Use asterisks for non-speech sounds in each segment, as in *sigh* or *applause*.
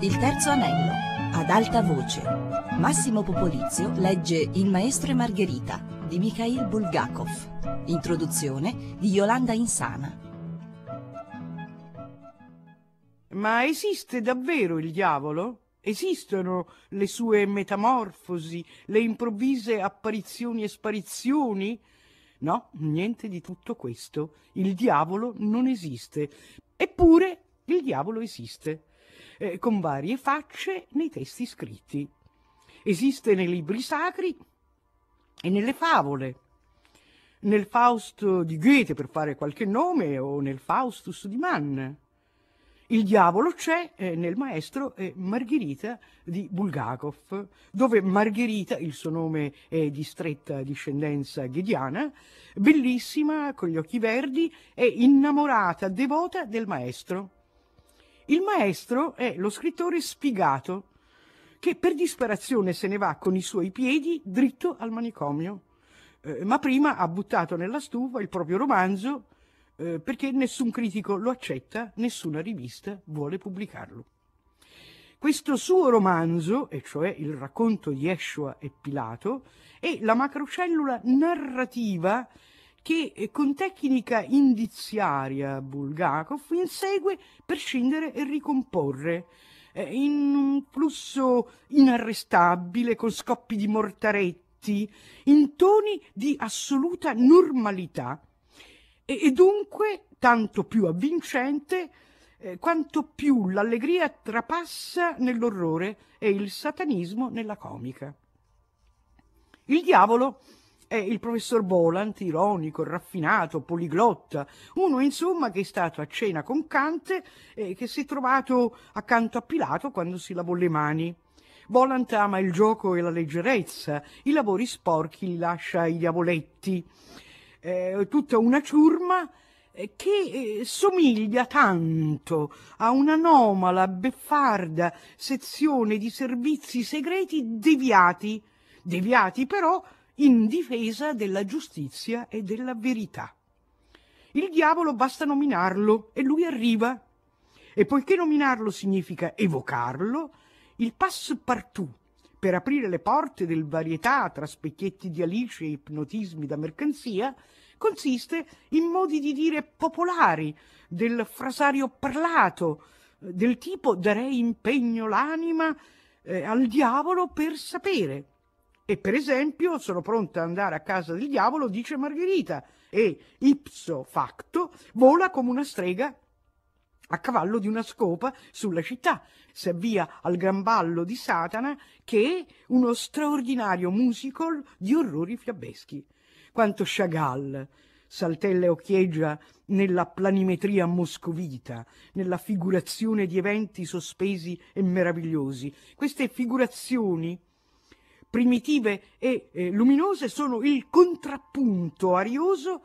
Il terzo anello, ad alta voce. Massimo Popolizio legge Il maestro e Margherita di Mikhail Bulgakov. Introduzione di Yolanda Insana. Ma esiste davvero il diavolo? Esistono le sue metamorfosi, le improvvise apparizioni e sparizioni? No, niente di tutto questo. Il diavolo non esiste. Eppure il diavolo esiste eh, con varie facce nei testi scritti. Esiste nei libri sacri e nelle favole. Nel Faust di Goethe, per fare qualche nome, o nel Faustus di Mann. Il diavolo c'è eh, nel maestro eh, Margherita di Bulgakov, dove Margherita, il suo nome è di stretta discendenza ghediana, bellissima, con gli occhi verdi, è innamorata, devota del maestro il maestro è lo scrittore spigato che per disperazione se ne va con i suoi piedi dritto al manicomio, eh, ma prima ha buttato nella stufa il proprio romanzo eh, perché nessun critico lo accetta, nessuna rivista vuole pubblicarlo. Questo suo romanzo, e cioè il racconto di Eshua e Pilato, è la macrocellula narrativa che eh, con tecnica indiziaria Bulgakov insegue per scindere e ricomporre eh, in un flusso inarrestabile con scoppi di mortaretti, in toni di assoluta normalità e, e dunque tanto più avvincente eh, quanto più l'allegria trapassa nell'orrore e il satanismo nella comica. Il diavolo è il professor Boland, ironico, raffinato, poliglotta, uno insomma che è stato a cena con Kant e che si è trovato accanto a Pilato quando si lavò le mani. Volant ama il gioco e la leggerezza, i lavori sporchi li lascia ai diavoletti. Eh, tutta una ciurma eh, che eh, somiglia tanto a un'anomala, beffarda sezione di servizi segreti deviati, deviati però in difesa della giustizia e della verità. Il diavolo basta nominarlo e lui arriva. E poiché nominarlo significa evocarlo, il passepartout per aprire le porte del varietà tra specchietti di Alice e ipnotismi da mercanzia consiste in modi di dire popolari, del frasario parlato, del tipo darei impegno l'anima eh, al diavolo per sapere. E per esempio sono pronta ad andare a casa del diavolo, dice Margherita, e ipso facto vola come una strega a cavallo di una scopa sulla città. Si avvia al gran ballo di Satana, che è uno straordinario musical di orrori fiabeschi. Quanto Chagall saltella e occhieggia nella planimetria moscovita, nella figurazione di eventi sospesi e meravigliosi. Queste figurazioni primitive e eh, luminose sono il contrappunto arioso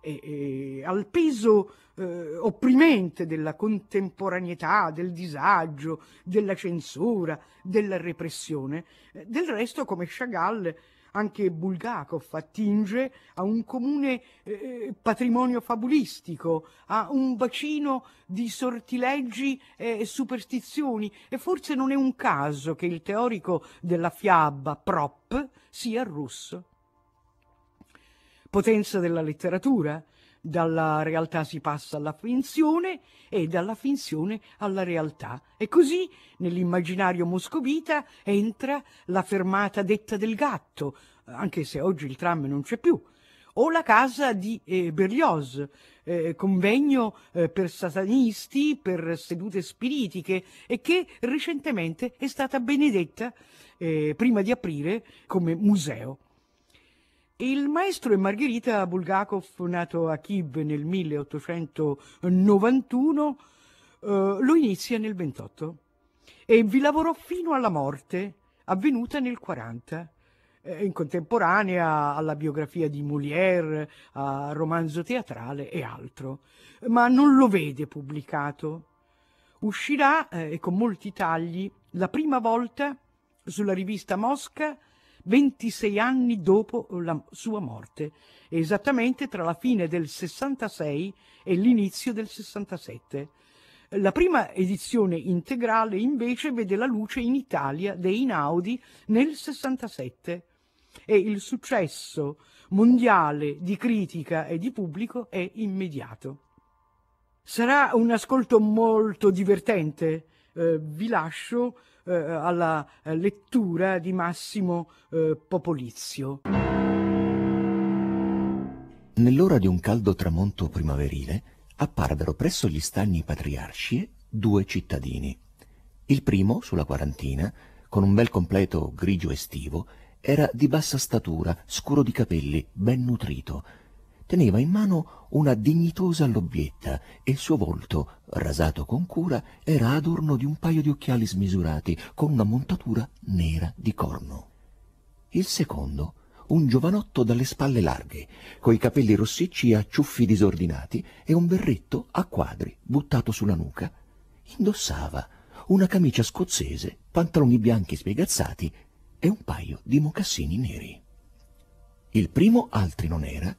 e, e, al peso eh, opprimente della contemporaneità, del disagio, della censura, della repressione. Del resto, come Chagall anche Bulgakov attinge a un comune eh, eh, patrimonio fabulistico, a un bacino di sortileggi e superstizioni e forse non è un caso che il teorico della fiaba Prop sia russo. Potenza della letteratura, dalla realtà si passa alla finzione e dalla finzione alla realtà. E così nell'immaginario moscovita entra la fermata detta del gatto, anche se oggi il tram non c'è più, o la casa di eh, Berlioz, eh, convegno eh, per satanisti, per sedute spiritiche e che recentemente è stata benedetta eh, prima di aprire come museo. Il maestro e Margherita Bulgakov, nato a Kiev nel 1891, eh, lo inizia nel 28 e vi lavorò fino alla morte, avvenuta nel 40 eh, in contemporanea alla biografia di Molière, a romanzo teatrale e altro, ma non lo vede pubblicato. Uscirà, eh, e con molti tagli, la prima volta sulla rivista Mosca 26 anni dopo la sua morte, esattamente tra la fine del 66 e l'inizio del 67. La prima edizione integrale invece vede la luce in Italia dei Inaudi nel 67 e il successo mondiale di critica e di pubblico è immediato. Sarà un ascolto molto divertente, eh, vi lascio eh, alla eh, lettura di Massimo eh, Popolizio. Nell'ora di un caldo tramonto primaverile apparvero presso gli stagni patriarci due cittadini. Il primo, sulla quarantina, con un bel completo grigio estivo, era di bassa statura, scuro di capelli, ben nutrito, teneva in mano una dignitosa lobbietta e il suo volto, rasato con cura, era adorno di un paio di occhiali smisurati con una montatura nera di corno. Il secondo, un giovanotto dalle spalle larghe, coi capelli rossicci a ciuffi disordinati e un berretto a quadri buttato sulla nuca, indossava una camicia scozzese, pantaloni bianchi spiegazzati e un paio di mocassini neri. Il primo altri non era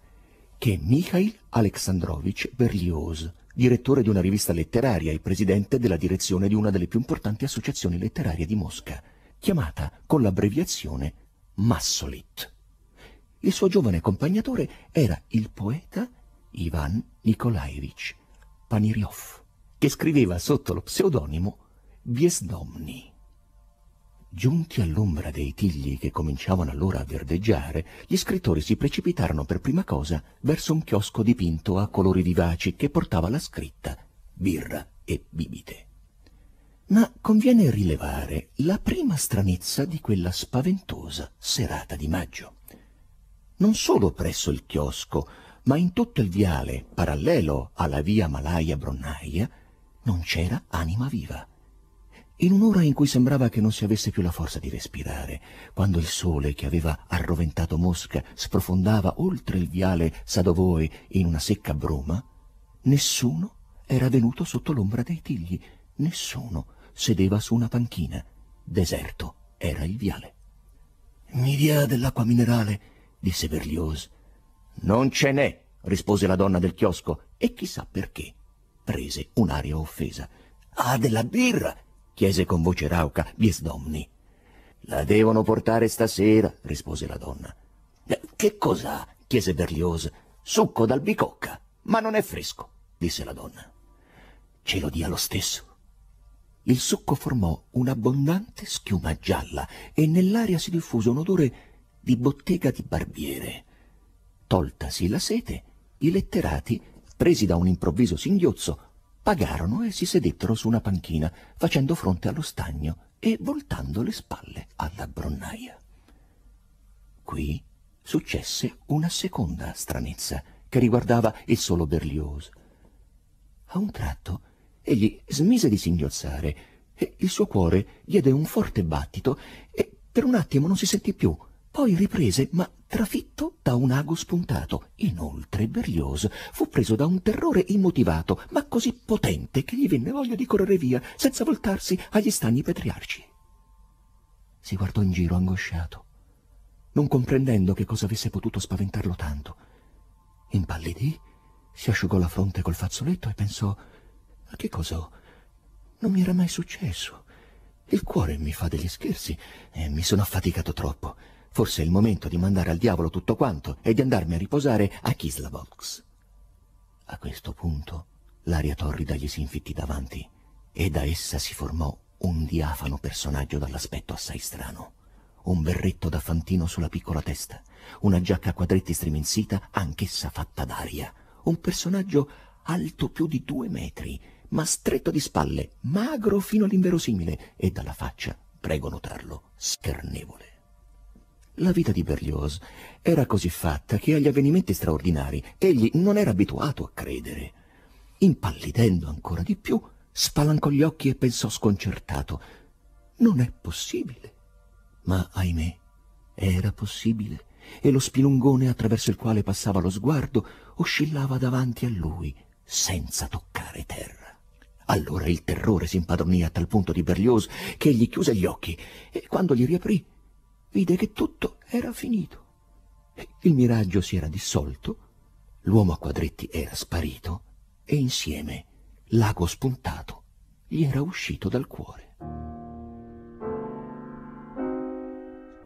che Mikhail Alexandrovich Berlioz, direttore di una rivista letteraria e presidente della direzione di una delle più importanti associazioni letterarie di Mosca, chiamata con l'abbreviazione Massolit. Il suo giovane accompagnatore era il poeta Ivan Nikolaevich Paniriov, che scriveva sotto lo pseudonimo Viesdomni. Giunti all'ombra dei tigli che cominciavano allora a verdeggiare, gli scrittori si precipitarono per prima cosa verso un chiosco dipinto a colori vivaci che portava la scritta birra e bibite. Ma conviene rilevare la prima stranezza di quella spaventosa serata di maggio. Non solo presso il chiosco, ma in tutto il viale, parallelo alla via Malaia-Bronnaia, non c'era anima viva. In un'ora in cui sembrava che non si avesse più la forza di respirare, quando il sole che aveva arroventato Mosca sprofondava oltre il viale Sadovoi in una secca bruma, nessuno era venuto sotto l'ombra dei tigli, nessuno sedeva su una panchina. Deserto era il viale. Mi dia dell'acqua minerale, disse Berlioz. Non ce n'è, rispose la donna del chiosco, e chissà perché. Prese un'aria offesa. Ah, della birra, chiese con voce rauca Biesdomni. La devono portare stasera, rispose la donna. Eh, che cos'ha? chiese Berlioz. Succo d'albicocca, ma non è fresco, disse la donna. Ce lo dia lo stesso. Il succo formò un'abbondante schiuma gialla e nell'aria si diffuse un odore di bottega di barbiere. Toltasi la sete, i letterati, presi da un improvviso singhiozzo, pagarono e si sedettero su una panchina, facendo fronte allo stagno e voltando le spalle alla bronnaia. Qui successe una seconda stranezza che riguardava il solo Berlioz. A un tratto egli smise di singhiozzare e il suo cuore diede un forte battito e per un attimo non si sentì più, poi riprese, ma trafitto da un ago spuntato. Inoltre Berlioz fu preso da un terrore immotivato, ma così potente che gli venne voglia di correre via, senza voltarsi agli stagni patriarci. Si guardò in giro angosciato, non comprendendo che cosa avesse potuto spaventarlo tanto. Impallidì, si asciugò la fronte col fazzoletto e pensò «Ma che cosa? Non mi era mai successo. Il cuore mi fa degli scherzi e mi sono affaticato troppo». Forse è il momento di mandare al diavolo tutto quanto e di andarmi a riposare a Kislavox. A questo punto l'aria torrida gli si infittì davanti e da essa si formò un diafano personaggio dall'aspetto assai strano. Un berretto da fantino sulla piccola testa, una giacca a quadretti striminzita, anch'essa fatta d'aria. Un personaggio alto più di due metri, ma stretto di spalle, magro fino all'inverosimile e dalla faccia, prego notarlo, schernevole. La vita di Berlioz era così fatta che agli avvenimenti straordinari egli non era abituato a credere. Impallidendo ancora di più, spalancò gli occhi e pensò sconcertato. Non è possibile. Ma, ahimè, era possibile, e lo spilungone attraverso il quale passava lo sguardo oscillava davanti a lui, senza toccare terra. Allora il terrore si impadronì a tal punto di Berlioz che egli chiuse gli occhi e quando li riaprì vide che tutto era finito. Il miraggio si era dissolto, l'uomo a quadretti era sparito e insieme l'ago spuntato gli era uscito dal cuore.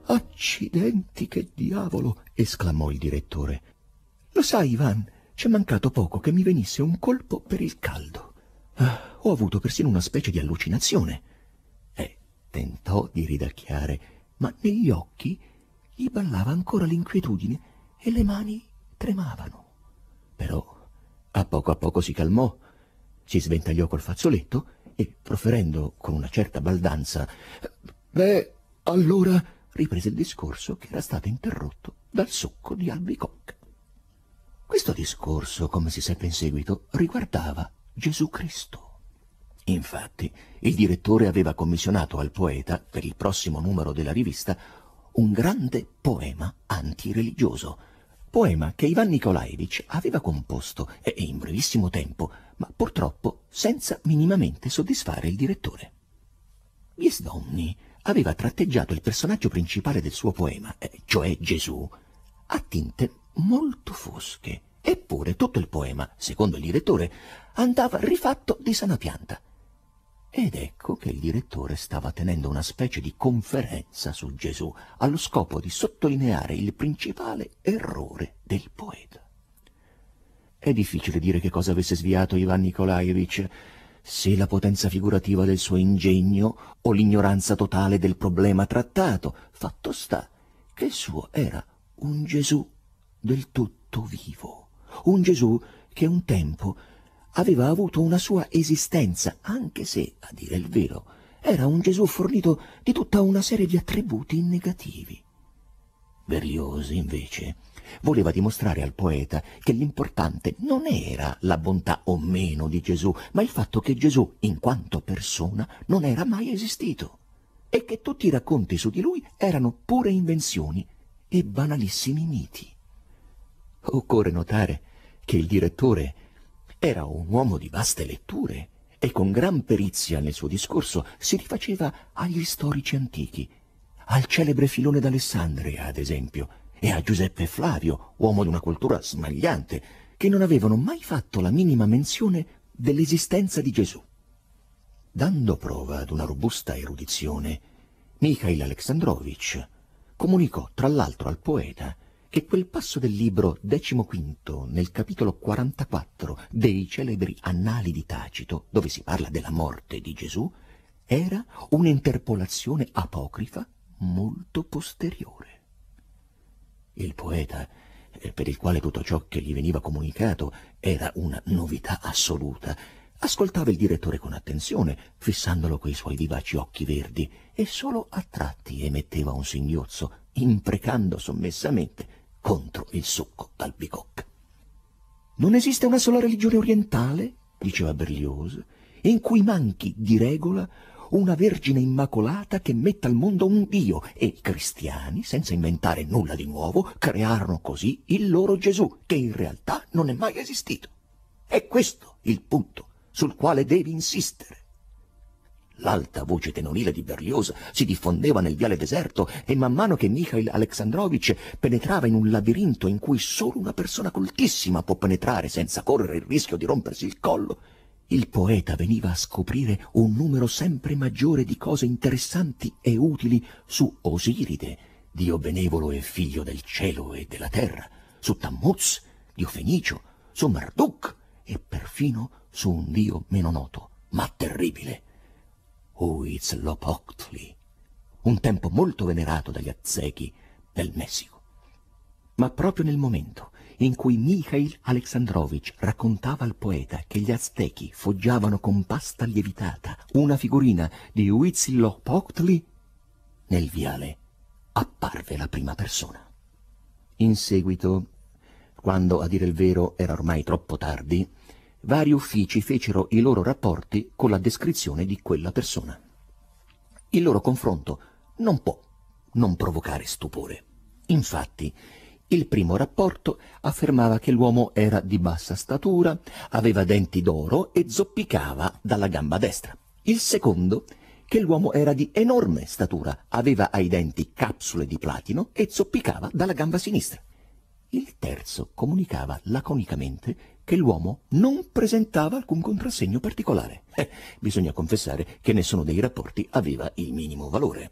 Accidenti che diavolo! esclamò il direttore. Lo sai, Ivan, c'è mancato poco che mi venisse un colpo per il caldo. Ah, ho avuto persino una specie di allucinazione. E tentò di ridacchiare ma negli occhi gli ballava ancora l'inquietudine e le mani tremavano. Però a poco a poco si calmò, si sventagliò col fazzoletto e, proferendo con una certa baldanza, beh, allora riprese il discorso che era stato interrotto dal succo di albicocca. Questo discorso, come si seppe in seguito, riguardava Gesù Cristo. Infatti, il direttore aveva commissionato al poeta, per il prossimo numero della rivista, un grande poema antireligioso, poema che Ivan Nikolaevich aveva composto e in brevissimo tempo, ma purtroppo senza minimamente soddisfare il direttore. Viesdomni aveva tratteggiato il personaggio principale del suo poema, eh, cioè Gesù, a tinte molto fosche, eppure tutto il poema, secondo il direttore, andava rifatto di sana pianta ed ecco che il direttore stava tenendo una specie di conferenza su Gesù, allo scopo di sottolineare il principale errore del poeta. È difficile dire che cosa avesse sviato Ivan Nikolaevich, se la potenza figurativa del suo ingegno o l'ignoranza totale del problema trattato. Fatto sta che il suo era un Gesù del tutto vivo, un Gesù che un tempo aveva avuto una sua esistenza, anche se, a dire il vero, era un Gesù fornito di tutta una serie di attributi negativi. Berlioz, invece, voleva dimostrare al poeta che l'importante non era la bontà o meno di Gesù, ma il fatto che Gesù, in quanto persona, non era mai esistito e che tutti i racconti su di lui erano pure invenzioni e banalissimi miti. Occorre notare che il direttore era un uomo di vaste letture e con gran perizia nel suo discorso si rifaceva agli storici antichi, al celebre Filone d'Alessandria, ad esempio, e a Giuseppe Flavio, uomo di una cultura smagliante, che non avevano mai fatto la minima menzione dell'esistenza di Gesù. Dando prova ad una robusta erudizione, Mikhail Alexandrovich comunicò tra l'altro al poeta che quel passo del libro decimoquinto, nel capitolo 44 dei celebri Annali di Tacito, dove si parla della morte di Gesù, era un'interpolazione apocrifa molto posteriore. Il poeta, eh, per il quale tutto ciò che gli veniva comunicato era una novità assoluta, ascoltava il direttore con attenzione, fissandolo coi suoi vivaci occhi verdi, e solo a tratti emetteva un singhiozzo, imprecando sommessamente contro il succo d'albicocca. Non esiste una sola religione orientale, diceva Berlioz, in cui manchi di regola una vergine immacolata che metta al mondo un Dio e i cristiani, senza inventare nulla di nuovo, crearono così il loro Gesù, che in realtà non è mai esistito. È questo il punto sul quale devi insistere. L'alta voce tenorile di Berlioz si diffondeva nel viale deserto e man mano che Mikhail Alexandrovich penetrava in un labirinto in cui solo una persona coltissima può penetrare senza correre il rischio di rompersi il collo, il poeta veniva a scoprire un numero sempre maggiore di cose interessanti e utili su Osiride, dio benevolo e figlio del cielo e della terra, su Tammuz, dio fenicio, su Marduk e perfino su un dio meno noto, ma terribile, Huitz un tempo molto venerato dagli azzechi del Messico. Ma proprio nel momento in cui Mikhail Alexandrovich raccontava al poeta che gli aztechi foggiavano con pasta lievitata una figurina di Huitzilopochtli, nel viale apparve la prima persona. In seguito, quando a dire il vero era ormai troppo tardi, vari uffici fecero i loro rapporti con la descrizione di quella persona. Il loro confronto non può non provocare stupore. Infatti, il primo rapporto affermava che l'uomo era di bassa statura, aveva denti d'oro e zoppicava dalla gamba destra. Il secondo che l'uomo era di enorme statura, aveva ai denti capsule di platino e zoppicava dalla gamba sinistra. Il terzo comunicava laconicamente che l'uomo non presentava alcun contrassegno particolare. Eh, bisogna confessare che nessuno dei rapporti aveva il minimo valore.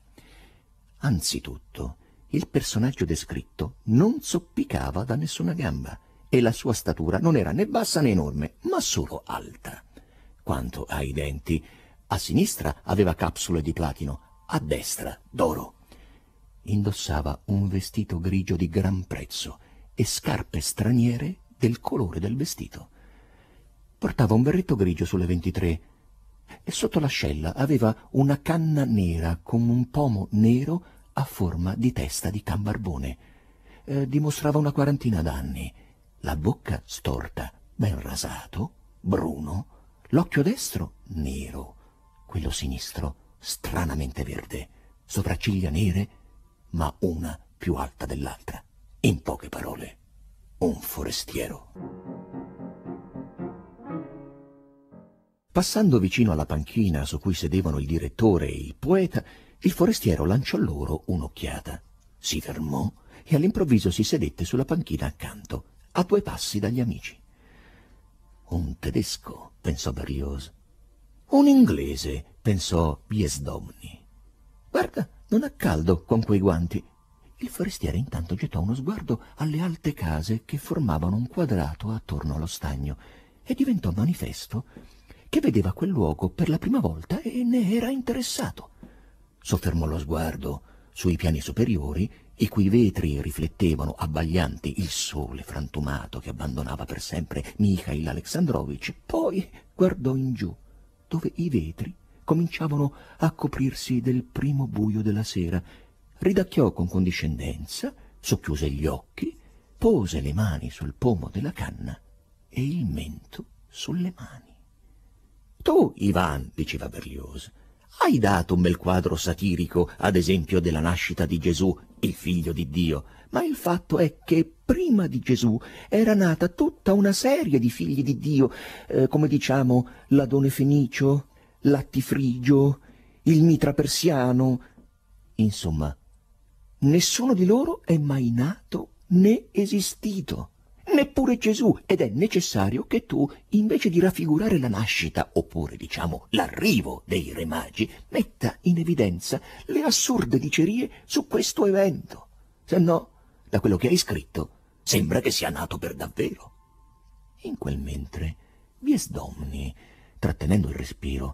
Anzitutto, il personaggio descritto non zoppicava da nessuna gamba e la sua statura non era né bassa né enorme, ma solo alta. Quanto ai denti, a sinistra aveva capsule di platino, a destra d'oro. Indossava un vestito grigio di gran prezzo e scarpe straniere del colore del vestito. Portava un berretto grigio sulle 23 e sotto l'ascella aveva una canna nera con un pomo nero a forma di testa di can barbone. Eh, dimostrava una quarantina d'anni, la bocca storta, ben rasato, bruno, l'occhio destro nero, quello sinistro stranamente verde, sopracciglia nere, ma una più alta dell'altra. In poche parole, un forestiero. Passando vicino alla panchina su cui sedevano il direttore e il poeta, il forestiero lanciò loro un'occhiata. Si fermò e all'improvviso si sedette sulla panchina accanto, a due passi dagli amici. Un tedesco, pensò Berlioz. Un inglese, pensò Biesdomni. Guarda, non ha caldo con quei guanti, il forestiere intanto gettò uno sguardo alle alte case che formavano un quadrato attorno allo stagno e diventò manifesto che vedeva quel luogo per la prima volta e ne era interessato. Soffermò lo sguardo sui piani superiori, i cui vetri riflettevano abbaglianti il sole frantumato che abbandonava per sempre Mikhail Alexandrovich, poi guardò in giù, dove i vetri cominciavano a coprirsi del primo buio della sera ridacchiò con condiscendenza, socchiuse gli occhi, pose le mani sul pomo della canna e il mento sulle mani. Tu, Ivan, diceva Berlioz, hai dato un bel quadro satirico, ad esempio, della nascita di Gesù, il figlio di Dio, ma il fatto è che prima di Gesù era nata tutta una serie di figli di Dio, eh, come diciamo l'Adone Fenicio, l'Attifrigio, il Mitra Persiano, insomma Nessuno di loro è mai nato né esistito, neppure Gesù, ed è necessario che tu, invece di raffigurare la nascita, oppure diciamo l'arrivo dei re magi, metta in evidenza le assurde dicerie su questo evento. Se no, da quello che hai scritto, sembra che sia nato per davvero. In quel mentre, Viesdomni, trattenendo il respiro,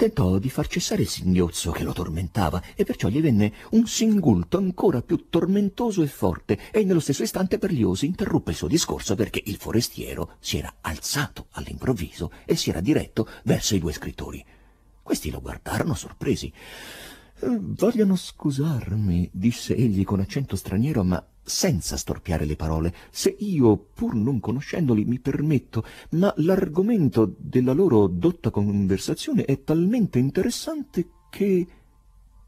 tentò di far cessare il singhiozzo che lo tormentava e perciò gli venne un singulto ancora più tormentoso e forte e nello stesso istante Berliosi interruppe il suo discorso perché il forestiero si era alzato all'improvviso e si era diretto verso i due scrittori. Questi lo guardarono sorpresi. Eh, vogliono scusarmi, disse egli con accento straniero, ma senza storpiare le parole, se io, pur non conoscendoli, mi permetto, ma l'argomento della loro dotta conversazione è talmente interessante che...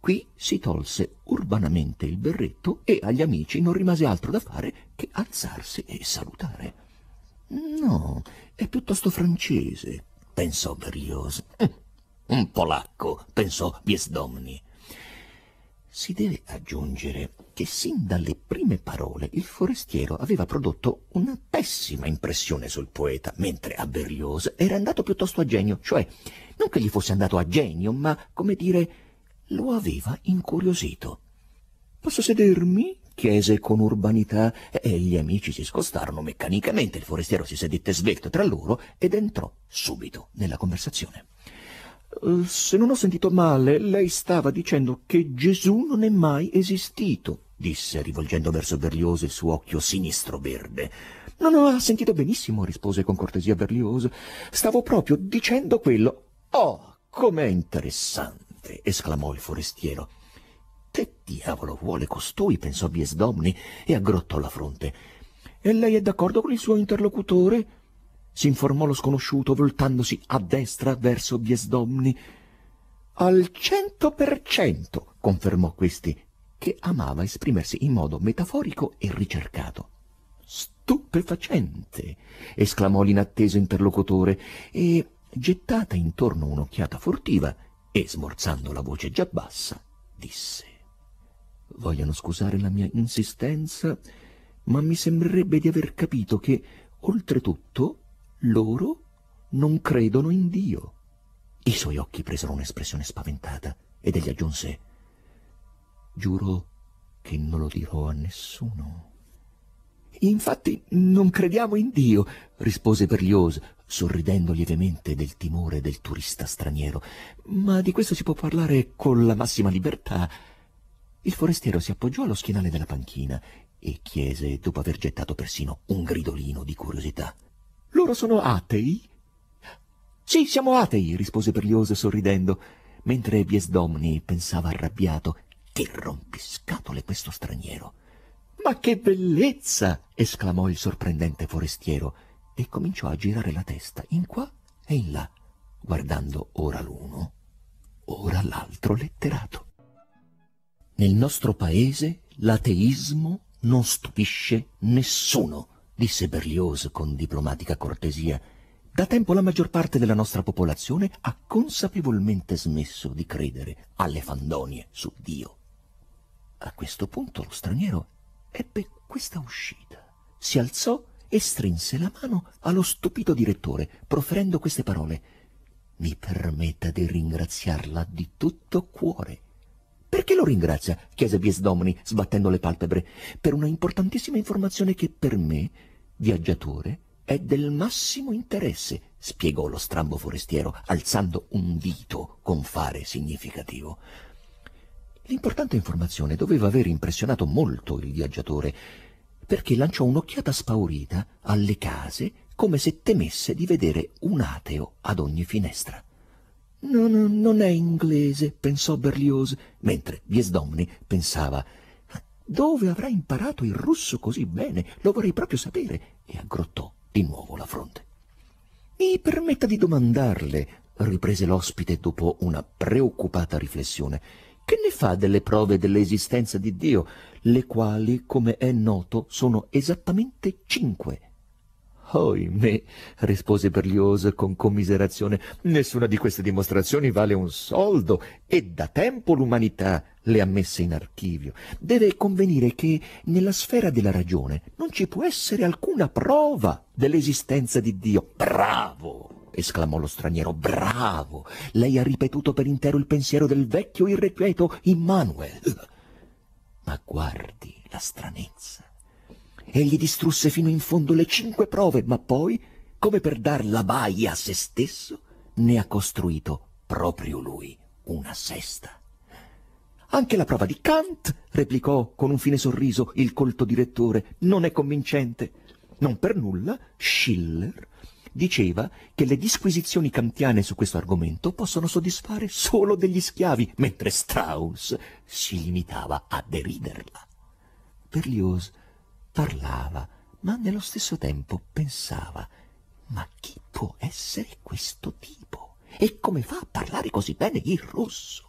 Qui si tolse urbanamente il berretto e agli amici non rimase altro da fare che alzarsi e salutare. No, è piuttosto francese, pensò Berlioz. Eh, un polacco, pensò Biesdomni. Si deve aggiungere che sin dalle prime parole il forestiero aveva prodotto una pessima impressione sul poeta, mentre a Berlioz era andato piuttosto a genio, cioè non che gli fosse andato a genio, ma, come dire, lo aveva incuriosito. Posso sedermi? chiese con urbanità e gli amici si scostarono meccanicamente, il forestiero si sedette svelto tra loro ed entrò subito nella conversazione. Eh, se non ho sentito male, lei stava dicendo che Gesù non è mai esistito disse, rivolgendo verso Berlioso il suo occhio sinistro verde. No, no, ha sentito benissimo, rispose con cortesia Berlioso. Stavo proprio dicendo quello. Oh, com'è interessante! esclamò il forestiero. Che diavolo vuole costui? pensò Biesdomni e aggrottò la fronte. E lei è d'accordo con il suo interlocutore? si informò lo sconosciuto, voltandosi a destra verso Biesdomni. Al cento per cento, confermò questi che amava esprimersi in modo metaforico e ricercato. Stupefacente! esclamò l'inatteso interlocutore e, gettata intorno un'occhiata furtiva e smorzando la voce già bassa, disse Vogliono scusare la mia insistenza, ma mi sembrerebbe di aver capito che, oltretutto, loro non credono in Dio. I suoi occhi presero un'espressione spaventata ed egli aggiunse Giuro che non lo dirò a nessuno. Infatti non crediamo in Dio, rispose Berlioz, sorridendo lievemente del timore del turista straniero, ma di questo si può parlare con la massima libertà. Il forestiero si appoggiò allo schienale della panchina e chiese, dopo aver gettato persino un gridolino di curiosità. Loro sono atei? Sì, siamo atei, rispose Berlioz sorridendo, mentre Biesdomni pensava arrabbiato che rompiscatole questo straniero! Ma che bellezza! esclamò il sorprendente forestiero e cominciò a girare la testa in qua e in là, guardando ora l'uno, ora l'altro letterato. Nel nostro paese l'ateismo non stupisce nessuno, disse Berlioz con diplomatica cortesia. Da tempo la maggior parte della nostra popolazione ha consapevolmente smesso di credere alle fandonie su Dio. A questo punto lo straniero ebbe questa uscita. Si alzò e strinse la mano allo stupito direttore, proferendo queste parole. Mi permetta di ringraziarla di tutto cuore. Perché lo ringrazia? chiese Biesdomni, sbattendo le palpebre, per una importantissima informazione che per me, viaggiatore, è del massimo interesse, spiegò lo strambo forestiero, alzando un dito con fare significativo. L'importante informazione doveva aver impressionato molto il viaggiatore, perché lanciò un'occhiata spaurita alle case come se temesse di vedere un ateo ad ogni finestra. Non, non è inglese, pensò Berlioz, mentre Viesdomni pensava dove avrà imparato il russo così bene? Lo vorrei proprio sapere. E aggrottò di nuovo la fronte. Mi permetta di domandarle, riprese l'ospite dopo una preoccupata riflessione che ne fa delle prove dell'esistenza di Dio, le quali, come è noto, sono esattamente cinque? Ohimè, rispose Berlioz con commiserazione, nessuna di queste dimostrazioni vale un soldo e da tempo l'umanità le ha messe in archivio. Deve convenire che nella sfera della ragione non ci può essere alcuna prova dell'esistenza di Dio. Bravo! esclamò lo straniero. Bravo! Lei ha ripetuto per intero il pensiero del vecchio irrequieto Immanuel. Ma guardi la stranezza. Egli distrusse fino in fondo le cinque prove, ma poi, come per dar la baia a se stesso, ne ha costruito proprio lui una sesta. Anche la prova di Kant, replicò con un fine sorriso il colto direttore, non è convincente. Non per nulla Schiller diceva che le disquisizioni kantiane su questo argomento possono soddisfare solo degli schiavi, mentre Strauss si limitava a deriderla. Berlioz parlava, ma nello stesso tempo pensava, ma chi può essere questo tipo? E come fa a parlare così bene il russo?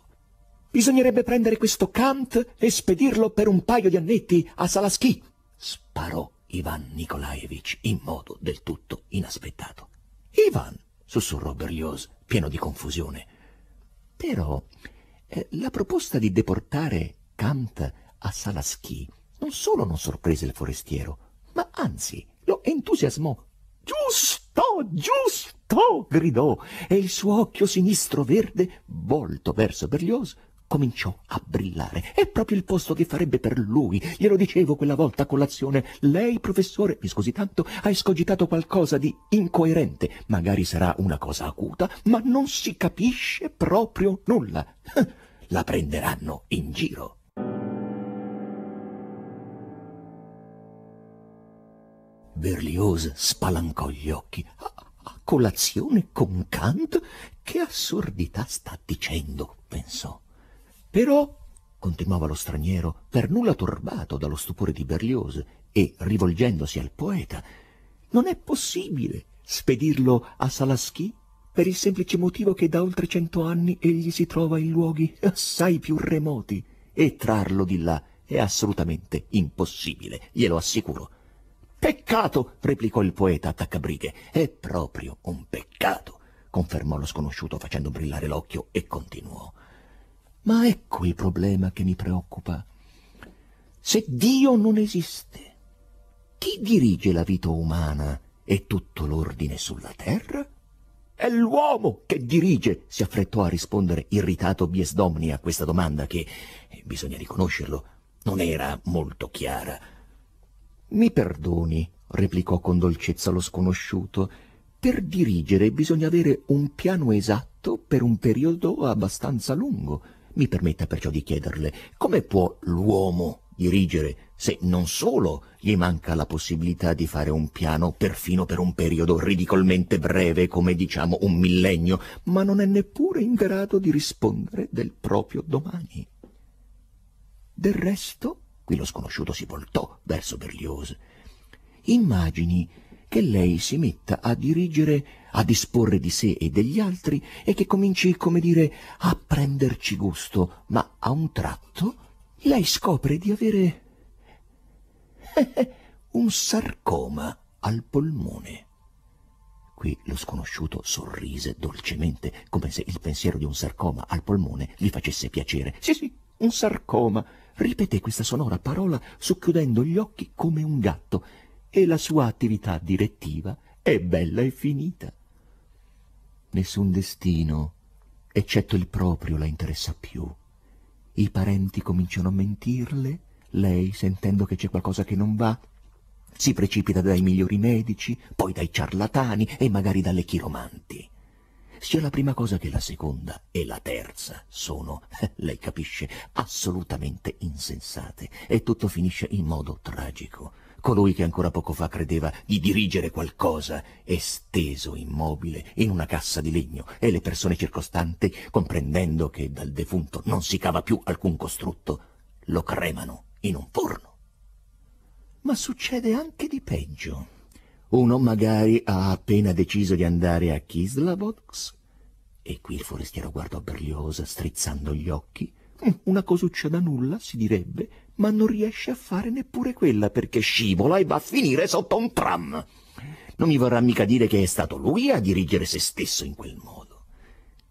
Bisognerebbe prendere questo Kant e spedirlo per un paio di annetti a Salaschi. Sparò Ivan Nikolaevich in modo del tutto inaspettato. Ivan, sussurrò Berlioz, pieno di confusione. Però eh, la proposta di deportare Kant a Salaschi non solo non sorprese il forestiero, ma anzi lo entusiasmò. Giusto, giusto! gridò e il suo occhio sinistro verde, volto verso Berlioz, cominciò a brillare. È proprio il posto che farebbe per lui. Glielo dicevo quella volta a colazione. Lei, professore, mi scusi tanto, ha escogitato qualcosa di incoerente. Magari sarà una cosa acuta, ma non si capisce proprio nulla. *laughs* La prenderanno in giro. Berlioz spalancò gli occhi. A ah, colazione con Kant? Che assurdità sta dicendo, pensò. Però, continuava lo straniero, per nulla turbato dallo stupore di Berlioz e rivolgendosi al poeta, non è possibile spedirlo a Salaschi per il semplice motivo che da oltre cento anni egli si trova in luoghi assai più remoti e trarlo di là è assolutamente impossibile, glielo assicuro. Peccato, replicò il poeta attaccabrighe, è proprio un peccato, confermò lo sconosciuto facendo brillare l'occhio e continuò. Ma ecco il problema che mi preoccupa. Se Dio non esiste, chi dirige la vita umana e tutto l'ordine sulla terra? È l'uomo che dirige, si affrettò a rispondere irritato Biesdomni a questa domanda che, eh, bisogna riconoscerlo, non era molto chiara. Mi perdoni, replicò con dolcezza lo sconosciuto, per dirigere bisogna avere un piano esatto per un periodo abbastanza lungo. Mi permetta perciò di chiederle come può l'uomo dirigere se non solo gli manca la possibilità di fare un piano perfino per un periodo ridicolmente breve come diciamo un millennio, ma non è neppure in grado di rispondere del proprio domani. Del resto, qui lo sconosciuto si voltò verso Berlioz, immagini che lei si metta a dirigere a disporre di sé e degli altri e che cominci, come dire, a prenderci gusto, ma a un tratto lei scopre di avere *laughs* un sarcoma al polmone. Qui lo sconosciuto sorrise dolcemente, come se il pensiero di un sarcoma al polmone gli facesse piacere. Sì, sì, un sarcoma. Ripeté questa sonora parola socchiudendo gli occhi come un gatto e la sua attività direttiva è bella e finita. Nessun destino, eccetto il proprio, la interessa più. I parenti cominciano a mentirle, lei, sentendo che c'è qualcosa che non va, si precipita dai migliori medici, poi dai ciarlatani e magari dalle chiromanti. Sia la prima cosa che la seconda e la terza sono, *laughs* lei capisce, assolutamente insensate e tutto finisce in modo tragico colui che ancora poco fa credeva di dirigere qualcosa, è steso immobile in una cassa di legno e le persone circostanti, comprendendo che dal defunto non si cava più alcun costrutto, lo cremano in un forno. Ma succede anche di peggio. Uno magari ha appena deciso di andare a Kislavox. E qui il forestiero guardò Berliosa strizzando gli occhi. Una cosuccia da nulla, si direbbe, ma non riesce a fare neppure quella perché scivola e va a finire sotto un tram. Non mi vorrà mica dire che è stato lui a dirigere se stesso in quel modo.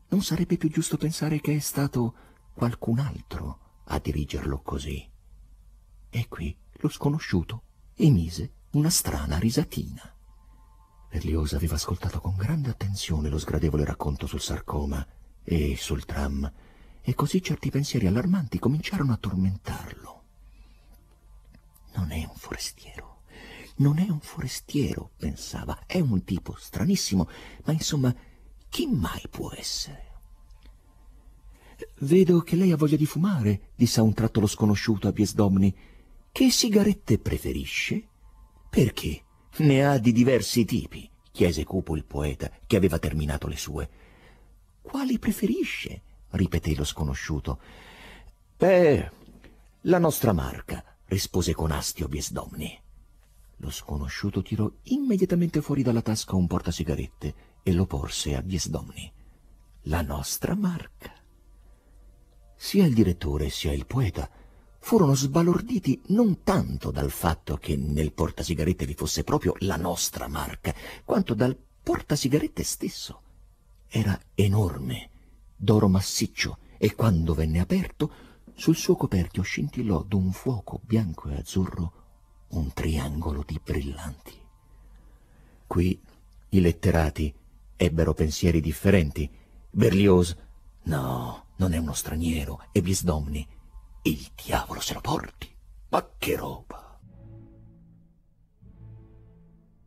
Non sarebbe più giusto pensare che è stato qualcun altro a dirigerlo così. E qui lo sconosciuto emise una strana risatina. Berlioz aveva ascoltato con grande attenzione lo sgradevole racconto sul sarcoma e sul tram, e così certi pensieri allarmanti cominciarono a tormentarlo non è un forestiero. Non è un forestiero, pensava. È un tipo stranissimo, ma insomma, chi mai può essere? Vedo che lei ha voglia di fumare, disse a un tratto lo sconosciuto a Biesdomni. Che sigarette preferisce? Perché? Ne ha di diversi tipi, chiese cupo il poeta, che aveva terminato le sue. Quali preferisce? ripeté lo sconosciuto. Beh, la nostra marca, rispose con astio Biesdomni. Lo sconosciuto tirò immediatamente fuori dalla tasca un portasigarette e lo porse a Biesdomni. La nostra marca. Sia il direttore sia il poeta furono sbalorditi non tanto dal fatto che nel portasigarette vi fosse proprio la nostra marca, quanto dal portasigarette stesso. Era enorme, d'oro massiccio, e quando venne aperto sul suo coperchio scintillò d'un fuoco bianco e azzurro un triangolo di brillanti. Qui i letterati ebbero pensieri differenti. Berlioz, no, non è uno straniero, e Bisdomni, il diavolo se lo porti. Ma che roba!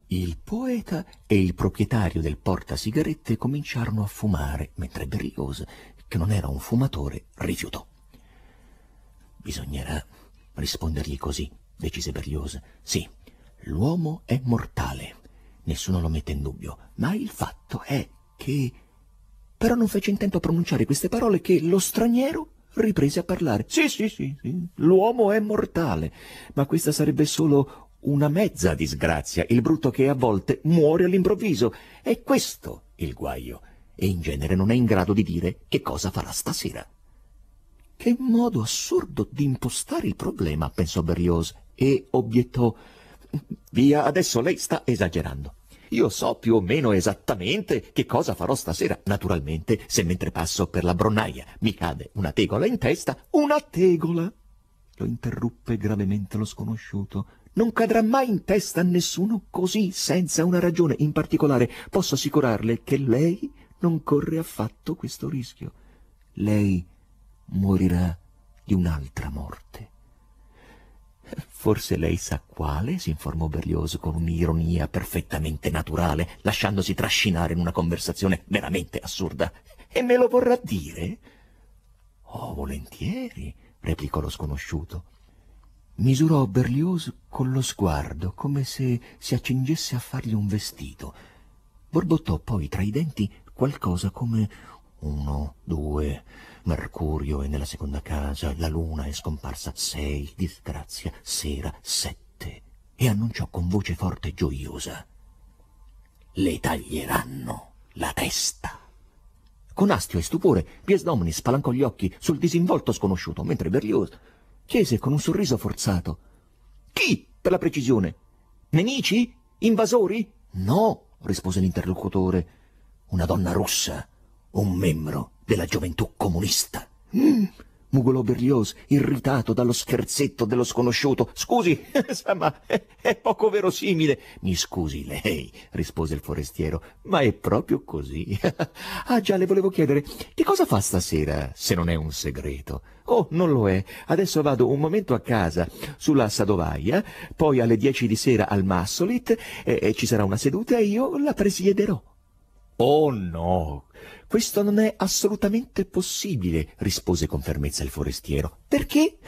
Il poeta e il proprietario del porta sigarette cominciarono a fumare, mentre Berlioz, che non era un fumatore, rifiutò. Bisognerà rispondergli così, decise Berliose. Sì, l'uomo è mortale, nessuno lo mette in dubbio, ma il fatto è che... Però non fece intento a pronunciare queste parole che lo straniero riprese a parlare. Sì, sì, sì, sì, l'uomo è mortale, ma questa sarebbe solo una mezza disgrazia, il brutto che a volte muore all'improvviso. È questo il guaio, e in genere non è in grado di dire che cosa farà stasera. Che modo assurdo di impostare il problema, pensò Berlioz e obiettò. Via, adesso lei sta esagerando. Io so più o meno esattamente che cosa farò stasera. Naturalmente, se mentre passo per la bronnaia mi cade una tegola in testa, una tegola! Lo interruppe gravemente lo sconosciuto. Non cadrà mai in testa a nessuno così, senza una ragione in particolare. Posso assicurarle che lei non corre affatto questo rischio. Lei morirà di un'altra morte. Forse lei sa quale? si informò Berlioso con un'ironia perfettamente naturale, lasciandosi trascinare in una conversazione veramente assurda. E me lo vorrà dire? Oh, volentieri, replicò lo sconosciuto. Misurò Berlioso con lo sguardo, come se si accingesse a fargli un vestito. Borbottò poi tra i denti qualcosa come uno, due, Mercurio è nella seconda casa, la luna è scomparsa sei, disgrazia, sera, sette, e annunciò con voce forte e gioiosa. Le taglieranno la testa. Con astio e stupore, Piesdomini spalancò gli occhi sul disinvolto sconosciuto, mentre Berlioz chiese con un sorriso forzato. Chi, per la precisione? Nemici? Invasori? No, rispose l'interlocutore. Una donna russa, un membro della gioventù comunista. Mm, mugolò Berlioz, irritato dallo scherzetto dello sconosciuto. Scusi, *laughs* ma è poco verosimile. Mi scusi lei, rispose il forestiero, ma è proprio così. *laughs* ah già, le volevo chiedere, che cosa fa stasera, se non è un segreto? Oh, non lo è. Adesso vado un momento a casa, sulla Sadovaia, poi alle dieci di sera al Massolit, e, e ci sarà una seduta e io la presiederò. Oh no, questo non è assolutamente possibile, rispose con fermezza il forestiero. Perché? *laughs*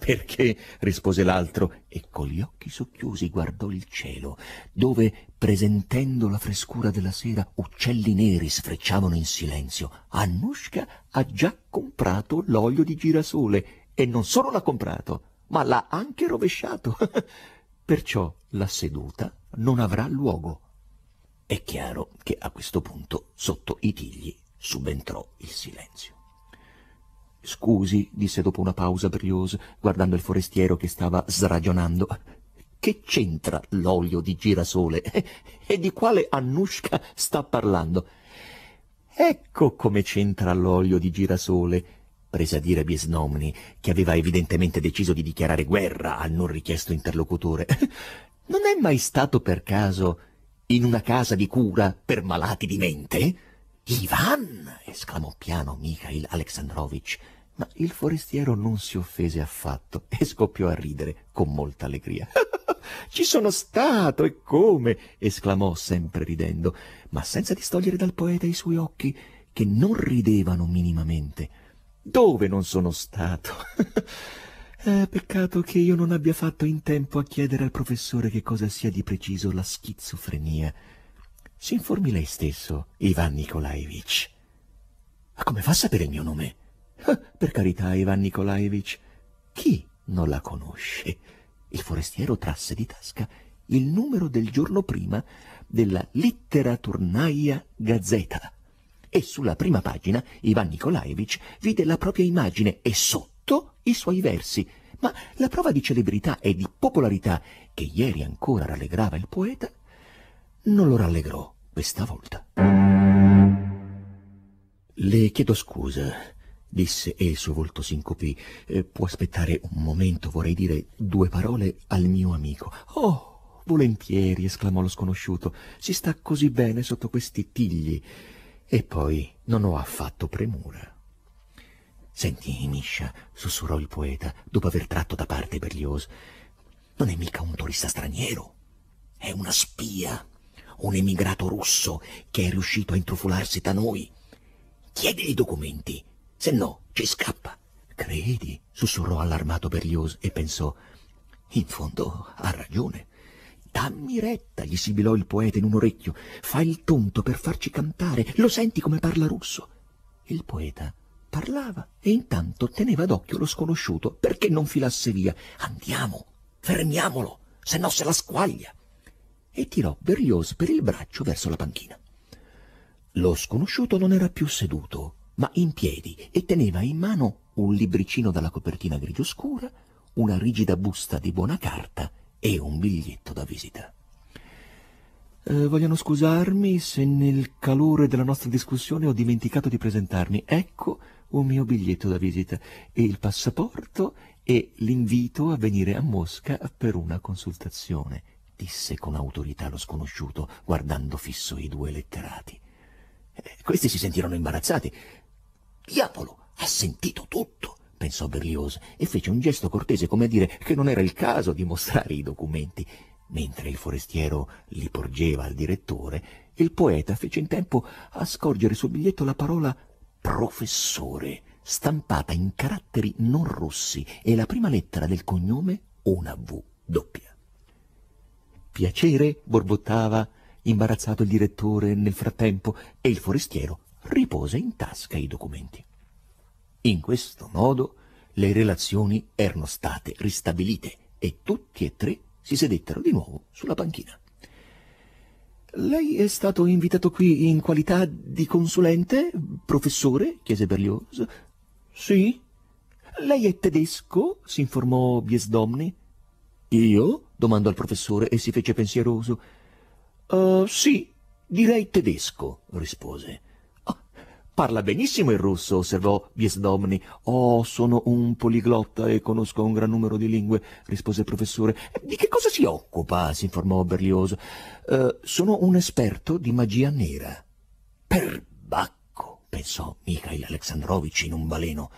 Perché, rispose l'altro, e con gli occhi socchiusi guardò il cielo, dove, presentendo la frescura della sera, uccelli neri sfrecciavano in silenzio. Annushka ha già comprato l'olio di girasole, e non solo l'ha comprato, ma l'ha anche rovesciato. *laughs* Perciò la seduta non avrà luogo. È chiaro che a questo punto sotto i tigli subentrò il silenzio. Scusi, disse dopo una pausa briosa, guardando il forestiero che stava sragionando. Che c'entra l'olio di girasole? E di quale Annushka sta parlando? Ecco come c'entra l'olio di girasole, prese a dire Biesnomni, che aveva evidentemente deciso di dichiarare guerra al non richiesto interlocutore. Non è mai stato per caso in una casa di cura per malati di mente? Ivan! esclamò piano Mikhail Alexandrovich, ma il forestiero non si offese affatto e scoppiò a ridere con molta allegria. *laughs* Ci sono stato e come! esclamò sempre ridendo, ma senza distogliere dal poeta i suoi occhi, che non ridevano minimamente. Dove non sono stato? *laughs* Eh, peccato che io non abbia fatto in tempo a chiedere al professore che cosa sia di preciso la schizofrenia. Si informi lei stesso, Ivan Nikolaevich. Ma come fa a sapere il mio nome? Ah, per carità, Ivan Nikolaevich, chi non la conosce? Il forestiero trasse di tasca il numero del giorno prima della Literaturnaia Gazzetta e sulla prima pagina Ivan Nikolaevich vide la propria immagine e sotto tutto i suoi versi, ma la prova di celebrità e di popolarità che ieri ancora rallegrava il poeta non lo rallegrò questa volta. Le chiedo scusa, disse e il suo volto s'incupì. Eh, può aspettare un momento, vorrei dire due parole al mio amico. Oh, volentieri, esclamò lo sconosciuto, si sta così bene sotto questi tigli. E poi non ho affatto premura. Senti, Miscia, sussurrò il poeta, dopo aver tratto da parte Berlioz, non è mica un turista straniero, è una spia, un emigrato russo che è riuscito a intrufolarsi da noi. Chiedi i documenti, se no ci scappa. Credi? sussurrò allarmato Berlioz e pensò, in fondo ha ragione. Dammi retta, gli sibilò il poeta in un orecchio. Fa il tonto per farci cantare. Lo senti come parla russo. Il poeta Parlava e intanto teneva d'occhio lo sconosciuto perché non filasse via. Andiamo, fermiamolo, se no se la squaglia. E tirò Berlioz per il braccio verso la panchina. Lo sconosciuto non era più seduto, ma in piedi e teneva in mano un libricino dalla copertina grigio scura, una rigida busta di buona carta e un biglietto da visita. Eh, vogliono scusarmi se nel calore della nostra discussione ho dimenticato di presentarmi. Ecco un mio biglietto da visita e il passaporto e l'invito a venire a Mosca per una consultazione, disse con autorità lo sconosciuto, guardando fisso i due letterati. Eh, questi si sentirono imbarazzati. Diavolo, ha sentito tutto, pensò Berlioz, e fece un gesto cortese come a dire che non era il caso di mostrare i documenti. Mentre il forestiero li porgeva al direttore, il poeta fece in tempo a scorgere sul biglietto la parola professore, stampata in caratteri non rossi e la prima lettera del cognome una V doppia. Piacere, borbottava imbarazzato il direttore nel frattempo e il forestiero ripose in tasca i documenti. In questo modo le relazioni erano state ristabilite e tutti e tre si sedettero di nuovo sulla panchina. Lei è stato invitato qui in qualità di consulente, professore? chiese Berlioz. Sì. Lei è tedesco? si informò Biesdomni. Io? domandò il professore e si fece pensieroso. Uh, sì, direi tedesco, rispose. Parla benissimo il russo, osservò Viesdomni. Oh, sono un poliglotta e conosco un gran numero di lingue, rispose il professore. Di che cosa si occupa? si informò Berlioso. Eh, sono un esperto di magia nera. Perbacco, pensò Mikhail Alexandrovich in un baleno.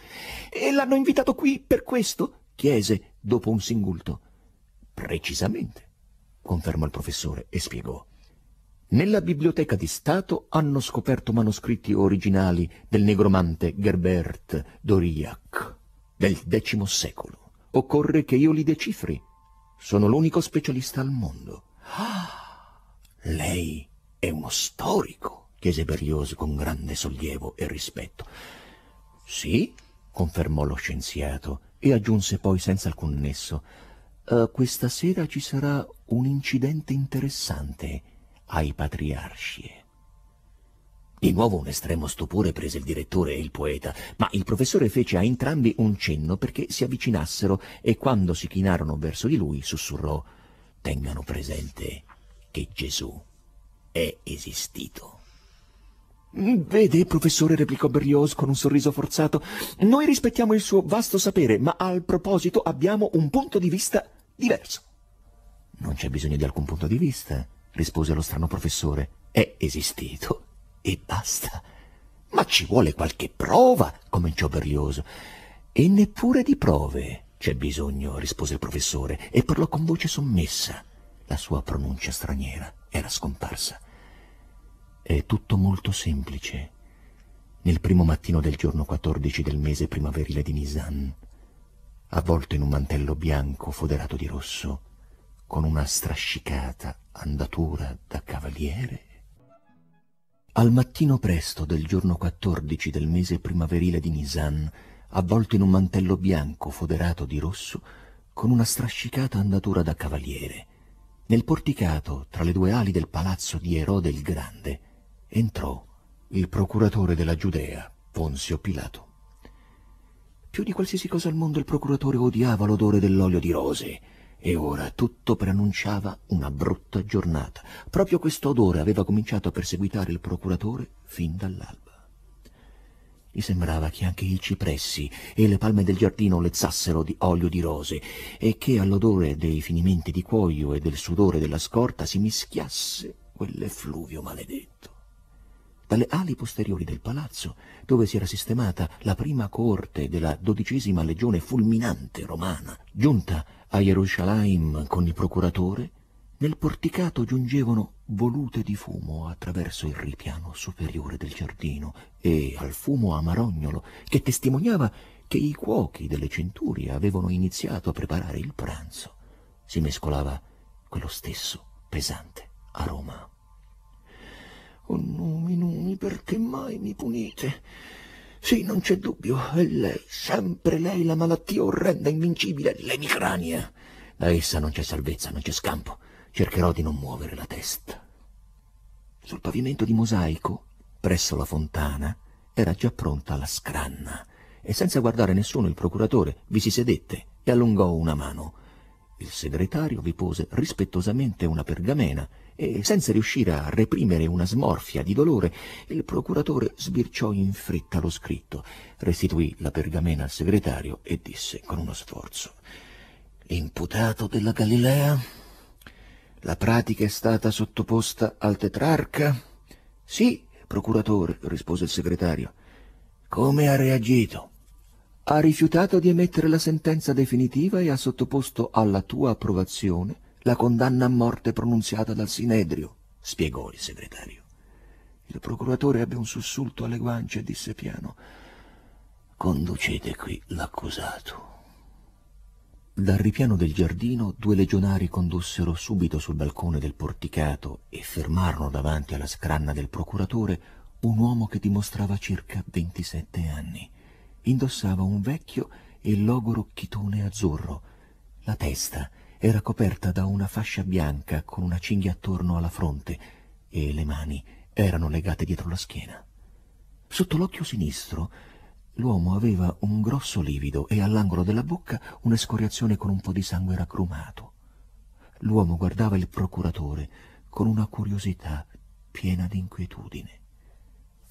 E l'hanno invitato qui per questo? chiese dopo un singulto. Precisamente, confermò il professore e spiegò nella Biblioteca di Stato hanno scoperto manoscritti originali del negromante Gerbert Doriac del X secolo. Occorre che io li decifri. Sono l'unico specialista al mondo. Ah, lei è uno storico, chiese Berlioz con grande sollievo e rispetto. Sì, confermò lo scienziato e aggiunse poi senza alcun nesso. Uh, questa sera ci sarà un incidente interessante ai patriarci. Di nuovo un estremo stupore prese il direttore e il poeta, ma il professore fece a entrambi un cenno perché si avvicinassero e quando si chinarono verso di lui sussurrò «Tengano presente che Gesù è esistito». Vede, professore, replicò Berlioz con un sorriso forzato, noi rispettiamo il suo vasto sapere, ma al proposito abbiamo un punto di vista diverso. Non c'è bisogno di alcun punto di vista, rispose lo strano professore. È esistito e basta. Ma ci vuole qualche prova, cominciò Berlioso. E neppure di prove c'è bisogno, rispose il professore e parlò con voce sommessa. La sua pronuncia straniera era scomparsa. È tutto molto semplice. Nel primo mattino del giorno 14 del mese primaverile di Nisan, avvolto in un mantello bianco foderato di rosso, con una strascicata andatura da cavaliere? Al mattino presto del giorno 14 del mese primaverile di Nisan, avvolto in un mantello bianco foderato di rosso, con una strascicata andatura da cavaliere, nel porticato tra le due ali del palazzo di Erode il Grande, entrò il procuratore della Giudea, Ponzio Pilato. Più di qualsiasi cosa al mondo il procuratore odiava l'odore dell'olio di rose, e ora tutto preannunciava una brutta giornata. Proprio questo odore aveva cominciato a perseguitare il procuratore fin dall'alba. Gli sembrava che anche i cipressi e le palme del giardino lezzassero di olio di rose e che all'odore dei finimenti di cuoio e del sudore della scorta si mischiasse quell'effluvio maledetto. Dalle ali posteriori del palazzo, dove si era sistemata la prima corte della dodicesima legione fulminante romana, giunta a Jerusalem, con il procuratore, nel porticato giungevano volute di fumo attraverso il ripiano superiore del giardino e al fumo amarognolo che testimoniava che i cuochi delle centurie avevano iniziato a preparare il pranzo. Si mescolava quello stesso pesante aroma. Oh, numi, numi, perché mai mi punite? Sì, non c'è dubbio, è lei, sempre lei, la malattia orrenda, invincibile, l'emicrania. Da essa non c'è salvezza, non c'è scampo. Cercherò di non muovere la testa. Sul pavimento di mosaico, presso la fontana, era già pronta la scranna e senza guardare nessuno il procuratore vi si sedette e allungò una mano. Il segretario vi pose rispettosamente una pergamena e senza riuscire a reprimere una smorfia di dolore, il procuratore sbirciò in fretta lo scritto, restituì la pergamena al segretario e disse con uno sforzo Imputato della Galilea? La pratica è stata sottoposta al tetrarca? Sì, procuratore, rispose il segretario. Come ha reagito? Ha rifiutato di emettere la sentenza definitiva e ha sottoposto alla tua approvazione la condanna a morte pronunziata dal Sinedrio, spiegò il segretario. Il procuratore ebbe un sussulto alle guance e disse piano Conducete qui l'accusato. Dal ripiano del giardino due legionari condussero subito sul balcone del porticato e fermarono davanti alla scranna del procuratore un uomo che dimostrava circa 27 anni. Indossava un vecchio e logoro chitone azzurro. La testa era coperta da una fascia bianca con una cinghia attorno alla fronte e le mani erano legate dietro la schiena. Sotto l'occhio sinistro l'uomo aveva un grosso livido e all'angolo della bocca una scoriazione con un po' di sangue raggrumato. L'uomo guardava il procuratore con una curiosità piena di inquietudine.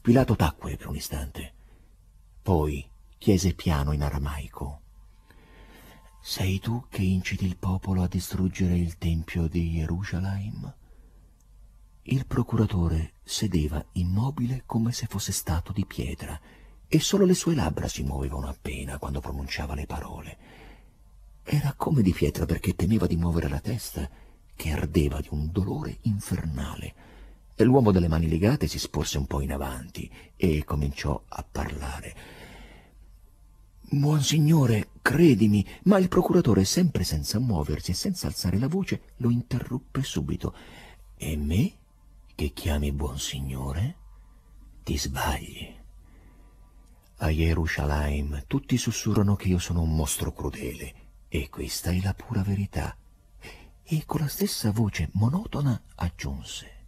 Pilato tacque per un istante, poi chiese piano in aramaico. Sei tu che inciti il popolo a distruggere il Tempio di Gerusalemme? Il procuratore sedeva immobile come se fosse stato di pietra e solo le sue labbra si muovevano appena quando pronunciava le parole. Era come di pietra perché temeva di muovere la testa, che ardeva di un dolore infernale. E l'uomo delle mani legate si sporse un po' in avanti e cominciò a parlare Buon signore, credimi, ma il procuratore, sempre senza muoversi e senza alzare la voce, lo interruppe subito. E me, che chiami buon signore? Ti sbagli. A Jerusalem tutti sussurrano che io sono un mostro crudele, e questa è la pura verità. E con la stessa voce monotona aggiunse,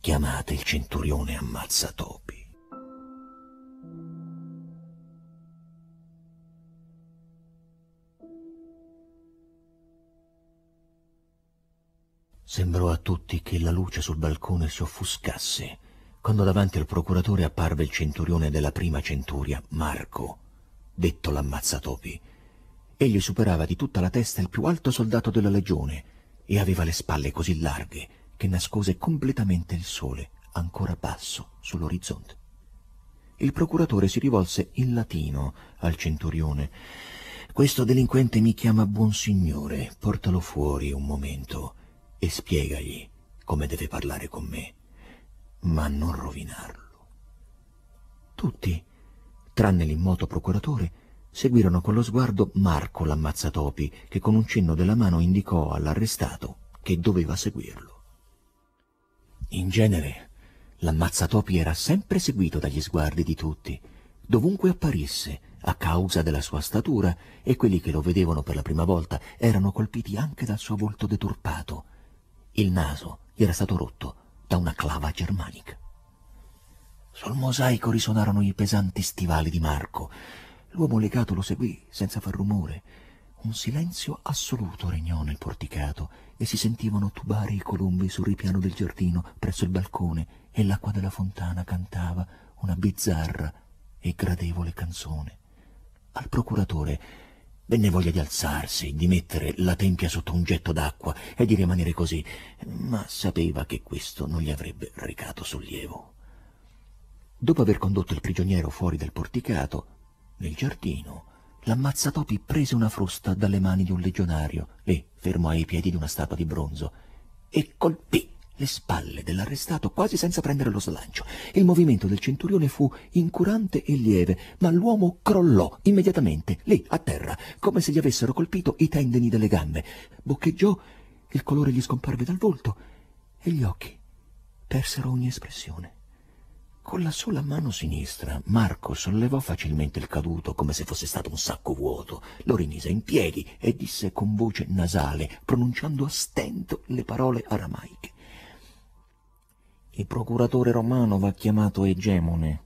chiamate il centurione ammazzatopi. Sembrò a tutti che la luce sul balcone si offuscasse quando davanti al procuratore apparve il centurione della prima centuria, Marco, detto l'ammazzatopi. Egli superava di tutta la testa il più alto soldato della legione e aveva le spalle così larghe che nascose completamente il sole, ancora basso, sull'orizzonte. Il procuratore si rivolse in latino al centurione. Questo delinquente mi chiama buon signore, portalo fuori un momento e spiegagli come deve parlare con me, ma non rovinarlo. Tutti, tranne l'immoto procuratore, seguirono con lo sguardo Marco l'ammazzatopi, che con un cenno della mano indicò all'arrestato che doveva seguirlo. In genere, l'ammazzatopi era sempre seguito dagli sguardi di tutti, dovunque apparisse, a causa della sua statura, e quelli che lo vedevano per la prima volta erano colpiti anche dal suo volto deturpato, il naso gli era stato rotto da una clava germanica. Sul mosaico risuonarono i pesanti stivali di Marco. L'uomo legato lo seguì senza far rumore. Un silenzio assoluto regnò nel porticato e si sentivano tubare i colombi sul ripiano del giardino presso il balcone e l'acqua della fontana cantava una bizzarra e gradevole canzone. Al procuratore Venne voglia di alzarsi, di mettere la tempia sotto un getto d'acqua e di rimanere così, ma sapeva che questo non gli avrebbe recato sollievo. Dopo aver condotto il prigioniero fuori dal porticato, nel giardino, l'ammazzatopi prese una frusta dalle mani di un legionario, lì, fermo ai piedi di una statua di bronzo, e colpì le spalle dell'arrestato quasi senza prendere lo slancio. Il movimento del centurione fu incurante e lieve, ma l'uomo crollò immediatamente, lì, a terra, come se gli avessero colpito i tendini delle gambe. Boccheggiò, il colore gli scomparve dal volto e gli occhi persero ogni espressione. Con la sola mano sinistra Marco sollevò facilmente il caduto come se fosse stato un sacco vuoto, lo rimise in piedi e disse con voce nasale, pronunciando a stento le parole aramaiche. Il procuratore romano va chiamato egemone.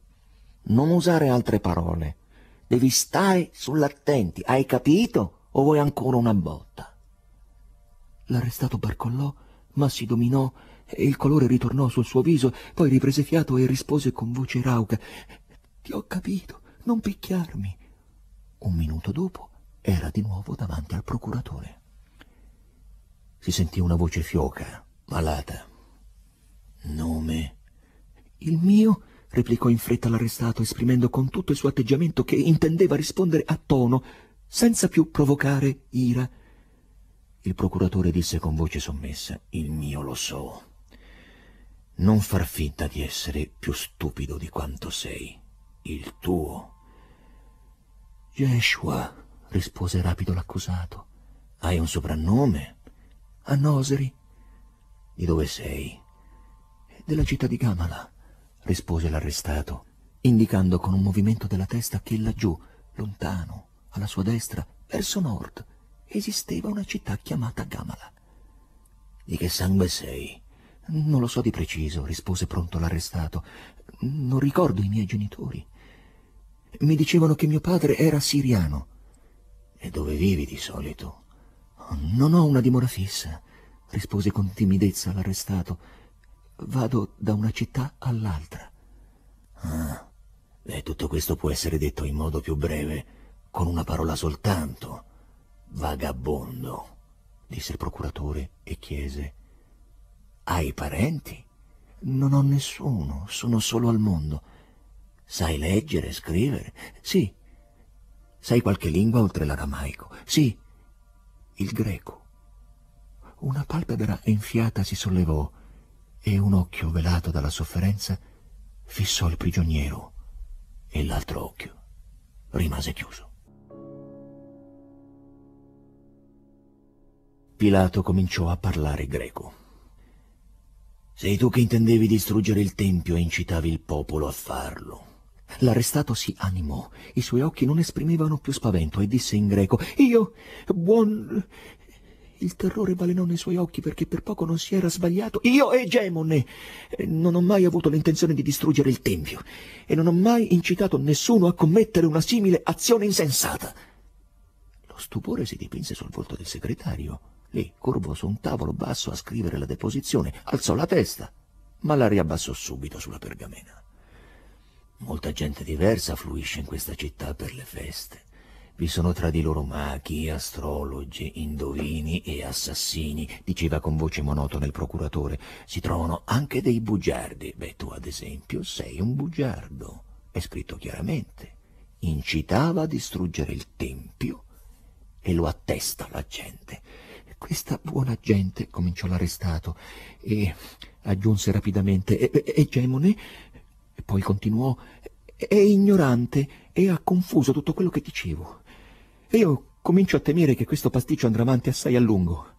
Non usare altre parole. Devi stare sull'attenti, hai capito? O vuoi ancora una botta? L'arrestato barcollò, ma si dominò e il colore ritornò sul suo viso, poi riprese fiato e rispose con voce rauca. Ti ho capito, non picchiarmi. Un minuto dopo era di nuovo davanti al procuratore. Si sentì una voce fioca, malata. Nome. Il mio? replicò in fretta l'arrestato, esprimendo con tutto il suo atteggiamento che intendeva rispondere a tono, senza più provocare ira. Il procuratore disse con voce sommessa, il mio lo so. Non far finta di essere più stupido di quanto sei. Il tuo. Jeshua, rispose rapido l'accusato. Hai un soprannome? A Di dove sei? della città di Gamala, rispose l'arrestato, indicando con un movimento della testa che laggiù, lontano, alla sua destra, verso nord, esisteva una città chiamata Gamala. Di che sangue sei? Non lo so di preciso, rispose pronto l'arrestato. Non ricordo i miei genitori. Mi dicevano che mio padre era siriano. E dove vivi di solito? Non ho una dimora fissa, rispose con timidezza l'arrestato. Vado da una città all'altra. Ah, e tutto questo può essere detto in modo più breve, con una parola soltanto. Vagabondo, disse il procuratore e chiese. Hai parenti? Non ho nessuno, sono solo al mondo. Sai leggere e scrivere? Sì. Sai qualche lingua oltre l'aramaico? Sì. Il greco. Una palpebra enfiata si sollevò e un occhio velato dalla sofferenza fissò il prigioniero e l'altro occhio rimase chiuso. Pilato cominciò a parlare greco. Sei tu che intendevi distruggere il Tempio e incitavi il popolo a farlo. L'arrestato si animò, i suoi occhi non esprimevano più spavento e disse in greco, Io, buon il terrore balenò nei suoi occhi perché per poco non si era sbagliato. Io, egemone, eh, non ho mai avuto l'intenzione di distruggere il Tempio e non ho mai incitato nessuno a commettere una simile azione insensata. Lo stupore si dipinse sul volto del segretario. Lì, curvo su un tavolo basso a scrivere la deposizione, alzò la testa, ma la riabbassò subito sulla pergamena. Molta gente diversa fluisce in questa città per le feste. Vi sono tra di loro maghi, astrologi, indovini e assassini, diceva con voce monotona il procuratore. Si trovano anche dei bugiardi. Beh, tu ad esempio sei un bugiardo. È scritto chiaramente. Incitava a distruggere il Tempio e lo attesta la gente. Questa buona gente, cominciò l'arrestato, e aggiunse rapidamente, e- egemone, e poi continuò, è ignorante e ha confuso tutto quello che dicevo. Io comincio a temere che questo pasticcio andrà avanti assai a lungo.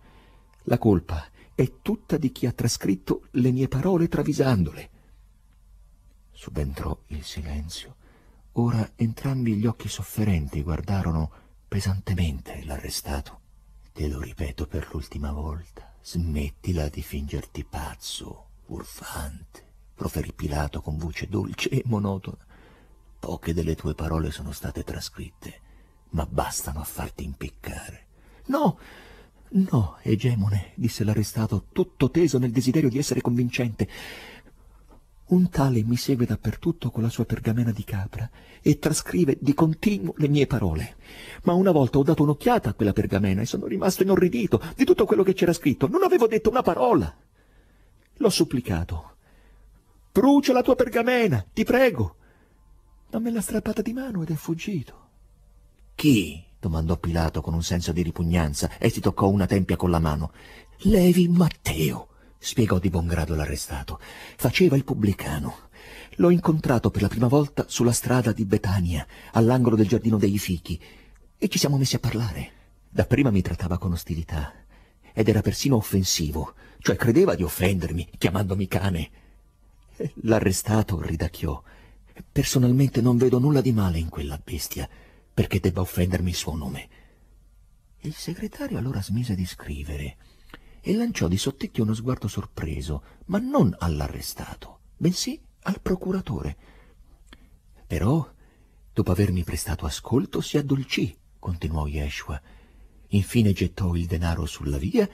La colpa è tutta di chi ha trascritto le mie parole travisandole. Subentrò il silenzio. Ora entrambi gli occhi sofferenti guardarono pesantemente l'arrestato. Te lo ripeto per l'ultima volta, smettila di fingerti pazzo, urfante, proferì Pilato con voce dolce e monotona. Poche delle tue parole sono state trascritte ma bastano a farti impiccare. No, no, Egemone, disse l'arrestato, tutto teso nel desiderio di essere convincente. Un tale mi segue dappertutto con la sua pergamena di capra e trascrive di continuo le mie parole. Ma una volta ho dato un'occhiata a quella pergamena e sono rimasto inorridito di tutto quello che c'era scritto. Non avevo detto una parola. L'ho supplicato. Brucia la tua pergamena, ti prego. Ma me l'ha strappata di mano ed è fuggito chi? domandò Pilato con un senso di ripugnanza e si toccò una tempia con la mano. Levi Matteo, spiegò di buon grado l'arrestato. Faceva il pubblicano. L'ho incontrato per la prima volta sulla strada di Betania, all'angolo del giardino dei fichi, e ci siamo messi a parlare. Dapprima mi trattava con ostilità ed era persino offensivo, cioè credeva di offendermi chiamandomi cane. L'arrestato ridacchiò. Personalmente non vedo nulla di male in quella bestia perché debba offendermi il suo nome. Il segretario allora smise di scrivere e lanciò di sottecchio uno sguardo sorpreso, ma non all'arrestato, bensì al procuratore. Però, dopo avermi prestato ascolto, si addolcì, continuò Yeshua. Infine gettò il denaro sulla via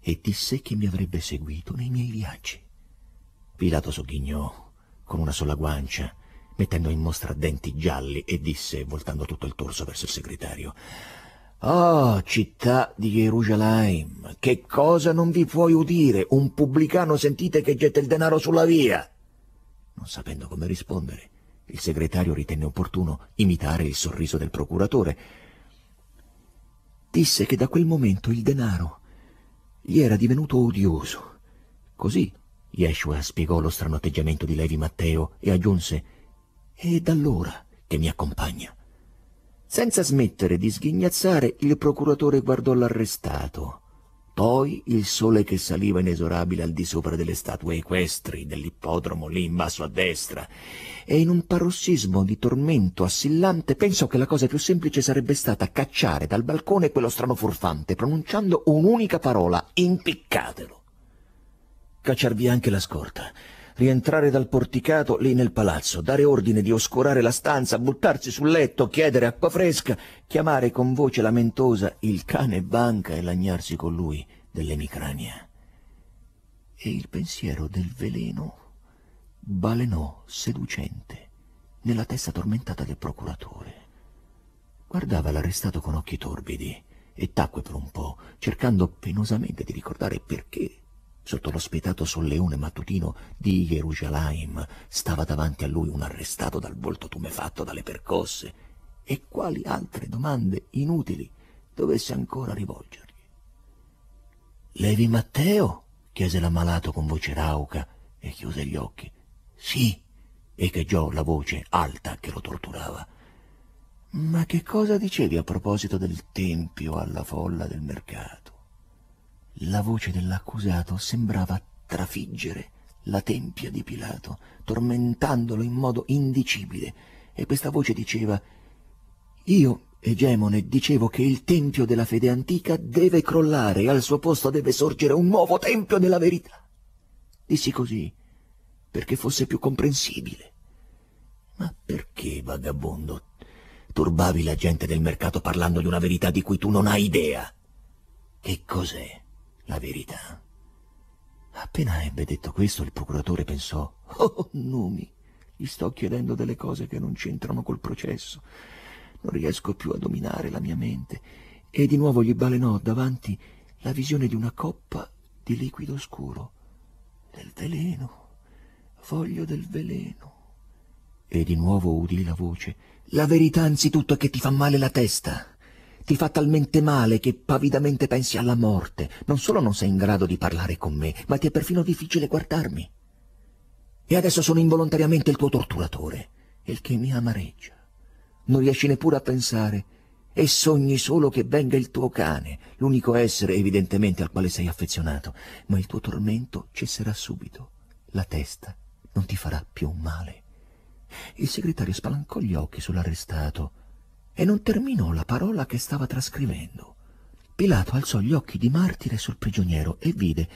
e disse che mi avrebbe seguito nei miei viaggi. Pilato sogghignò con una sola guancia mettendo in mostra denti gialli, e disse, voltando tutto il torso verso il segretario, «Oh, città di Gerusalemme, che cosa non vi puoi udire? Un pubblicano sentite che getta il denaro sulla via!» Non sapendo come rispondere, il segretario ritenne opportuno imitare il sorriso del procuratore. Disse che da quel momento il denaro gli era divenuto odioso. Così Yeshua spiegò lo strano atteggiamento di Levi Matteo e aggiunse è da allora che mi accompagna. Senza smettere di sghignazzare, il procuratore guardò l'arrestato. Poi il sole che saliva inesorabile al di sopra delle statue equestri dell'ippodromo lì in basso a destra, e in un parossismo di tormento assillante pensò che la cosa più semplice sarebbe stata cacciare dal balcone quello strano furfante, pronunciando un'unica parola, impiccatelo. Cacciar via anche la scorta, rientrare dal porticato lì nel palazzo, dare ordine di oscurare la stanza, buttarsi sul letto, chiedere acqua fresca, chiamare con voce lamentosa il cane banca e lagnarsi con lui dell'emicrania. E il pensiero del veleno balenò seducente nella testa tormentata del procuratore. Guardava l'arrestato con occhi torbidi e tacque per un po', cercando penosamente di ricordare perché Sotto l'ospedato solleone mattutino di Gerusalemme stava davanti a lui un arrestato dal volto tumefatto dalle percosse e quali altre domande inutili dovesse ancora rivolgergli. Levi Matteo? chiese l'ammalato con voce rauca e chiuse gli occhi. Sì, echeggiò la voce alta che lo torturava. Ma che cosa dicevi a proposito del tempio alla folla del mercato? La voce dell'accusato sembrava trafiggere la tempia di Pilato, tormentandolo in modo indicibile, e questa voce diceva Io, Egemone, dicevo che il tempio della fede antica deve crollare e al suo posto deve sorgere un nuovo tempio della verità. Dissi così perché fosse più comprensibile. Ma perché, vagabondo, turbavi la gente del mercato parlando di una verità di cui tu non hai idea? Che cos'è? la verità. Appena ebbe detto questo, il procuratore pensò, oh, Numi, gli sto chiedendo delle cose che non c'entrano col processo. Non riesco più a dominare la mia mente. E di nuovo gli balenò davanti la visione di una coppa di liquido scuro. Del veleno. Voglio del veleno. E di nuovo udì la voce. La verità anzitutto è che ti fa male la testa ti fa talmente male che pavidamente pensi alla morte. Non solo non sei in grado di parlare con me, ma ti è perfino difficile guardarmi. E adesso sono involontariamente il tuo torturatore, il che mi amareggia. Non riesci neppure a pensare e sogni solo che venga il tuo cane, l'unico essere evidentemente al quale sei affezionato, ma il tuo tormento cesserà subito. La testa non ti farà più male. Il segretario spalancò gli occhi sull'arrestato e non terminò la parola che stava trascrivendo. Pilato alzò gli occhi di martire sul prigioniero e vide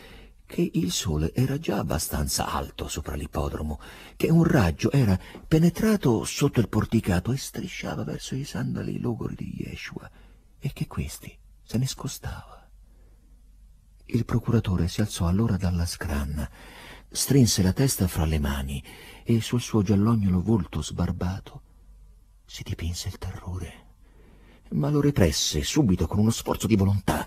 che il sole era già abbastanza alto sopra l'ippodromo, che un raggio era penetrato sotto il porticato e strisciava verso i sandali logori di Yeshua, e che questi se ne scostava. Il procuratore si alzò allora dalla scranna, strinse la testa fra le mani e sul suo giallognolo volto sbarbato si dipinse il terrore, ma lo represse subito con uno sforzo di volontà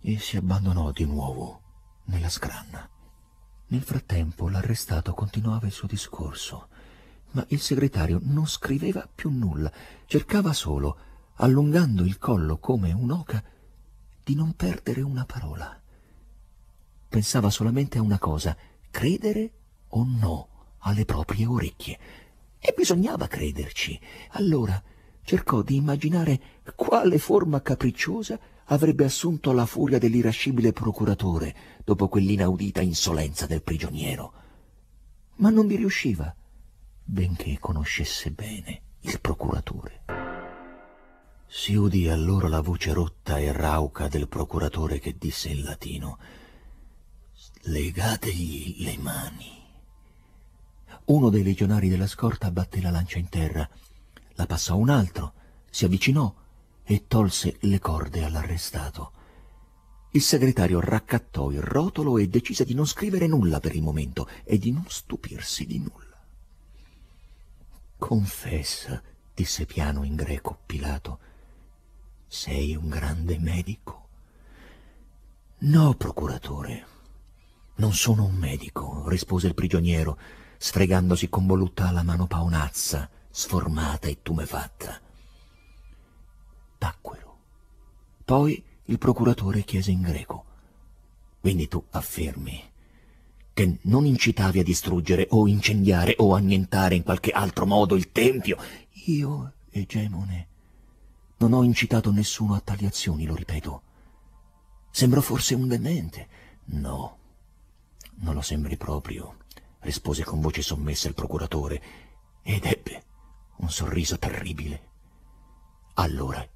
e si abbandonò di nuovo nella scranna. Nel frattempo l'arrestato continuava il suo discorso, ma il segretario non scriveva più nulla, cercava solo, allungando il collo come un'oca, di non perdere una parola. Pensava solamente a una cosa, credere o no alle proprie orecchie. E bisognava crederci. Allora cercò di immaginare quale forma capricciosa avrebbe assunto la furia dell'irascibile procuratore dopo quell'inaudita insolenza del prigioniero. Ma non vi riusciva, benché conoscesse bene il procuratore. Si udì allora la voce rotta e rauca del procuratore che disse in latino Legategli le mani. Uno dei legionari della scorta batté la lancia in terra, la passò un altro, si avvicinò e tolse le corde all'arrestato. Il segretario raccattò il rotolo e decise di non scrivere nulla per il momento e di non stupirsi di nulla. Confessa, disse piano in greco Pilato, sei un grande medico? No, procuratore, non sono un medico, rispose il prigioniero sfregandosi con voluttà la mano paonazza, sformata e tumefatta. Tacquero. Poi il procuratore chiese in greco. Quindi tu affermi che non incitavi a distruggere o incendiare o annientare in qualche altro modo il Tempio. Io, egemone, non ho incitato nessuno a tali azioni, lo ripeto. Sembro forse un demente. No, non lo sembri proprio rispose con voce sommessa il procuratore, ed ebbe un sorriso terribile. Allora,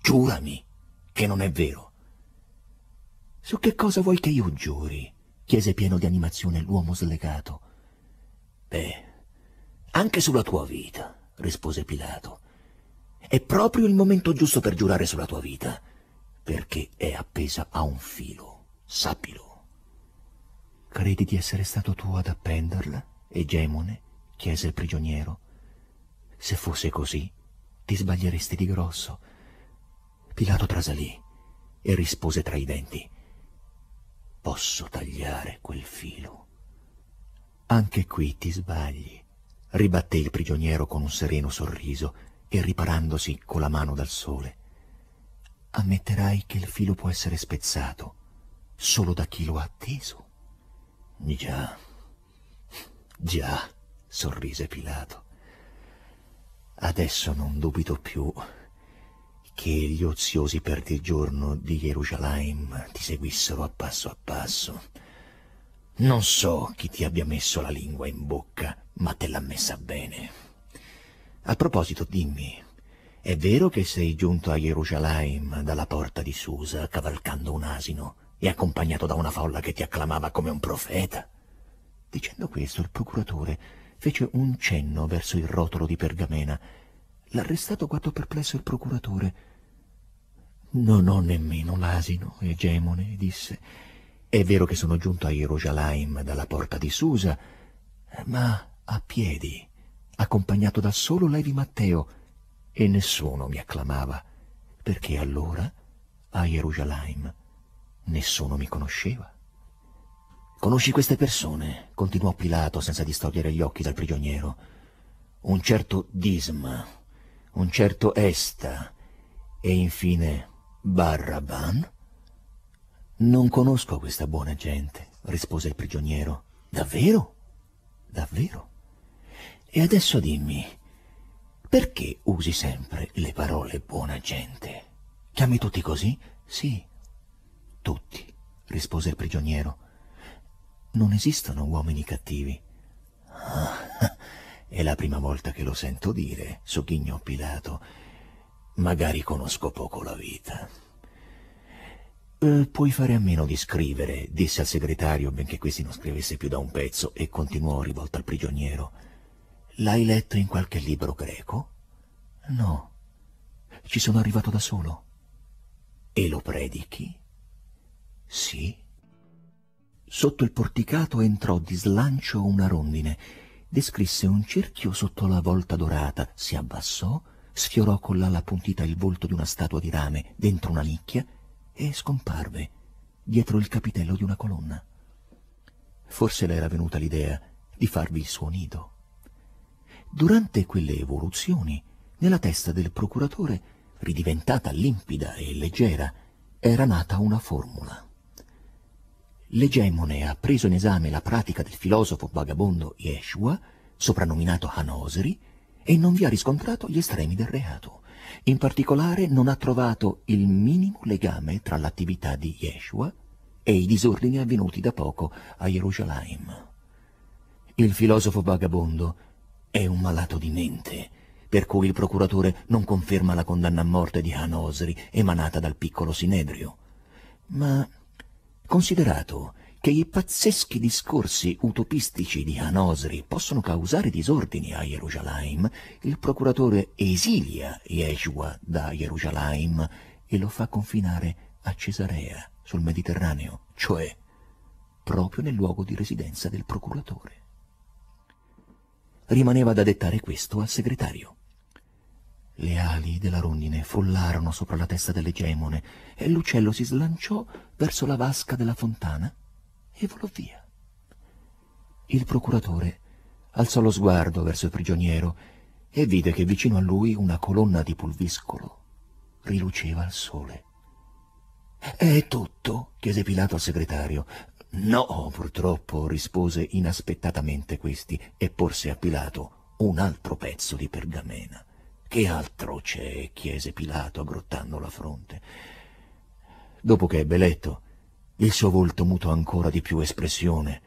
giurami che non è vero. Su che cosa vuoi che io giuri? chiese pieno di animazione l'uomo slegato. Beh, anche sulla tua vita, rispose Pilato. È proprio il momento giusto per giurare sulla tua vita, perché è appesa a un filo, sappilo. Credi di essere stato tu ad appenderla? Egemone? chiese il prigioniero. Se fosse così, ti sbaglieresti di grosso. Pilato trasalì e rispose tra i denti. Posso tagliare quel filo. Anche qui ti sbagli, ribatté il prigioniero con un sereno sorriso e riparandosi con la mano dal sole. Ammetterai che il filo può essere spezzato solo da chi lo ha atteso. Già, già, sorrise Pilato. Adesso non dubito più che gli oziosi per il giorno di Gerusalemme ti seguissero a passo a passo. Non so chi ti abbia messo la lingua in bocca, ma te l'ha messa bene. A proposito, dimmi, è vero che sei giunto a Gerusalemme dalla porta di Susa cavalcando un asino? e accompagnato da una folla che ti acclamava come un profeta. Dicendo questo, il procuratore fece un cenno verso il rotolo di pergamena. L'arrestato guardò perplesso il procuratore. Non ho nemmeno l'asino, egemone, disse. È vero che sono giunto a Jerusalem dalla porta di Susa, ma a piedi, accompagnato da solo Levi Matteo, e nessuno mi acclamava, perché allora a Jerusalem Nessuno mi conosceva. Conosci queste persone? continuò Pilato senza distogliere gli occhi dal prigioniero. Un certo Disma, un certo Esta e infine Barraban? Non conosco questa buona gente, rispose il prigioniero. Davvero? Davvero? E adesso dimmi, perché usi sempre le parole buona gente? Chiami tutti così? Sì, tutti, rispose il prigioniero. Non esistono uomini cattivi. Ah, *laughs* è la prima volta che lo sento dire, sogghignò Pilato. Magari conosco poco la vita. Eh, puoi fare a meno di scrivere, disse al segretario, benché questi non scrivesse più da un pezzo, e continuò rivolto al prigioniero. L'hai letto in qualche libro greco? No. Ci sono arrivato da solo. E lo predichi? Sì. Sotto il porticato entrò di slancio una rondine, descrisse un cerchio sotto la volta dorata, si abbassò, sfiorò con l'ala puntita il volto di una statua di rame dentro una nicchia e scomparve dietro il capitello di una colonna. Forse le era venuta l'idea di farvi il suo nido. Durante quelle evoluzioni, nella testa del procuratore, ridiventata limpida e leggera, era nata una formula l'egemone ha preso in esame la pratica del filosofo vagabondo Yeshua, soprannominato Hanoseri, e non vi ha riscontrato gli estremi del reato. In particolare non ha trovato il minimo legame tra l'attività di Yeshua e i disordini avvenuti da poco a Gerusalemme. Il filosofo vagabondo è un malato di mente, per cui il procuratore non conferma la condanna a morte di Hanosri emanata dal piccolo Sinedrio. Ma considerato che i pazzeschi discorsi utopistici di Hanosri possono causare disordini a Gerusalemme, il procuratore esilia Yeshua da Gerusalemme e lo fa confinare a Cesarea, sul Mediterraneo, cioè proprio nel luogo di residenza del procuratore. Rimaneva da dettare questo al segretario. Le ali della rondine frullarono sopra la testa dell'egemone e l'uccello si slanciò verso la vasca della fontana e volò via. Il procuratore alzò lo sguardo verso il prigioniero e vide che vicino a lui una colonna di pulviscolo riluceva al sole. È tutto? chiese Pilato al segretario. No, purtroppo, rispose inaspettatamente questi e porse a Pilato un altro pezzo di pergamena. Che altro c'è? chiese Pilato aggrottando la fronte. Dopo che ebbe letto, il suo volto mutò ancora di più espressione.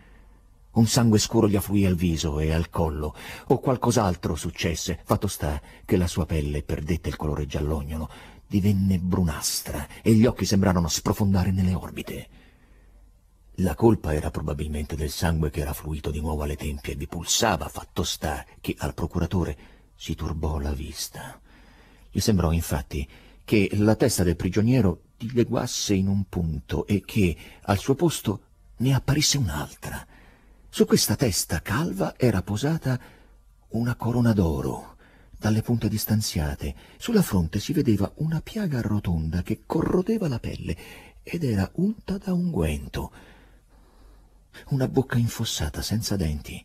Un sangue scuro gli affluì al viso e al collo, o qualcos'altro successe, fatto sta che la sua pelle perdette il colore giallognolo, divenne brunastra e gli occhi sembrarono sprofondare nelle orbite. La colpa era probabilmente del sangue che era fluito di nuovo alle tempie e vi pulsava, fatto sta che al procuratore si turbò la vista. Gli sembrò infatti che la testa del prigioniero dileguasse in un punto e che al suo posto ne apparisse un'altra. Su questa testa calva era posata una corona d'oro, dalle punte distanziate. Sulla fronte si vedeva una piaga rotonda che corrodeva la pelle ed era unta da unguento. Una bocca infossata senza denti,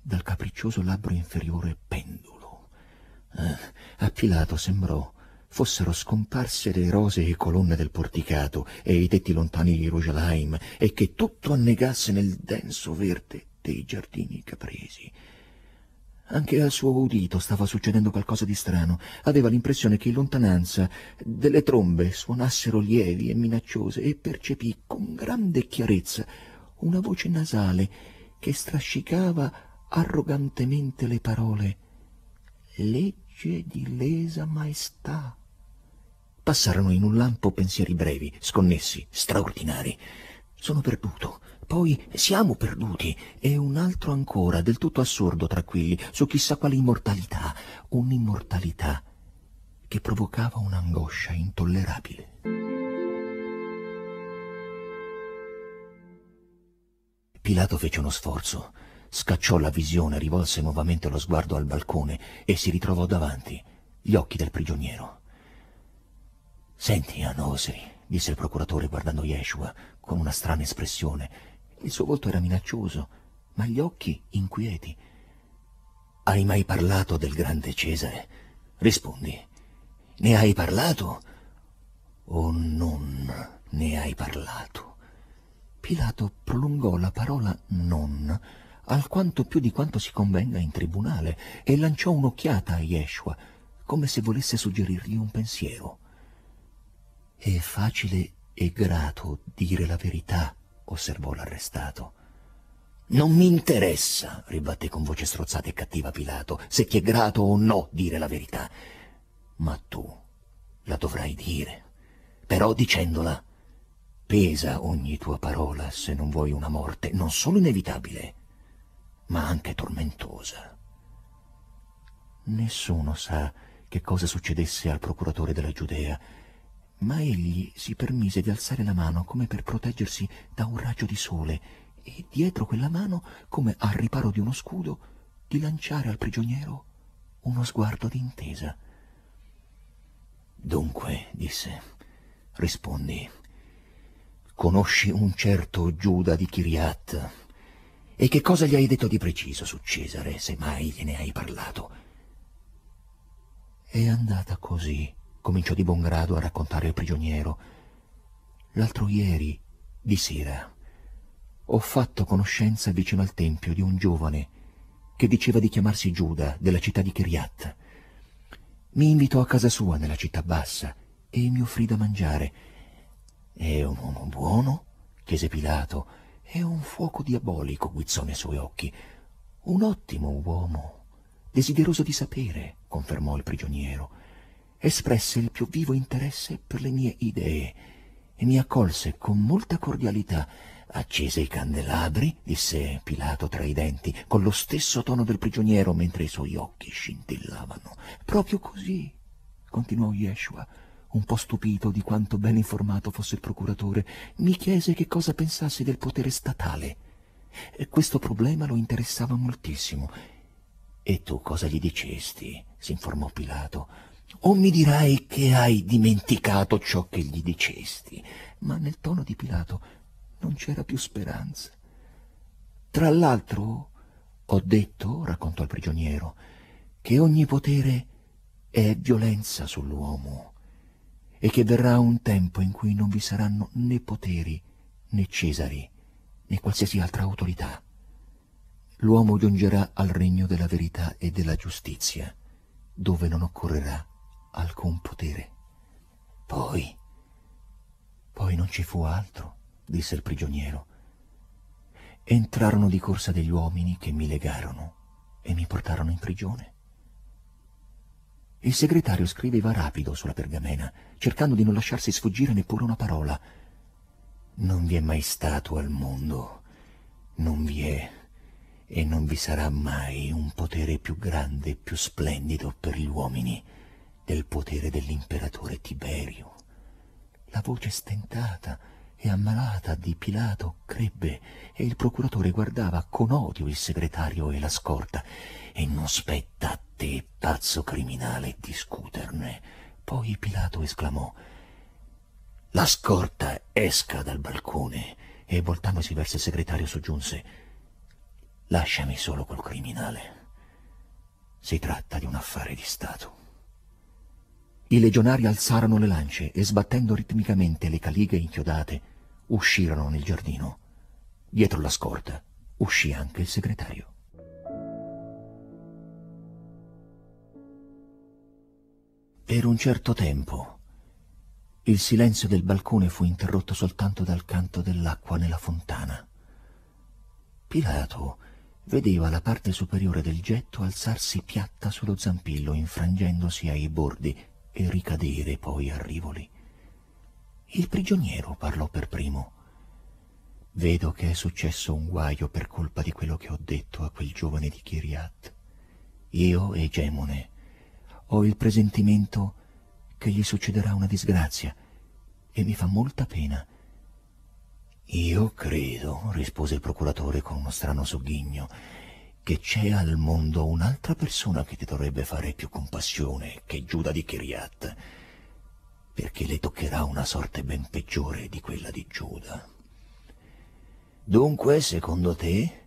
dal capriccioso labbro inferiore pendulo eh, A Pilato sembrò fossero scomparse le rosee colonne del porticato e i tetti lontani di Rugelaim e che tutto annegasse nel denso verde dei giardini capresi. Anche al suo udito stava succedendo qualcosa di strano. Aveva l'impressione che in lontananza delle trombe suonassero lievi e minacciose e percepì con grande chiarezza una voce nasale che strascicava arrogantemente le parole «Le legge di lesa maestà. Passarono in un lampo pensieri brevi, sconnessi, straordinari. Sono perduto, poi siamo perduti, e un altro ancora, del tutto assurdo, tranquilli, su chissà quale immortalità, un'immortalità che provocava un'angoscia intollerabile. Pilato fece uno sforzo Scacciò la visione, rivolse nuovamente lo sguardo al balcone e si ritrovò davanti, gli occhi del prigioniero. Senti, Anosri, disse il procuratore guardando Yeshua con una strana espressione. Il suo volto era minaccioso, ma gli occhi inquieti. Hai mai parlato del grande Cesare? Rispondi. Ne hai parlato o non ne hai parlato? Pilato prolungò la parola non alquanto più di quanto si convenga in tribunale, e lanciò un'occhiata a Yeshua, come se volesse suggerirgli un pensiero. È facile e grato dire la verità, osservò l'arrestato. Non mi interessa, ribatté con voce strozzata e cattiva Pilato, se ti è grato o no dire la verità. Ma tu la dovrai dire. Però dicendola, pesa ogni tua parola se non vuoi una morte non solo inevitabile, ma anche tormentosa. Nessuno sa che cosa succedesse al procuratore della Giudea, ma egli si permise di alzare la mano come per proteggersi da un raggio di sole e dietro quella mano, come al riparo di uno scudo, di lanciare al prigioniero uno sguardo d'intesa. Dunque, disse, rispondi, conosci un certo Giuda di Chiriat, e che cosa gli hai detto di preciso su Cesare, se mai gliene hai parlato? È andata così, cominciò di buon grado a raccontare il prigioniero. L'altro ieri, di sera, ho fatto conoscenza vicino al tempio di un giovane che diceva di chiamarsi Giuda, della città di Kiryat. Mi invitò a casa sua nella città bassa e mi offrì da mangiare. È un uomo buono? chiese Pilato e un fuoco diabolico guizzò nei suoi occhi. Un ottimo uomo, desideroso di sapere, confermò il prigioniero. Espresse il più vivo interesse per le mie idee e mi accolse con molta cordialità. Accese i candelabri, disse Pilato tra i denti, con lo stesso tono del prigioniero mentre i suoi occhi scintillavano. Proprio così, continuò Yeshua un po' stupito di quanto ben informato fosse il procuratore, mi chiese che cosa pensassi del potere statale. Questo problema lo interessava moltissimo. E tu cosa gli dicesti? si informò Pilato. O mi dirai che hai dimenticato ciò che gli dicesti? Ma nel tono di Pilato non c'era più speranza. Tra l'altro, ho detto, raccontò il prigioniero, che ogni potere è violenza sull'uomo e che verrà un tempo in cui non vi saranno né poteri, né Cesari, né qualsiasi altra autorità. L'uomo giungerà al regno della verità e della giustizia, dove non occorrerà alcun potere. Poi, poi non ci fu altro, disse il prigioniero. Entrarono di corsa degli uomini che mi legarono e mi portarono in prigione. Il segretario scriveva rapido sulla pergamena, cercando di non lasciarsi sfuggire neppure una parola. Non vi è mai stato al mondo, non vi è e non vi sarà mai un potere più grande e più splendido per gli uomini del potere dell'imperatore Tiberio. La voce stentata, e ammalata di Pilato crebbe e il procuratore guardava con odio il segretario e la scorta. E non spetta a te, pazzo criminale, discuterne. Poi Pilato esclamò La scorta esca dal balcone e voltandosi verso il segretario soggiunse Lasciami solo col criminale. Si tratta di un affare di Stato. I legionari alzarono le lance e sbattendo ritmicamente le calighe inchiodate, uscirono nel giardino. Dietro la scorta uscì anche il segretario. Per un certo tempo il silenzio del balcone fu interrotto soltanto dal canto dell'acqua nella fontana. Pilato vedeva la parte superiore del getto alzarsi piatta sullo zampillo, infrangendosi ai bordi e ricadere poi a rivoli. Il prigioniero parlò per primo. Vedo che è successo un guaio per colpa di quello che ho detto a quel giovane di Kiriat. Io, egemone, ho il presentimento che gli succederà una disgrazia e mi fa molta pena. Io credo, rispose il procuratore con uno strano sogghigno, che c'è al mondo un'altra persona che ti dovrebbe fare più compassione che Giuda di Kiriat, perché le toccherà una sorte ben peggiore di quella di Giuda. Dunque, secondo te,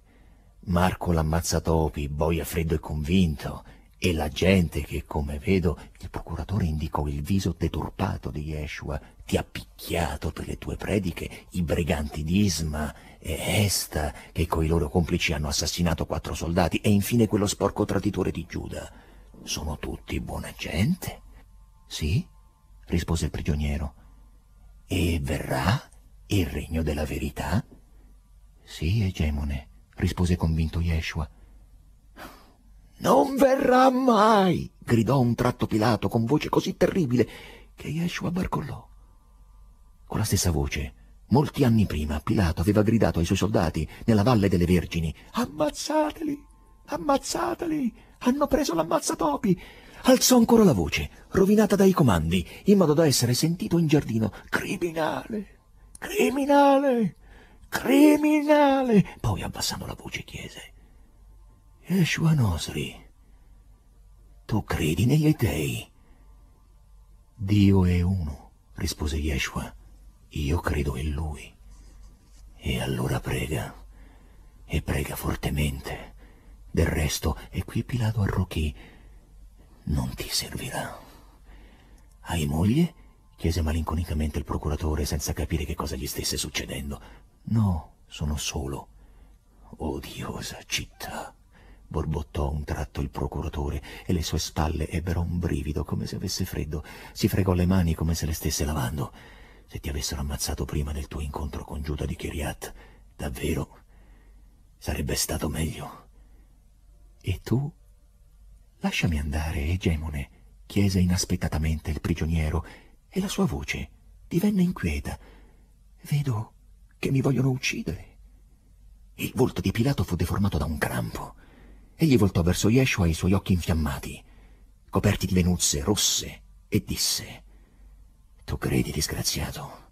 Marco l'ammazzatopi, boia freddo e convinto, e la gente che, come vedo, il procuratore indicò il viso deturpato di Yeshua, ti ha picchiato per le tue prediche, i briganti di Isma e Esta, che coi loro complici hanno assassinato quattro soldati, e infine quello sporco traditore di Giuda. Sono tutti buona gente? Sì, rispose il prigioniero. E verrà il regno della verità? Sì, egemone, rispose convinto Yeshua non verrà mai! gridò un tratto Pilato con voce così terribile che Yeshua barcollò. Con la stessa voce, molti anni prima, Pilato aveva gridato ai suoi soldati nella Valle delle Vergini «Ammazzateli! Ammazzateli! Hanno preso l'ammazzatopi!» Alzò ancora la voce, rovinata dai comandi, in modo da essere sentito in giardino «Criminale! Criminale! Criminale!» Poi abbassando la voce chiese Yeshua Nosri, tu credi negli dei? Dio è uno, rispose Yeshua. Io credo in lui. E allora prega, e prega fortemente. Del resto, e qui Pilato arrochì, non ti servirà. Hai moglie? chiese malinconicamente il procuratore senza capire che cosa gli stesse succedendo. No, sono solo. Odiosa città borbottò un tratto il procuratore e le sue spalle ebbero un brivido come se avesse freddo. Si fregò le mani come se le stesse lavando. Se ti avessero ammazzato prima del tuo incontro con Giuda di Kiriat, davvero sarebbe stato meglio. E tu? Lasciami andare, Egemone, chiese inaspettatamente il prigioniero, e la sua voce divenne inquieta. Vedo che mi vogliono uccidere. Il volto di Pilato fu deformato da un crampo. Egli voltò verso Yeshua i suoi occhi infiammati, coperti di venuzze rosse, e disse «Tu credi, disgraziato,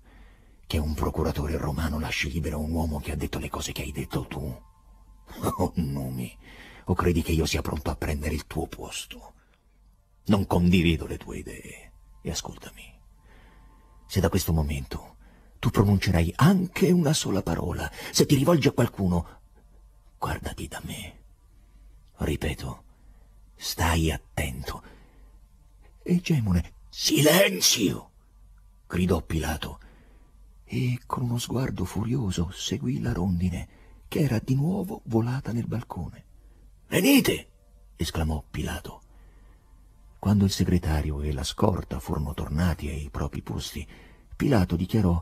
che un procuratore romano lasci libero un uomo che ha detto le cose che hai detto tu? *laughs* Oh, Numi, o credi che io sia pronto a prendere il tuo posto? Non condivido le tue idee e ascoltami. Se da questo momento tu pronuncerai anche una sola parola, se ti rivolgi a qualcuno, guardati da me ripeto, stai attento. E Gemone, silenzio! gridò Pilato, e con uno sguardo furioso seguì la rondine, che era di nuovo volata nel balcone. Venite! esclamò Pilato. Quando il segretario e la scorta furono tornati ai propri posti, Pilato dichiarò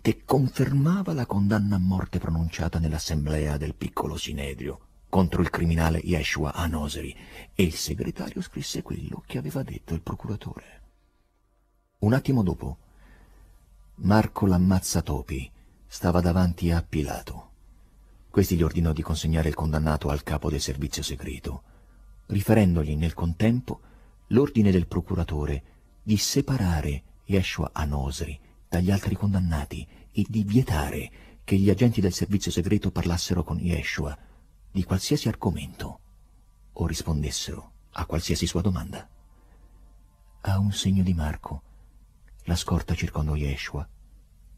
che confermava la condanna a morte pronunciata nell'assemblea del piccolo Sinedrio contro il criminale Yeshua a Noseri e il segretario scrisse quello che aveva detto il procuratore. Un attimo dopo, Marco l'ammazzatopi stava davanti a Pilato. Questi gli ordinò di consegnare il condannato al capo del servizio segreto, riferendogli nel contempo l'ordine del procuratore di separare Yeshua a Noseri dagli altri condannati e di vietare che gli agenti del servizio segreto parlassero con Yeshua di qualsiasi argomento o rispondessero a qualsiasi sua domanda. A un segno di Marco, la scorta circondò Yeshua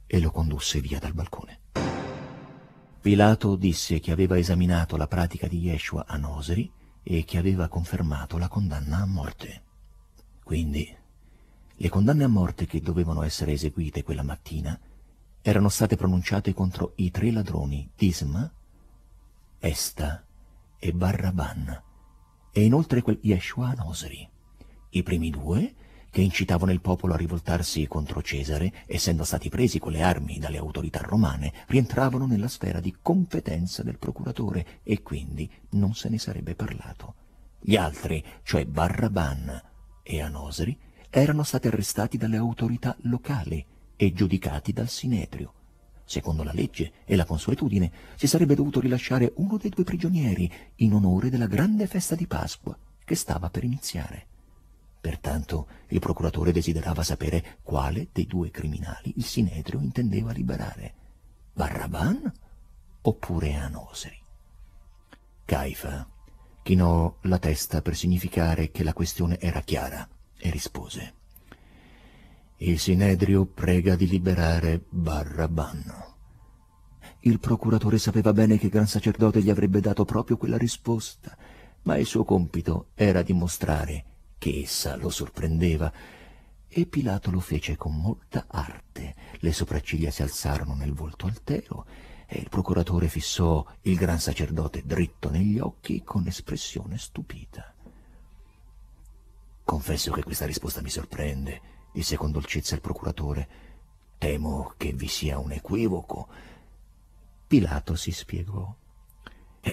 e lo condusse via dal balcone. Pilato disse che aveva esaminato la pratica di Yeshua a Noseri e che aveva confermato la condanna a morte. Quindi, le condanne a morte che dovevano essere eseguite quella mattina erano state pronunciate contro i tre ladroni d'Isma, Esta e Barraban, e inoltre quel Yeshua Nosri, i primi due che incitavano il popolo a rivoltarsi contro Cesare, essendo stati presi con le armi dalle autorità romane, rientravano nella sfera di competenza del procuratore e quindi non se ne sarebbe parlato. Gli altri, cioè Barraban e Anosri, erano stati arrestati dalle autorità locali e giudicati dal Sinedrio, Secondo la legge e la consuetudine si sarebbe dovuto rilasciare uno dei due prigionieri in onore della grande festa di Pasqua che stava per iniziare. Pertanto il procuratore desiderava sapere quale dei due criminali il Sinedrio intendeva liberare, Barraban oppure Anoseri. Caifa chinò la testa per significare che la questione era chiara e rispose il Sinedrio prega di liberare Barrabanno. Il procuratore sapeva bene che il gran sacerdote gli avrebbe dato proprio quella risposta, ma il suo compito era dimostrare che essa lo sorprendeva, e Pilato lo fece con molta arte. Le sopracciglia si alzarono nel volto altero e il procuratore fissò il gran sacerdote dritto negli occhi con espressione stupita. Confesso che questa risposta mi sorprende, disse con dolcezza il procuratore. Temo che vi sia un equivoco. Pilato si spiegò.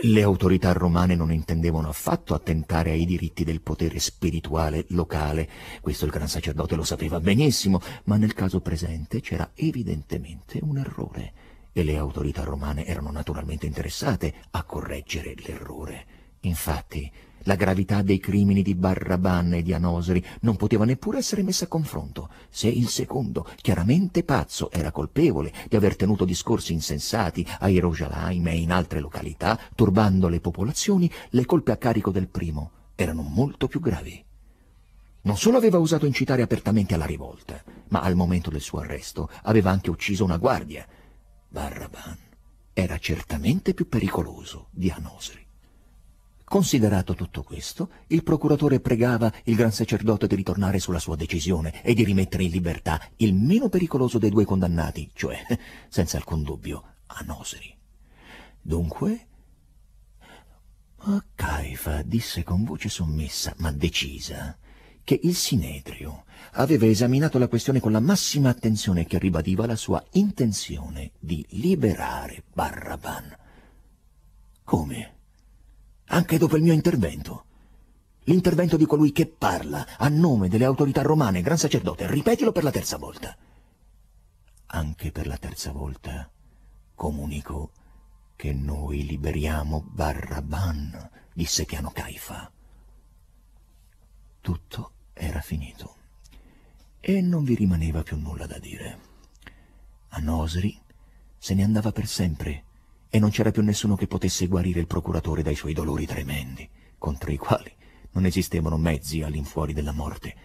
Le autorità romane non intendevano affatto attentare ai diritti del potere spirituale locale, questo il gran sacerdote lo sapeva benissimo, ma nel caso presente c'era evidentemente un errore e le autorità romane erano naturalmente interessate a correggere l'errore. Infatti, la gravità dei crimini di Barraban e di Anosri non poteva neppure essere messa a confronto. Se il secondo, chiaramente pazzo, era colpevole di aver tenuto discorsi insensati a Yerusalaim e in altre località, turbando le popolazioni, le colpe a carico del primo erano molto più gravi. Non solo aveva usato incitare apertamente alla rivolta, ma al momento del suo arresto aveva anche ucciso una guardia. Barraban era certamente più pericoloso di Anosri. Considerato tutto questo, il procuratore pregava il gran sacerdote di ritornare sulla sua decisione e di rimettere in libertà il meno pericoloso dei due condannati, cioè, *laughs* senza alcun dubbio, Anoseri. Dunque... A Caifa disse con voce sommessa, ma decisa, che il Sinedrio aveva esaminato la questione con la massima attenzione che ribadiva la sua intenzione di liberare Barraban. Come? anche dopo il mio intervento. L'intervento di colui che parla a nome delle autorità romane, gran sacerdote, ripetilo per la terza volta. Anche per la terza volta comunico che noi liberiamo Barrabban, disse piano Caifa. Tutto era finito e non vi rimaneva più nulla da dire. A Nosri se ne andava per sempre e non c'era più nessuno che potesse guarire il procuratore dai suoi dolori tremendi, contro i quali non esistevano mezzi all'infuori della morte.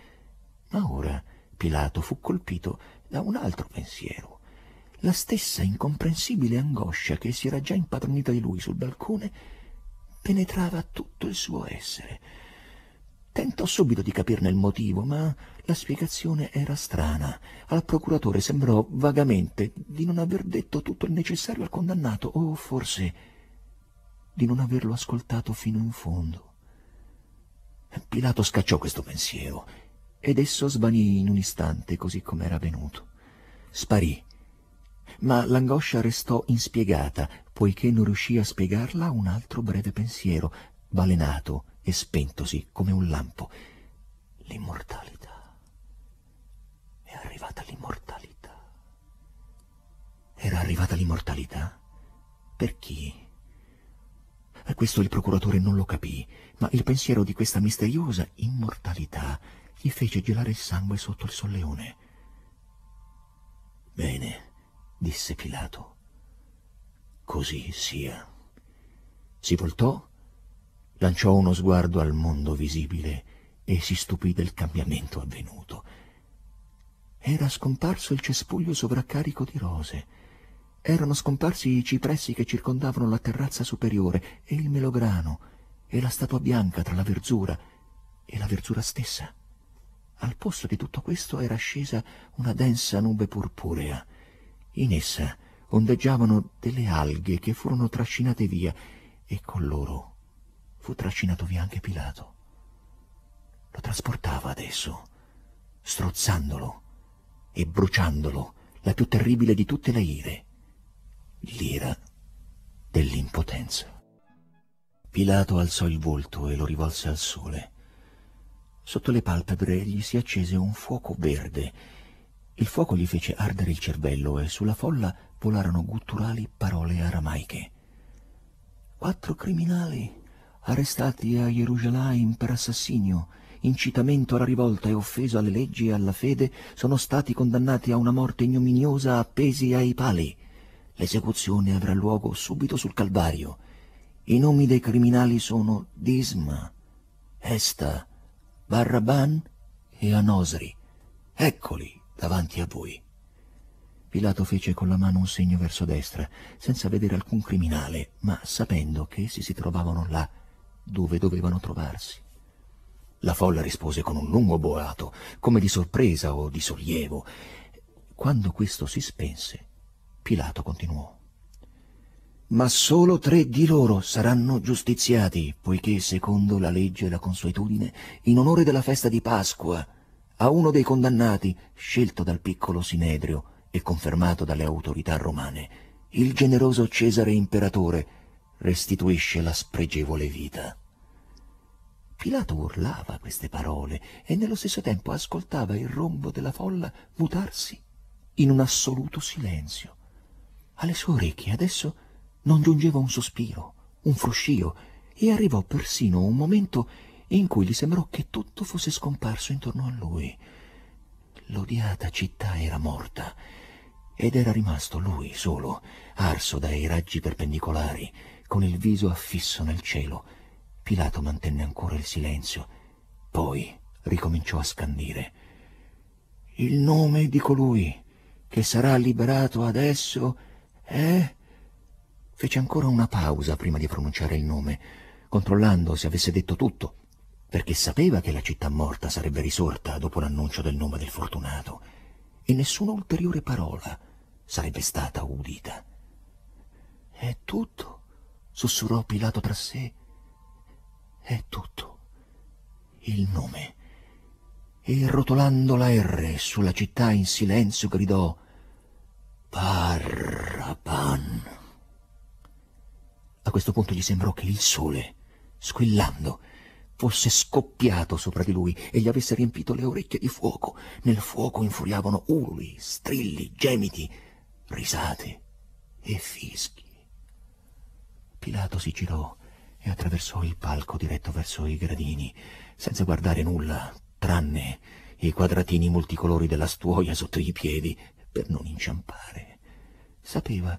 Ma ora Pilato fu colpito da un altro pensiero, la stessa incomprensibile angoscia che si era già impadronita di lui sul balcone penetrava tutto il suo essere, Tentò subito di capirne il motivo, ma la spiegazione era strana. Al procuratore sembrò vagamente di non aver detto tutto il necessario al condannato, o forse di non averlo ascoltato fino in fondo. Pilato scacciò questo pensiero ed esso svanì in un istante così com'era venuto. Sparì. Ma l'angoscia restò inspiegata, poiché non riuscì a spiegarla un altro breve pensiero, balenato, e spentosi come un lampo. L'immortalità. È arrivata l'immortalità. Era arrivata l'immortalità? Per chi? A eh, Questo il procuratore non lo capì, ma il pensiero di questa misteriosa immortalità gli fece gelare il sangue sotto il solleone. Bene, disse Pilato, così sia. Si voltò lanciò uno sguardo al mondo visibile e si stupì del cambiamento avvenuto. Era scomparso il cespuglio sovraccarico di rose, erano scomparsi i cipressi che circondavano la terrazza superiore e il melograno e la statua bianca tra la verzura e la verzura stessa. Al posto di tutto questo era scesa una densa nube purpurea. In essa ondeggiavano delle alghe che furono trascinate via e con loro fu trascinato via anche Pilato. Lo trasportava adesso, strozzandolo e bruciandolo, la più terribile di tutte le ire, l'ira dell'impotenza. Pilato alzò il volto e lo rivolse al sole. Sotto le palpebre gli si accese un fuoco verde. Il fuoco gli fece ardere il cervello e sulla folla volarono gutturali parole aramaiche. Quattro criminali arrestati a Gerusalemme per assassinio, incitamento alla rivolta e offeso alle leggi e alla fede, sono stati condannati a una morte ignominiosa appesi ai pali. L'esecuzione avrà luogo subito sul Calvario. I nomi dei criminali sono Disma, Esta, Barraban e Anosri. Eccoli davanti a voi. Pilato fece con la mano un segno verso destra, senza vedere alcun criminale, ma sapendo che essi si trovavano là dove dovevano trovarsi. La folla rispose con un lungo boato, come di sorpresa o di sollievo. Quando questo si spense, Pilato continuò. Ma solo tre di loro saranno giustiziati, poiché, secondo la legge e la consuetudine, in onore della festa di Pasqua, a uno dei condannati, scelto dal piccolo Sinedrio e confermato dalle autorità romane, il generoso Cesare Imperatore, restituisce la spregevole vita. Pilato urlava queste parole e nello stesso tempo ascoltava il rombo della folla mutarsi in un assoluto silenzio. Alle sue orecchie adesso non giungeva un sospiro, un fruscio, e arrivò persino un momento in cui gli sembrò che tutto fosse scomparso intorno a lui. L'odiata città era morta ed era rimasto lui solo, arso dai raggi perpendicolari con il viso affisso nel cielo. Pilato mantenne ancora il silenzio, poi ricominciò a scandire. Il nome di colui che sarà liberato adesso è... Fece ancora una pausa prima di pronunciare il nome, controllando se avesse detto tutto, perché sapeva che la città morta sarebbe risorta dopo l'annuncio del nome del fortunato, e nessuna ulteriore parola sarebbe stata udita. È tutto? sussurrò Pilato tra sé. È tutto. Il nome. E rotolando la R sulla città in silenzio gridò Parrapan. A questo punto gli sembrò che il sole, squillando, fosse scoppiato sopra di lui e gli avesse riempito le orecchie di fuoco. Nel fuoco infuriavano urli, strilli, gemiti, risate e fischi. Pilato si girò e attraversò il palco diretto verso i gradini, senza guardare nulla, tranne i quadratini multicolori della stuoia sotto i piedi, per non inciampare. Sapeva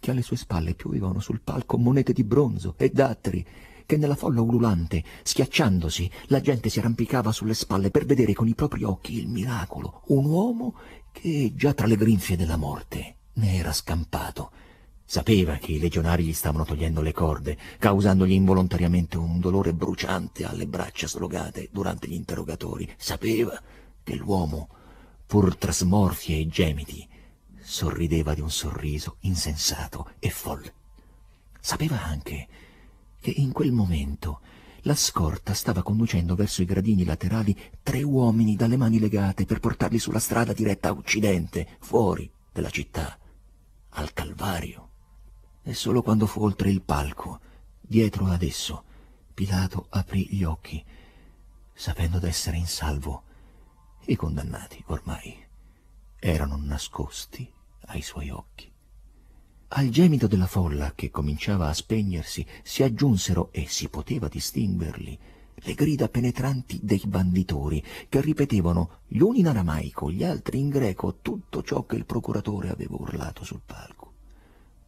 che alle sue spalle piovevano sul palco monete di bronzo e datteri, che nella folla ululante, schiacciandosi, la gente si arrampicava sulle spalle per vedere con i propri occhi il miracolo, un uomo che, già tra le grinfie della morte, ne era scampato, Sapeva che i legionari gli stavano togliendo le corde, causandogli involontariamente un dolore bruciante alle braccia slogate durante gli interrogatori. Sapeva che l'uomo, pur tra smorfie e gemiti, sorrideva di un sorriso insensato e folle. Sapeva anche che in quel momento la scorta stava conducendo verso i gradini laterali tre uomini dalle mani legate per portarli sulla strada diretta a Occidente, fuori della città, al Calvario. E solo quando fu oltre il palco, dietro ad esso, Pilato aprì gli occhi, sapendo d'essere in salvo. I condannati, ormai, erano nascosti ai suoi occhi. Al gemito della folla, che cominciava a spegnersi, si aggiunsero, e si poteva distinguerli, le grida penetranti dei banditori, che ripetevano gli uni in aramaico, gli altri in greco, tutto ciò che il procuratore aveva urlato sul palco.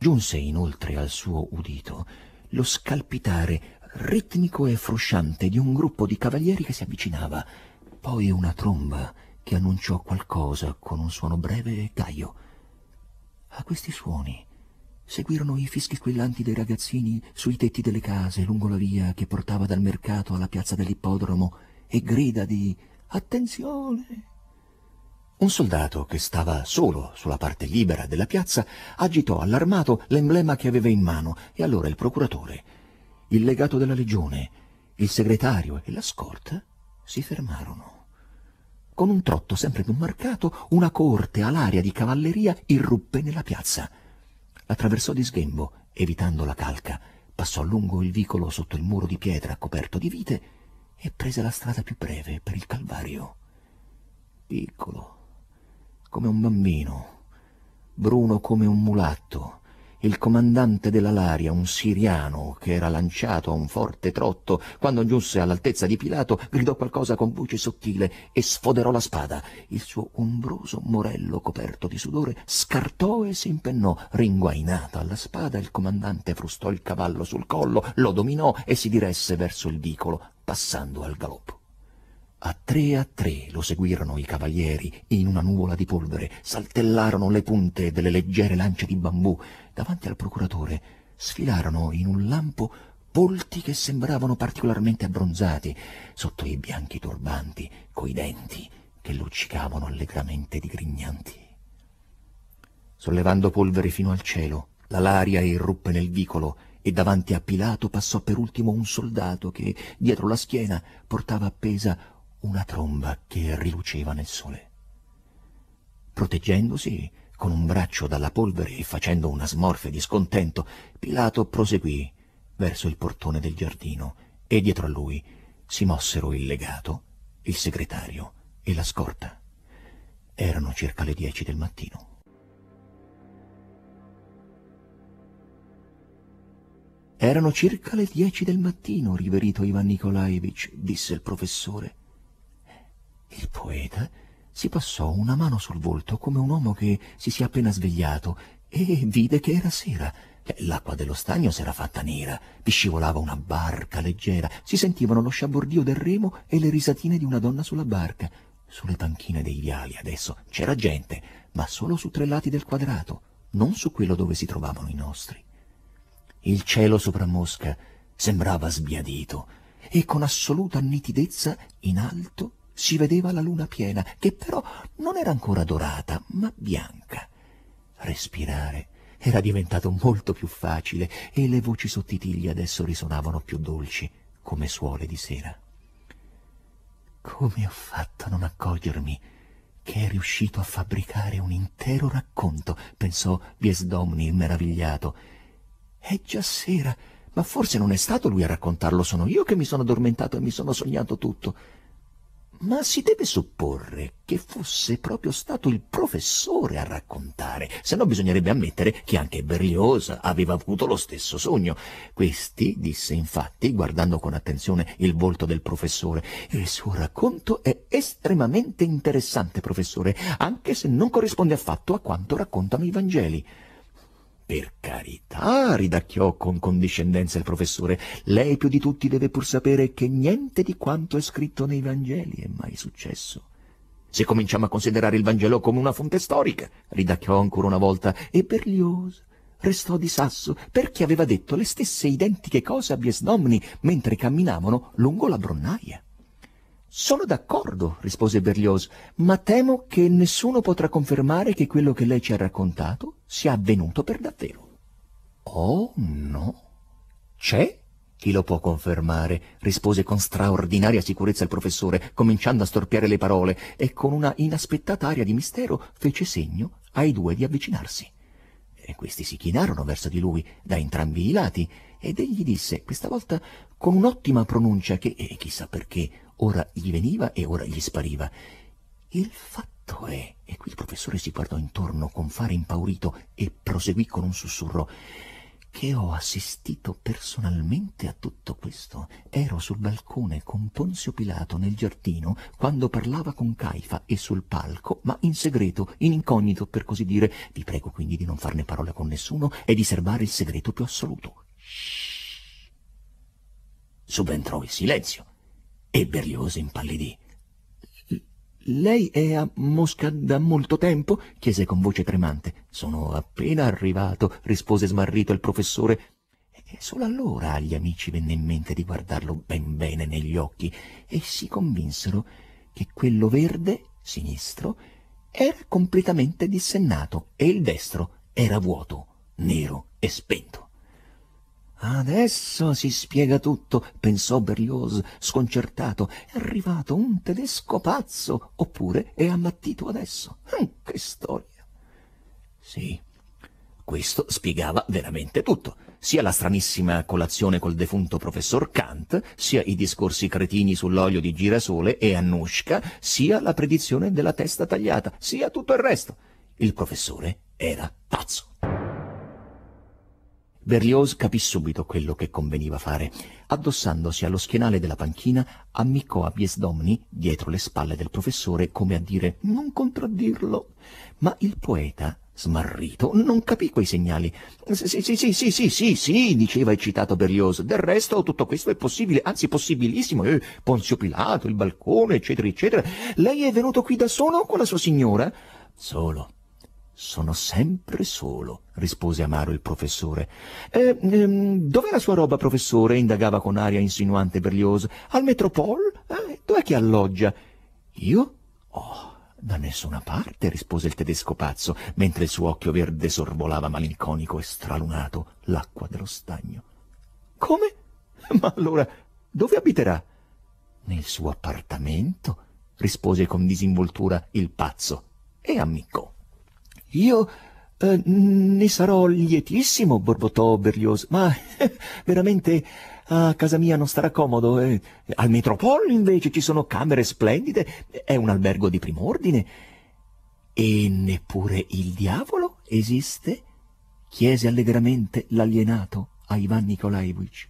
Giunse inoltre al suo udito lo scalpitare ritmico e frusciante di un gruppo di cavalieri che si avvicinava, poi una tromba che annunciò qualcosa con un suono breve e gaio. A questi suoni seguirono i fischi squillanti dei ragazzini sui tetti delle case lungo la via che portava dal mercato alla piazza dell'ippodromo e grida di «Attenzione!» Un soldato che stava solo sulla parte libera della piazza agitò allarmato l'emblema che aveva in mano e allora il procuratore, il legato della legione, il segretario e la scorta si fermarono. Con un trotto sempre più marcato, una corte all'aria di cavalleria irruppe nella piazza. Attraversò di sghembo, evitando la calca, passò lungo il vicolo sotto il muro di pietra coperto di vite e prese la strada più breve per il Calvario. Piccolo, come un bambino, bruno come un mulatto, il comandante dell'Alaria, un siriano che era lanciato a un forte trotto, quando giunse all'altezza di Pilato, gridò qualcosa con voce sottile e sfoderò la spada. Il suo ombroso morello coperto di sudore scartò e si impennò. Ringuainata alla spada, il comandante frustò il cavallo sul collo, lo dominò e si diresse verso il vicolo, passando al galoppo. A tre a tre lo seguirono i cavalieri in una nuvola di polvere, saltellarono le punte delle leggere lance di bambù, davanti al procuratore sfilarono in un lampo polti che sembravano particolarmente abbronzati sotto i bianchi turbanti coi denti che luccicavano allegramente digrignanti. Sollevando polvere fino al cielo, la laria irruppe nel vicolo e davanti a Pilato passò per ultimo un soldato che, dietro la schiena, portava appesa una tromba che riluceva nel sole. Proteggendosi con un braccio dalla polvere e facendo una smorfia di scontento, Pilato proseguì verso il portone del giardino e dietro a lui si mossero il legato, il segretario e la scorta. Erano circa le dieci del mattino. Erano circa le dieci del mattino, riverito Ivan Nikolaevich, disse il professore. Il poeta si passò una mano sul volto come un uomo che si sia appena svegliato e vide che era sera. L'acqua dello stagno s'era fatta nera, vi scivolava una barca leggera, si sentivano lo sciabordio del remo e le risatine di una donna sulla barca. Sulle panchine dei viali adesso c'era gente, ma solo su tre lati del quadrato, non su quello dove si trovavano i nostri. Il cielo sopra Mosca sembrava sbiadito e con assoluta nitidezza in alto si vedeva la luna piena, che però non era ancora dorata, ma bianca. Respirare era diventato molto più facile e le voci sottitiglie adesso risonavano più dolci, come suole di sera. Come ho fatto a non accogliermi, che è riuscito a fabbricare un intero racconto, pensò Biesdomni meravigliato. È già sera, ma forse non è stato lui a raccontarlo, sono io che mi sono addormentato e mi sono sognato tutto ma si deve supporre che fosse proprio stato il professore a raccontare, se no bisognerebbe ammettere che anche Berlioz aveva avuto lo stesso sogno. Questi disse infatti, guardando con attenzione il volto del professore, il suo racconto è estremamente interessante, professore, anche se non corrisponde affatto a quanto raccontano i Vangeli. Per carità, ridacchiò con condiscendenza il professore, lei più di tutti deve pur sapere che niente di quanto è scritto nei Vangeli è mai successo. Se cominciamo a considerare il Vangelo come una fonte storica, ridacchiò ancora una volta, e Berlioz restò di sasso perché aveva detto le stesse identiche cose a Biesnomni mentre camminavano lungo la Bronnaia. Sono d'accordo, rispose Berlioz, ma temo che nessuno potrà confermare che quello che lei ci ha raccontato sia avvenuto per davvero. Oh no. C'è chi lo può confermare? rispose con straordinaria sicurezza il professore, cominciando a storpiare le parole, e con una inaspettata aria di mistero fece segno ai due di avvicinarsi. E questi si chinarono verso di lui da entrambi i lati, ed egli disse, questa volta con un'ottima pronuncia che, eh, chissà perché, ora gli veniva e ora gli spariva. Il fatto è, e qui il professore si guardò intorno con fare impaurito e proseguì con un sussurro, che ho assistito personalmente a tutto questo. Ero sul balcone con Ponzio Pilato nel giardino quando parlava con Caifa e sul palco, ma in segreto, in incognito per così dire. Vi prego quindi di non farne parola con nessuno e di serbare il segreto più assoluto. Shhh. Subentrò il silenzio e Berlioz impallidì. Lei è a Mosca da molto tempo? chiese con voce tremante. Sono appena arrivato, rispose smarrito il professore. E solo allora agli amici venne in mente di guardarlo ben bene negli occhi e si convinsero che quello verde, sinistro, era completamente dissennato e il destro era vuoto, nero e spento. Adesso si spiega tutto, pensò Berlioz, sconcertato. È arrivato un tedesco pazzo, oppure è ammattito adesso. Hm, che storia. Sì, questo spiegava veramente tutto, sia la stranissima colazione col defunto professor Kant, sia i discorsi cretini sull'olio di girasole e Annushka, sia la predizione della testa tagliata, sia tutto il resto. Il professore era pazzo. Berlioz capì subito quello che conveniva fare. Addossandosi allo schienale della panchina, ammiccò a Biesdomni dietro le spalle del professore come a dire non contraddirlo. Ma il poeta, smarrito, non capì quei segnali. Sì, sì, sì, sì, sì, sì, sì, diceva eccitato Berlioz. Del resto tutto questo è possibile, anzi possibilissimo. Eh, Ponzio Pilato, il balcone, eccetera, eccetera. Lei è venuto qui da solo con la sua signora? Solo. Sono sempre solo, rispose amaro il professore. Eh, ehm, dov'è la sua roba, professore? indagava con aria insinuante Berlioz. Al Metropol? Eh, dov'è che alloggia? Io? Oh, da nessuna parte, rispose il tedesco pazzo, mentre il suo occhio verde sorvolava malinconico e stralunato l'acqua dello stagno. Come? *laughs* Ma allora, dove abiterà? Nel suo appartamento, rispose con disinvoltura il pazzo e ammiccò. Io eh, ne sarò lietissimo, borbottò Berlioz, ma eh, *laughs* veramente a casa mia non starà comodo. Eh. Al Metropol invece ci sono camere splendide, è un albergo di prim'ordine. E neppure il diavolo esiste? chiese allegramente l'alienato a Ivan Nikolaevich.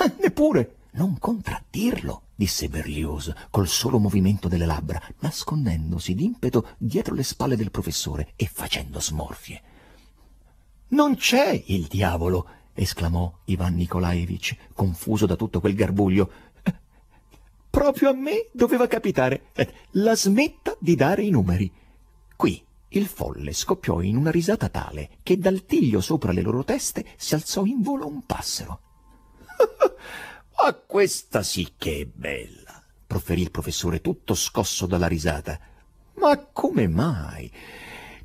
*laughs* Neppure, non contraddirlo, disse Berlioz col solo movimento delle labbra, nascondendosi d'impeto dietro le spalle del professore e facendo smorfie. Non c'è il diavolo, esclamò Ivan Nikolaevich, confuso da tutto quel garbuglio. Proprio a me doveva capitare. Eh, la smetta di dare i numeri. Qui il folle scoppiò in una risata tale che dal tiglio sopra le loro teste si alzò in volo un passero. *laughs* Ah, questa sì che è bella, proferì il professore tutto scosso dalla risata. Ma come mai?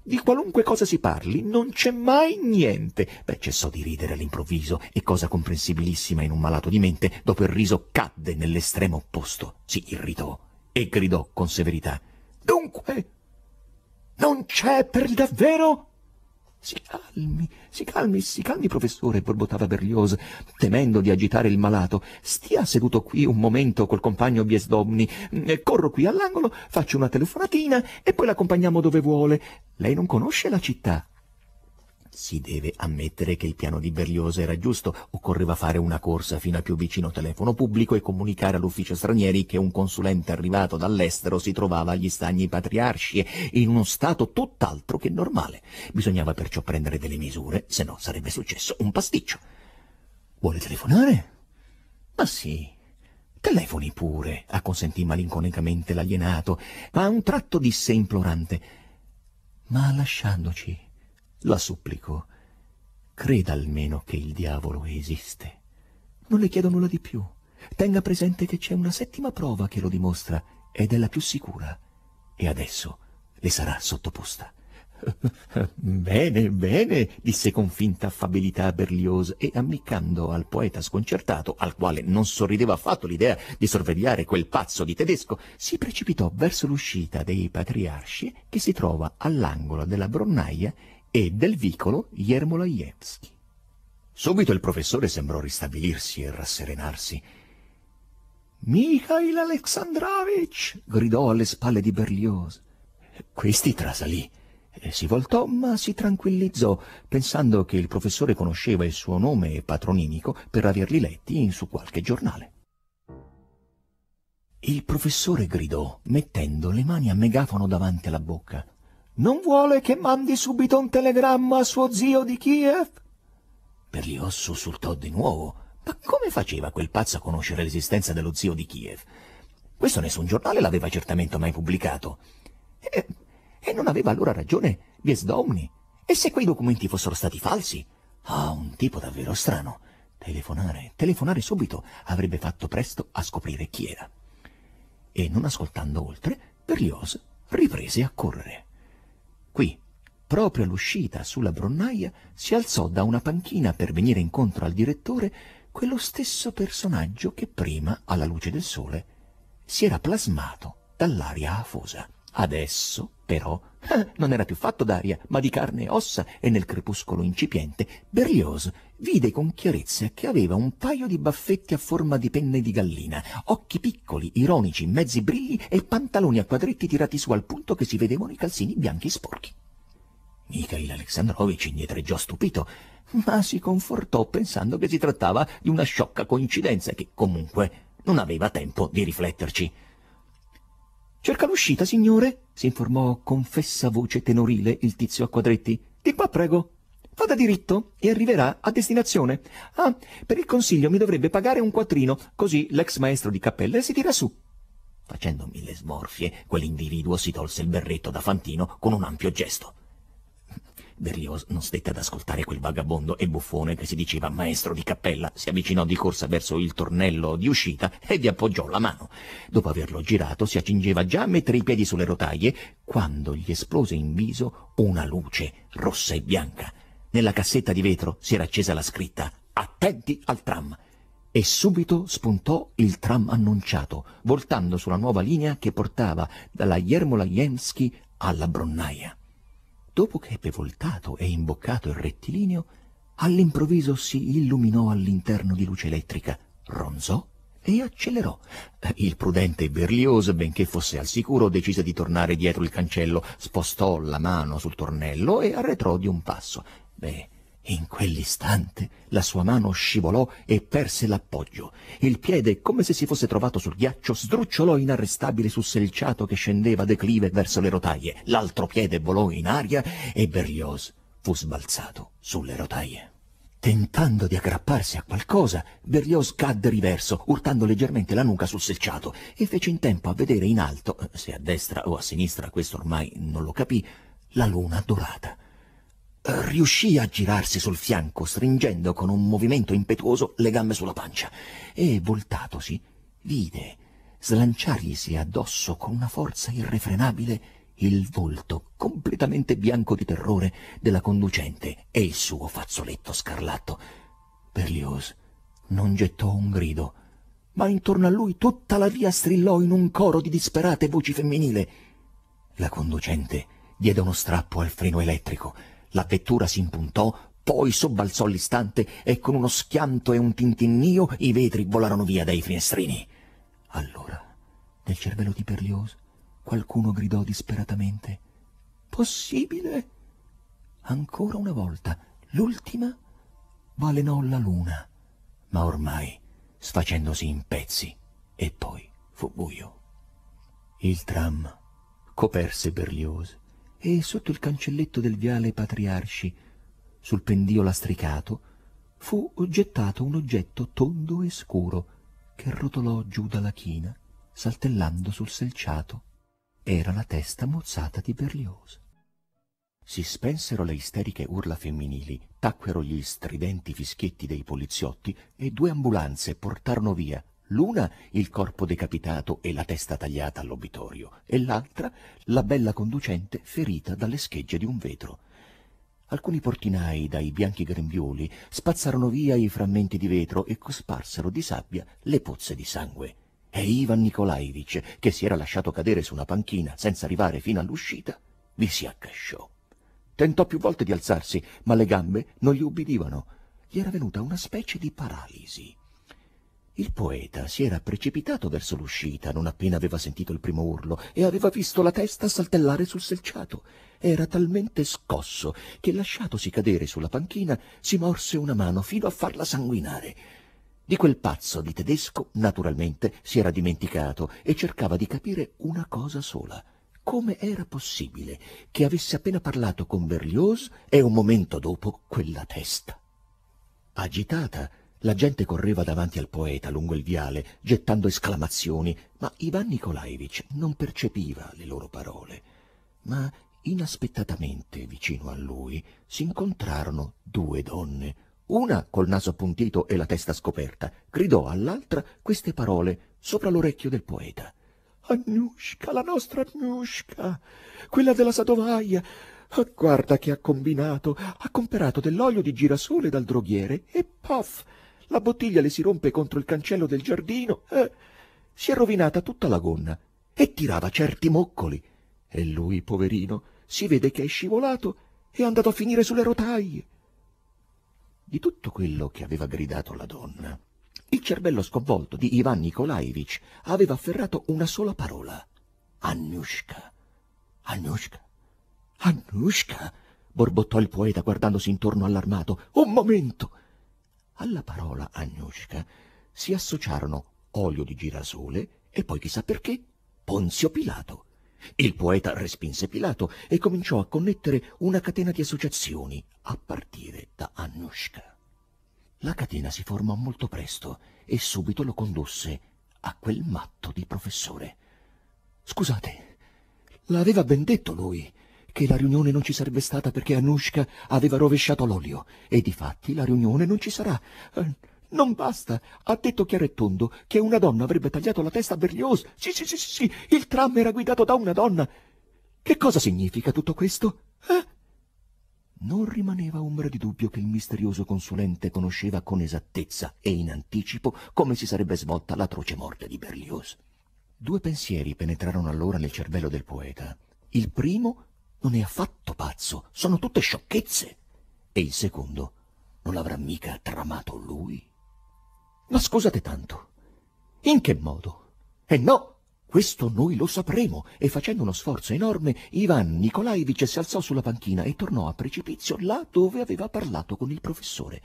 Di qualunque cosa si parli, non c'è mai niente. Beh, cessò di ridere all'improvviso e, cosa comprensibilissima in un malato di mente, dopo il riso cadde nell'estremo opposto, si irritò e gridò con severità. Dunque, non c'è per davvero si calmi, si calmi, si calmi, professore, borbottava Berlioz, temendo di agitare il malato. Stia seduto qui un momento col compagno Biesdobni. Mm, corro qui all'angolo, faccio una telefonatina e poi l'accompagniamo dove vuole. Lei non conosce la città. Si deve ammettere che il piano di Berliosa era giusto, occorreva fare una corsa fino al più vicino telefono pubblico e comunicare all'ufficio stranieri che un consulente arrivato dall'estero si trovava agli stagni patriarci in uno stato tutt'altro che normale. Bisognava perciò prendere delle misure, se no sarebbe successo un pasticcio. Vuole telefonare? Ma sì. Telefoni pure, acconsentì malinconicamente l'alienato, ma a un tratto disse implorante. Ma lasciandoci la supplico, creda almeno che il diavolo esiste. Non le chiedo nulla di più. Tenga presente che c'è una settima prova che lo dimostra ed è la più sicura. E adesso le sarà sottoposta. *laughs* Bene, bene, disse con finta affabilità Berlioz e ammiccando al poeta sconcertato, al quale non sorrideva affatto l'idea di sorvegliare quel pazzo di tedesco, si precipitò verso l'uscita dei patriarci che si trova all'angolo della Bronnaia e del vicolo Jermolajewski. Subito il professore sembrò ristabilirsi e rasserenarsi. Mikhail Alexandrovich! gridò alle spalle di Berlioz. Questi trasalì. Eh, si voltò, ma si tranquillizzò, pensando che il professore conosceva il suo nome patronimico per averli letti su qualche giornale. Il professore gridò, mettendo le mani a megafono davanti alla bocca. Non vuole che mandi subito un telegramma a suo zio di Kiev? Berlioz sussultò di nuovo. Ma come faceva quel pazzo a conoscere l'esistenza dello zio di Kiev? Questo nessun giornale l'aveva certamente mai pubblicato. E, e non aveva allora ragione Biesdomni. E se quei documenti fossero stati falsi? Ah, un tipo davvero strano. Telefonare, telefonare subito avrebbe fatto presto a scoprire chi era. E non ascoltando oltre, Berlioz riprese a correre. Qui, proprio all'uscita sulla Bronnaia, si alzò da una panchina per venire incontro al direttore quello stesso personaggio che prima, alla luce del sole, si era plasmato dall'aria afosa. Adesso però eh, non era più fatto d'aria, ma di carne e ossa, e nel crepuscolo incipiente, Berlioz vide con chiarezza che aveva un paio di baffetti a forma di penne di gallina, occhi piccoli, ironici, mezzi brilli e pantaloni a quadretti tirati su al punto che si vedevano i calzini bianchi sporchi. Mikhail Alexandrovich indietreggiò stupito, ma si confortò pensando che si trattava di una sciocca coincidenza che comunque non aveva tempo di rifletterci. Cerca l'uscita, signore? si informò con fessa voce tenorile il tizio a quadretti. Di qua, prego. Vada diritto e arriverà a destinazione. Ah, per il consiglio mi dovrebbe pagare un quattrino, così l'ex maestro di cappella si tira su. Facendo mille smorfie, quell'individuo si tolse il berretto da fantino con un ampio gesto. Berlioz non stette ad ascoltare quel vagabondo e buffone che si diceva maestro di cappella, si avvicinò di corsa verso il tornello di uscita e vi appoggiò la mano. Dopo averlo girato si accingeva già a mettere i piedi sulle rotaie quando gli esplose in viso una luce rossa e bianca. Nella cassetta di vetro si era accesa la scritta Attenti al tram e subito spuntò il tram annunciato, voltando sulla nuova linea che portava dalla Jermolajensky alla Bronnaia. Dopo che ebbe voltato e imboccato il rettilineo, all'improvviso si illuminò all'interno di luce elettrica, ronzò e accelerò. Il prudente Berlioz, benché fosse al sicuro, decise di tornare dietro il cancello, spostò la mano sul tornello e arretrò di un passo. Beh, in quell'istante la sua mano scivolò e perse l'appoggio. Il piede, come se si fosse trovato sul ghiaccio, sdrucciolò inarrestabile sul selciato che scendeva declive verso le rotaie. L'altro piede volò in aria e Berlioz fu sbalzato sulle rotaie. Tentando di aggrapparsi a qualcosa, Berlioz cadde riverso, urtando leggermente la nuca sul selciato, e fece in tempo a vedere in alto, se a destra o a sinistra, questo ormai non lo capì, la luna dorata riuscì a girarsi sul fianco, stringendo con un movimento impetuoso le gambe sulla pancia, e, voltatosi, vide slanciarglisi addosso con una forza irrefrenabile il volto completamente bianco di terrore della conducente e il suo fazzoletto scarlatto. Berlioz non gettò un grido, ma intorno a lui tutta la via strillò in un coro di disperate voci femminili. La conducente diede uno strappo al freno elettrico, la vettura s'impuntò, poi sobbalzò l'istante e con uno schianto e un tintinnio i vetri volarono via dai finestrini. Allora, nel cervello di Berlioz, qualcuno gridò disperatamente. Possibile? Ancora una volta, l'ultima, balenò la luna, ma ormai sfacendosi in pezzi, e poi fu buio. Il tram coperse Berlioz e sotto il cancelletto del viale Patriarci, sul pendio lastricato, fu gettato un oggetto tondo e scuro che rotolò giù dalla china, saltellando sul selciato. Era la testa mozzata di Berlioz. Si spensero le isteriche urla femminili, tacquero gli stridenti fischietti dei poliziotti e due ambulanze portarono via, l'una il corpo decapitato e la testa tagliata all'obitorio, e l'altra la bella conducente ferita dalle schegge di un vetro. Alcuni portinai dai bianchi grembiuli spazzarono via i frammenti di vetro e cosparsero di sabbia le pozze di sangue. E Ivan Nikolaevich, che si era lasciato cadere su una panchina senza arrivare fino all'uscita, vi si accasciò. Tentò più volte di alzarsi, ma le gambe non gli ubbidivano. Gli era venuta una specie di paralisi. Il poeta si era precipitato verso l'uscita non appena aveva sentito il primo urlo e aveva visto la testa saltellare sul selciato. Era talmente scosso che, lasciatosi cadere sulla panchina, si morse una mano fino a farla sanguinare. Di quel pazzo di tedesco, naturalmente, si era dimenticato e cercava di capire una cosa sola. Come era possibile che avesse appena parlato con Berlioz e un momento dopo quella testa? Agitata, la gente correva davanti al poeta lungo il viale, gettando esclamazioni, ma Ivan Nikolaevich non percepiva le loro parole. Ma inaspettatamente vicino a lui si incontrarono due donne. Una, col naso appuntito e la testa scoperta, gridò all'altra queste parole sopra l'orecchio del poeta. Agnushka, la nostra Agnushka, quella della Sadovaia. Oh, guarda che ha combinato. Ha comperato dell'olio di girasole dal droghiere e puff! la bottiglia le si rompe contro il cancello del giardino, eh, si è rovinata tutta la gonna e tirava certi moccoli. E lui, poverino, si vede che è scivolato e è andato a finire sulle rotaie. Di tutto quello che aveva gridato la donna, il cervello sconvolto di Ivan Nikolaevich aveva afferrato una sola parola. Annushka. Annushka. Annushka, borbottò il poeta guardandosi intorno allarmato. Un momento. Alla parola Agnushka si associarono olio di girasole e poi chissà perché Ponzio Pilato. Il poeta respinse Pilato e cominciò a connettere una catena di associazioni a partire da Annushka. La catena si formò molto presto e subito lo condusse a quel matto di professore. Scusate, l'aveva ben detto lui che la riunione non ci sarebbe stata perché Anushka aveva rovesciato l'olio. E difatti la riunione non ci sarà. Eh, non basta. Ha detto chiaro e tondo che una donna avrebbe tagliato la testa a Berlioz. Sì, sì, sì, sì, il tram era guidato da una donna. Che cosa significa tutto questo? Eh? Non rimaneva ombra di dubbio che il misterioso consulente conosceva con esattezza e in anticipo come si sarebbe svolta l'atroce morte di Berlioz. Due pensieri penetrarono allora nel cervello del poeta. Il primo non è affatto pazzo, sono tutte sciocchezze. E il secondo non l'avrà mica tramato lui. Ma scusate tanto, in che modo? E eh no, questo noi lo sapremo. E facendo uno sforzo enorme, Ivan Nikolaevich si alzò sulla panchina e tornò a precipizio là dove aveva parlato con il professore.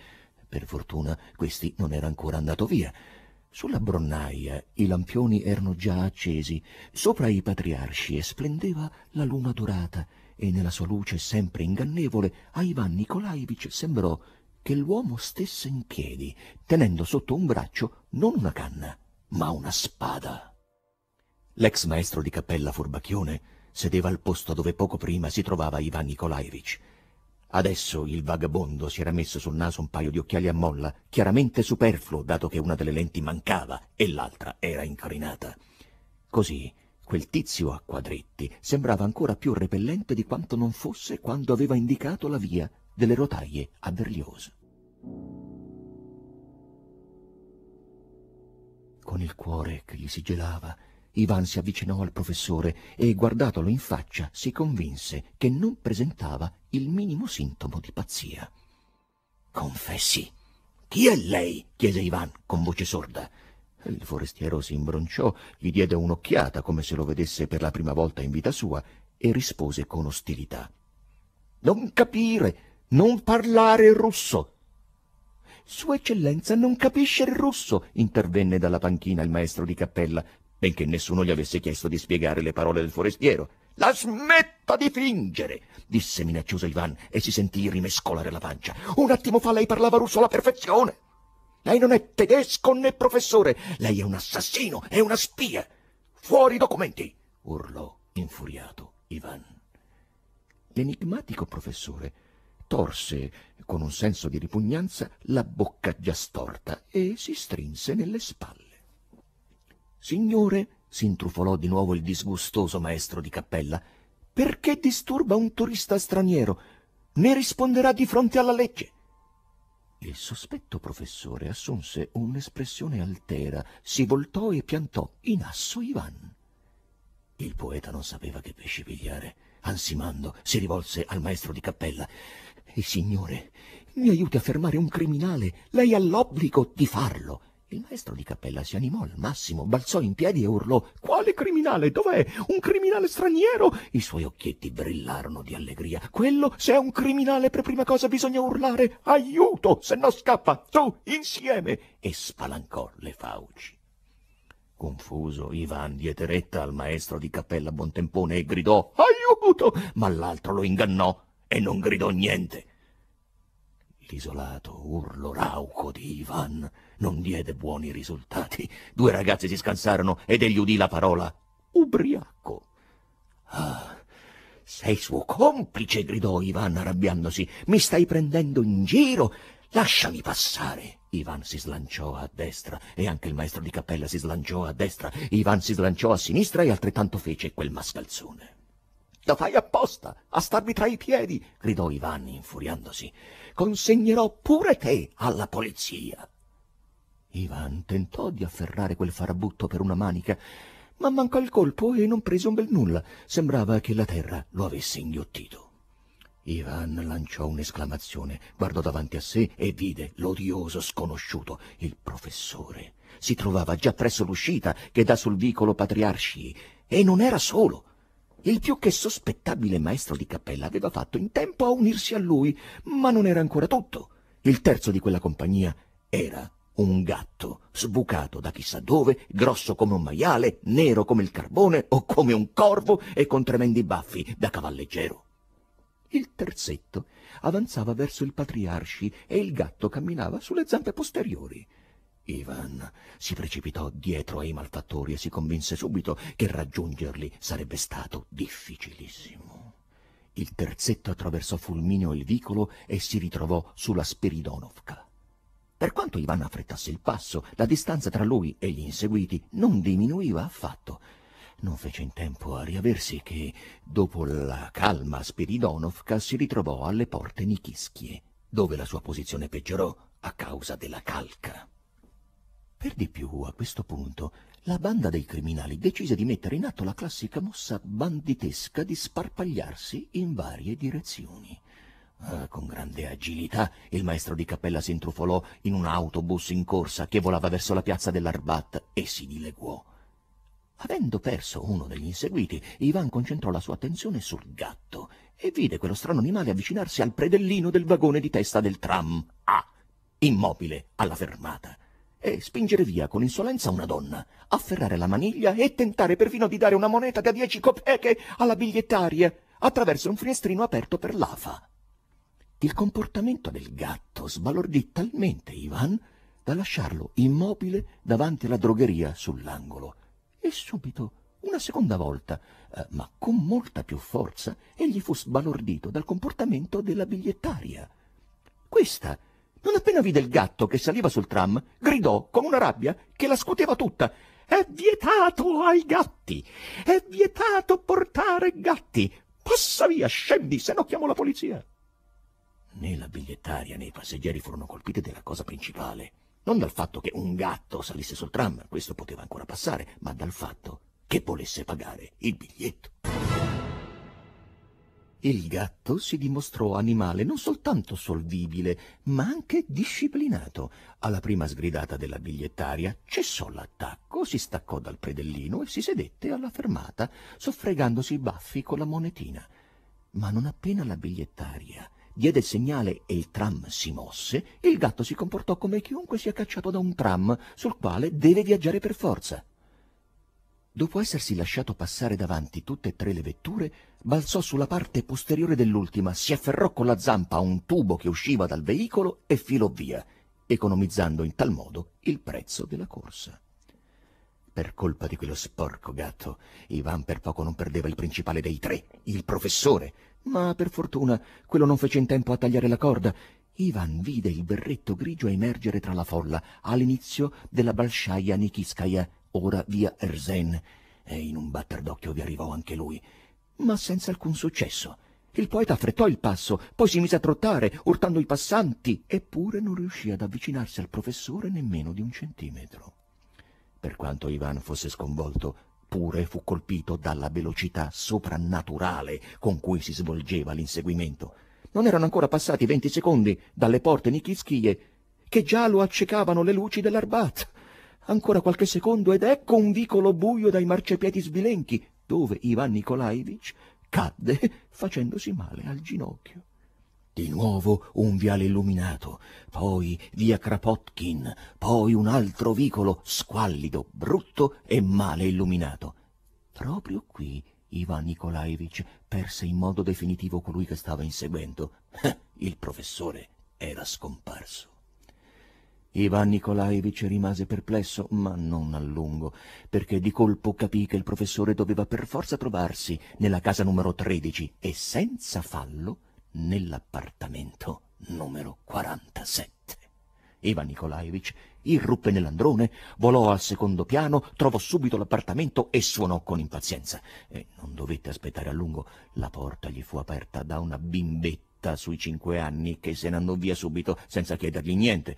Per fortuna, questi non era ancora andato via. Sulla bronnaia i lampioni erano già accesi, sopra i patriarci e splendeva la luna dorata e nella sua luce sempre ingannevole a Ivan Nikolaevich sembrò che l'uomo stesse in piedi, tenendo sotto un braccio non una canna, ma una spada. L'ex maestro di cappella Furbacchione sedeva al posto dove poco prima si trovava Ivan Nikolaevich. Adesso il vagabondo si era messo sul naso un paio di occhiali a molla, chiaramente superfluo, dato che una delle lenti mancava e l'altra era incarinata. Così Quel tizio a quadretti sembrava ancora più repellente di quanto non fosse quando aveva indicato la via delle rotaie a Berlioz. Con il cuore che gli si gelava, Ivan si avvicinò al professore e, guardatolo in faccia, si convinse che non presentava il minimo sintomo di pazzia. Confessi. Chi è lei? chiese Ivan con voce sorda. Il forestiero si imbronciò, gli diede un'occhiata come se lo vedesse per la prima volta in vita sua e rispose con ostilità. Non capire, non parlare russo. Sua Eccellenza non capisce il russo, intervenne dalla panchina il maestro di cappella, benché nessuno gli avesse chiesto di spiegare le parole del forestiero. La smetta di fingere, disse minaccioso Ivan e si sentì rimescolare la pancia. Un attimo fa lei parlava russo alla perfezione. Lei non è tedesco né professore. Lei è un assassino, è una spia. Fuori i documenti! urlò infuriato Ivan. L'enigmatico professore torse con un senso di ripugnanza la bocca già storta e si strinse nelle spalle. Signore, s'intrufolò di nuovo il disgustoso maestro di cappella, perché disturba un turista straniero? Ne risponderà di fronte alla legge. Il sospetto professore assunse un'espressione altera, si voltò e piantò in asso Ivan. Il poeta non sapeva che pesci pigliare. Ansimando si rivolse al maestro di cappella. E signore, mi aiuti a fermare un criminale. Lei ha l'obbligo di farlo. Il maestro di cappella si animò al massimo, balzò in piedi e urlò Quale criminale? Dov'è? Un criminale straniero? I suoi occhietti brillarono di allegria. Quello, se è un criminale, per prima cosa bisogna urlare Aiuto, se no scappa, Su, insieme! E spalancò le fauci. Confuso, Ivan diede retta al maestro di cappella Buontempone e gridò Aiuto! Ma l'altro lo ingannò e non gridò niente. L'isolato urlo rauco di Ivan non diede buoni risultati. Due ragazzi si scansarono ed egli udì la parola ubriaco. Ah, sei suo complice, gridò Ivan arrabbiandosi. Mi stai prendendo in giro? Lasciami passare. Ivan si slanciò a destra e anche il maestro di cappella si slanciò a destra. Ivan si slanciò a sinistra e altrettanto fece quel mascalzone. Lo fai apposta, a starmi tra i piedi, gridò Ivan infuriandosi consegnerò pure te alla polizia. Ivan tentò di afferrare quel farabutto per una manica, ma mancò il colpo e non prese un bel nulla. Sembrava che la terra lo avesse inghiottito. Ivan lanciò un'esclamazione, guardò davanti a sé e vide l'odioso sconosciuto, il professore. Si trovava già presso l'uscita che dà sul vicolo patriarci e non era solo. Il più che sospettabile maestro di cappella aveva fatto in tempo a unirsi a lui, ma non era ancora tutto. Il terzo di quella compagnia era un gatto, sbucato da chissà dove, grosso come un maiale, nero come il carbone o come un corvo e con tremendi baffi da cavalleggero. Il terzetto avanzava verso il patriarci e il gatto camminava sulle zampe posteriori. Ivan si precipitò dietro ai malfattori e si convinse subito che raggiungerli sarebbe stato difficilissimo. Il terzetto attraversò fulmineo il vicolo e si ritrovò sulla Spiridonovka. Per quanto Ivan affrettasse il passo, la distanza tra lui e gli inseguiti non diminuiva affatto. Non fece in tempo a riaversi che, dopo la calma Spiridonovka, si ritrovò alle porte Nichischie, dove la sua posizione peggiorò a causa della calca. Per di più, a questo punto, la banda dei criminali decise di mettere in atto la classica mossa banditesca di sparpagliarsi in varie direzioni. Ah, con grande agilità il maestro di cappella si intrufolò in un autobus in corsa che volava verso la piazza dell'Arbat e si dileguò. Avendo perso uno degli inseguiti, Ivan concentrò la sua attenzione sul gatto e vide quello strano animale avvicinarsi al predellino del vagone di testa del tram A, ah, immobile alla fermata e spingere via con insolenza una donna, afferrare la maniglia e tentare perfino di dare una moneta da dieci copeche alla bigliettaria attraverso un finestrino aperto per l'afa. Il comportamento del gatto sbalordì talmente Ivan da lasciarlo immobile davanti alla drogheria sull'angolo e subito una seconda volta, eh, ma con molta più forza, egli fu sbalordito dal comportamento della bigliettaria. Questa non appena vide il gatto che saliva sul tram, gridò con una rabbia che la scuoteva tutta. È vietato ai gatti! È vietato portare gatti! Passa via, scendi, se no chiamo la polizia! Né la bigliettaria né i passeggeri furono colpiti della cosa principale. Non dal fatto che un gatto salisse sul tram, questo poteva ancora passare, ma dal fatto che volesse pagare il biglietto. Il gatto si dimostrò animale non soltanto solvibile, ma anche disciplinato. Alla prima sgridata della bigliettaria cessò l'attacco, si staccò dal predellino e si sedette alla fermata, soffregandosi i baffi con la monetina. Ma non appena la bigliettaria diede il segnale e il tram si mosse, il gatto si comportò come chiunque sia cacciato da un tram sul quale deve viaggiare per forza. Dopo essersi lasciato passare davanti tutte e tre le vetture, balzò sulla parte posteriore dell'ultima, si afferrò con la zampa a un tubo che usciva dal veicolo e filò via, economizzando in tal modo il prezzo della corsa. Per colpa di quello sporco gatto, Ivan per poco non perdeva il principale dei tre, il professore, ma per fortuna quello non fece in tempo a tagliare la corda. Ivan vide il berretto grigio emergere tra la folla all'inizio della Balsciaia Nikiskaya ora via Erzen, e in un batter d'occhio vi arrivò anche lui, ma senza alcun successo. Il poeta affrettò il passo, poi si mise a trottare, urtando i passanti, eppure non riuscì ad avvicinarsi al professore nemmeno di un centimetro. Per quanto Ivan fosse sconvolto, pure fu colpito dalla velocità soprannaturale con cui si svolgeva l'inseguimento. Non erano ancora passati venti secondi dalle porte nichizchie che già lo accecavano le luci dell'Arbat. Ancora qualche secondo ed ecco un vicolo buio dai marciapiedi sbilenchi, dove Ivan Nikolaevich cadde *laughs* facendosi male al ginocchio. Di nuovo un viale illuminato, poi via Krapotkin, poi un altro vicolo squallido, brutto e male illuminato. Proprio qui Ivan Nikolaevich perse in modo definitivo colui che stava inseguendo. *laughs* Il professore era scomparso. Ivan Nikolaevich rimase perplesso, ma non a lungo, perché di colpo capì che il professore doveva per forza trovarsi nella casa numero 13 e senza fallo nell'appartamento numero 47. Ivan Nikolaevich irruppe nell'androne, volò al secondo piano, trovò subito l'appartamento e suonò con impazienza. E non dovette aspettare a lungo. La porta gli fu aperta da una bimbetta sui cinque anni che se n'andò via subito senza chiedergli niente.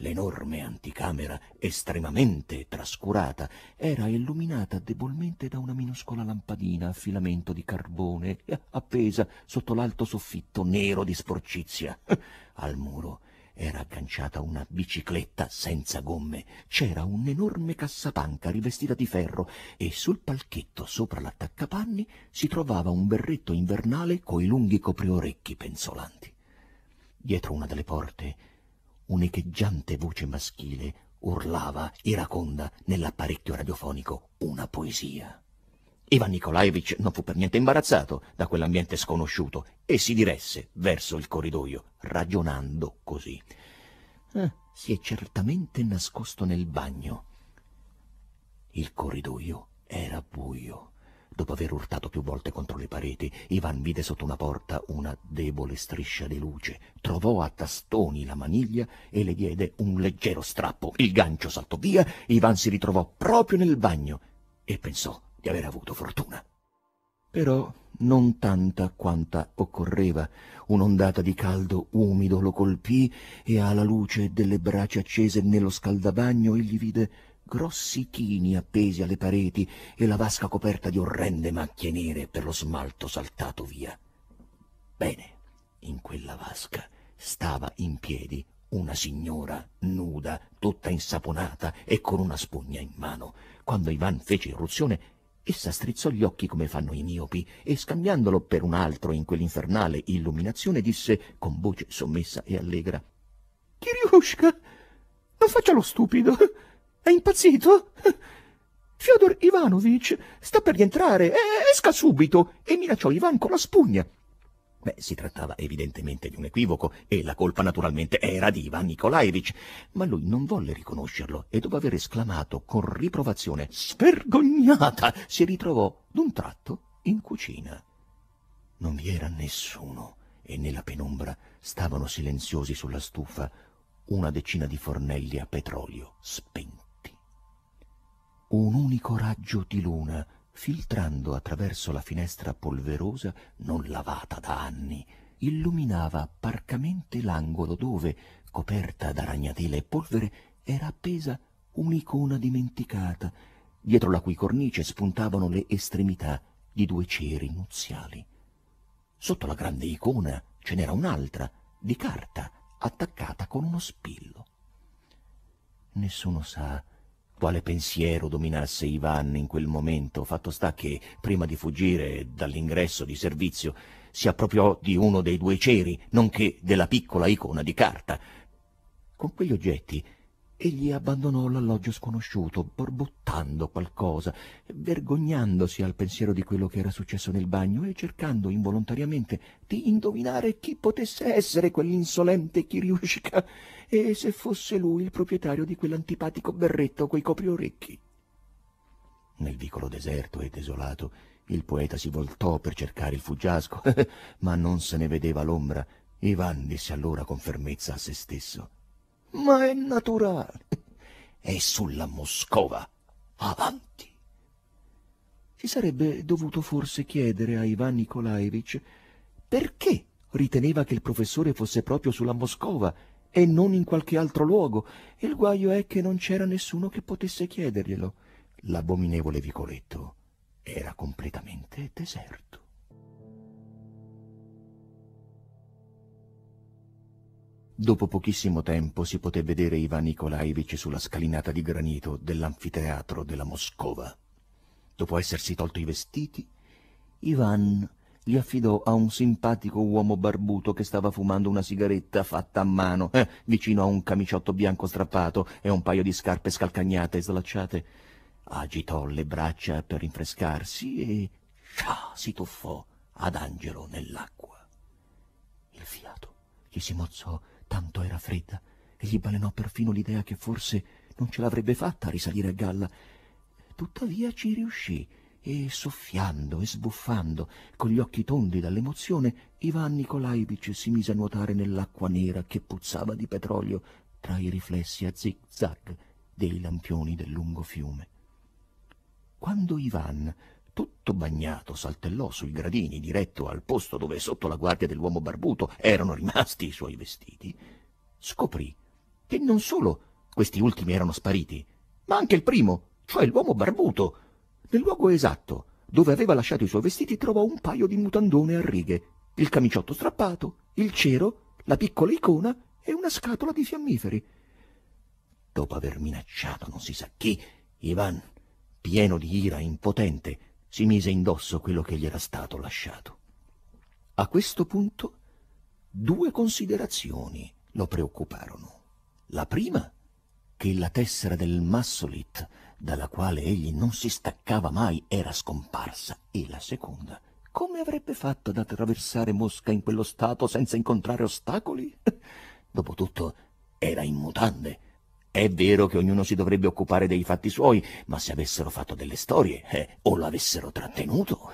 L'enorme anticamera, estremamente trascurata, era illuminata debolmente da una minuscola lampadina a filamento di carbone appesa sotto l'alto soffitto nero di sporcizia. *laughs* Al muro era agganciata una bicicletta senza gomme, c'era un'enorme cassapanca rivestita di ferro e sul palchetto sopra l'attaccapanni si trovava un berretto invernale coi lunghi copriorecchi penzolanti. Dietro una delle porte un'echeggiante voce maschile urlava iraconda nell'apparecchio radiofonico una poesia. Ivan Nikolaevich non fu per niente imbarazzato da quell'ambiente sconosciuto e si diresse verso il corridoio, ragionando così. Eh, si è certamente nascosto nel bagno. Il corridoio era buio. Dopo aver urtato più volte contro le pareti, Ivan vide sotto una porta una debole striscia di luce, trovò a tastoni la maniglia e le diede un leggero strappo. Il gancio saltò via, Ivan si ritrovò proprio nel bagno e pensò di aver avuto fortuna. Però non tanta quanta occorreva. Un'ondata di caldo umido lo colpì e alla luce delle braccia accese nello scaldabagno egli vide grossi tini appesi alle pareti e la vasca coperta di orrende macchie nere per lo smalto saltato via. Bene, in quella vasca stava in piedi una signora nuda, tutta insaponata e con una spugna in mano. Quando Ivan fece irruzione, essa strizzò gli occhi come fanno i miopi e, scambiandolo per un altro in quell'infernale illuminazione, disse con voce sommessa e allegra: Kiriushka, non faccia lo stupido. È impazzito? Fyodor Ivanovich sta per rientrare, eh, esca subito! E minacciò Ivan con la spugna. Beh, si trattava evidentemente di un equivoco e la colpa naturalmente era di Ivan Nikolaevich, ma lui non volle riconoscerlo e dopo aver esclamato con riprovazione svergognata si ritrovò d'un tratto in cucina. Non vi era nessuno e nella penombra stavano silenziosi sulla stufa una decina di fornelli a petrolio spenti un unico raggio di luna, filtrando attraverso la finestra polverosa non lavata da anni, illuminava parcamente l'angolo dove, coperta da ragnatele e polvere, era appesa un'icona dimenticata, dietro la cui cornice spuntavano le estremità di due ceri nuziali. Sotto la grande icona ce n'era un'altra, di carta, attaccata con uno spillo. Nessuno sa quale pensiero dominasse Ivan in quel momento, fatto sta che, prima di fuggire dall'ingresso di servizio, si appropriò di uno dei due ceri, nonché della piccola icona di carta. Con quegli oggetti Egli abbandonò l'alloggio sconosciuto, borbottando qualcosa, vergognandosi al pensiero di quello che era successo nel bagno e cercando involontariamente di indovinare chi potesse essere quell'insolente Kiriushka e se fosse lui il proprietario di quell'antipatico berretto coi copriorecchi. Nel vicolo deserto e desolato il poeta si voltò per cercare il fuggiasco, *laughs* ma non se ne vedeva l'ombra. Ivan disse allora con fermezza a se stesso — ma è naturale. È sulla Moscova, avanti. Si sarebbe dovuto forse chiedere a Ivan Nikolaevich perché riteneva che il professore fosse proprio sulla Moscova e non in qualche altro luogo, e il guaio è che non c'era nessuno che potesse chiederglielo. L'abominevole vicoletto era completamente deserto. Dopo pochissimo tempo si poté vedere Ivan Nikolaevich sulla scalinata di granito dell'anfiteatro della Moscova. Dopo essersi tolto i vestiti, Ivan li affidò a un simpatico uomo barbuto che stava fumando una sigaretta fatta a mano, eh, vicino a un camiciotto bianco strappato e un paio di scarpe scalcagnate e slacciate. Agitò le braccia per rinfrescarsi e scià, si tuffò ad Angelo nell'acqua. Il fiato gli si mozzò tanto era fredda, e gli balenò perfino l'idea che forse non ce l'avrebbe fatta a risalire a galla. Tuttavia ci riuscì, e soffiando e sbuffando, con gli occhi tondi dall'emozione, Ivan Nikolaevich si mise a nuotare nell'acqua nera che puzzava di petrolio tra i riflessi a zig-zag dei lampioni del lungo fiume. Quando Ivan tutto bagnato, saltellò sui gradini diretto al posto dove, sotto la guardia dell'uomo barbuto, erano rimasti i suoi vestiti, scoprì che non solo questi ultimi erano spariti, ma anche il primo, cioè l'uomo barbuto. Nel luogo esatto dove aveva lasciato i suoi vestiti trovò un paio di mutandone a righe, il camiciotto strappato, il cero, la piccola icona e una scatola di fiammiferi. Dopo aver minacciato non si sa chi, Ivan, pieno di ira impotente, si mise indosso quello che gli era stato lasciato. A questo punto due considerazioni lo preoccuparono. La prima, che la tessera del Massolit, dalla quale egli non si staccava mai, era scomparsa, e la seconda, come avrebbe fatto ad attraversare Mosca in quello stato senza incontrare ostacoli? *laughs* Dopotutto era in mutande è vero che ognuno si dovrebbe occupare dei fatti suoi, ma se avessero fatto delle storie, eh, o l'avessero trattenuto.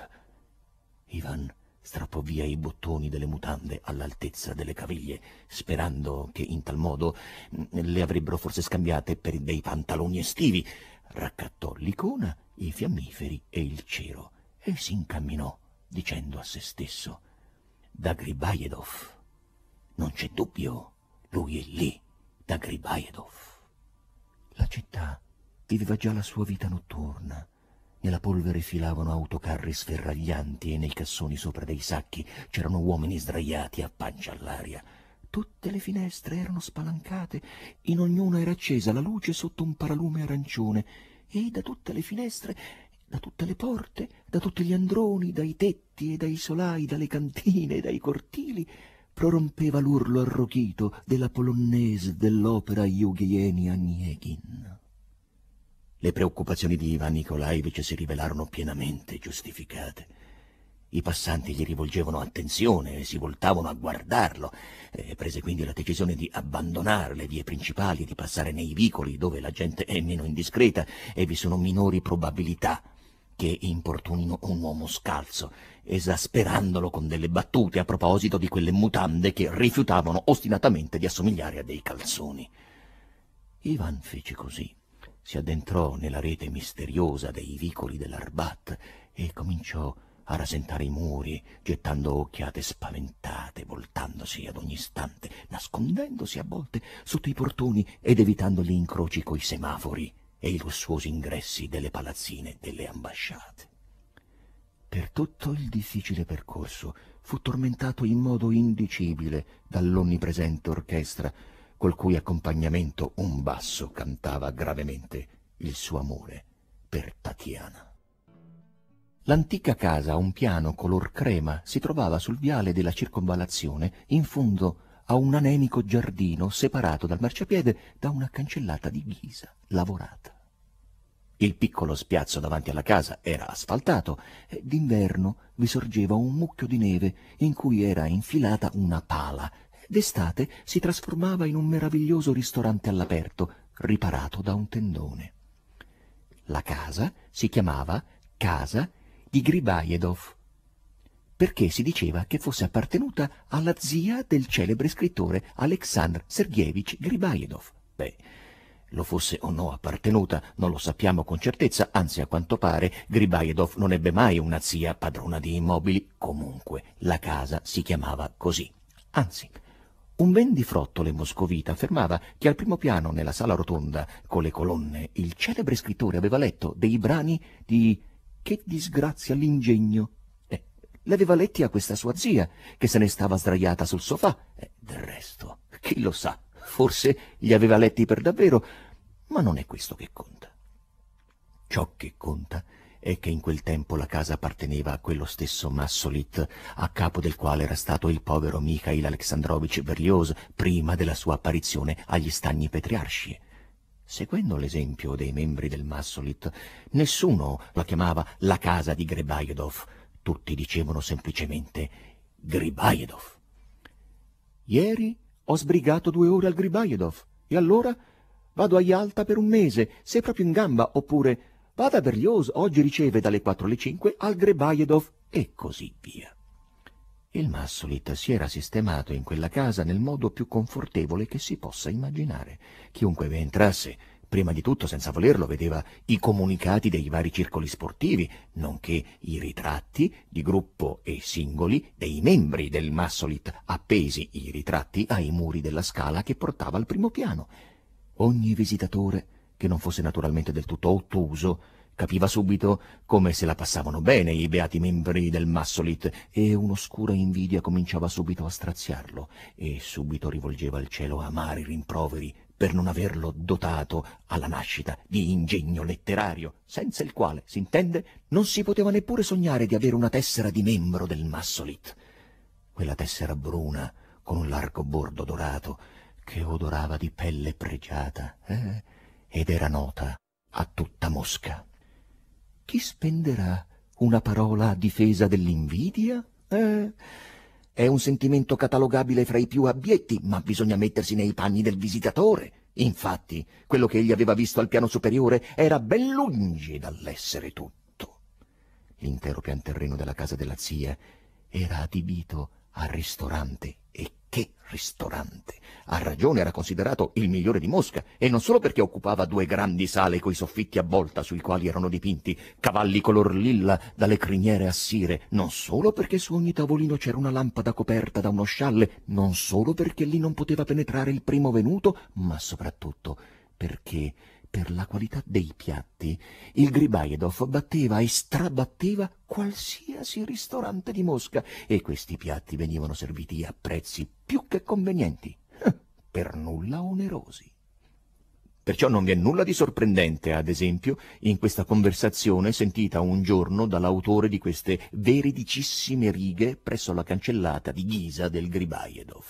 Ivan strappò via i bottoni delle mutande all'altezza delle caviglie, sperando che in tal modo mm, le avrebbero forse scambiate per dei pantaloni estivi. Raccattò l'icona, i fiammiferi e il cero e si incamminò, dicendo a se stesso: Da Gribajedov. Non c'è dubbio, lui è lì, da Gribajedov. La città viveva già la sua vita notturna. Nella polvere filavano autocarri sferraglianti e nei cassoni sopra dei sacchi c'erano uomini sdraiati a pancia all'aria. Tutte le finestre erano spalancate, in ognuna era accesa la luce sotto un paralume arancione e da tutte le finestre, da tutte le porte, da tutti gli androni, dai tetti e dai solai, dalle cantine e dai cortili prorompeva l'urlo arrochito della polonnese dell'opera Jughieni Anieghin. Le preoccupazioni di Ivan Nikolaevich si rivelarono pienamente giustificate. I passanti gli rivolgevano attenzione e si voltavano a guardarlo. E prese quindi la decisione di abbandonare le vie principali e di passare nei vicoli dove la gente è meno indiscreta e vi sono minori probabilità che importunino un uomo scalzo, esasperandolo con delle battute a proposito di quelle mutande che rifiutavano ostinatamente di assomigliare a dei calzoni. Ivan fece così. Si addentrò nella rete misteriosa dei vicoli dell'Arbat e cominciò a rasentare i muri, gettando occhiate spaventate, voltandosi ad ogni istante, nascondendosi a volte sotto i portoni ed evitando gli incroci coi semafori e i lussuosi ingressi delle palazzine delle ambasciate. Per tutto il difficile percorso fu tormentato in modo indicibile dall'onnipresente orchestra col cui accompagnamento un basso cantava gravemente il suo amore per Tatiana. L'antica casa a un piano color crema si trovava sul viale della circonvallazione in fondo a a un anemico giardino separato dal marciapiede da una cancellata di ghisa lavorata. Il piccolo spiazzo davanti alla casa era asfaltato e d'inverno vi sorgeva un mucchio di neve in cui era infilata una pala. D'estate si trasformava in un meraviglioso ristorante all'aperto, riparato da un tendone. La casa si chiamava Casa di Gribajedov perché si diceva che fosse appartenuta alla zia del celebre scrittore Aleksandr Sergeevich Gribaedov. Beh, lo fosse o no appartenuta, non lo sappiamo con certezza, anzi a quanto pare Gribaedov non ebbe mai una zia padrona di immobili, comunque la casa si chiamava così. Anzi, un vendifrottole moscovita affermava che al primo piano, nella sala rotonda, con le colonne, il celebre scrittore aveva letto dei brani di Che disgrazia l'ingegno aveva letti a questa sua zia, che se ne stava sdraiata sul sofà. E eh, del resto, chi lo sa, forse li aveva letti per davvero, ma non è questo che conta. Ciò che conta è che in quel tempo la casa apparteneva a quello stesso Massolit, a capo del quale era stato il povero Mikhail Alexandrovich Berlioz prima della sua apparizione agli stagni patriarci. Seguendo l'esempio dei membri del Massolit, nessuno la chiamava la casa di Grebajedov, tutti dicevano semplicemente Gribaedov. Ieri ho sbrigato due ore al Gribaedov e allora vado a Yalta per un mese, se proprio in gamba, oppure vado a Berlioz, oggi riceve dalle 4 alle 5 al Gribaedov e così via. Il Massolita si era sistemato in quella casa nel modo più confortevole che si possa immaginare. Chiunque vi entrasse prima di tutto, senza volerlo, vedeva i comunicati dei vari circoli sportivi, nonché i ritratti di gruppo e singoli dei membri del Massolit, appesi i ritratti ai muri della scala che portava al primo piano. Ogni visitatore, che non fosse naturalmente del tutto ottuso, capiva subito come se la passavano bene i beati membri del Massolit e un'oscura invidia cominciava subito a straziarlo e subito rivolgeva al cielo amari rimproveri per non averlo dotato alla nascita di ingegno letterario, senza il quale, s'intende, non si poteva neppure sognare di avere una tessera di membro del Massolit. Quella tessera bruna, con un largo bordo dorato, che odorava di pelle pregiata, eh? ed era nota a tutta Mosca. Chi spenderà una parola a difesa dell'invidia? Eh? È un sentimento catalogabile fra i più abietti, ma bisogna mettersi nei panni del visitatore. Infatti, quello che egli aveva visto al piano superiore era ben lungi dall'essere tutto. L'intero pianterreno della casa della zia era adibito a ristorante che ristorante! A ragione era considerato il migliore di Mosca, e non solo perché occupava due grandi sale coi soffitti a volta sui quali erano dipinti cavalli color lilla dalle criniere a sire, non solo perché su ogni tavolino c'era una lampada coperta da uno scialle, non solo perché lì non poteva penetrare il primo venuto, ma soprattutto perché per la qualità dei piatti, il Gribajedov batteva e strabatteva qualsiasi ristorante di Mosca e questi piatti venivano serviti a prezzi più che convenienti, eh, per nulla onerosi. Perciò non vi è nulla di sorprendente, ad esempio, in questa conversazione sentita un giorno dall'autore di queste veridicissime righe presso la cancellata di Ghisa del Gribajedov.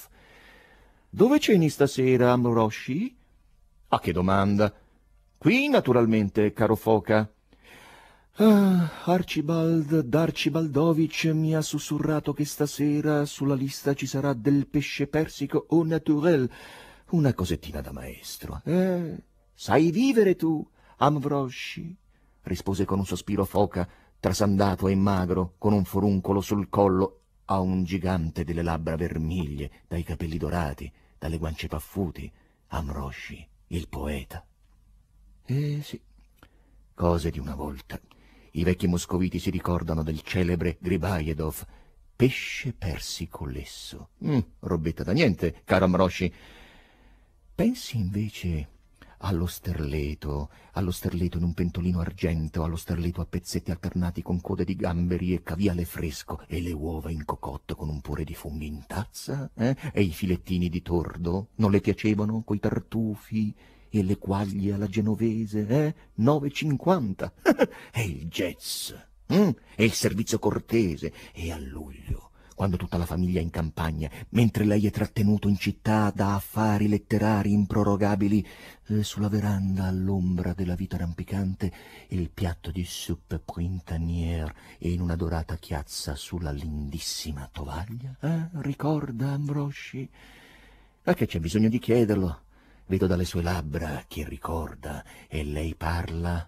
Dove ceni stasera, Mroshi? A che domanda? Qui, naturalmente, caro Foca. Ah, Archibald D'Archibaldovic mi ha sussurrato che stasera sulla lista ci sarà del pesce persico au naturel. Una cosettina da maestro. Eh, sai vivere tu, Amvrosci? rispose con un sospiro foca, trasandato e magro, con un foruncolo sul collo, a un gigante delle labbra vermiglie, dai capelli dorati, dalle guance paffuti, Amroshi, il poeta. Eh sì, cose di una volta. I vecchi moscoviti si ricordano del celebre Gribajedov, pesce persico lesso. Mm, robetta da niente, caro Amroshi. Pensi invece allo sterleto, allo sterleto in un pentolino argento, allo sterleto a pezzetti alternati con code di gamberi e caviale fresco e le uova in cocotto con un pure di funghi in tazza, eh? E i filettini di tordo non le piacevano coi tartufi e le quaglie alla genovese, eh? 9,50. *laughs* e il jazz, mm? e il servizio cortese. E a luglio, quando tutta la famiglia è in campagna, mentre lei è trattenuto in città da affari letterari improrogabili, eh, sulla veranda all'ombra della vita rampicante, il piatto di soupe printanière e in una dorata chiazza sulla lindissima tovaglia, eh? ricorda Ambrosci? Ma ah, che c'è bisogno di chiederlo? Vedo dalle sue labbra che ricorda e lei parla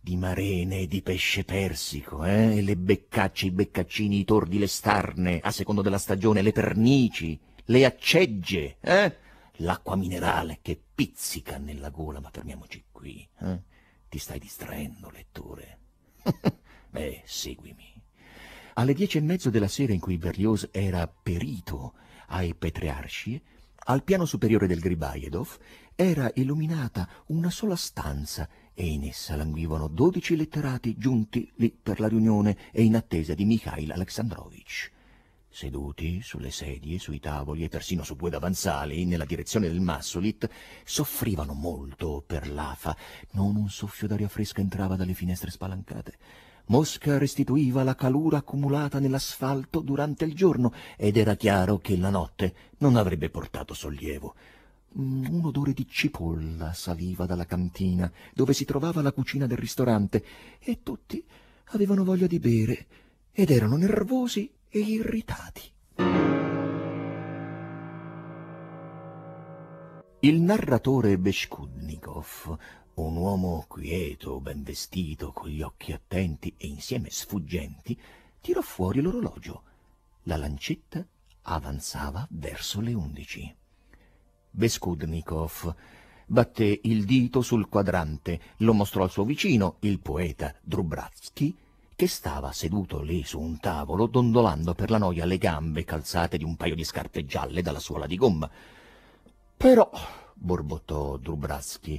di marene e di pesce persico, eh? le beccacce, i beccaccini, i tordi, le starne, a secondo della stagione, le pernici, le accegge, eh? l'acqua minerale che pizzica nella gola, ma fermiamoci qui, eh? ti stai distraendo, lettore. *laughs* Beh, seguimi. Alle dieci e mezzo della sera in cui Berlioz era perito ai Petriarci, al piano superiore del Gribajedov era illuminata una sola stanza e in essa languivano dodici letterati giunti lì per la riunione e in attesa di Mikhail Alexandrovich. Seduti sulle sedie, sui tavoli e persino su due davanzali nella direzione del Massolit, soffrivano molto per l'afa. Non un soffio d'aria fresca entrava dalle finestre spalancate. Mosca restituiva la calura accumulata nell'asfalto durante il giorno ed era chiaro che la notte non avrebbe portato sollievo. Mm, un odore di cipolla saliva dalla cantina dove si trovava la cucina del ristorante e tutti avevano voglia di bere ed erano nervosi e irritati. Il narratore Beshkudnikov un uomo quieto, ben vestito, con gli occhi attenti e insieme sfuggenti, tirò fuori l'orologio. La lancetta avanzava verso le undici. Beskudnikov batté il dito sul quadrante, lo mostrò al suo vicino, il poeta Drubratsky, che stava seduto lì su un tavolo, dondolando per la noia le gambe calzate di un paio di scarpe gialle dalla suola di gomma. Però, borbottò Drubratsky,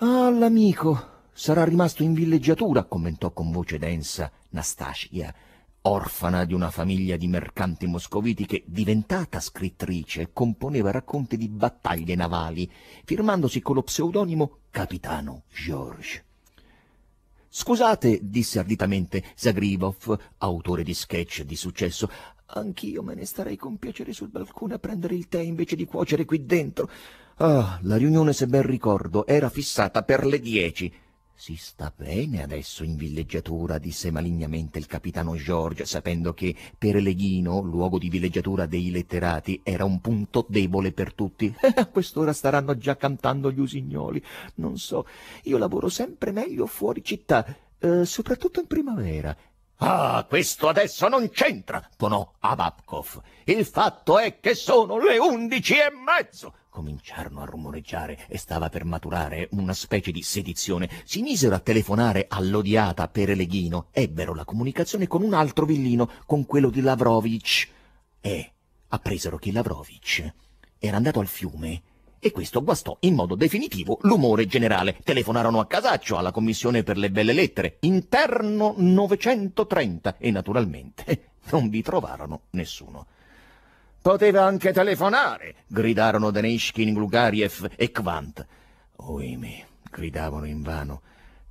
Ah, l'amico! Sarà rimasto in villeggiatura, commentò con voce densa Nastasia, orfana di una famiglia di mercanti moscoviti che, diventata scrittrice, componeva racconti di battaglie navali, firmandosi con lo pseudonimo Capitano Georges. Scusate, disse arditamente Zagrivov, autore di sketch di successo, anch'io me ne starei con piacere sul balcone a prendere il tè invece di cuocere qui dentro. Ah, la riunione, se ben ricordo, era fissata per le dieci. Si sta bene adesso in villeggiatura, disse malignamente il capitano George, sapendo che Pereleghino, luogo di villeggiatura dei letterati, era un punto debole per tutti. *laughs* a quest'ora staranno già cantando gli usignoli. Non so, io lavoro sempre meglio fuori città, eh, soprattutto in primavera. Ah, questo adesso non c'entra, tonò Avapkov. Il fatto è che sono le undici e mezzo. Cominciarono a rumoreggiare e stava per maturare una specie di sedizione. Si misero a telefonare all'odiata Pereleghino. Ebbero la comunicazione con un altro villino, con quello di Lavrovic. E appresero che Lavrovic era andato al fiume e questo guastò in modo definitivo l'umore generale. Telefonarono a Casaccio, alla Commissione per le Belle Lettere, interno 930 e naturalmente eh, non vi trovarono nessuno. Poteva anche telefonare, gridarono Deneshkin, Glugariev e Kvant. Oimè, gridavano invano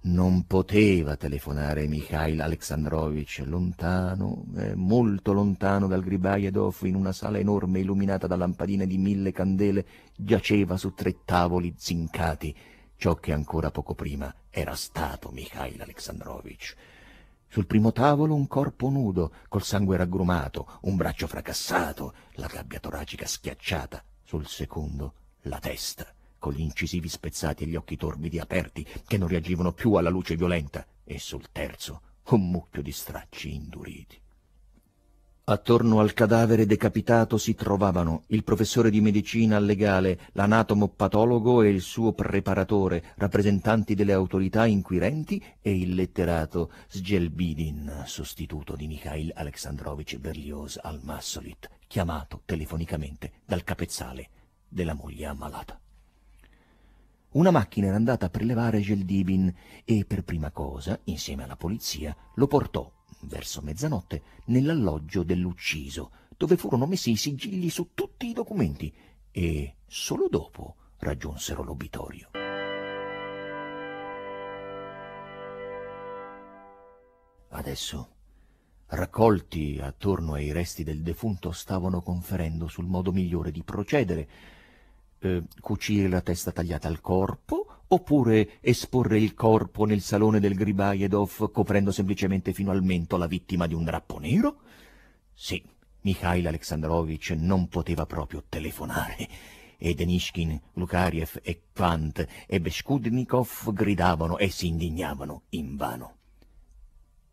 non poteva telefonare Mikhail Alexandrovich, lontano, eh, molto lontano dal Gribajedov, in una sala enorme illuminata da lampadine di mille candele, giaceva su tre tavoli zincati ciò che ancora poco prima era stato Mikhail Alexandrovich. Sul primo tavolo un corpo nudo, col sangue raggrumato, un braccio fracassato, la gabbia toracica schiacciata, sul secondo la testa con gli incisivi spezzati e gli occhi torbidi aperti che non reagivano più alla luce violenta, e sul terzo un mucchio di stracci induriti. Attorno al cadavere decapitato si trovavano il professore di medicina legale, l'anatomo patologo e il suo preparatore, rappresentanti delle autorità inquirenti e il letterato Sgelbidin, sostituto di Mikhail Alexandrovich Berlioz al Massolit, chiamato telefonicamente dal capezzale della moglie ammalata. Una macchina era andata a prelevare Geldibin e per prima cosa, insieme alla polizia, lo portò, verso mezzanotte, nell'alloggio dell'ucciso, dove furono messi i sigilli su tutti i documenti e solo dopo raggiunsero l'obitorio. Adesso, raccolti attorno ai resti del defunto, stavano conferendo sul modo migliore di procedere eh, cucire la testa tagliata al corpo oppure esporre il corpo nel salone del Gribajedov coprendo semplicemente fino al mento la vittima di un drappo nero? Sì, Mikhail Alexandrovich non poteva proprio telefonare e Denishkin, Lukariev e Kvant e Beshkudnikov gridavano e si indignavano invano.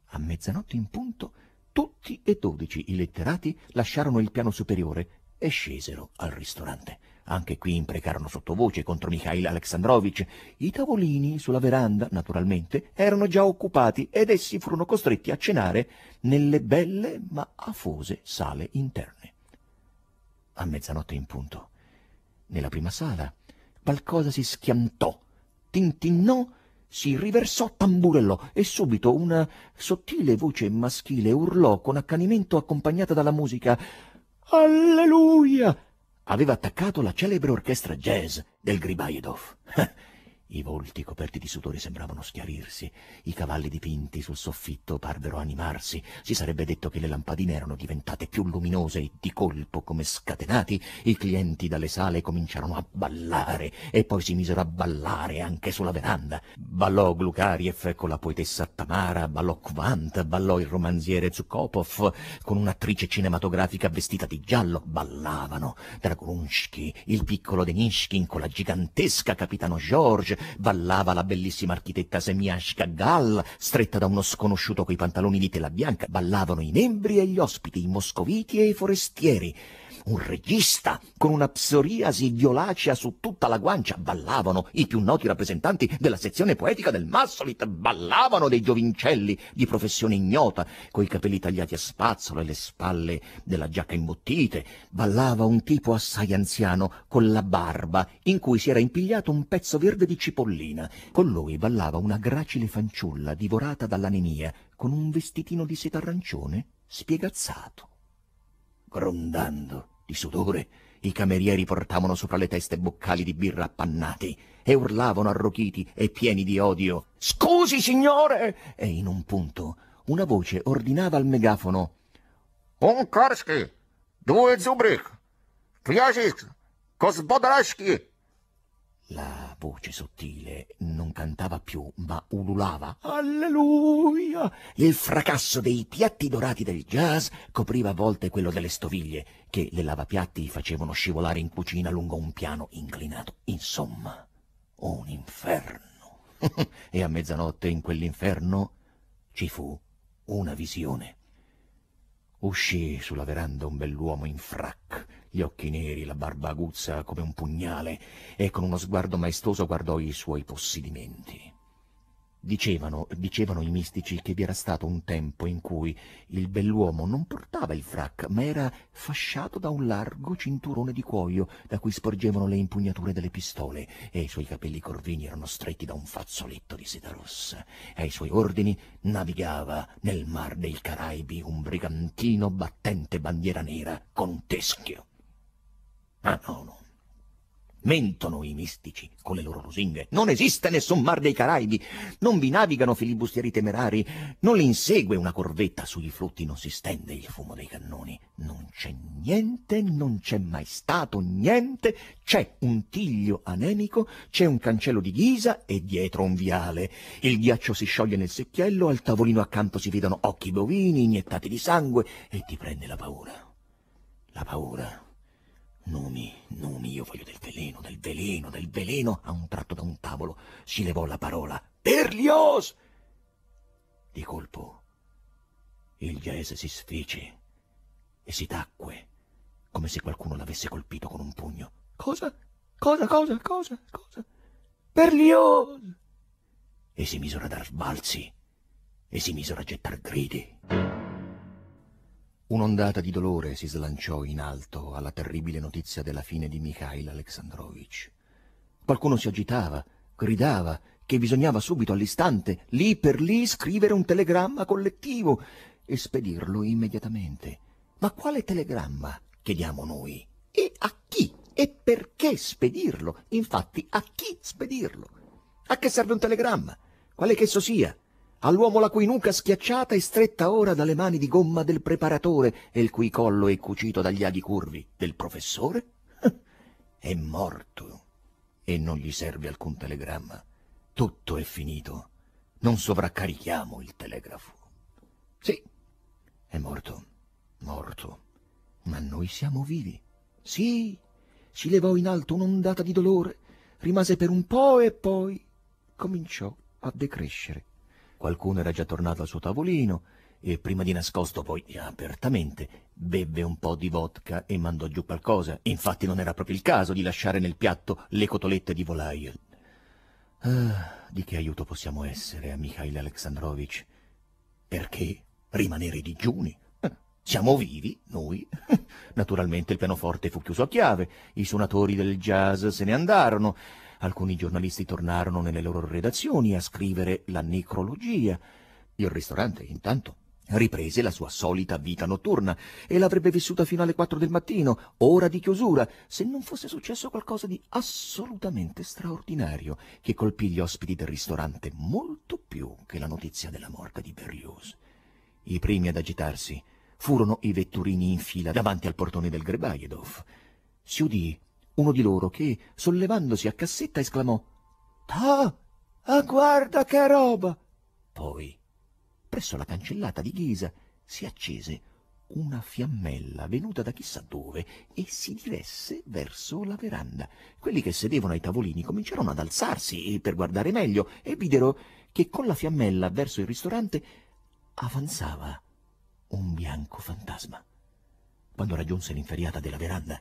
A mezzanotte in punto tutti e dodici i letterati lasciarono il piano superiore e scesero al ristorante. Anche qui imprecarono sottovoce contro Mikhail Alexandrovich. I tavolini sulla veranda, naturalmente, erano già occupati ed essi furono costretti a cenare nelle belle ma afose sale interne. A mezzanotte in punto, nella prima sala, qualcosa si schiantò, tintinnò, si riversò, tamburellò e subito una sottile voce maschile urlò con accanimento accompagnata dalla musica Alleluia! aveva attaccato la celebre orchestra jazz del Gribaidov. *laughs* I volti coperti di sudore sembravano schiarirsi, i cavalli dipinti sul soffitto parvero animarsi, si sarebbe detto che le lampadine erano diventate più luminose e di colpo, come scatenati, i clienti dalle sale cominciarono a ballare e poi si misero a ballare anche sulla veranda. Ballò Glukariev con la poetessa Tamara, ballò Kvant, ballò il romanziere Zukopov con un'attrice cinematografica vestita di giallo, ballavano Dragunsky, il piccolo Denishkin con la gigantesca capitano George, ballava la bellissima architetta Semia Shkagal, stretta da uno sconosciuto coi pantaloni di tela bianca, ballavano i membri e gli ospiti, i moscoviti e i forestieri un regista con una psoriasi violacea su tutta la guancia. Ballavano i più noti rappresentanti della sezione poetica del Massolit, ballavano dei giovincelli di professione ignota, coi capelli tagliati a spazzolo e le spalle della giacca imbottite. Ballava un tipo assai anziano, con la barba, in cui si era impigliato un pezzo verde di cipollina. Con lui ballava una gracile fanciulla divorata dall'anemia, con un vestitino di seta arancione spiegazzato grondando di sudore, i camerieri portavano sopra le teste boccali di birra appannati e urlavano arrochiti e pieni di odio Scusi, signore! E in un punto una voce ordinava al megafono Un Karski, due Zubrik, Priazic, Gospodarski, la voce sottile non cantava più, ma ululava. Alleluia! Il fracasso dei piatti dorati del jazz copriva a volte quello delle stoviglie, che le lavapiatti facevano scivolare in cucina lungo un piano inclinato. Insomma, un inferno. *laughs* e a mezzanotte in quell'inferno ci fu una visione. Uscì sulla veranda un bell'uomo in frac, gli occhi neri, la barba aguzza come un pugnale, e con uno sguardo maestoso guardò i suoi possedimenti. Dicevano, dicevano i mistici che vi era stato un tempo in cui il bell'uomo non portava il frac, ma era fasciato da un largo cinturone di cuoio da cui sporgevano le impugnature delle pistole, e i suoi capelli corvini erano stretti da un fazzoletto di seta rossa. Ai suoi ordini navigava nel mar dei Caraibi un brigantino battente bandiera nera con un teschio. Ah no, no. Mentono i mistici con le loro lusinghe. Non esiste nessun Mar dei Caraibi. Non vi navigano filibustieri temerari. Non li insegue una corvetta. Sui flutti non si stende il fumo dei cannoni. Non c'è niente, non c'è mai stato niente. C'è un tiglio anemico, c'è un cancello di ghisa e dietro un viale. Il ghiaccio si scioglie nel secchiello, al tavolino accanto si vedono occhi bovini iniettati di sangue e ti prende la paura. La paura Nomi, nomi, io voglio del veleno, del veleno, del veleno. A un tratto da un tavolo si levò la parola Berlioz! Di colpo il jaese si sfece e si tacque, come se qualcuno l'avesse colpito con un pugno. Cosa? Cosa, cosa, cosa, cosa? Berlioz! E si misero a dar sbalzi e si misero a gettar gridi. Un'ondata di dolore si slanciò in alto alla terribile notizia della fine di Mikhail Alexandrovich. Qualcuno si agitava, gridava che bisognava subito all'istante, lì per lì, scrivere un telegramma collettivo e spedirlo immediatamente. Ma quale telegramma? chiediamo noi. E a chi? E perché spedirlo? Infatti, a chi spedirlo? A che serve un telegramma? Quale che esso sia? all'uomo la cui nuca schiacciata è stretta ora dalle mani di gomma del preparatore e il cui collo è cucito dagli aghi curvi del professore? *laughs* è morto e non gli serve alcun telegramma. Tutto è finito. Non sovraccarichiamo il telegrafo. Sì, è morto, morto, ma noi siamo vivi. Sì, si levò in alto un'ondata di dolore, rimase per un po' e poi cominciò a decrescere Qualcuno era già tornato al suo tavolino e prima di nascosto poi eh, apertamente bevve un po' di vodka e mandò giù qualcosa. Infatti non era proprio il caso di lasciare nel piatto le cotolette di volaio. Ah, di che aiuto possiamo essere a Mikhail Alexandrovich? Perché rimanere digiuni? Eh, siamo vivi, noi. *laughs* Naturalmente il pianoforte fu chiuso a chiave, i suonatori del jazz se ne andarono Alcuni giornalisti tornarono nelle loro redazioni a scrivere la necrologia. Il ristorante, intanto, riprese la sua solita vita notturna e l'avrebbe vissuta fino alle 4 del mattino, ora di chiusura, se non fosse successo qualcosa di assolutamente straordinario che colpì gli ospiti del ristorante molto più che la notizia della morte di Berlioz. I primi ad agitarsi furono i vetturini in fila davanti al portone del Grebaidov. Si udì uno di loro che, sollevandosi a cassetta, esclamò Ah, ah guarda che roba! Poi, presso la cancellata di Ghisa, si accese una fiammella venuta da chissà dove e si diresse verso la veranda. Quelli che sedevano ai tavolini cominciarono ad alzarsi per guardare meglio e videro che con la fiammella verso il ristorante avanzava un bianco fantasma. Quando raggiunse l'inferiata della veranda,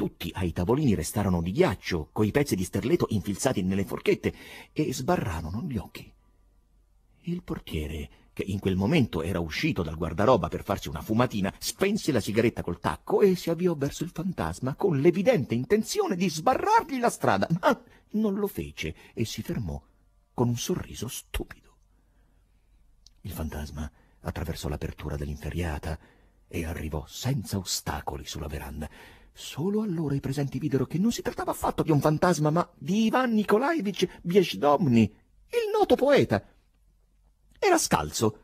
tutti ai tavolini restarono di ghiaccio, coi pezzi di sterleto infilzati nelle forchette, e sbarrarono gli occhi. Il portiere, che in quel momento era uscito dal guardaroba per farsi una fumatina, spense la sigaretta col tacco e si avviò verso il fantasma con l'evidente intenzione di sbarrargli la strada, ma non lo fece e si fermò con un sorriso stupido. Il fantasma attraversò l'apertura dell'inferriata e arrivò senza ostacoli sulla veranda. Solo allora i presenti videro che non si trattava affatto di un fantasma, ma di Ivan Nikolaevich Biesdomni, il noto poeta. Era scalzo.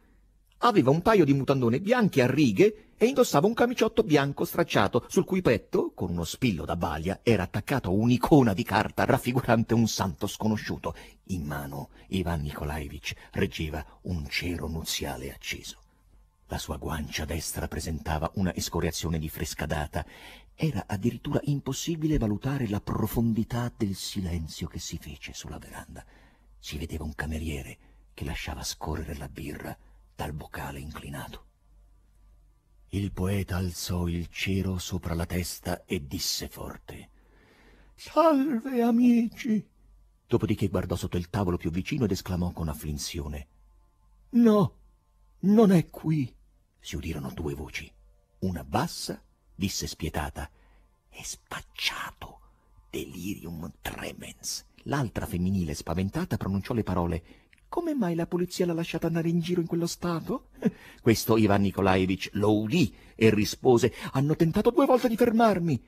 Aveva un paio di mutandone bianchi a righe e indossava un camiciotto bianco stracciato, sul cui petto, con uno spillo da baglia, era attaccato un'icona di carta raffigurante un santo sconosciuto. In mano Ivan Nikolaevich reggeva un cero nuziale acceso. La sua guancia destra presentava una escoriazione di fresca data era addirittura impossibile valutare la profondità del silenzio che si fece sulla veranda. Si vedeva un cameriere che lasciava scorrere la birra dal boccale inclinato. Il poeta alzò il cero sopra la testa e disse forte Salve amici! Dopodiché guardò sotto il tavolo più vicino ed esclamò con afflinzione. No, non è qui. Si udirono due voci, una bassa disse spietata. È spacciato. Delirium tremens. L'altra femminile, spaventata, pronunciò le parole. Come mai la polizia l'ha lasciata andare in giro in quello stato? *laughs* Questo Ivan Nikolaevich lo udì e rispose Hanno tentato due volte di fermarmi.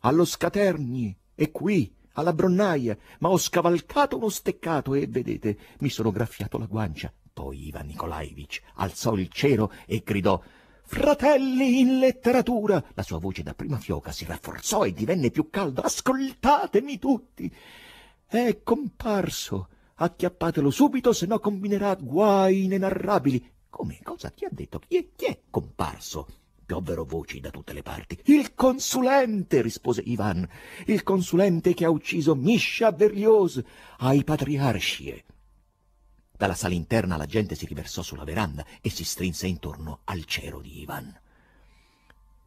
Allo Scaterni e qui, alla Bronnaia, ma ho scavalcato uno steccato e, vedete, mi sono graffiato la guancia. Poi Ivan Nikolaevich alzò il cero e gridò fratelli in letteratura. La sua voce da prima fioca si rafforzò e divenne più calda. Ascoltatemi tutti. È comparso. Acchiappatelo subito, se no combinerà guai inenarrabili. Come? Cosa ti ha detto? Chi è, chi è comparso? Piovvero voci da tutte le parti. Il consulente, rispose Ivan, il consulente che ha ucciso Misha Berlioz ai patriarcie. Dalla sala interna la gente si riversò sulla veranda e si strinse intorno al cero di Ivan.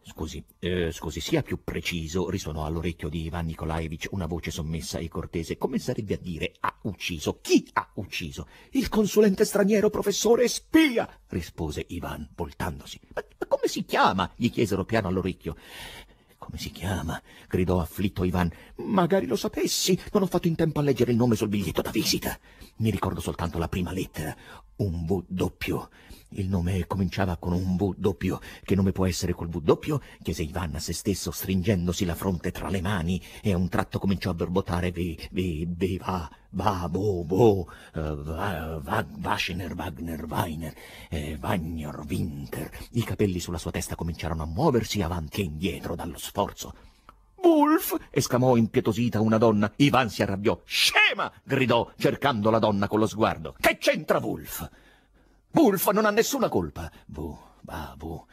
Scusi, eh, scusi, sia più preciso, risuonò all'orecchio di Ivan Nikolaevich una voce sommessa e cortese. Come sarebbe a dire ha ucciso? Chi ha ucciso? Il consulente straniero, professore spia, rispose Ivan, voltandosi. Ma, ma come si chiama? gli chiesero piano all'orecchio. Come si chiama? gridò afflitto Ivan. Magari lo sapessi. Non ho fatto in tempo a leggere il nome sul biglietto da visita. Mi ricordo soltanto la prima lettera. Un V doppio. Il nome cominciava con un V doppio. Che nome può essere col V doppio? chiese Ivan a se stesso, stringendosi la fronte tra le mani, e a un tratto cominciò a borbottare ve, ve, ve, va, va, bo, bo, uh, va, va, Waschner, Wagner, Weiner, eh, Wagner, Winter. I capelli sulla sua testa cominciarono a muoversi avanti e indietro dallo sforzo. Wolf! esclamò impietosita una donna. Ivan si arrabbiò. Scema! gridò, cercando la donna con lo sguardo. Che c'entra Wolf? Ulfa non ha nessuna colpa. Buh, bah, buh.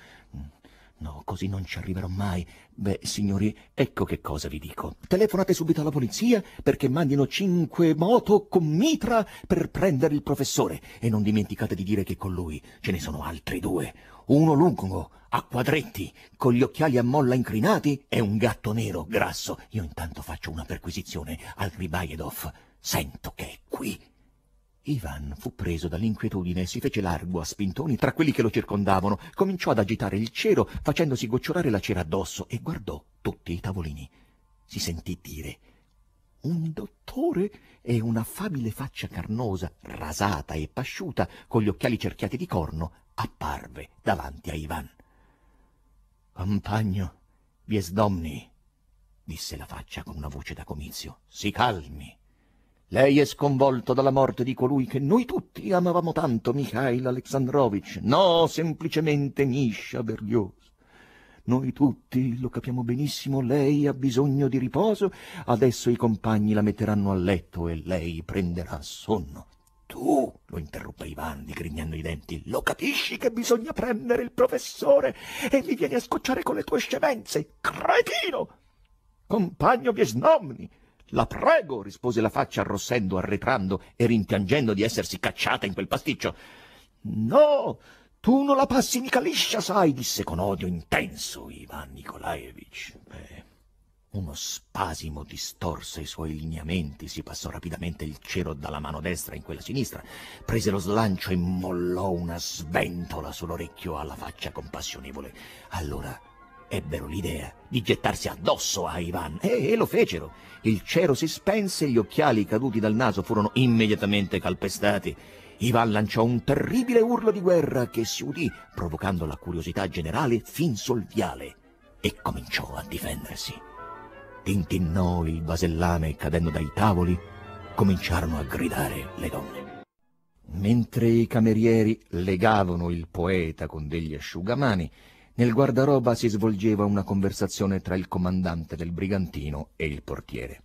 No, così non ci arriverò mai. Beh, signori, ecco che cosa vi dico. Telefonate subito alla polizia perché mandino cinque moto con mitra per prendere il professore. E non dimenticate di dire che con lui ce ne sono altri due. Uno lungo, a quadretti, con gli occhiali a molla incrinati e un gatto nero, grasso. Io intanto faccio una perquisizione al Ribajedov. Sento che è qui. Ivan fu preso dall'inquietudine e si fece largo a spintoni tra quelli che lo circondavano, cominciò ad agitare il cero facendosi gocciolare la cera addosso e guardò tutti i tavolini. Si sentì dire un dottore e un'affabile faccia carnosa, rasata e pasciuta, con gli occhiali cerchiati di corno, apparve davanti a Ivan. Compagno, vi viesdomni, disse la faccia con una voce da comizio, si calmi. Lei è sconvolto dalla morte di colui che noi tutti amavamo tanto, Mikhail Alexandrovich. No, semplicemente Misha Berlioz. Noi tutti lo capiamo benissimo, lei ha bisogno di riposo, adesso i compagni la metteranno a letto e lei prenderà sonno. Tu, lo interruppe Ivan, digrignando i denti, lo capisci che bisogna prendere il professore e mi vieni a scocciare con le tue scemenze, cretino! Compagno Viesnomni, la prego, rispose la faccia arrossendo, arretrando e rimpiangendo di essersi cacciata in quel pasticcio. No, tu non la passi mica liscia, sai, disse con odio intenso Ivan Nikolaevich. Beh, uno spasimo distorse i suoi lineamenti, si passò rapidamente il cero dalla mano destra in quella sinistra, prese lo slancio e mollò una sventola sull'orecchio alla faccia compassionevole. Allora ebbero l'idea di gettarsi addosso a Ivan e, e, lo fecero. Il cero si spense, e gli occhiali caduti dal naso furono immediatamente calpestati. Ivan lanciò un terribile urlo di guerra che si udì, provocando la curiosità generale fin sul viale, e cominciò a difendersi. Tintinnò il vasellame e cadendo dai tavoli, cominciarono a gridare le donne. Mentre i camerieri legavano il poeta con degli asciugamani, nel guardaroba si svolgeva una conversazione tra il comandante del brigantino e il portiere.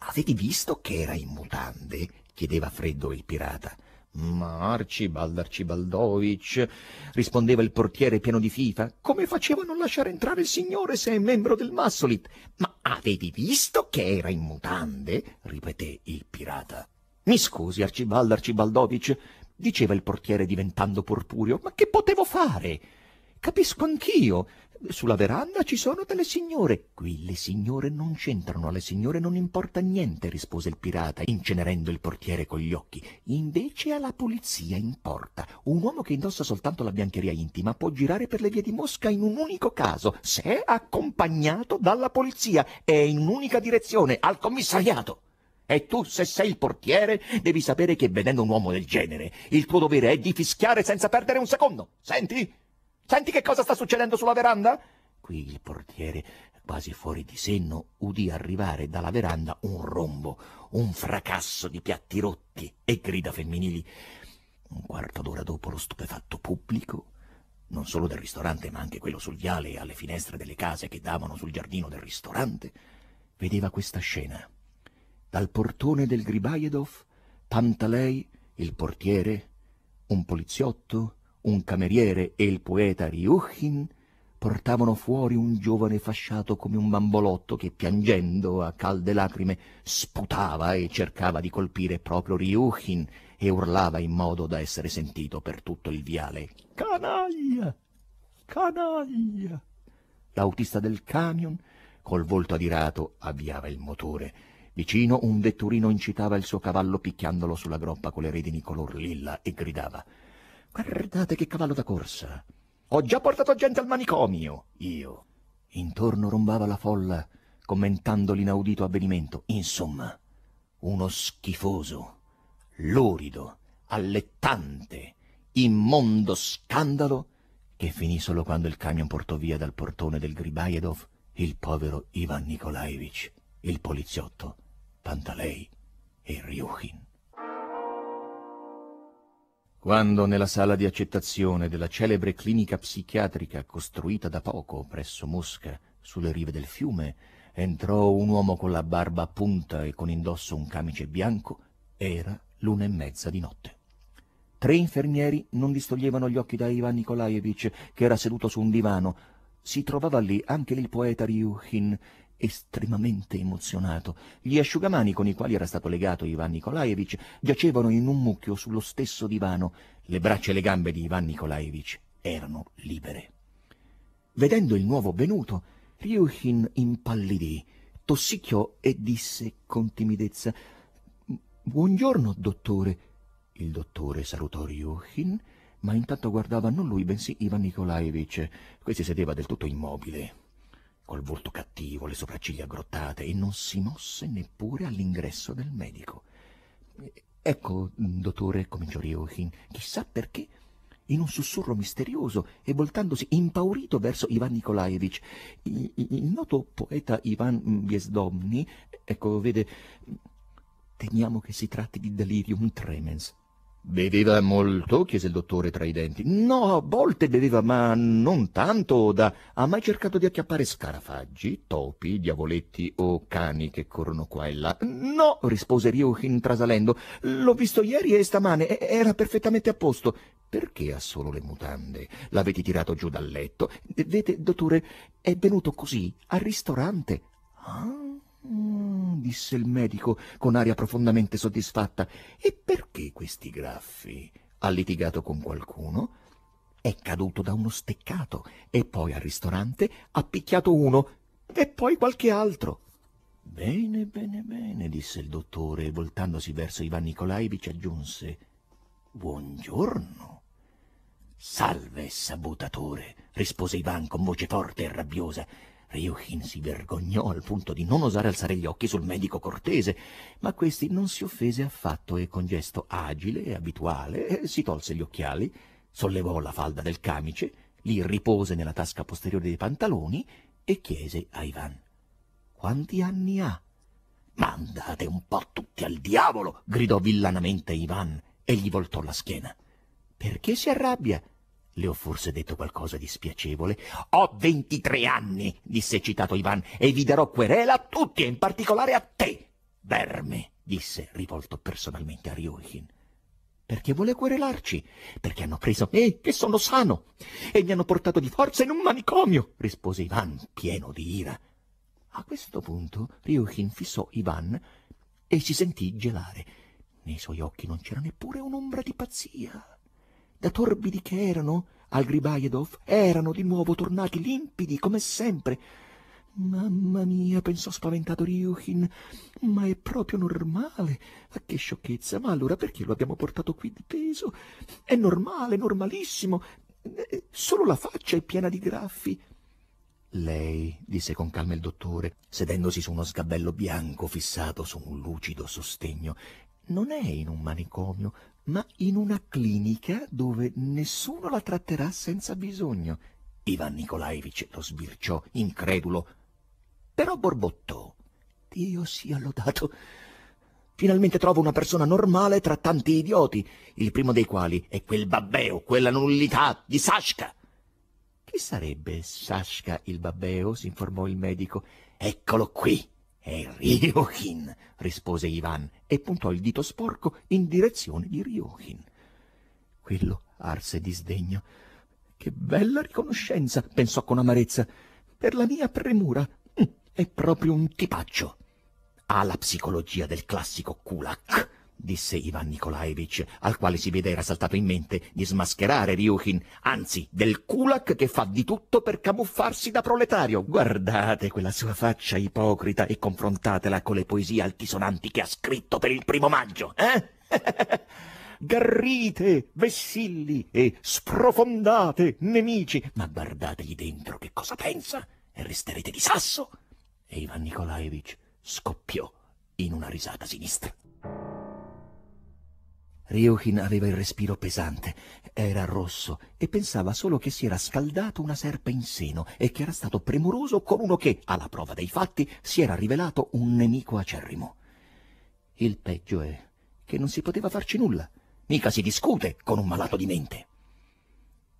Avete visto che era in mutande? chiedeva freddo il pirata. Ma Archibald Arcibaldovic, rispondeva il portiere pieno di fifa, come faceva a non lasciare entrare il signore se è membro del Massolit? Ma avete visto che era in mutande? ripeté il pirata. Mi scusi, Archibald Arcibaldovic, diceva il portiere diventando purpureo, ma che potevo fare? Capisco anch'io. Sulla veranda ci sono delle signore. Qui le signore non c'entrano, alle signore non importa niente, rispose il pirata, incenerendo il portiere con gli occhi. Invece alla polizia importa. Un uomo che indossa soltanto la biancheria intima può girare per le vie di Mosca in un unico caso, se è accompagnato dalla polizia e in un'unica direzione, al commissariato. E tu, se sei il portiere, devi sapere che vedendo un uomo del genere, il tuo dovere è di fischiare senza perdere un secondo. Senti? Senti che cosa sta succedendo sulla veranda? Qui il portiere, quasi fuori di senno, udì arrivare dalla veranda un rombo, un fracasso di piatti rotti e grida femminili. Un quarto d'ora dopo lo stupefatto pubblico, non solo del ristorante ma anche quello sul viale e alle finestre delle case che davano sul giardino del ristorante, vedeva questa scena. Dal portone del Gribajedov, Pantalei, il portiere, un poliziotto, un cameriere e il poeta Ryuchin portavano fuori un giovane fasciato come un bambolotto che piangendo a calde lacrime sputava e cercava di colpire proprio Ryuchin e urlava in modo da essere sentito per tutto il viale. Canaglia! Canaglia! L'autista del camion, col volto adirato, avviava il motore. Vicino un vetturino incitava il suo cavallo picchiandolo sulla groppa con le redini color lilla e gridava Guardate che cavallo da corsa. Ho già portato gente al manicomio, io. Intorno rombava la folla, commentando l'inaudito avvenimento. Insomma, uno schifoso, lurido, allettante, immondo scandalo che finì solo quando il camion portò via dal portone del Gribajedov il povero Ivan Nikolaevich, il poliziotto, Pantalei e Ryukin quando nella sala di accettazione della celebre clinica psichiatrica costruita da poco presso Mosca, sulle rive del fiume, entrò un uomo con la barba a punta e con indosso un camice bianco, era l'una e mezza di notte. Tre infermieri non distoglievano gli occhi da Ivan Nikolaevich, che era seduto su un divano. Si trovava lì anche il poeta Ryuhin, estremamente emozionato. Gli asciugamani con i quali era stato legato Ivan Nikolaevich giacevano in un mucchio sullo stesso divano. Le braccia e le gambe di Ivan Nikolaevich erano libere. Vedendo il nuovo venuto, Ryuhin impallidì, tossicchiò e disse con timidezza Buongiorno, dottore. Il dottore salutò Ryuhin, ma intanto guardava non lui, bensì Ivan Nikolaevich. Questi sedeva del tutto immobile col volto cattivo, le sopracciglia aggrottate, e non si mosse neppure all'ingresso del medico. Ecco, dottore, cominciò Ryohin, chissà perché, in un sussurro misterioso e voltandosi impaurito verso Ivan Nikolaevich. Il, il noto poeta Ivan Biesdomni, ecco, vede, temiamo che si tratti di delirium tremens. Beveva molto? chiese il dottore tra i denti. No, a volte beveva, ma non tanto da... Ha mai cercato di acchiappare scarafaggi, topi, diavoletti o cani che corrono qua e là? No, rispose Ryukin trasalendo. L'ho visto ieri e stamane, era perfettamente a posto. Perché ha solo le mutande? L'avete tirato giù dal letto? Vede, dottore, è venuto così, al ristorante. Ah... Mm, disse il medico con aria profondamente soddisfatta. E perché questi graffi? Ha litigato con qualcuno? È caduto da uno steccato e poi al ristorante ha picchiato uno e poi qualche altro. Bene, bene, bene, disse il dottore e voltandosi verso Ivan Nikolaevich aggiunse. Buongiorno. Salve, sabotatore, rispose Ivan con voce forte e rabbiosa. Ryuhin si vergognò al punto di non osare alzare gli occhi sul medico cortese, ma questi non si offese affatto e con gesto agile e abituale eh, si tolse gli occhiali, sollevò la falda del camice, li ripose nella tasca posteriore dei pantaloni e chiese a Ivan «Quanti anni ha?» «Mandate un po' tutti al diavolo!» gridò villanamente Ivan e gli voltò la schiena. «Perché si arrabbia?» Le ho forse detto qualcosa di spiacevole? Ho 23 anni, disse eccitato Ivan, e vi darò querela a tutti, e in particolare a te, verme, disse, rivolto personalmente a Ryukin. Perché vuole querelarci? Perché hanno preso me, che sono sano, e mi hanno portato di forza in un manicomio, rispose Ivan, pieno di ira. A questo punto Ryukin fissò Ivan e si sentì gelare. Nei suoi occhi non c'era neppure un'ombra di pazzia da torbidi che erano, al Gribajedov, erano di nuovo tornati limpidi come sempre. Mamma mia, pensò spaventato Ryukin, ma è proprio normale. Ah, che sciocchezza, ma allora perché lo abbiamo portato qui di peso? È normale, normalissimo. Eh, solo la faccia è piena di graffi. Lei, disse con calma il dottore, sedendosi su uno sgabello bianco fissato su un lucido sostegno, non è in un manicomio, ma in una clinica dove nessuno la tratterà senza bisogno. Ivan Nikolaevich lo sbirciò, incredulo, però borbottò. Dio sia lodato. Finalmente trovo una persona normale tra tanti idioti, il primo dei quali è quel babbeo, quella nullità di Sashka. Chi sarebbe Sashka il babbeo? si informò il medico. Eccolo qui. È Ryokin, rispose Ivan e puntò il dito sporco in direzione di Ryokin. Quello arse di sdegno. Che bella riconoscenza, pensò con amarezza. Per la mia premura mm, è proprio un tipaccio. Ha la psicologia del classico kulak disse Ivan Nikolaevich, al quale si vede era saltato in mente di smascherare Ryukin, anzi del Kulak che fa di tutto per camuffarsi da proletario. Guardate quella sua faccia ipocrita e confrontatela con le poesie altisonanti che ha scritto per il primo maggio, eh? *laughs* Garrite, vessilli e sprofondate, nemici. Ma guardategli dentro che cosa pensa e resterete di sasso. E Ivan Nikolaevich scoppiò in una risata sinistra. Ryukin aveva il respiro pesante, era rosso e pensava solo che si era scaldato una serpe in seno e che era stato premuroso con uno che, alla prova dei fatti, si era rivelato un nemico acerrimo. Il peggio è che non si poteva farci nulla, mica si discute con un malato di mente.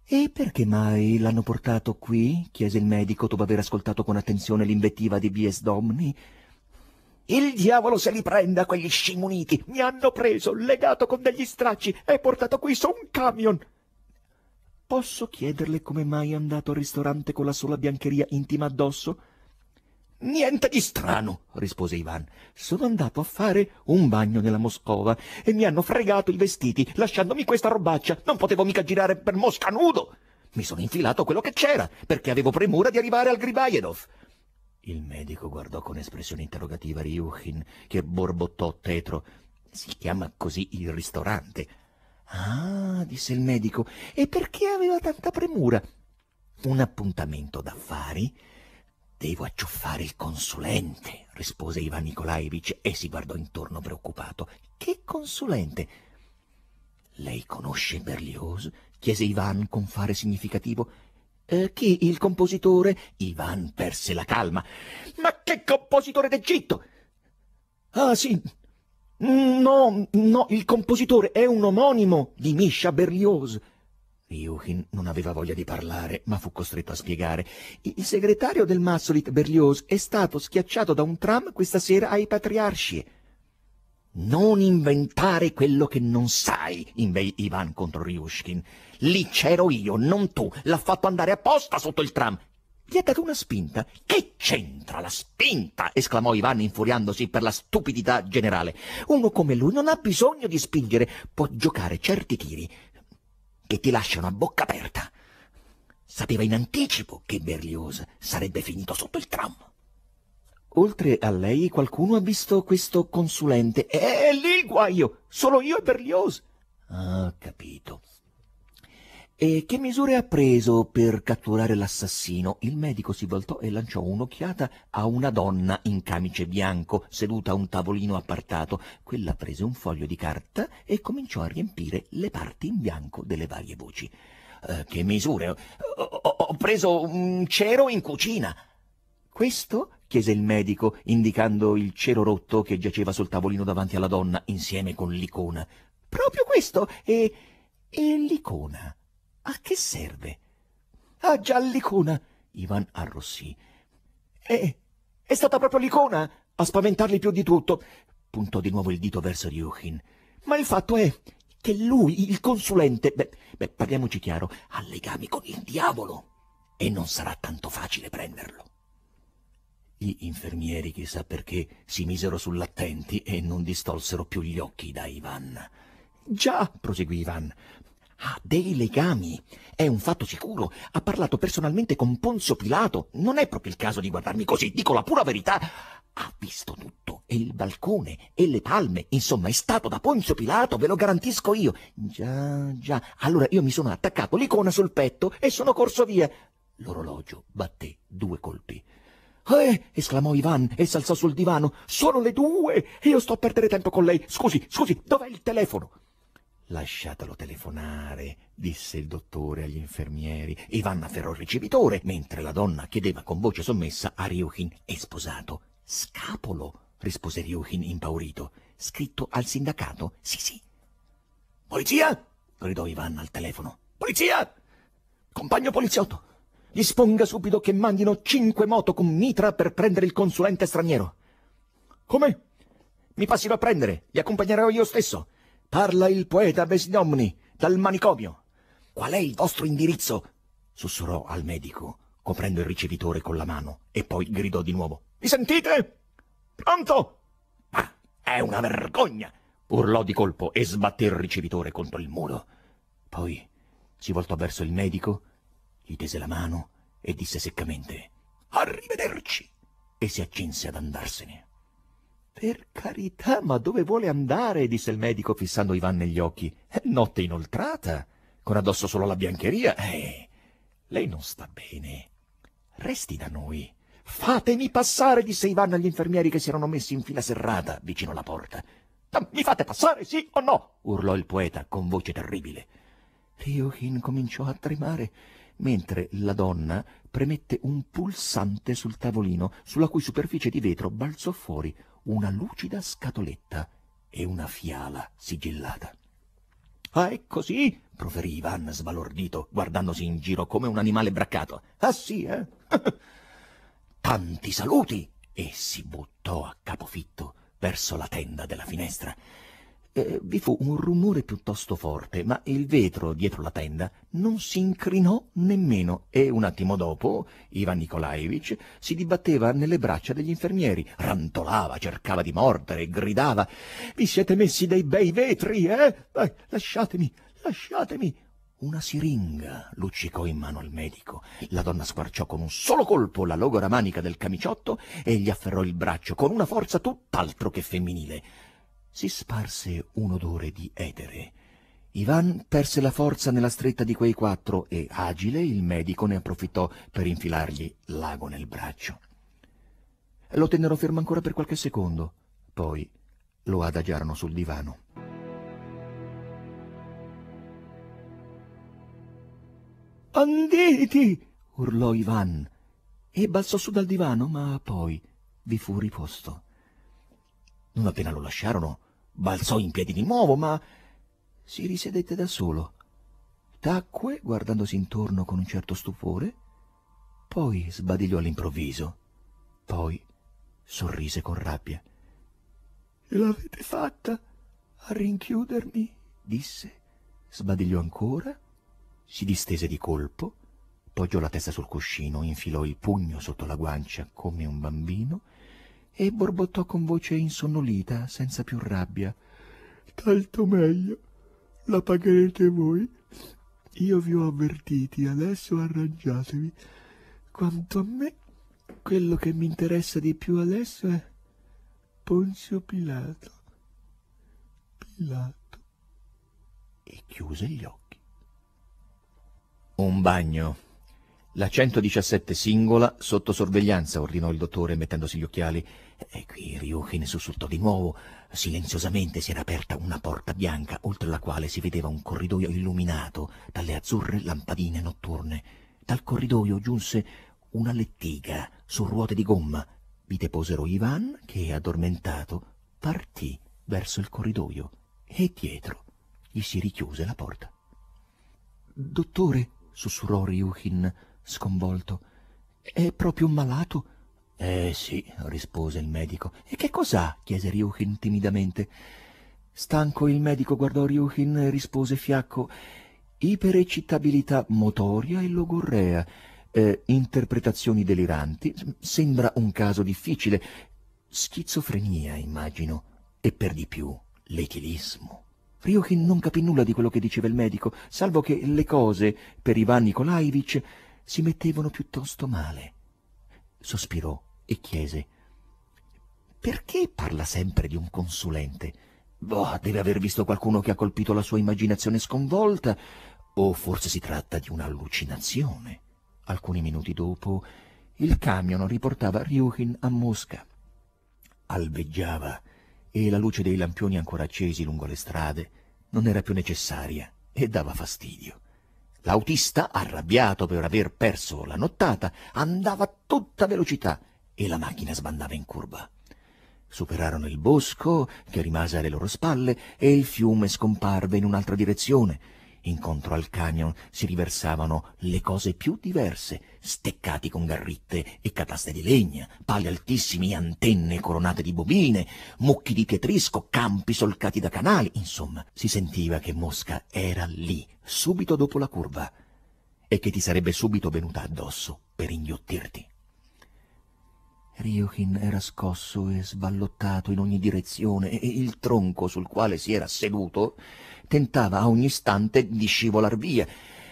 E perché mai l'hanno portato qui? chiese il medico dopo aver ascoltato con attenzione l'invettiva di B.S. Domni. Il diavolo se li prenda quegli scimuniti. Mi hanno preso, legato con degli stracci e portato qui su un camion. Posso chiederle come mai è andato al ristorante con la sola biancheria intima addosso? Niente di strano, rispose Ivan. Sono andato a fare un bagno nella Moscova e mi hanno fregato i vestiti, lasciandomi questa robaccia. Non potevo mica girare per Mosca nudo. Mi sono infilato quello che c'era, perché avevo premura di arrivare al Gribajedov. Il medico guardò con espressione interrogativa Ryukin, che borbottò tetro. Si chiama così il ristorante. Ah, disse il medico, e perché aveva tanta premura? Un appuntamento d'affari? Devo acciuffare il consulente, rispose Ivan Nikolaevich e si guardò intorno preoccupato. Che consulente? Lei conosce Berlioz? chiese Ivan con fare significativo. Eh, chi il compositore? Ivan perse la calma. Ma che compositore d'Egitto? Ah sì. No, no, il compositore è un omonimo di Misha Berlioz. Ryukin non aveva voglia di parlare, ma fu costretto a spiegare. Il segretario del Massolit Berlioz è stato schiacciato da un tram questa sera ai Patriarci. Non inventare quello che non sai, inveì Ivan contro Ryushkin. Lì c'ero io, non tu. L'ha fatto andare apposta sotto il tram. Gli ha dato una spinta. Che c'entra la spinta? esclamò Ivan infuriandosi per la stupidità generale. Uno come lui non ha bisogno di spingere, può giocare certi tiri che ti lasciano a bocca aperta. Sapeva in anticipo che Berlioz sarebbe finito sotto il tram. Oltre a lei qualcuno ha visto questo consulente. È lì il guaio! Sono io e Berlioz! Ah, capito. E che misure ha preso per catturare l'assassino? Il medico si voltò e lanciò un'occhiata a una donna in camice bianco, seduta a un tavolino appartato. Quella prese un foglio di carta e cominciò a riempire le parti in bianco delle varie voci. Eh, che misure? Ho, ho, ho preso un cero in cucina. Questo chiese il medico, indicando il cero rotto che giaceva sul tavolino davanti alla donna, insieme con l'icona. Proprio questo! E... e l'icona? A che serve? Ah, già l'icona! Ivan arrossì. Eh, è stata proprio l'icona a spaventarli più di tutto! puntò di nuovo il dito verso Ryukin. Ma il fatto è che lui, il consulente, beh, beh, parliamoci chiaro, ha legami con il diavolo e non sarà tanto facile prenderlo. Gli infermieri, chissà perché, si misero sull'attenti e non distolsero più gli occhi da Ivan. Già, proseguì Ivan, ha dei legami. È un fatto sicuro. Ha parlato personalmente con Ponzio Pilato. Non è proprio il caso di guardarmi così, dico la pura verità. Ha visto tutto, e il balcone, e le palme, insomma è stato da Ponzio Pilato, ve lo garantisco io. Già, già. Allora io mi sono attaccato l'icona sul petto e sono corso via. L'orologio batté due colpi. Eh! esclamò Ivan e s'alzò sul divano. Sono le due! io sto a perdere tempo con lei. Scusi, scusi, dov'è il telefono? Lasciatelo telefonare, disse il dottore agli infermieri. Ivan afferrò il ricevitore, mentre la donna chiedeva con voce sommessa a Ryukin è sposato. Scapolo, rispose Ryukin impaurito. Scritto al sindacato? Sì, sì. Polizia! gridò Ivan al telefono. Polizia! Compagno poliziotto! Disponga subito che mandino cinque moto con mitra per prendere il consulente straniero. Come? Mi passino a prendere, li accompagnerò io stesso. Parla il poeta Besidomni, dal manicomio. Qual è il vostro indirizzo? sussurrò al medico, coprendo il ricevitore con la mano, e poi gridò di nuovo. Mi sentite? Pronto? Ma è una vergogna! urlò di colpo e sbatté il ricevitore contro il muro. Poi si voltò verso il medico gli tese la mano e disse seccamente Arrivederci! e si accinse ad andarsene. Per carità, ma dove vuole andare? disse il medico fissando Ivan negli occhi. È notte inoltrata, con addosso solo la biancheria. Eh, lei non sta bene. Resti da noi. Fatemi passare, disse Ivan agli infermieri che si erano messi in fila serrata vicino alla porta. Mi fate passare, sì o no? urlò il poeta con voce terribile. Ryohin cominciò a tremare mentre la donna premette un pulsante sul tavolino, sulla cui superficie di vetro balzò fuori una lucida scatoletta e una fiala sigillata. Ah, è così? proferì Ivan sbalordito, guardandosi in giro come un animale braccato. Ah sì, eh? *laughs* Tanti saluti! E si buttò a capofitto verso la tenda della finestra eh, vi fu un rumore piuttosto forte, ma il vetro dietro la tenda non si incrinò nemmeno e un attimo dopo Ivan Nikolaevich si dibatteva nelle braccia degli infermieri, rantolava, cercava di mordere, gridava «Vi siete messi dei bei vetri, eh? eh lasciatemi, lasciatemi!» Una siringa luccicò in mano al medico. La donna squarciò con un solo colpo la logora manica del camiciotto e gli afferrò il braccio con una forza tutt'altro che femminile si sparse un odore di etere. Ivan perse la forza nella stretta di quei quattro e, agile, il medico ne approfittò per infilargli l'ago nel braccio. Lo tennero fermo ancora per qualche secondo, poi lo adagiarono sul divano. Banditi! urlò Ivan e balzò su dal divano, ma poi vi fu riposto. Non appena lo lasciarono, Balzò in piedi di nuovo, ma si risedette da solo. Tacque, guardandosi intorno con un certo stupore, poi sbadigliò all'improvviso, poi sorrise con rabbia. Ce l'avete fatta a rinchiudermi? disse. Sbadigliò ancora, si distese di colpo, poggiò la testa sul cuscino, infilò il pugno sotto la guancia come un bambino, e borbottò con voce insonnolita, senza più rabbia. Tanto meglio. La pagherete voi. Io vi ho avvertiti, adesso arrangiatevi. Quanto a me, quello che mi interessa di più adesso è Ponzio Pilato. Pilato. E chiuse gli occhi. Un bagno. La 117 singola sotto sorveglianza, ordinò il dottore mettendosi gli occhiali. E qui Ryuhin sussultò di nuovo. Silenziosamente si era aperta una porta bianca, oltre la quale si vedeva un corridoio illuminato dalle azzurre lampadine notturne. Dal corridoio giunse una lettiga su ruote di gomma. Vi deposero Ivan, che, addormentato, partì verso il corridoio e dietro gli si richiuse la porta. Dottore, sussurrò Ryuhin, sconvolto, è proprio malato? Eh sì, rispose il medico. E che cos'ha? chiese Ryukin timidamente. Stanco il medico guardò Ryukin e rispose fiacco. Iperecitabilità motoria e logorrea. Eh, interpretazioni deliranti. Sembra un caso difficile. Schizofrenia, immagino. E per di più, l'etilismo. Ryukin non capì nulla di quello che diceva il medico, salvo che le cose, per Ivan Nikolaevich, si mettevano piuttosto male. Sospirò e chiese Perché parla sempre di un consulente? Boh, deve aver visto qualcuno che ha colpito la sua immaginazione sconvolta, o forse si tratta di un'allucinazione. Alcuni minuti dopo, il camion riportava Ryukin a Mosca. Alveggiava, e la luce dei lampioni ancora accesi lungo le strade non era più necessaria e dava fastidio. L'autista, arrabbiato per aver perso la nottata, andava a tutta velocità e la macchina sbandava in curva. Superarono il bosco, che rimase alle loro spalle, e il fiume scomparve in un'altra direzione. Incontro al camion si riversavano le cose più diverse, steccati con garritte e cataste di legna, pali altissimi, e antenne coronate di bobine, mucchi di pietrisco, campi solcati da canali, insomma, si sentiva che Mosca era lì, subito dopo la curva, e che ti sarebbe subito venuta addosso per inghiottirti. Ryukin era scosso e sballottato in ogni direzione e il tronco sul quale si era seduto tentava a ogni istante di scivolar via.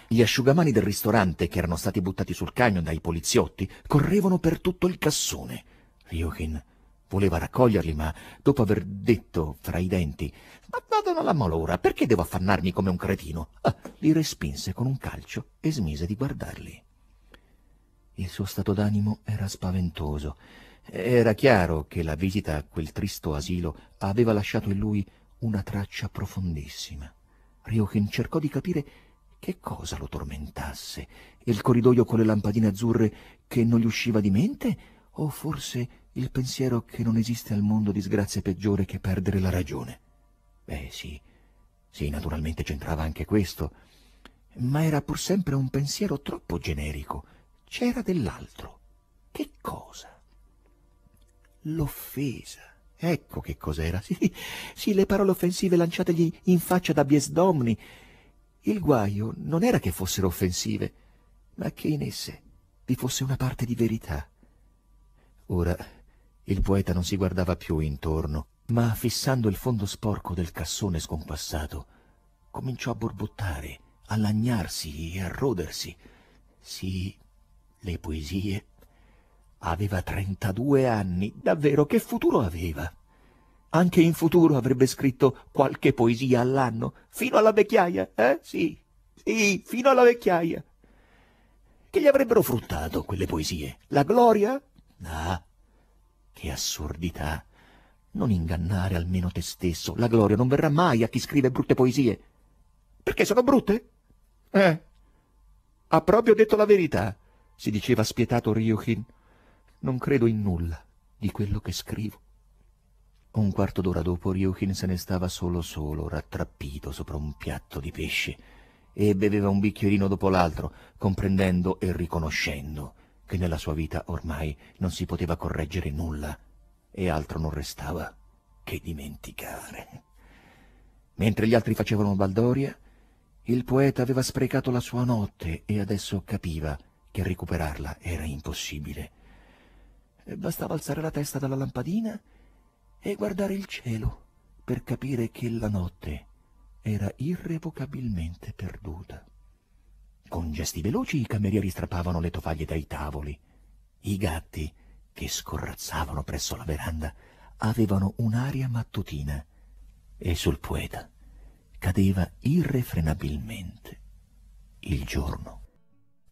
Gli asciugamani del ristorante, che erano stati buttati sul cagno dai poliziotti, correvano per tutto il cassone. Ryukin voleva raccoglierli, ma dopo aver detto fra i denti «Ma vadano alla malora, perché devo affannarmi come un cretino?» ah, li respinse con un calcio e smise di guardarli. Il suo stato d'animo era spaventoso. Era chiaro che la visita a quel tristo asilo aveva lasciato in lui una traccia profondissima. Ryokin cercò di capire che cosa lo tormentasse. Il corridoio con le lampadine azzurre che non gli usciva di mente? O forse il pensiero che non esiste al mondo disgrazia peggiore che perdere la ragione? Beh, sì, sì, naturalmente c'entrava anche questo, ma era pur sempre un pensiero troppo generico c'era dell'altro. Che cosa? L'offesa. Ecco che cos'era. *laughs* Sì, sì, le parole offensive lanciategli in faccia da Biesdomni. Il guaio non era che fossero offensive, ma che in esse vi fosse una parte di verità. Ora il poeta non si guardava più intorno, ma fissando il fondo sporco del cassone scompassato, cominciò a borbottare, a lagnarsi e a rodersi. Sì, le poesie. Aveva 32 anni, davvero che futuro aveva? Anche in futuro avrebbe scritto qualche poesia all'anno, fino alla vecchiaia, eh? Sì, sì, fino alla vecchiaia. Che gli avrebbero fruttato quelle poesie? La gloria? Ah, che assurdità. Non ingannare almeno te stesso. La gloria non verrà mai a chi scrive brutte poesie. Perché sono brutte? Eh, ha proprio detto la verità si diceva spietato Ryukin, non credo in nulla di quello che scrivo. Un quarto d'ora dopo Ryukin se ne stava solo solo, rattrappito sopra un piatto di pesce, e beveva un bicchierino dopo l'altro, comprendendo e riconoscendo che nella sua vita ormai non si poteva correggere nulla e altro non restava che dimenticare. Mentre gli altri facevano baldoria, il poeta aveva sprecato la sua notte e adesso capiva che recuperarla era impossibile. Bastava alzare la testa dalla lampadina e guardare il cielo per capire che la notte era irrevocabilmente perduta. Con gesti veloci i camerieri strappavano le tovaglie dai tavoli. I gatti, che scorrazzavano presso la veranda, avevano un'aria mattutina e sul poeta cadeva irrefrenabilmente il giorno.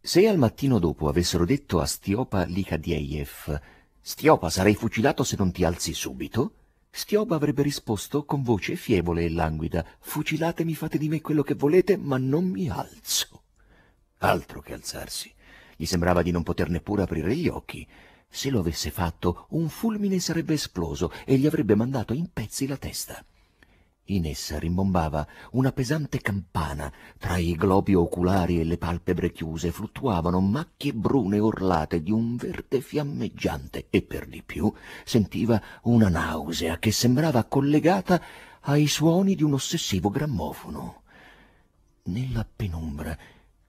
Se al mattino dopo avessero detto a Stiopa Likadieev «Stiopa, sarei fucilato se non ti alzi subito», Stiopa avrebbe risposto con voce fievole e languida «Fucilatemi, fate di me quello che volete, ma non mi alzo». Altro che alzarsi. Gli sembrava di non poter neppure aprire gli occhi. Se lo avesse fatto, un fulmine sarebbe esploso e gli avrebbe mandato in pezzi la testa. In essa rimbombava una pesante campana, tra i globi oculari e le palpebre chiuse fluttuavano macchie brune orlate di un verde fiammeggiante e per di più sentiva una nausea che sembrava collegata ai suoni di un ossessivo grammofono. Nella penombra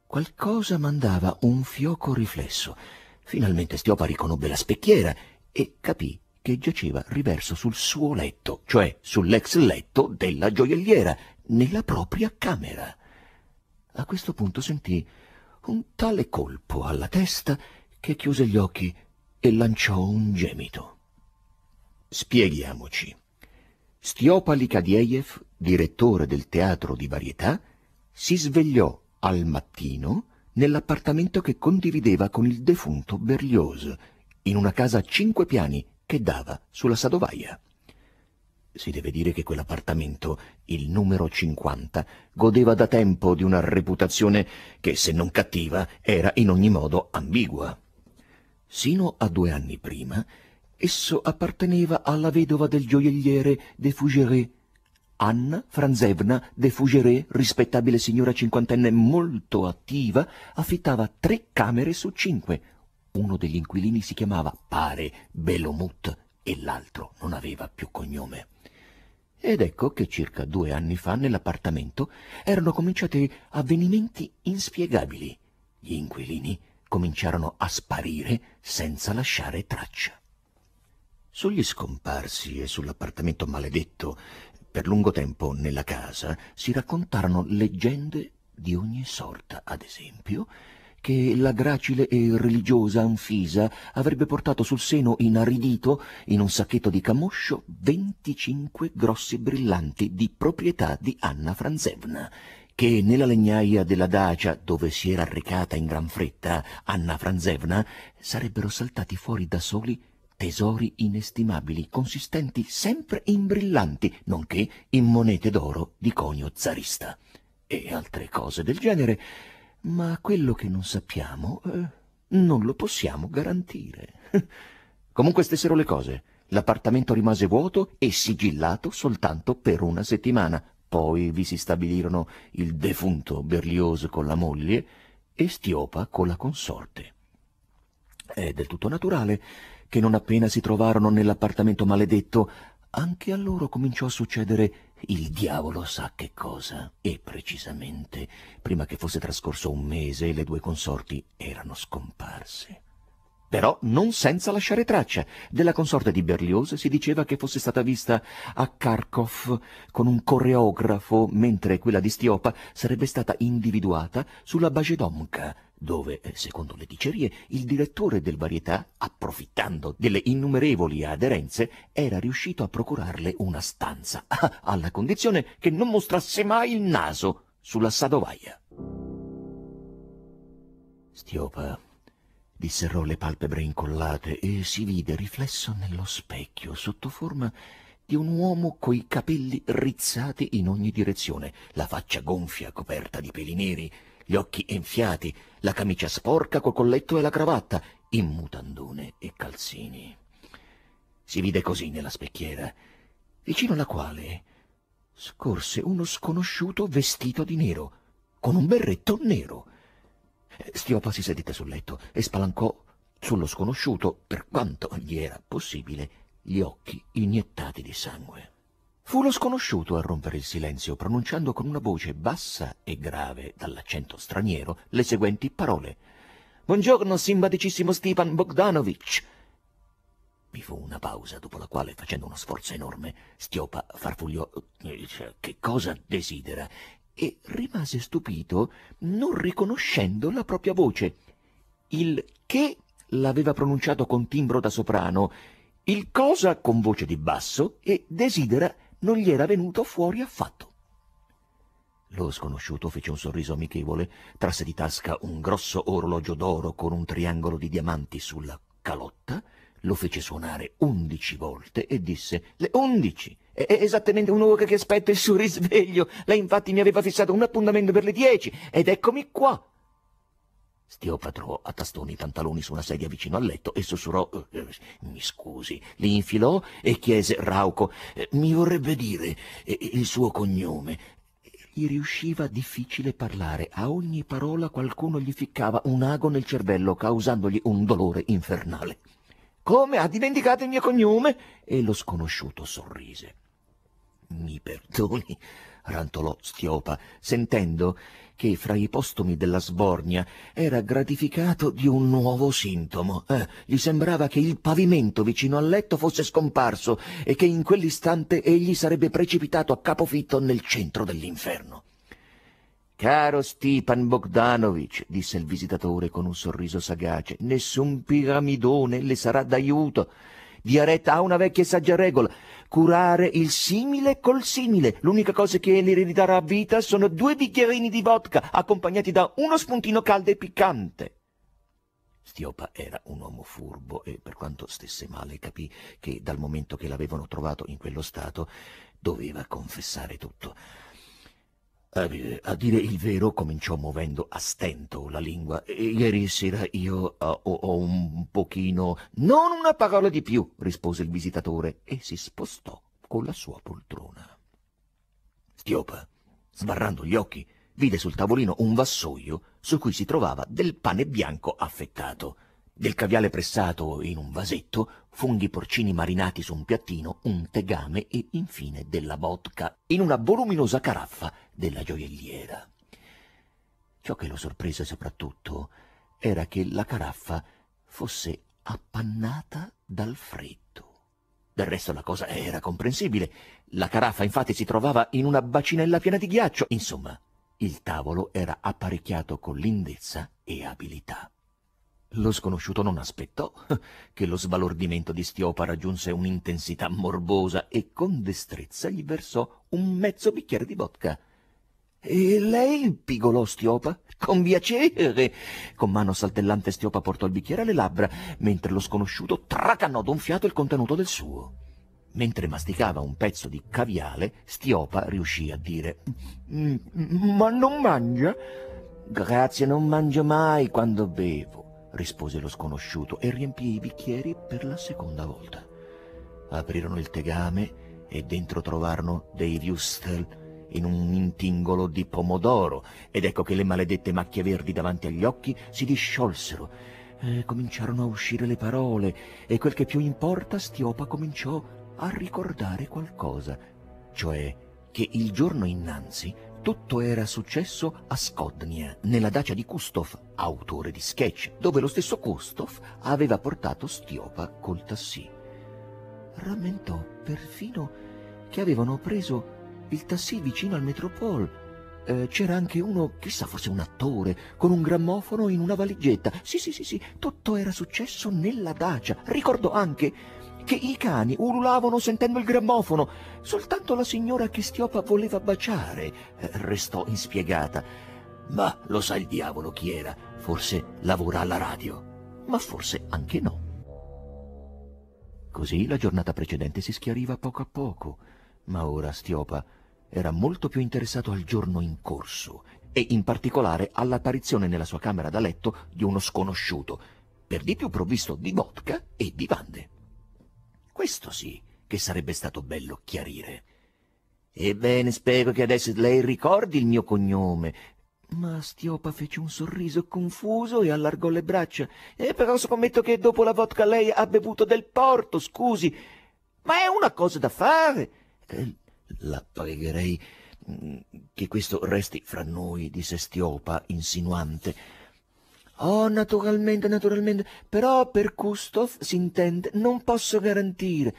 qualcosa mandava un fioco riflesso. Finalmente Stiopa riconobbe la specchiera e capì che giaceva riverso sul suo letto, cioè sull'ex letto della gioielliera, nella propria camera. A questo punto sentì un tale colpo alla testa che chiuse gli occhi e lanciò un gemito. Spieghiamoci. Stiopali Kadiev, direttore del teatro di varietà, si svegliò al mattino nell'appartamento che condivideva con il defunto Berlioz, in una casa a cinque piani che dava sulla Sadovaia. Si deve dire che quell'appartamento, il numero 50, godeva da tempo di una reputazione che, se non cattiva, era in ogni modo ambigua. Sino a due anni prima, esso apparteneva alla vedova del gioielliere de Fougeray, Anna Franzevna de Fougeray, rispettabile signora cinquantenne molto attiva, affittava tre camere su cinque uno degli inquilini si chiamava, pare, Belomut e l'altro non aveva più cognome. Ed ecco che circa due anni fa nell'appartamento erano cominciati avvenimenti inspiegabili. Gli inquilini cominciarono a sparire senza lasciare traccia. Sugli scomparsi e sull'appartamento maledetto, per lungo tempo nella casa si raccontarono leggende di ogni sorta, ad esempio, che la gracile e religiosa Anfisa avrebbe portato sul seno inaridito, in un sacchetto di camoscio, venticinque grossi brillanti di proprietà di Anna Franzevna, che nella legnaia della Dacia, dove si era recata in gran fretta Anna Franzevna, sarebbero saltati fuori da soli tesori inestimabili, consistenti sempre in brillanti, nonché in monete d'oro di conio zarista e altre cose del genere, ma quello che non sappiamo eh, non lo possiamo garantire. *laughs* Comunque stessero le cose, l'appartamento rimase vuoto e sigillato soltanto per una settimana. Poi vi si stabilirono il defunto Berlioz con la moglie e Stiopa con la consorte. È del tutto naturale che non appena si trovarono nell'appartamento maledetto, anche a loro cominciò a succedere il diavolo sa che cosa, e precisamente, prima che fosse trascorso un mese, le due consorti erano scomparse. Però non senza lasciare traccia. Della consorte di Berlioz si diceva che fosse stata vista a Kharkov con un coreografo, mentre quella di Stiopa sarebbe stata individuata sulla Bagedomka, dove, eh, secondo le dicerie, il direttore del varietà, approfittando delle innumerevoli aderenze, era riuscito a procurarle una stanza, *laughs* alla condizione che non mostrasse mai il naso sulla sadovaia. Stiopa disserrò le palpebre incollate e si vide riflesso nello specchio sotto forma di un uomo coi capelli rizzati in ogni direzione, la faccia gonfia coperta di peli neri, gli occhi enfiati, la camicia sporca col colletto e la cravatta, in mutandone e calzini. Si vide così nella specchiera, vicino alla quale scorse uno sconosciuto vestito di nero, con un berretto nero. Stiopa si sedette sul letto e spalancò sullo sconosciuto, per quanto gli era possibile, gli occhi iniettati di sangue. Fu lo sconosciuto a rompere il silenzio, pronunciando con una voce bassa e grave dall'accento straniero le seguenti parole. Buongiorno, simpaticissimo Stepan Bogdanovich. Vi fu una pausa, dopo la quale, facendo uno sforzo enorme, Stiopa farfugliò eh, che cosa desidera e rimase stupito, non riconoscendo la propria voce. Il che l'aveva pronunciato con timbro da soprano, il cosa con voce di basso e desidera non gli era venuto fuori affatto. Lo sconosciuto fece un sorriso amichevole, trasse di tasca un grosso orologio d'oro con un triangolo di diamanti sulla calotta, lo fece suonare undici volte e disse «Le undici!» È esattamente un'ora che aspetto il suo risveglio. Lei infatti mi aveva fissato un appuntamento per le dieci ed eccomi qua. Stio patrò a tastoni i pantaloni su una sedia vicino al letto e sussurrò eh, eh, Mi scusi, li infilò e chiese Rauco eh, Mi vorrebbe dire il suo cognome. Gli riusciva difficile parlare, a ogni parola qualcuno gli ficcava un ago nel cervello causandogli un dolore infernale. Come ha dimenticato il mio cognome? E lo sconosciuto sorrise. Mi perdoni, rantolò Stiopa, sentendo che fra i postumi della sbornia era gratificato di un nuovo sintomo. Eh, gli sembrava che il pavimento vicino al letto fosse scomparso e che in quell'istante egli sarebbe precipitato a capofitto nel centro dell'inferno. Caro Stipan Bogdanovich, disse il visitatore con un sorriso sagace, nessun piramidone le sarà d'aiuto. retta a una vecchia e saggia regola curare il simile col simile. L'unica cosa che li ridarà vita sono due bicchierini di vodka accompagnati da uno spuntino caldo e piccante. Stiopa era un uomo furbo e per quanto stesse male capì che dal momento che l'avevano trovato in quello stato doveva confessare tutto. Eh, a dire il vero cominciò muovendo a stento la lingua. Eh, ieri sera io eh, ho, ho, un pochino... Non una parola di più, rispose il visitatore e si spostò con la sua poltrona. Stiopa, sbarrando gli occhi, vide sul tavolino un vassoio su cui si trovava del pane bianco affettato del caviale pressato in un vasetto, funghi porcini marinati su un piattino, un tegame e infine della vodka in una voluminosa caraffa della gioielliera. Ciò che lo sorprese soprattutto era che la caraffa fosse appannata dal freddo. Del resto la cosa era comprensibile. La caraffa infatti si trovava in una bacinella piena di ghiaccio. Insomma, il tavolo era apparecchiato con lindezza e abilità. Lo sconosciuto non aspettò *laughs* che lo sbalordimento di Stiopa raggiunse un'intensità morbosa e con destrezza gli versò un mezzo bicchiere di vodka. E lei, pigolò Stiopa, con piacere. Con mano saltellante Stiopa portò il bicchiere alle labbra, mentre lo sconosciuto tracannò d'un fiato il contenuto del suo. Mentre masticava un pezzo di caviale, Stiopa riuscì a dire mm, mm, Ma non mangia? Grazie, non mangio mai quando bevo rispose lo sconosciuto e riempì i bicchieri per la seconda volta. Aprirono il tegame e dentro trovarono dei viustel in un intingolo di pomodoro ed ecco che le maledette macchie verdi davanti agli occhi si disciolsero e cominciarono a uscire le parole e quel che più importa Stiopa cominciò a ricordare qualcosa, cioè che il giorno innanzi tutto era successo a Skodnia, nella dacia di Kustov, autore di sketch, dove lo stesso Kustov aveva portato Stiopa col tassì. Rammentò perfino che avevano preso il tassì vicino al Metropol. Eh, c'era anche uno, chissà, forse un attore, con un grammofono in una valigetta. Sì, sì, sì, sì, tutto era successo nella dacia. Ricordò anche che i cani ululavano sentendo il grammofono. Soltanto la signora che Stiopa voleva baciare eh, restò inspiegata. Ma lo sa il diavolo chi era, forse lavora alla radio, ma forse anche no. Così la giornata precedente si schiariva poco a poco, ma ora Stiopa era molto più interessato al giorno in corso e in particolare all'apparizione nella sua camera da letto di uno sconosciuto, per di più provvisto di vodka e bevande. Questo sì che sarebbe stato bello chiarire. Ebbene, spero che adesso lei ricordi il mio cognome. Ma Stiopa fece un sorriso confuso e allargò le braccia. E eh, però scommetto che dopo la vodka lei ha bevuto del porto, scusi. Ma è una cosa da fare. Eh, la pregherei mm, che questo resti fra noi, disse Stiopa, insinuante. Oh, naturalmente, naturalmente, però per Kustov si intende, non posso garantire.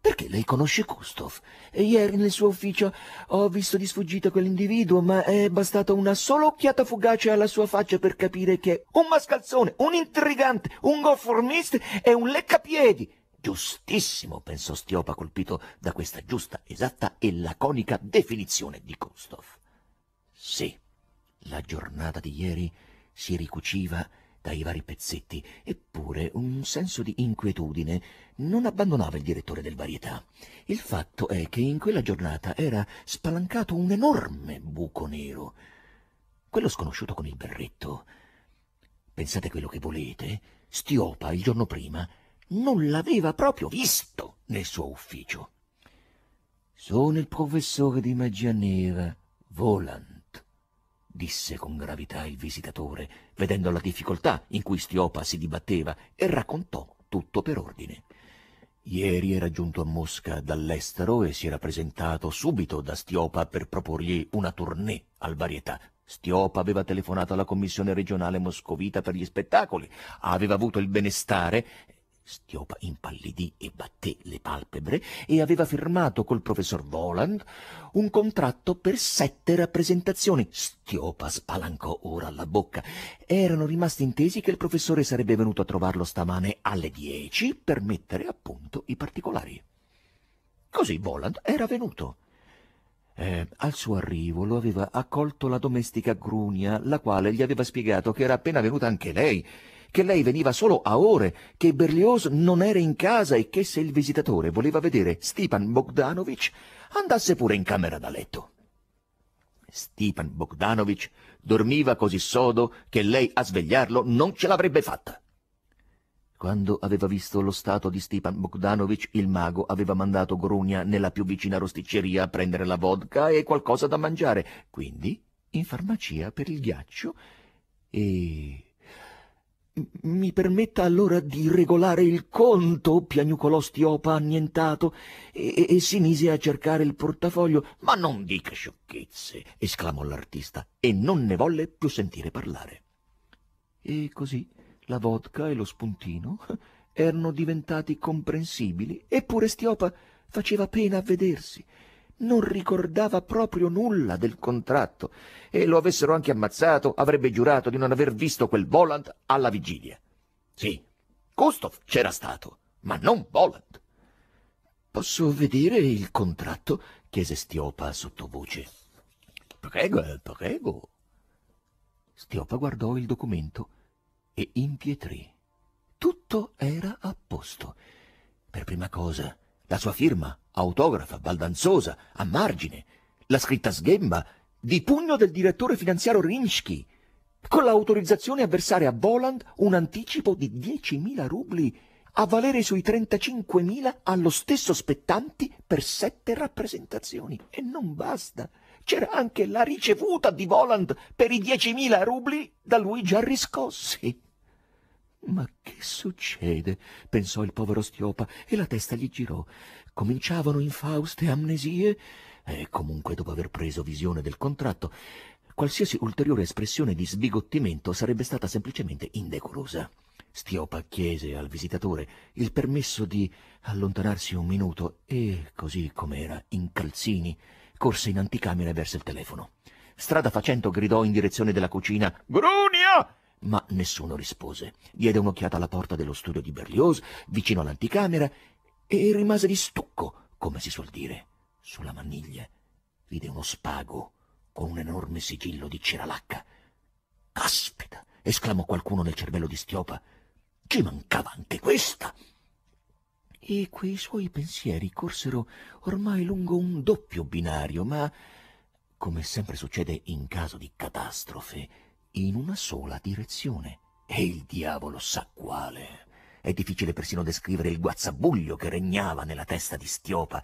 Perché lei conosce Kustov? E ieri nel suo ufficio ho visto di sfuggita quell'individuo, ma è bastata una sola occhiata fugace alla sua faccia per capire che è un mascalzone, un intrigante, un conformista e un leccapiedi. Giustissimo, pensò Stiopa, colpito da questa giusta, esatta e laconica definizione di Kustov. Sì, la giornata di ieri si ricuciva dai vari pezzetti, eppure un senso di inquietudine non abbandonava il direttore del varietà. Il fatto è che in quella giornata era spalancato un enorme buco nero. Quello sconosciuto con il berretto, pensate quello che volete, Stiopa il giorno prima non l'aveva proprio visto nel suo ufficio. Sono il professore di magia nera, Voland disse con gravità il visitatore, vedendo la difficoltà in cui Stiopa si dibatteva, e raccontò tutto per ordine. Ieri era giunto a Mosca dall'estero e si era presentato subito da Stiopa per proporgli una tournée al Varietà. Stiopa aveva telefonato alla commissione regionale moscovita per gli spettacoli, aveva avuto il benestare Stiopa impallidì e batté le palpebre e aveva firmato col professor Voland un contratto per sette rappresentazioni. Stiopa spalancò ora la bocca. Erano rimasti intesi che il professore sarebbe venuto a trovarlo stamane alle dieci per mettere a punto i particolari. Così Voland era venuto. Eh, al suo arrivo lo aveva accolto la domestica Grunia, la quale gli aveva spiegato che era appena venuta anche lei che lei veniva solo a ore, che Berlioz non era in casa e che se il visitatore voleva vedere Stepan Bogdanovich andasse pure in camera da letto. Stepan Bogdanovich dormiva così sodo che lei a svegliarlo non ce l'avrebbe fatta. Quando aveva visto lo stato di Stepan Bogdanovich, il mago aveva mandato Grunia nella più vicina rosticceria a prendere la vodka e qualcosa da mangiare, quindi in farmacia per il ghiaccio e mi permetta allora di regolare il conto, piagnucolò Stiopa annientato, e, e, si mise a cercare il portafoglio. Ma non dica sciocchezze, esclamò l'artista, e non ne volle più sentire parlare. E così la vodka e lo spuntino *laughs* erano diventati comprensibili, eppure Stiopa faceva pena a vedersi, non ricordava proprio nulla del contratto e lo avessero anche ammazzato, avrebbe giurato di non aver visto quel Voland alla vigilia. Sì, Gustav c'era stato, ma non Voland. Posso vedere il contratto? chiese Stiopa sottovoce. Prego, eh, prego. Stiopa guardò il documento e impietrì. Tutto era a posto. Per prima cosa la sua firma, autografa, baldanzosa, a margine, la scritta sghemba, di pugno del direttore finanziario Rinsky, con l'autorizzazione a versare a Voland un anticipo di 10.000 rubli a valere sui 35.000 allo stesso spettanti per sette rappresentazioni. E non basta. C'era anche la ricevuta di Voland per i 10.000 rubli da lui già riscossi. Ma che succede? pensò il povero Stiopa e la testa gli girò. Cominciavano infauste amnesie e comunque dopo aver preso visione del contratto, qualsiasi ulteriore espressione di sbigottimento sarebbe stata semplicemente indecorosa. Stiopa chiese al visitatore il permesso di allontanarsi un minuto e, così com'era, in calzini, corse in anticamera e verso il telefono. Strada facendo gridò in direzione della cucina Grunia! ma nessuno rispose. Diede un'occhiata alla porta dello studio di Berlioz, vicino all'anticamera, e rimase di stucco, come si suol dire. Sulla maniglia vide uno spago con un enorme sigillo di ceralacca. Caspita! esclamò qualcuno nel cervello di Stiopa. Ci mancava anche questa! E quei suoi pensieri corsero ormai lungo un doppio binario, ma, come sempre succede in caso di catastrofe, in una sola direzione. E il diavolo sa quale. È difficile persino descrivere il guazzabuglio che regnava nella testa di Stiopa.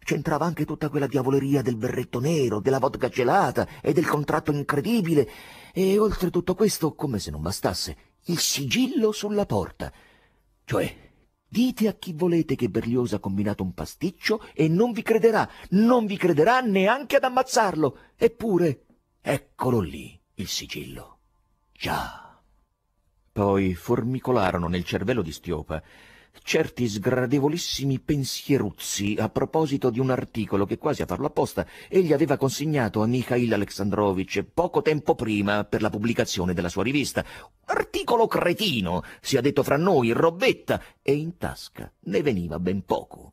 C'entrava anche tutta quella diavoleria del berretto nero, della vodka gelata e del contratto incredibile. E oltre tutto questo, come se non bastasse, il sigillo sulla porta. Cioè, Dite a chi volete che Berlioz ha combinato un pasticcio e non vi crederà, non vi crederà neanche ad ammazzarlo. Eppure, eccolo lì il sigillo. Già. Poi formicolarono nel cervello di Stiopa certi sgradevolissimi pensieruzzi a proposito di un articolo che quasi a farlo apposta egli aveva consegnato a Mikhail Alexandrovich poco tempo prima per la pubblicazione della sua rivista. Articolo cretino, si è detto fra noi, robetta, e in tasca ne veniva ben poco.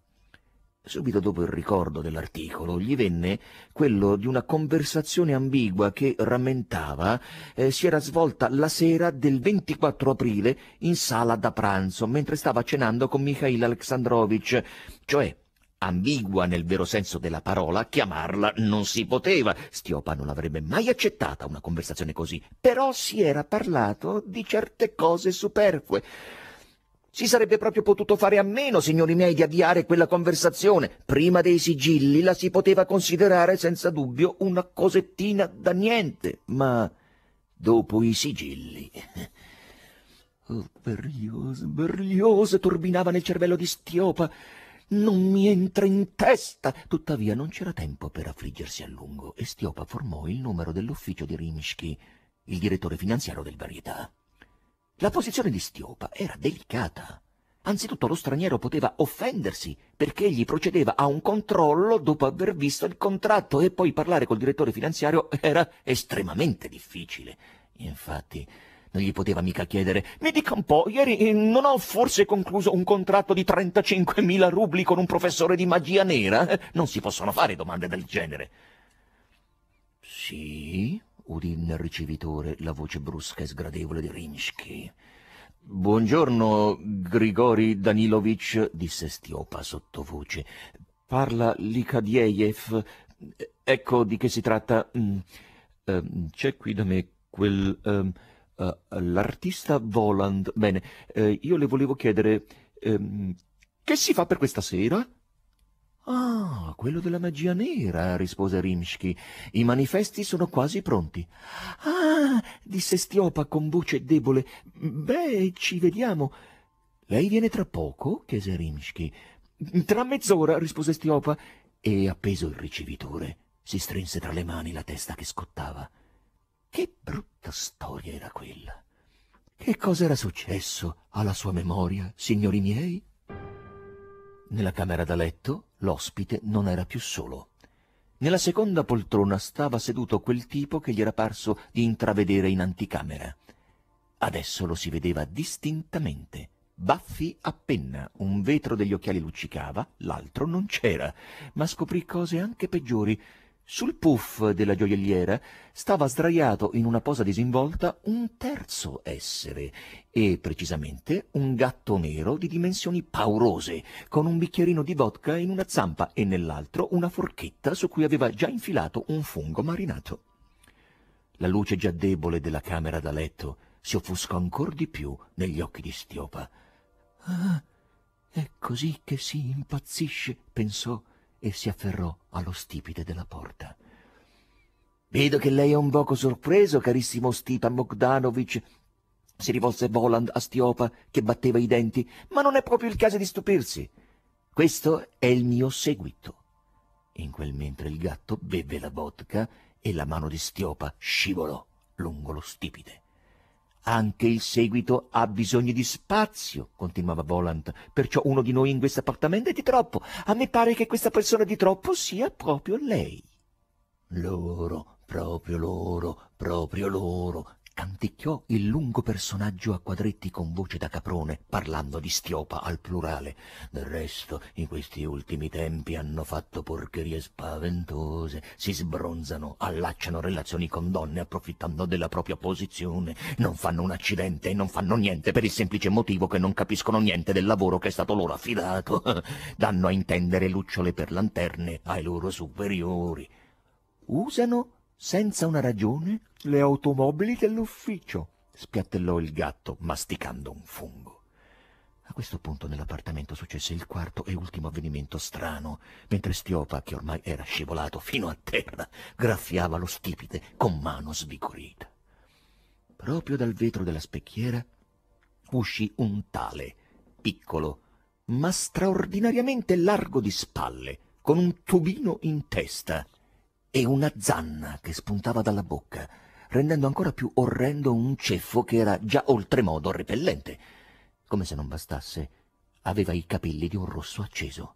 Subito dopo il ricordo dell'articolo gli venne quello di una conversazione ambigua che, rammentava, eh, si era svolta la sera del 24 aprile in sala da pranzo, mentre stava cenando con Mikhail Alexandrovich, cioè ambigua nel vero senso della parola, chiamarla non si poteva. Stiopa non avrebbe mai accettata una conversazione così, però si era parlato di certe cose superflue. Si sarebbe proprio potuto fare a meno, signori miei, di avviare quella conversazione. Prima dei sigilli la si poteva considerare senza dubbio una cosettina da niente, ma dopo i sigilli... *laughs* Oh, Berlioz, Berlioz, turbinava nel cervello di Stiopa. Non mi entra in testa! Tuttavia non c'era tempo per affliggersi a lungo e Stiopa formò il numero dell'ufficio di Rimsky, il direttore finanziario del Varietà. La posizione di Stiopa era delicata. Anzitutto lo straniero poteva offendersi perché egli procedeva a un controllo dopo aver visto il contratto e poi parlare col direttore finanziario era estremamente difficile. Infatti non gli poteva mica chiedere «Mi dica un po', ieri eh, non ho forse concluso un contratto di 35.000 rubli con un professore di magia nera?» Non si possono fare domande del genere. «Sì?» udì nel ricevitore la voce brusca e sgradevole di Rinsky. Buongiorno, Grigori Danilovich, disse Stiopa sottovoce. Parla Likadiev. Ecco di che si tratta. Mm. Ehm, c'è qui da me quel... Um, uh, l'artista Voland. Bene, eh, io le volevo chiedere... Um, che si fa per questa sera? Ah, quello della magia nera, rispose Rimsky. I manifesti sono quasi pronti. Ah, disse Stiopa con voce debole. Beh, ci vediamo. Lei viene tra poco? chiese Rimsky. Tra mezz'ora, rispose Stiopa, e appeso il ricevitore, si strinse tra le mani la testa che scottava. Che brutta storia era quella. Che cosa era successo alla sua memoria, signori miei? Nella camera da letto l'ospite non era più solo. Nella seconda poltrona stava seduto quel tipo che gli era parso di intravedere in anticamera. Adesso lo si vedeva distintamente. Baffi a penna, un vetro degli occhiali luccicava, l'altro non c'era, ma scoprì cose anche peggiori. Sul puff della gioielliera stava sdraiato in una posa disinvolta un terzo essere, e precisamente un gatto nero di dimensioni paurose, con un bicchierino di vodka in una zampa e nell'altro una forchetta su cui aveva già infilato un fungo marinato. La luce già debole della camera da letto si offuscò ancor di più negli occhi di Stiopa. Ah, è così che si impazzisce, pensò e si afferrò allo stipite della porta. Vedo che lei è un poco sorpreso, carissimo Stipa Bogdanovich. si rivolse Voland a Stiopa, che batteva i denti, ma non è proprio il caso di stupirsi. Questo è il mio seguito. In quel mentre il gatto beve la vodka e la mano di Stiopa scivolò lungo lo stipite. Anche il seguito ha bisogno di spazio, continuava Volant, perciò uno di noi in questo appartamento è di troppo. A me pare che questa persona di troppo sia proprio lei. Loro, proprio loro, proprio loro, canticchiò il lungo personaggio a quadretti con voce da caprone, parlando di stiopa al plurale. Del resto, in questi ultimi tempi hanno fatto porcherie spaventose, si sbronzano, allacciano relazioni con donne approfittando della propria posizione, non fanno un accidente e non fanno niente per il semplice motivo che non capiscono niente del lavoro che è stato loro affidato. *laughs* Danno a intendere lucciole per lanterne ai loro superiori. Usano senza una ragione, le automobili dell'ufficio, spiattellò il gatto, masticando un fungo. A questo punto nell'appartamento successe il quarto e ultimo avvenimento strano, mentre Stiopa, che ormai era scivolato fino a terra, graffiava lo stipite con mano svigorita. Proprio dal vetro della specchiera uscì un tale, piccolo, ma straordinariamente largo di spalle, con un tubino in testa, e una zanna che spuntava dalla bocca, rendendo ancora più orrendo un ceffo che era già oltremodo repellente. Come se non bastasse, aveva i capelli di un rosso acceso.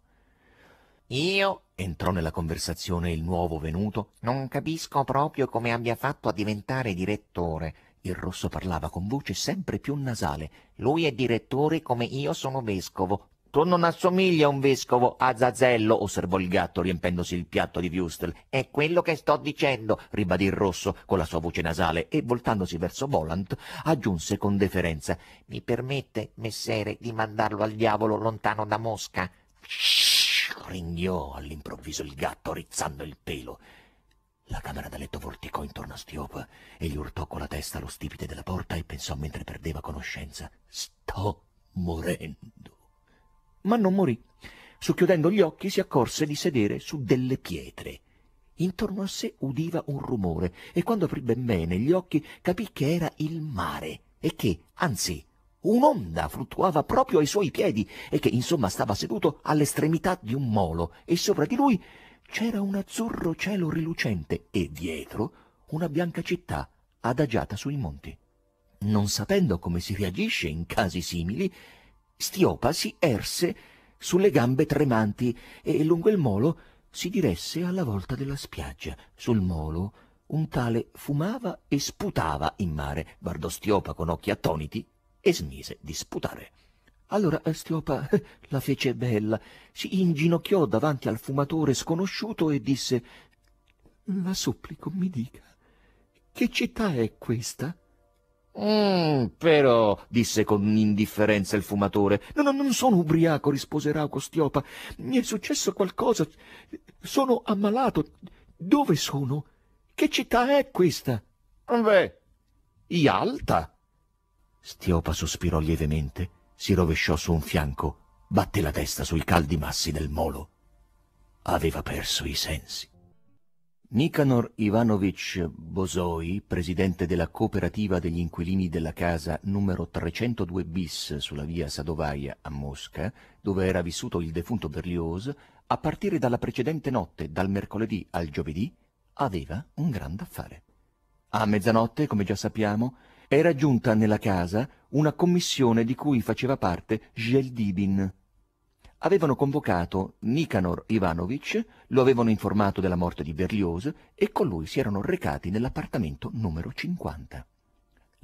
Io, entrò nella conversazione il nuovo venuto, non capisco proprio come abbia fatto a diventare direttore. Il rosso parlava con voce sempre più nasale. Lui è direttore come io sono vescovo, tu non assomigli a un vescovo a Zazello, osservò il gatto riempendosi il piatto di Wustel. È quello che sto dicendo, ribadì il rosso con la sua voce nasale e, voltandosi verso Volant, aggiunse con deferenza. Mi permette, messere, di mandarlo al diavolo lontano da Mosca? Shhh, ringhiò all'improvviso il gatto, rizzando il pelo. La camera da letto vorticò intorno a Stiopa e gli urtò con la testa lo stipite della porta e pensò mentre perdeva conoscenza. Sto morendo ma non morì. Socchiudendo gli occhi si accorse di sedere su delle pietre. Intorno a sé udiva un rumore e quando aprì ben bene gli occhi capì che era il mare e che, anzi, Un'onda fluttuava proprio ai suoi piedi e che insomma stava seduto all'estremità di un molo e sopra di lui c'era un azzurro cielo rilucente e dietro una bianca città adagiata sui monti. Non sapendo come si reagisce in casi simili, Stiopa si erse sulle gambe tremanti e lungo il molo si diresse alla volta della spiaggia. Sul molo un tale fumava e sputava in mare, guardò Stiopa con occhi attoniti e smise di sputare. Allora eh, Stiopa *laughs* la fece bella, si inginocchiò davanti al fumatore sconosciuto e disse La supplico mi dica, che città è questa Mm, però, disse con indifferenza il fumatore, no, no, non sono ubriaco, rispose Rauco Stiopa. Mi è successo qualcosa. Sono ammalato. Dove sono? Che città è questa? Beh, Ialta. Stiopa sospirò lievemente, si rovesciò su un fianco, batté la testa sui caldi massi del molo. Aveva perso i sensi. Nikanor Ivanovich Bosoi, presidente della cooperativa degli inquilini della casa numero 302 bis sulla via Sadovaia a Mosca, dove era vissuto il defunto Berlioz, a partire dalla precedente notte, dal mercoledì al giovedì, aveva un grande affare. A mezzanotte, come già sappiamo, era giunta nella casa una commissione di cui faceva parte Gieldibin, avevano convocato Nikanor Ivanovich, lo avevano informato della morte di Berlioz e con lui si erano recati nell'appartamento numero 50.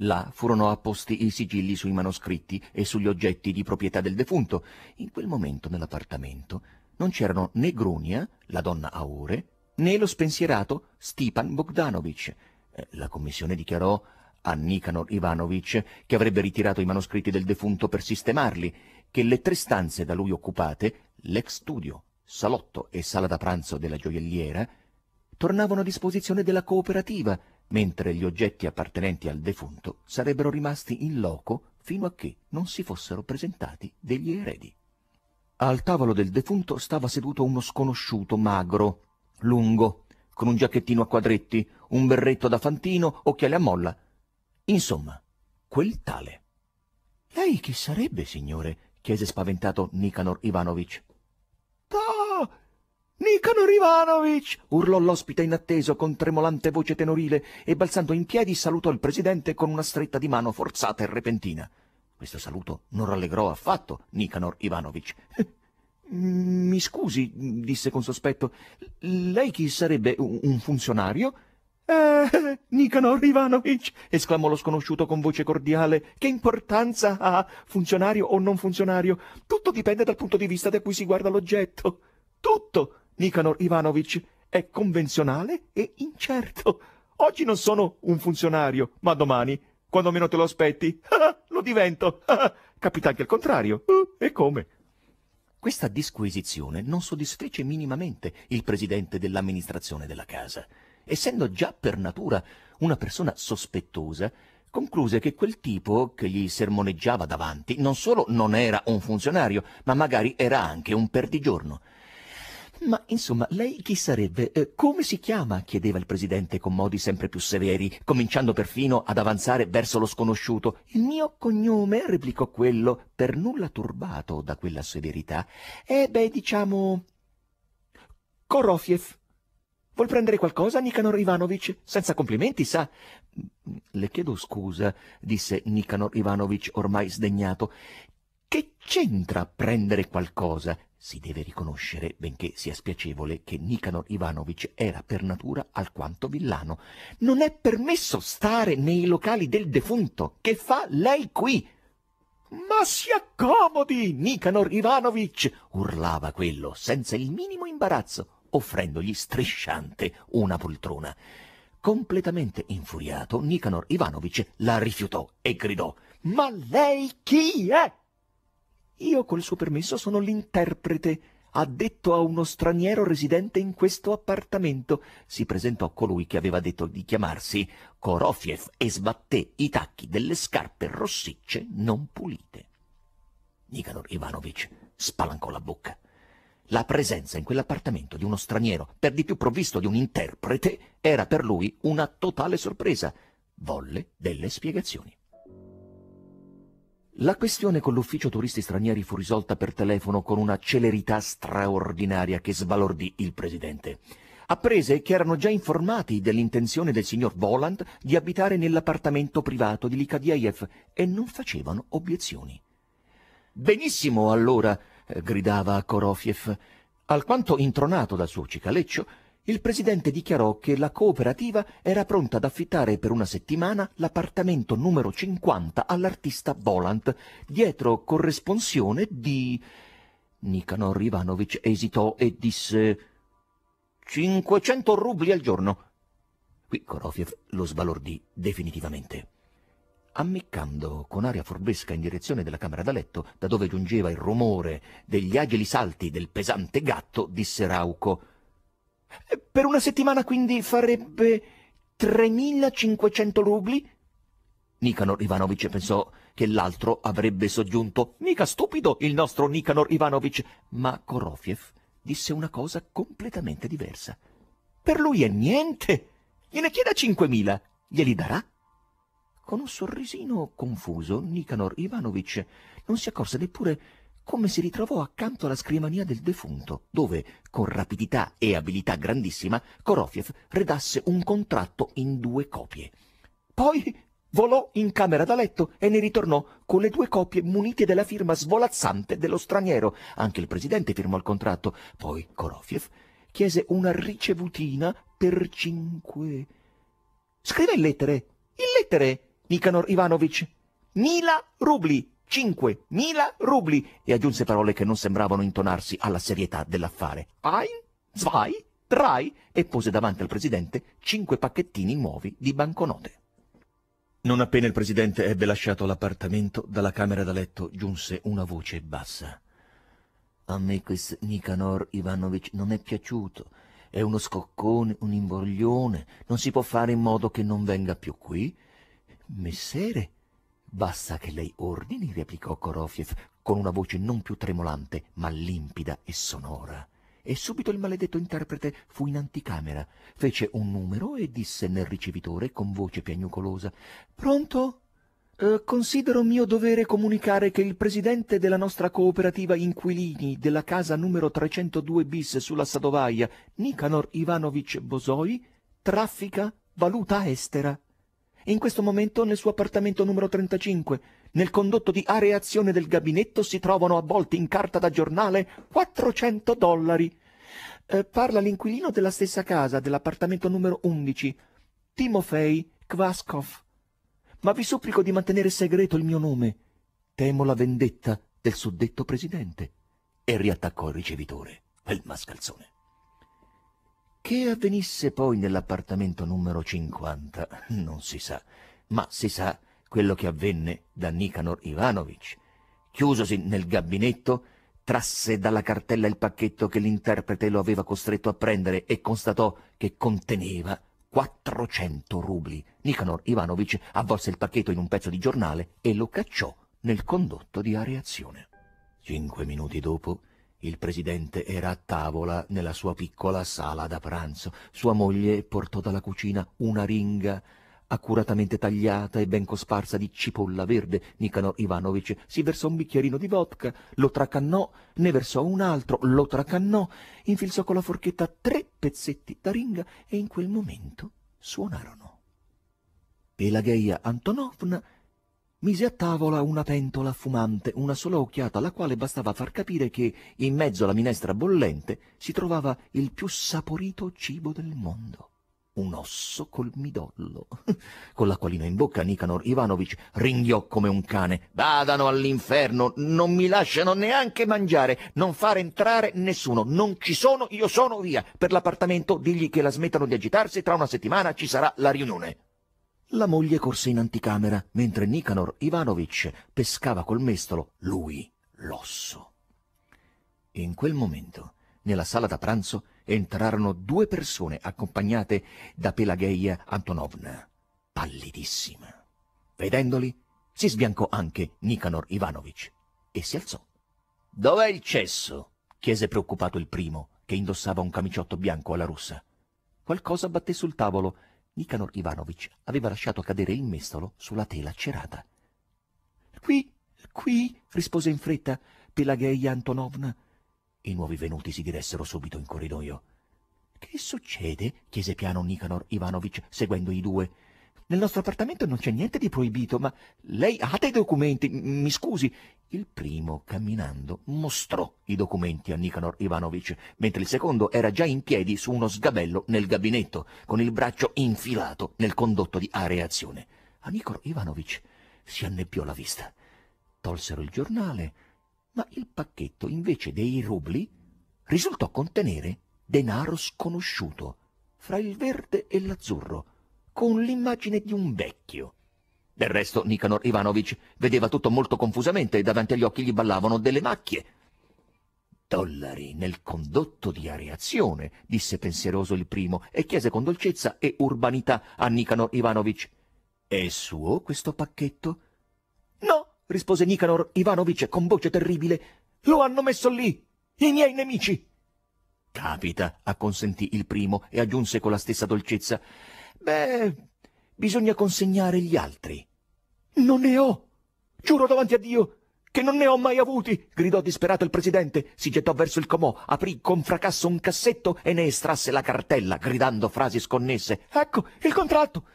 Là furono apposti i sigilli sui manoscritti e sugli oggetti di proprietà del defunto. In quel momento nell'appartamento non c'erano né Grunia, la donna Aure, né lo spensierato Stipan Bogdanovich. Eh, la commissione dichiarò a Nikanor Ivanovich che avrebbe ritirato i manoscritti del defunto per sistemarli che le tre stanze da lui occupate, l'ex studio, salotto e sala da pranzo della gioielliera, tornavano a disposizione della cooperativa, mentre gli oggetti appartenenti al defunto sarebbero rimasti in loco fino a che non si fossero presentati degli eredi. Al tavolo del defunto stava seduto uno sconosciuto magro, lungo, con un giacchettino a quadretti, un berretto da fantino, occhiali a molla. Insomma, quel tale. Lei chi sarebbe, signore? chiese spaventato Nikanor Ivanovich. Ta! Nikanor Ivanovich! urlò l'ospite inatteso con tremolante voce tenorile e balzando in piedi salutò il presidente con una stretta di mano forzata e repentina. Questo saluto non rallegrò affatto Nikanor Ivanovich. Mi scusi, disse con sospetto, lei chi sarebbe un funzionario? Eh, Nicanor Ivanovich, esclamò lo sconosciuto con voce cordiale. Che importanza ha, funzionario o non funzionario? Tutto dipende dal punto di vista da cui si guarda l'oggetto. Tutto, Nicanor Ivanovich, è convenzionale e incerto. Oggi non sono un funzionario, ma domani, quando meno te lo aspetti, *laughs* lo divento. *laughs* Capita anche il contrario. Eh, e come? Questa disquisizione non soddisfece minimamente il presidente dell'amministrazione della casa essendo già per natura una persona sospettosa, concluse che quel tipo che gli sermoneggiava davanti non solo non era un funzionario, ma magari era anche un perdigiorno. Ma insomma, lei chi sarebbe? Eh, come si chiama? chiedeva il presidente con modi sempre più severi, cominciando perfino ad avanzare verso lo sconosciuto. Il mio cognome, replicò quello, per nulla turbato da quella severità, è, beh, diciamo... Korofiev. Vuol prendere qualcosa, Nikanor Ivanovic? Senza complimenti, sa? Le chiedo scusa, disse Nikanor Ivanovic ormai sdegnato. Che c'entra prendere qualcosa? Si deve riconoscere, benché sia spiacevole, che Nikanor Ivanovic era per natura alquanto villano. Non è permesso stare nei locali del defunto. Che fa lei qui? Ma si accomodi, Nikanor Ivanovic! urlava quello, senza il minimo imbarazzo offrendogli strisciante una poltrona. Completamente infuriato, Nikanor Ivanovich la rifiutò e gridò «Ma lei chi è?» «Io col suo permesso sono l'interprete», addetto a uno straniero residente in questo appartamento. Si presentò colui che aveva detto di chiamarsi Korofiev e sbatté i tacchi delle scarpe rossicce non pulite. Nikanor Ivanovich spalancò la bocca. La presenza in quell'appartamento di uno straniero, per di più provvisto di un interprete, era per lui una totale sorpresa. Volle delle spiegazioni. La questione con l'ufficio turisti stranieri fu risolta per telefono con una celerità straordinaria che sbalordì il presidente. Apprese che erano già informati dell'intenzione del signor Voland di abitare nell'appartamento privato di Likadiev e non facevano obiezioni. Benissimo allora, gridava Korofiev. Alquanto intronato dal suo cicaleccio, il presidente dichiarò che la cooperativa era pronta ad affittare per una settimana l'appartamento numero 50 all'artista Volant, dietro corresponsione di... Nikanor Ivanovich esitò e disse 500 rubli al giorno. Qui Korofiev lo sbalordì definitivamente ammiccando con aria furbesca in direzione della camera da letto, da dove giungeva il rumore degli agili salti del pesante gatto, disse Rauco. Per una settimana quindi farebbe 3.500 rubli? Nicanor Ivanovic pensò che l'altro avrebbe soggiunto «Mica stupido il nostro Nicanor Ivanovic!» Ma Korofiev disse una cosa completamente diversa. «Per lui è niente! Gliene chieda 5.000, glieli darà con un sorrisino confuso, Nikanor Ivanovich non si accorse neppure come si ritrovò accanto alla scrivania del defunto, dove, con rapidità e abilità grandissima, Korofiev redasse un contratto in due copie. Poi volò in camera da letto e ne ritornò con le due copie munite della firma svolazzante dello straniero. Anche il presidente firmò il contratto. Poi Korofiev chiese una ricevutina per cinque... Scrive In lettere! In lettere! Nicanor Ivanovich. Mila rubli! cinque mila rubli! E aggiunse parole che non sembravano intonarsi alla serietà dell'affare. Ein, zwei, drei! E pose davanti al presidente cinque pacchettini nuovi di banconote. Non appena il presidente ebbe lasciato l'appartamento, dalla camera da letto giunse una voce bassa. A me questo Nicanor Ivanovich non è piaciuto. È uno scoccone, un imbroglione. Non si può fare in modo che non venga più qui Messere? Basta che lei ordini, replicò Korofiev con una voce non più tremolante, ma limpida e sonora. E subito il maledetto interprete fu in anticamera, fece un numero e disse nel ricevitore con voce piagnucolosa Pronto? Eh, considero mio dovere comunicare che il presidente della nostra cooperativa inquilini della casa numero 302 bis sulla Sadovaia, Nikanor Ivanovich Bosoi, traffica valuta estera in questo momento nel suo appartamento numero 35, nel condotto di areazione del gabinetto si trovano avvolti in carta da giornale 400 dollari. Eh, parla l'inquilino della stessa casa, dell'appartamento numero 11, Timofei Kvaskov. Ma vi supplico di mantenere segreto il mio nome. Temo la vendetta del suddetto presidente. E riattaccò il ricevitore, quel mascalzone. Che avvenisse poi nell'appartamento numero 50 non si sa, ma si sa quello che avvenne da Nikanor Ivanovich. Chiusosi nel gabinetto, trasse dalla cartella il pacchetto che l'interprete lo aveva costretto a prendere e constatò che conteneva 400 rubli. Nikanor Ivanovich avvolse il pacchetto in un pezzo di giornale e lo cacciò nel condotto di areazione. Cinque minuti dopo il presidente era a tavola nella sua piccola sala da pranzo. Sua moglie portò dalla cucina una ringa accuratamente tagliata e ben cosparsa di cipolla verde, Nicanor Ivanovic si versò un bicchierino di vodka, lo tracannò, ne versò un altro, lo tracannò, infilzò con la forchetta tre pezzetti d'aringa e in quel momento suonarono. Pelageia Antonovna mise a tavola una pentola fumante, una sola occhiata alla quale bastava far capire che in mezzo alla minestra bollente si trovava il più saporito cibo del mondo. Un osso col midollo. *laughs* Con l'acquolina in bocca Nicanor Ivanovich ringhiò come un cane. Vadano all'inferno, non mi lasciano neanche mangiare, non far entrare nessuno, non ci sono, io sono via. Per l'appartamento digli che la smettano di agitarsi, tra una settimana ci sarà la riunione. La moglie corse in anticamera, mentre Nicanor Ivanovich pescava col mestolo, lui, l'osso. In quel momento, nella sala da pranzo, entrarono due persone accompagnate da Pelageia Antonovna, pallidissima. Vedendoli, si sbiancò anche Nicanor Ivanovich e si alzò. Dov'è il cesso? chiese preoccupato il primo, che indossava un camiciotto bianco alla russa. Qualcosa batté sul tavolo Nikanor Ivanovich aveva lasciato cadere il mestolo sulla tela cerata. Qui, qui, rispose in fretta Pelageia Antonovna. I nuovi venuti si diressero subito in corridoio. Che succede? chiese piano Nikanor Ivanovich, seguendo i due. Nel nostro appartamento non c'è niente di proibito, ma lei ha dei documenti, mi scusi. Il primo, camminando, mostrò i documenti a Nikanor Ivanovich, mentre il secondo era già in piedi su uno sgabello nel gabinetto, con il braccio infilato nel condotto di areazione. A Nikanor Ivanovich si annebbiò la vista. Tolsero il giornale, ma il pacchetto, invece dei rubli, risultò contenere denaro sconosciuto, fra il verde e l'azzurro con l'immagine di un vecchio. Del resto Nikanor Ivanovich vedeva tutto molto confusamente e davanti agli occhi gli ballavano delle macchie. Dollari nel condotto di areazione, disse pensieroso il primo e chiese con dolcezza e urbanità a Nikanor Ivanovich. È suo questo pacchetto? No, rispose Nikanor Ivanovich con voce terribile. Lo hanno messo lì, i miei nemici. Capita, acconsentì il primo e aggiunse con la stessa dolcezza. Beh, bisogna consegnare gli altri. Non ne ho! Giuro davanti a Dio che non ne ho mai avuti! gridò disperato il presidente, si gettò verso il comò, aprì con fracasso un cassetto e ne estrasse la cartella, gridando frasi sconnesse. Ecco, il contratto!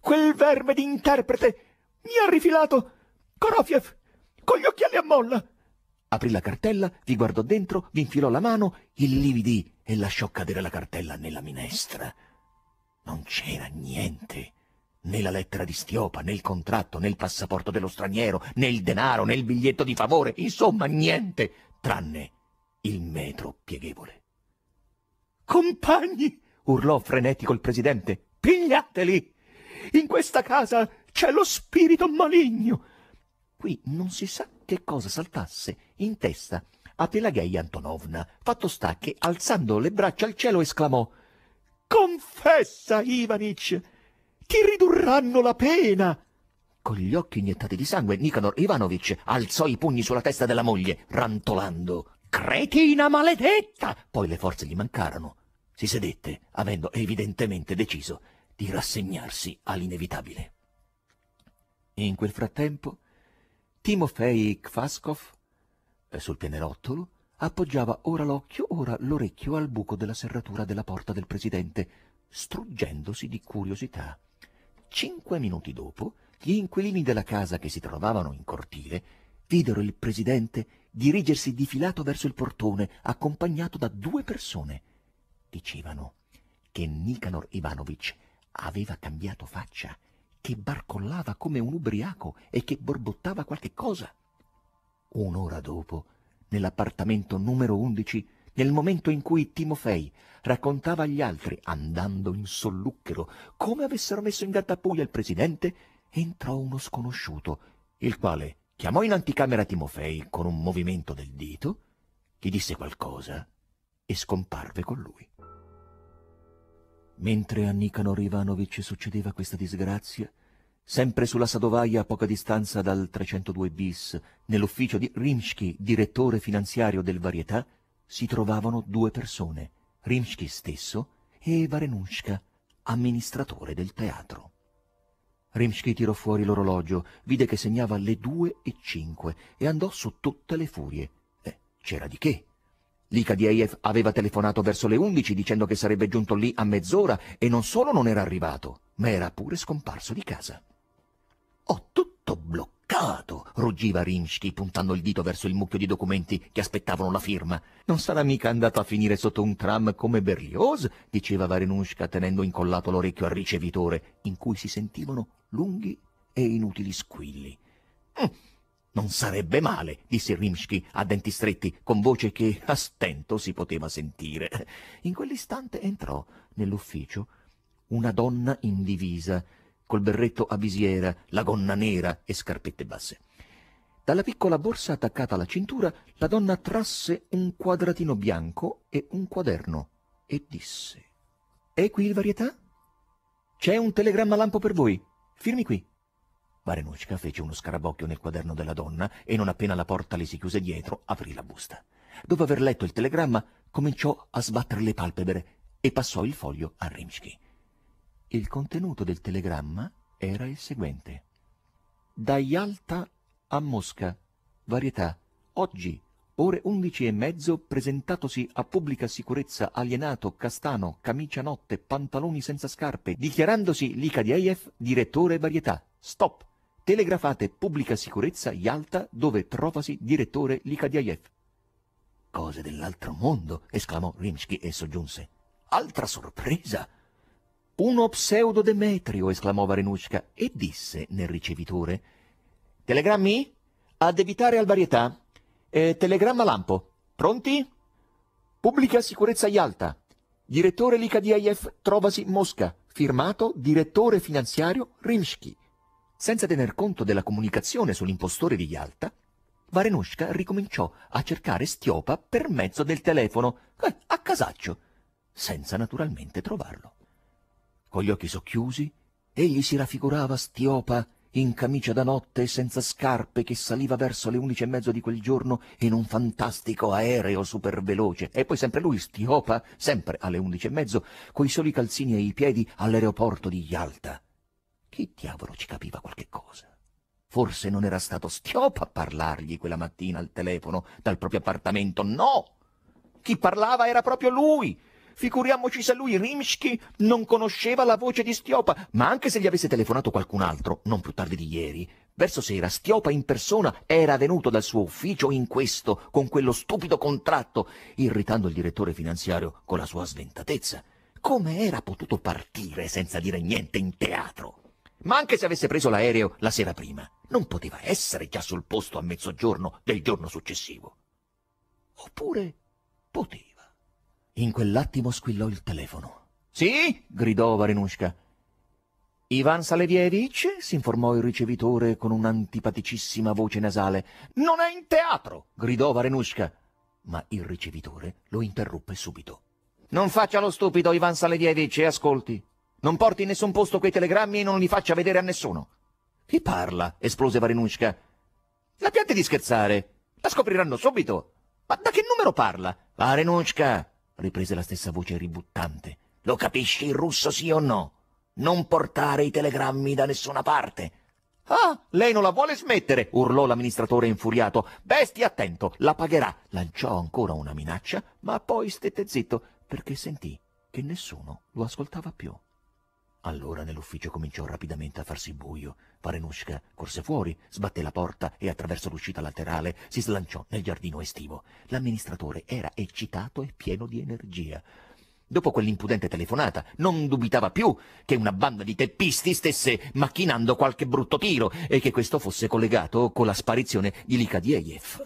Quel verme di interprete mi ha rifilato! Korofiev! Con gli occhiali a molla! Aprì la cartella, vi guardò dentro, vi infilò la mano, illividì e lasciò cadere la cartella nella minestra. Non c'era niente. Né la lettera di stiopa, né il contratto, né il passaporto dello straniero, né il denaro, né il biglietto di favore, insomma niente, tranne il metro pieghevole. Compagni! urlò frenetico il presidente. Pigliateli! In questa casa c'è lo spirito maligno! Qui non si sa che cosa saltasse in testa a Pelaghei Antonovna. Fatto sta che, alzando le braccia al cielo, esclamò Confessa, Ivanic! Ti ridurranno la pena! Con gli occhi iniettati di sangue, Nikanor Ivanovic alzò i pugni sulla testa della moglie, rantolando. Cretina maledetta! Poi le forze gli mancarono. Si sedette, avendo evidentemente deciso di rassegnarsi all'inevitabile. In quel frattempo, Timofei Kvaskov, eh, sul pianerottolo, appoggiava ora l'occhio, ora l'orecchio al buco della serratura della porta del presidente, struggendosi di curiosità. Cinque minuti dopo, gli inquilini della casa che si trovavano in cortile videro il presidente dirigersi difilato verso il portone, accompagnato da due persone. Dicevano che Nicanor Ivanovich aveva cambiato faccia, che barcollava come un ubriaco e che borbottava qualche cosa. Un'ora dopo nell'appartamento numero 11 nel momento in cui Timofei raccontava agli altri, andando in solluchero, come avessero messo in gattabuia il presidente, entrò uno sconosciuto, il quale chiamò in anticamera Timofei con un movimento del dito, gli disse qualcosa e scomparve con lui. Mentre a Nicanor Ivanovic succedeva questa disgrazia, Sempre sulla Sadovaia, a poca distanza dal 302 bis, nell'ufficio di Rimsky, direttore finanziario del Varietà, si trovavano due persone, Rimsky stesso e Varenushka, amministratore del teatro. Rimsky tirò fuori l'orologio, vide che segnava le due e cinque e andò su tutte le furie. Eh, c'era di che. L'Ikadiev aveva telefonato verso le undici dicendo che sarebbe giunto lì a mezz'ora e non solo non era arrivato, ma era pure scomparso di casa. Ho tutto bloccato, ruggiva Rinsky puntando il dito verso il mucchio di documenti che aspettavano la firma. Non sarà mica andato a finire sotto un tram come Berlioz, diceva Varenushka tenendo incollato l'orecchio al ricevitore, in cui si sentivano lunghi e inutili squilli. Mm. Non sarebbe male, disse Rimsky a denti stretti, con voce che a stento si poteva sentire. In quell'istante entrò nell'ufficio una donna in divisa, col berretto a visiera, la gonna nera e scarpette basse. Dalla piccola borsa attaccata alla cintura, la donna trasse un quadratino bianco e un quaderno e disse: E qui il varietà? C'è un telegramma lampo per voi. Firmi qui. Varenucca fece uno scarabocchio nel quaderno della donna e non appena la porta le si chiuse dietro, aprì la busta. Dopo aver letto il telegramma, cominciò a sbattere le palpebre e passò il foglio a Rimsky. Il contenuto del telegramma era il seguente. Da Yalta a Mosca. Varietà. Oggi, ore undici e mezzo, presentatosi a pubblica sicurezza alienato, castano, camicia notte, pantaloni senza scarpe, dichiarandosi Likadiev direttore varietà. Stop! Telegrafate pubblica sicurezza Yalta dove trovasi direttore Likadiev. Cose dell'altro mondo! esclamò Rimsky e soggiunse. Altra sorpresa! Uno pseudo Demetrio, esclamò Varenucca e disse nel ricevitore. Telegrammi? Ad evitare al varietà. Eh, telegramma Lampo. Pronti? Pubblica sicurezza Yalta. Direttore l'IKDIF trovasi Mosca. Firmato direttore finanziario Rimsky. Senza tener conto della comunicazione sull'impostore di Yalta, Varenushka ricominciò a cercare Stiopa per mezzo del telefono, eh, a casaccio, senza naturalmente trovarlo con gli occhi socchiusi, egli si raffigurava stiopa in camicia da notte e senza scarpe che saliva verso le undici e mezzo di quel giorno in un fantastico aereo superveloce. E poi sempre lui, stiopa, sempre alle undici e mezzo, coi soli calzini ai piedi all'aeroporto di Yalta. Chi diavolo ci capiva qualche cosa? Forse non era stato stiopa a parlargli quella mattina al telefono dal proprio appartamento, no! Chi parlava era proprio lui, Figuriamoci se lui, Rimsky, non conosceva la voce di Stiopa, ma anche se gli avesse telefonato qualcun altro, non più tardi di ieri, verso sera Stiopa in persona era venuto dal suo ufficio in questo, con quello stupido contratto, irritando il direttore finanziario con la sua sventatezza. Come era potuto partire senza dire niente in teatro? Ma anche se avesse preso l'aereo la sera prima, non poteva essere già sul posto a mezzogiorno del giorno successivo. Oppure poteva. In quell'attimo squillò il telefono. Sì? gridò Varenushka. Ivan Salevievich? s'informò il ricevitore con un'antipaticissima voce nasale. Non è in teatro! gridò Varenushka. Ma il ricevitore lo interruppe subito. Non faccia lo stupido, Ivan Salevievich, e ascolti. Non porti in nessun posto quei telegrammi e non li faccia vedere a nessuno. Chi parla? esplose Varenushka. La piante di scherzare. La scopriranno subito. Ma da che numero parla? Varenushka, riprese la stessa voce ributtante. Lo capisci il russo sì o no? Non portare i telegrammi da nessuna parte. Ah, lei non la vuole smettere, urlò l'amministratore infuriato. Beh, attento, la pagherà. Lanciò ancora una minaccia, ma poi stette zitto perché sentì che nessuno lo ascoltava più. Allora nell'ufficio cominciò rapidamente a farsi buio. Varenushka corse fuori, sbatté la porta e attraverso l'uscita laterale si slanciò nel giardino estivo. L'amministratore era eccitato e pieno di energia. Dopo quell'impudente telefonata, non dubitava più che una banda di teppisti stesse macchinando qualche brutto tiro e che questo fosse collegato con la sparizione di Likadiev.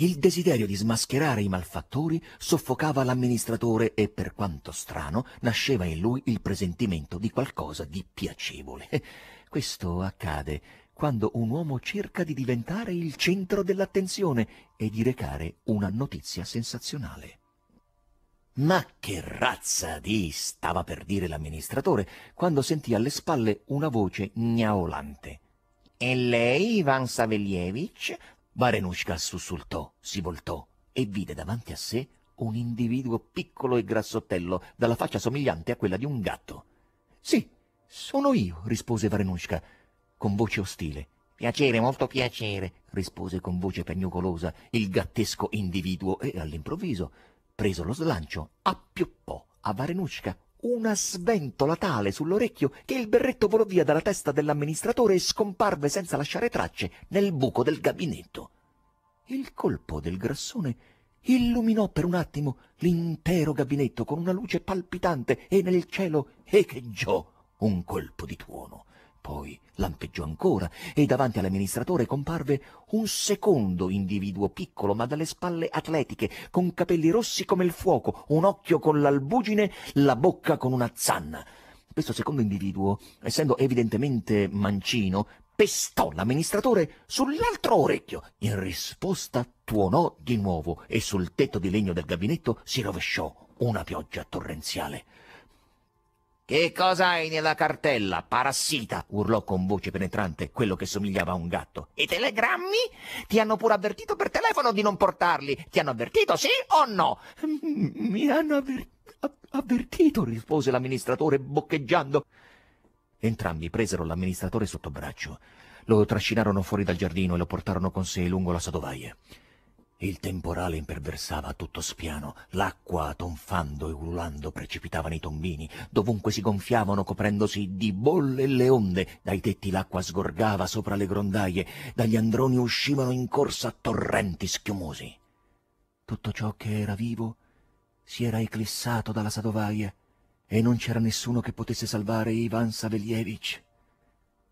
Il desiderio di smascherare i malfattori soffocava l'amministratore e, per quanto strano, nasceva in lui il presentimento di qualcosa di piacevole. *laughs* Questo accade quando un uomo cerca di diventare il centro dell'attenzione e di recare una notizia sensazionale. Ma che razza di... stava per dire l'amministratore, quando sentì alle spalle una voce gnaolante. E lei, Ivan Savelievich, Varenushka sussultò, si voltò e vide davanti a sé un individuo piccolo e grassottello, dalla faccia somigliante a quella di un gatto. Sì, sono io, rispose Varenushka, con voce ostile. Piacere, molto piacere, rispose con voce piagnucolosa il gattesco individuo e all'improvviso, preso lo slancio, appioppò a Varenushka una sventola tale sull'orecchio che il berretto volò via dalla testa dell'amministratore e scomparve senza lasciare tracce nel buco del gabinetto. Il colpo del grassone illuminò per un attimo l'intero gabinetto con una luce palpitante e nel cielo echeggiò un colpo di tuono. Poi lampeggiò ancora e davanti all'amministratore comparve un secondo individuo piccolo ma dalle spalle atletiche, con capelli rossi come il fuoco, un occhio con l'albugine, la bocca con una zanna. Questo secondo individuo, essendo evidentemente mancino, pestò l'amministratore sull'altro orecchio. In risposta tuonò di nuovo e sul tetto di legno del gabinetto si rovesciò una pioggia torrenziale. Che cosa hai nella cartella, parassita? urlò con voce penetrante quello che somigliava a un gatto. I telegrammi? Ti hanno pure avvertito per telefono di non portarli. Ti hanno avvertito, sì o no? Mi hanno avver avvertito, rispose l'amministratore boccheggiando. Entrambi presero l'amministratore sotto braccio. Lo trascinarono fuori dal giardino e lo portarono con sé lungo la sottovaia. Il temporale imperversava a tutto spiano, l'acqua tonfando e ululando precipitava nei tombini, dovunque si gonfiavano coprendosi di bolle le onde, dai tetti l'acqua sgorgava sopra le grondaie, dagli androni uscivano in corsa torrenti schiumosi. Tutto ciò che era vivo si era eclissato dalla sadovaia e non c'era nessuno che potesse salvare Ivan Savelievich.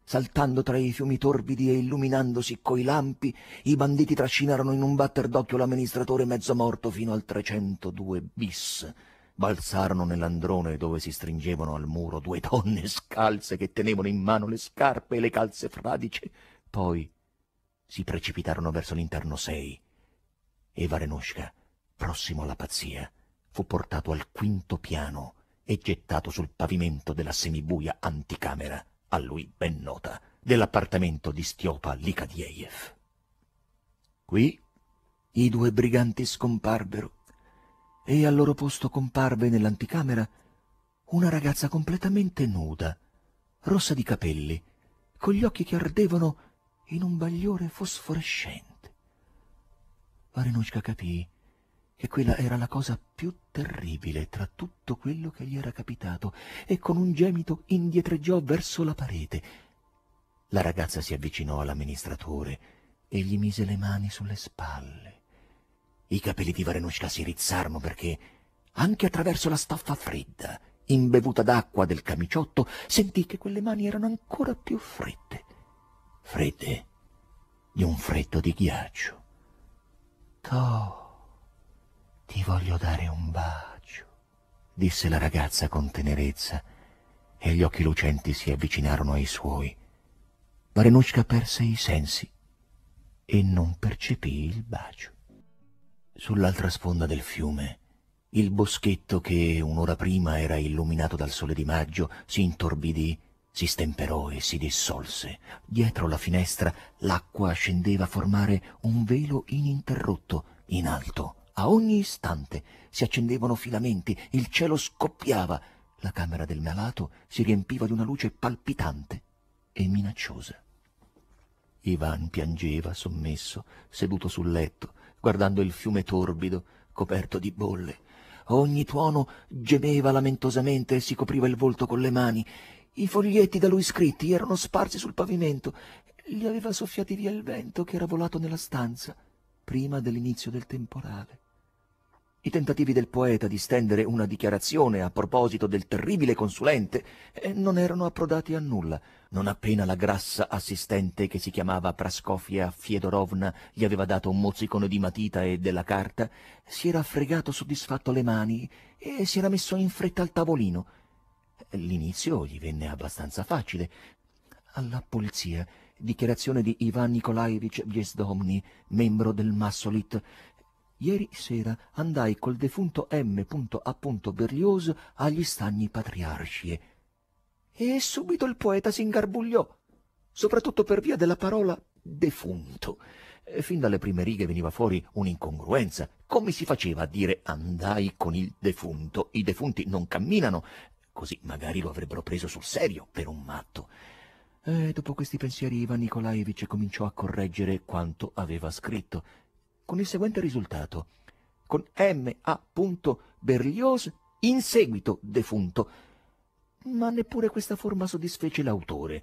Saltando tra i fiumi torbidi e illuminandosi coi lampi, i banditi trascinarono in un batter d'occhio l'amministratore mezzo morto fino al 302 bis. Balzarono nell'androne dove si stringevano al muro due donne scalze che tenevano in mano le scarpe e le calze fradice. Poi si precipitarono verso l'interno 6 e Varenushka, prossimo alla pazzia, fu portato al quinto piano e gettato sul pavimento della semibuia anticamera a lui ben nota, dell'appartamento di Stiopa Likadieev. Qui i due briganti scomparvero e al loro posto comparve nell'anticamera una ragazza completamente nuda, rossa di capelli, con gli occhi che ardevano in un bagliore fosforescente. Arenushka capì che quella era la cosa più terribile tra tutto quello che gli era capitato e con un gemito indietreggiò verso la parete. La ragazza si avvicinò all'amministratore e gli mise le mani sulle spalle. I capelli di Varenushka si rizzarono perché, anche attraverso la stoffa fredda, imbevuta d'acqua del camiciotto, sentì che quelle mani erano ancora più fredde. Fredde di un freddo di ghiaccio. Toh! Ti voglio dare un bacio, disse la ragazza con tenerezza, e gli occhi lucenti si avvicinarono ai suoi. Varenushka perse i sensi e non percepì il bacio. Sull'altra sponda del fiume, il boschetto che un'ora prima era illuminato dal sole di maggio si intorbidì, si stemperò e si dissolse. Dietro la finestra l'acqua scendeva a formare un velo ininterrotto in alto. A ogni istante si accendevano filamenti, il cielo scoppiava, la camera del malato si riempiva di una luce palpitante e minacciosa. Ivan piangeva, sommesso, seduto sul letto, guardando il fiume torbido, coperto di bolle. A ogni tuono gemeva lamentosamente e si copriva il volto con le mani. I foglietti da lui scritti erano sparsi sul pavimento. Li aveva soffiati via il vento che era volato nella stanza prima dell'inizio del temporale. I tentativi del poeta di stendere una dichiarazione a proposito del terribile consulente eh, non erano approdati a nulla, non appena la grassa assistente che si chiamava Prascofia Fiedorovna gli aveva dato un mozzicone di matita e della carta, si era fregato soddisfatto le mani e si era messo in fretta al tavolino. L'inizio gli venne abbastanza facile. Alla polizia dichiarazione di Ivan Nikolaevich Viesdomni, membro del Massolit, Ieri sera andai col defunto M. A. Berlioz agli stagni patriarci. E subito il poeta si ingarbugliò, soprattutto per via della parola defunto. fin dalle prime righe veniva fuori un'incongruenza. Come si faceva a dire andai con il defunto? I defunti non camminano. Così magari lo avrebbero preso sul serio per un matto. E dopo questi pensieri Ivan Nikolaevich cominciò a correggere quanto aveva scritto con il seguente risultato. Con M.A. Berlioz in seguito defunto. Ma neppure questa forma soddisfece l'autore.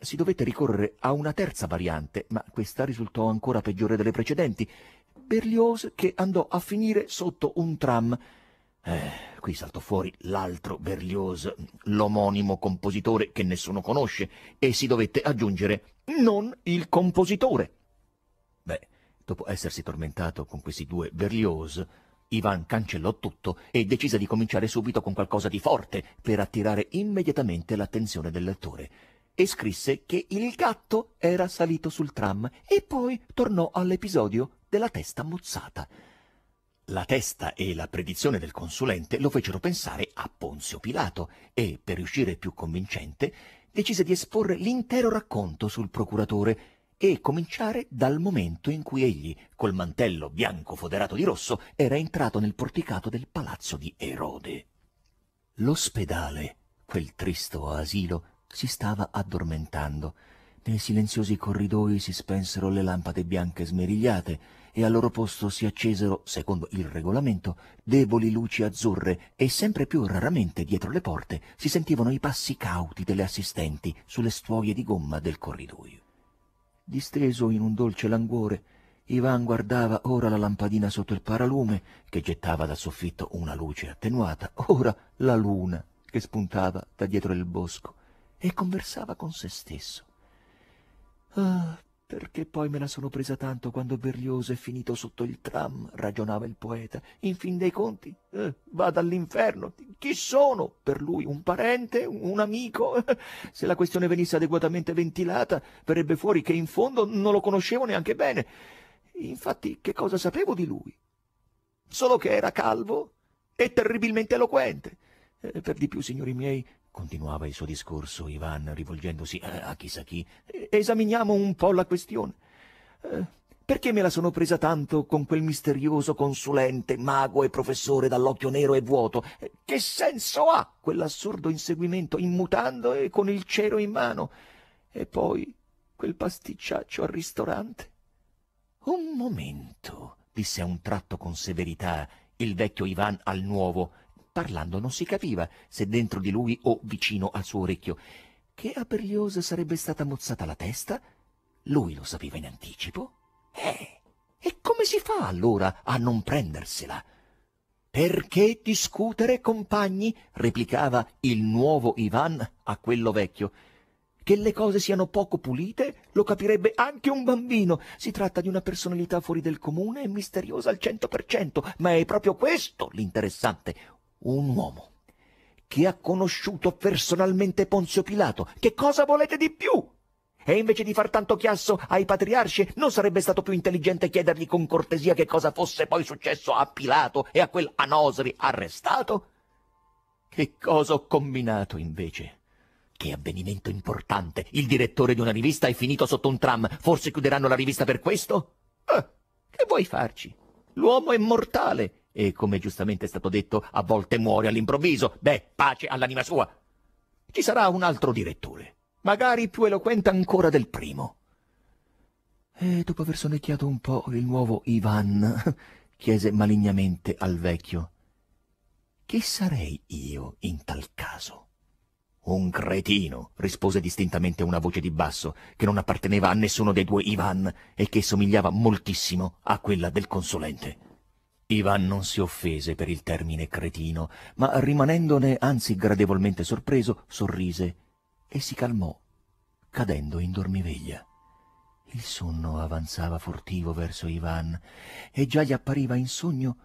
Si dovette ricorrere a una terza variante, ma questa risultò ancora peggiore delle precedenti. Berlioz che andò a finire sotto un tram. Eh, qui saltò fuori l'altro Berlioz, l'omonimo compositore che nessuno conosce, e si dovette aggiungere non il compositore dopo essersi tormentato con questi due Berlioz, Ivan cancellò tutto e decise di cominciare subito con qualcosa di forte per attirare immediatamente l'attenzione del lettore e scrisse che il gatto era salito sul tram e poi tornò all'episodio della testa mozzata. La testa e la predizione del consulente lo fecero pensare a Ponzio Pilato e, per riuscire più convincente, decise di esporre l'intero racconto sul procuratore e cominciare dal momento in cui egli, col mantello bianco foderato di rosso, era entrato nel porticato del palazzo di Erode. L'ospedale, quel tristo asilo, si stava addormentando. Nei silenziosi corridoi si spensero le lampade bianche smerigliate e al loro posto si accesero, secondo il regolamento, deboli luci azzurre e sempre più raramente dietro le porte si sentivano i passi cauti delle assistenti sulle stuoie di gomma del corridoio. Disteso in un dolce languore, Ivan guardava ora la lampadina sotto il paralume, che gettava dal soffitto una luce attenuata, ora la luna, che spuntava da dietro il bosco, e conversava con se stesso. Ah, perché poi me la sono presa tanto quando Berlioso è finito sotto il tram, ragionava il poeta. In fin dei conti, eh, vado all'inferno. Chi sono? Per lui un parente, un amico? *laughs* Se la questione venisse adeguatamente ventilata, verrebbe fuori che in fondo non lo conoscevo neanche bene. Infatti, che cosa sapevo di lui? Solo che era calvo e terribilmente eloquente. Eh, per di più, signori miei, continuava il suo discorso Ivan, rivolgendosi eh, a chissà chi, esaminiamo un po' la questione. Eh, perché me la sono presa tanto con quel misterioso consulente, mago e professore dall'occhio nero e vuoto? Eh, che senso ha quell'assurdo inseguimento immutando e con il cero in mano? E poi quel pasticciaccio al ristorante? Un momento, disse a un tratto con severità il vecchio Ivan al nuovo, parlando non si capiva se dentro di lui o vicino al suo orecchio. Che a sarebbe stata mozzata la testa? Lui lo sapeva in anticipo. Eh, e come si fa allora a non prendersela? Perché discutere, compagni? replicava il nuovo Ivan a quello vecchio. Che le cose siano poco pulite lo capirebbe anche un bambino. Si tratta di una personalità fuori del comune e misteriosa al 100%, ma è proprio questo l'interessante, un uomo che ha conosciuto personalmente Ponzio Pilato. Che cosa volete di più? E invece di far tanto chiasso ai patriarci, non sarebbe stato più intelligente chiedergli con cortesia che cosa fosse poi successo a Pilato e a quel Anosri arrestato? Che cosa ho combinato invece? Che avvenimento importante! Il direttore di una rivista è finito sotto un tram, forse chiuderanno la rivista per questo? Eh, che vuoi farci? L'uomo è mortale e, come giustamente è stato detto, a volte muore all'improvviso. Beh, pace all'anima sua. Ci sarà un altro direttore, magari più eloquente ancora del primo. E dopo aver sonnecchiato un po', il nuovo Ivan *laughs* chiese malignamente al vecchio. Chi sarei io in tal caso? Un cretino, rispose distintamente una voce di basso, che non apparteneva a nessuno dei due Ivan e che somigliava moltissimo a quella del consulente. Ivan non si offese per il termine cretino, ma rimanendone anzi gradevolmente sorpreso, sorrise e si calmò, cadendo in dormiveglia. Il sonno avanzava furtivo verso Ivan e già gli appariva in sogno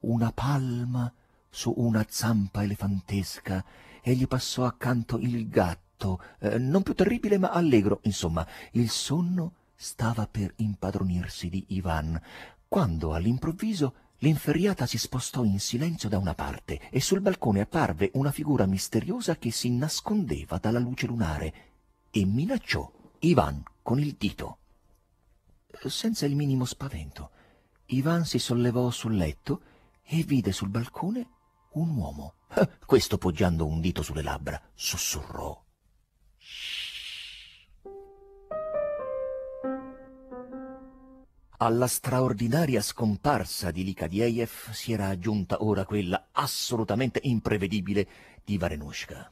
una palma su una zampa elefantesca e gli passò accanto il gatto, eh, non più terribile ma allegro, insomma, il sonno stava per impadronirsi di Ivan, quando all'improvviso L'inferriata si spostò in silenzio da una parte e sul balcone apparve una figura misteriosa che si nascondeva dalla luce lunare e minacciò Ivan con il dito. Senza il minimo spavento, Ivan si sollevò sul letto e vide sul balcone un uomo. *laughs* Questo poggiando un dito sulle labbra, sussurrò. Shh. Alla straordinaria scomparsa di Likadiev si era aggiunta ora quella assolutamente imprevedibile di Varenushka.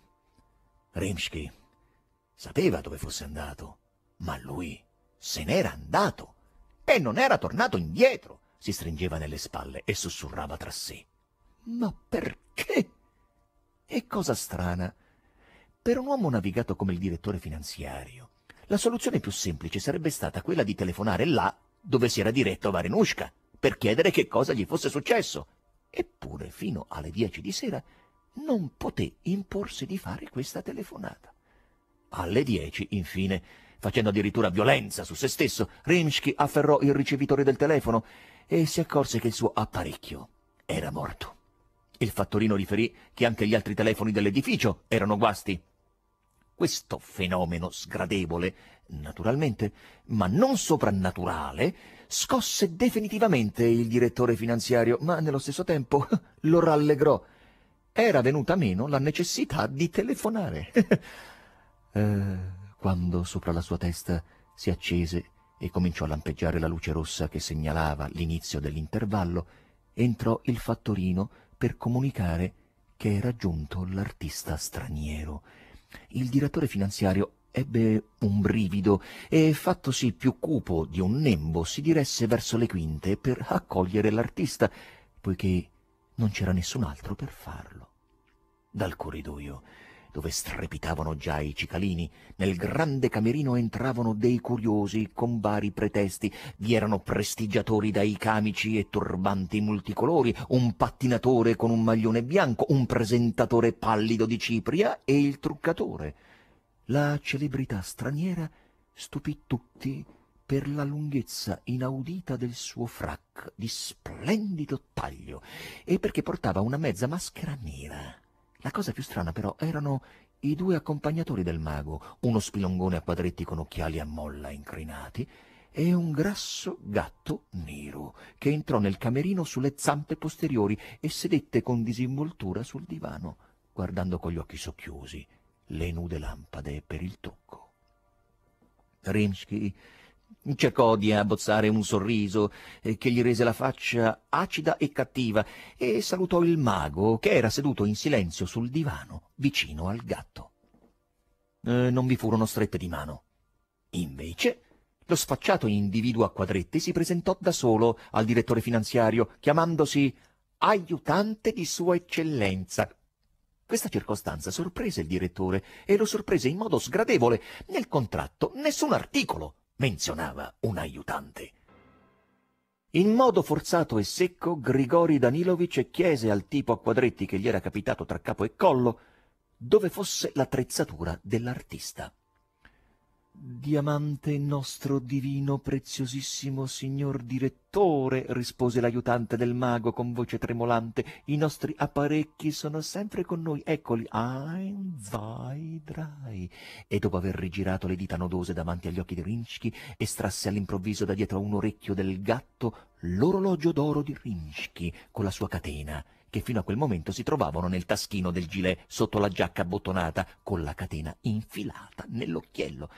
Rimsky sapeva dove fosse andato, ma lui se n'era andato e non era tornato indietro. Si stringeva nelle spalle e sussurrava tra sé. Ma perché? E cosa strana. Per un uomo navigato come il direttore finanziario, la soluzione più semplice sarebbe stata quella di telefonare là dove si era diretto a Varenusca per chiedere che cosa gli fosse successo. Eppure fino alle dieci di sera non poté imporsi di fare questa telefonata. Alle dieci, infine, facendo addirittura violenza su se stesso, Rimsky afferrò il ricevitore del telefono e si accorse che il suo apparecchio era morto. Il fattorino riferì che anche gli altri telefoni dell'edificio erano guasti questo fenomeno sgradevole, naturalmente, ma non soprannaturale, scosse definitivamente il direttore finanziario, ma nello stesso tempo *laughs* lo rallegrò. Era venuta meno la necessità di telefonare. *laughs* eh, quando sopra la sua testa si accese e cominciò a lampeggiare la luce rossa che segnalava l'inizio dell'intervallo, entrò il fattorino per comunicare che era giunto l'artista straniero il direttore finanziario ebbe un brivido e, fattosi più cupo di un nembo, si diresse verso le quinte per accogliere l'artista, poiché non c'era nessun altro per farlo. Dal corridoio dove strepitavano già i cicalini, nel grande camerino entravano dei curiosi con vari pretesti, vi erano prestigiatori dai camici e turbanti multicolori, un pattinatore con un maglione bianco, un presentatore pallido di cipria e il truccatore. La celebrità straniera stupì tutti per la lunghezza inaudita del suo frac di splendido taglio e perché portava una mezza maschera nera la cosa più strana però erano i due accompagnatori del mago, uno spilongone a quadretti con occhiali a molla incrinati e un grasso gatto nero che entrò nel camerino sulle zampe posteriori e sedette con disinvoltura sul divano, guardando con gli occhi socchiusi le nude lampade per il tocco. Rimsky Cercò di abbozzare un sorriso eh, che gli rese la faccia acida e cattiva e salutò il mago che era seduto in silenzio sul divano vicino al gatto. Eh, non vi furono strette di mano. Invece, lo sfacciato individuo a quadretti si presentò da solo al direttore finanziario chiamandosi aiutante di Sua Eccellenza. Questa circostanza sorprese il direttore e lo sorprese in modo sgradevole. Nel contratto nessun articolo menzionava un aiutante. In modo forzato e secco, Grigori Danilovic chiese al tipo a quadretti che gli era capitato tra capo e collo dove fosse l'attrezzatura dell'artista. Diamante nostro divino preziosissimo signor direttore, rispose l'aiutante del mago con voce tremolante, i nostri apparecchi sono sempre con noi, eccoli, ein, zwei, drei. E dopo aver rigirato le dita nodose davanti agli occhi di Rinschi, estrasse all'improvviso da dietro a un orecchio del gatto l'orologio d'oro di Rinschi con la sua catena che fino a quel momento si trovavano nel taschino del gilet sotto la giacca abbottonata, con la catena infilata nell'occhiello.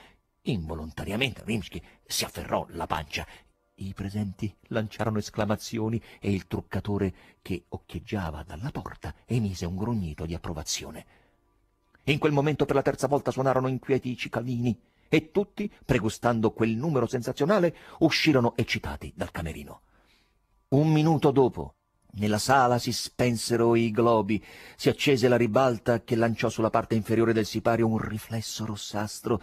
Involontariamente Rimsky si afferrò la pancia. I presenti lanciarono esclamazioni e il truccatore che occhieggiava dalla porta emise un grugnito di approvazione. In quel momento per la terza volta suonarono inquieti i cicalini e tutti, pregustando quel numero sensazionale, uscirono eccitati dal camerino. Un minuto dopo, nella sala si spensero i globi, si accese la ribalta che lanciò sulla parte inferiore del sipario un riflesso rossastro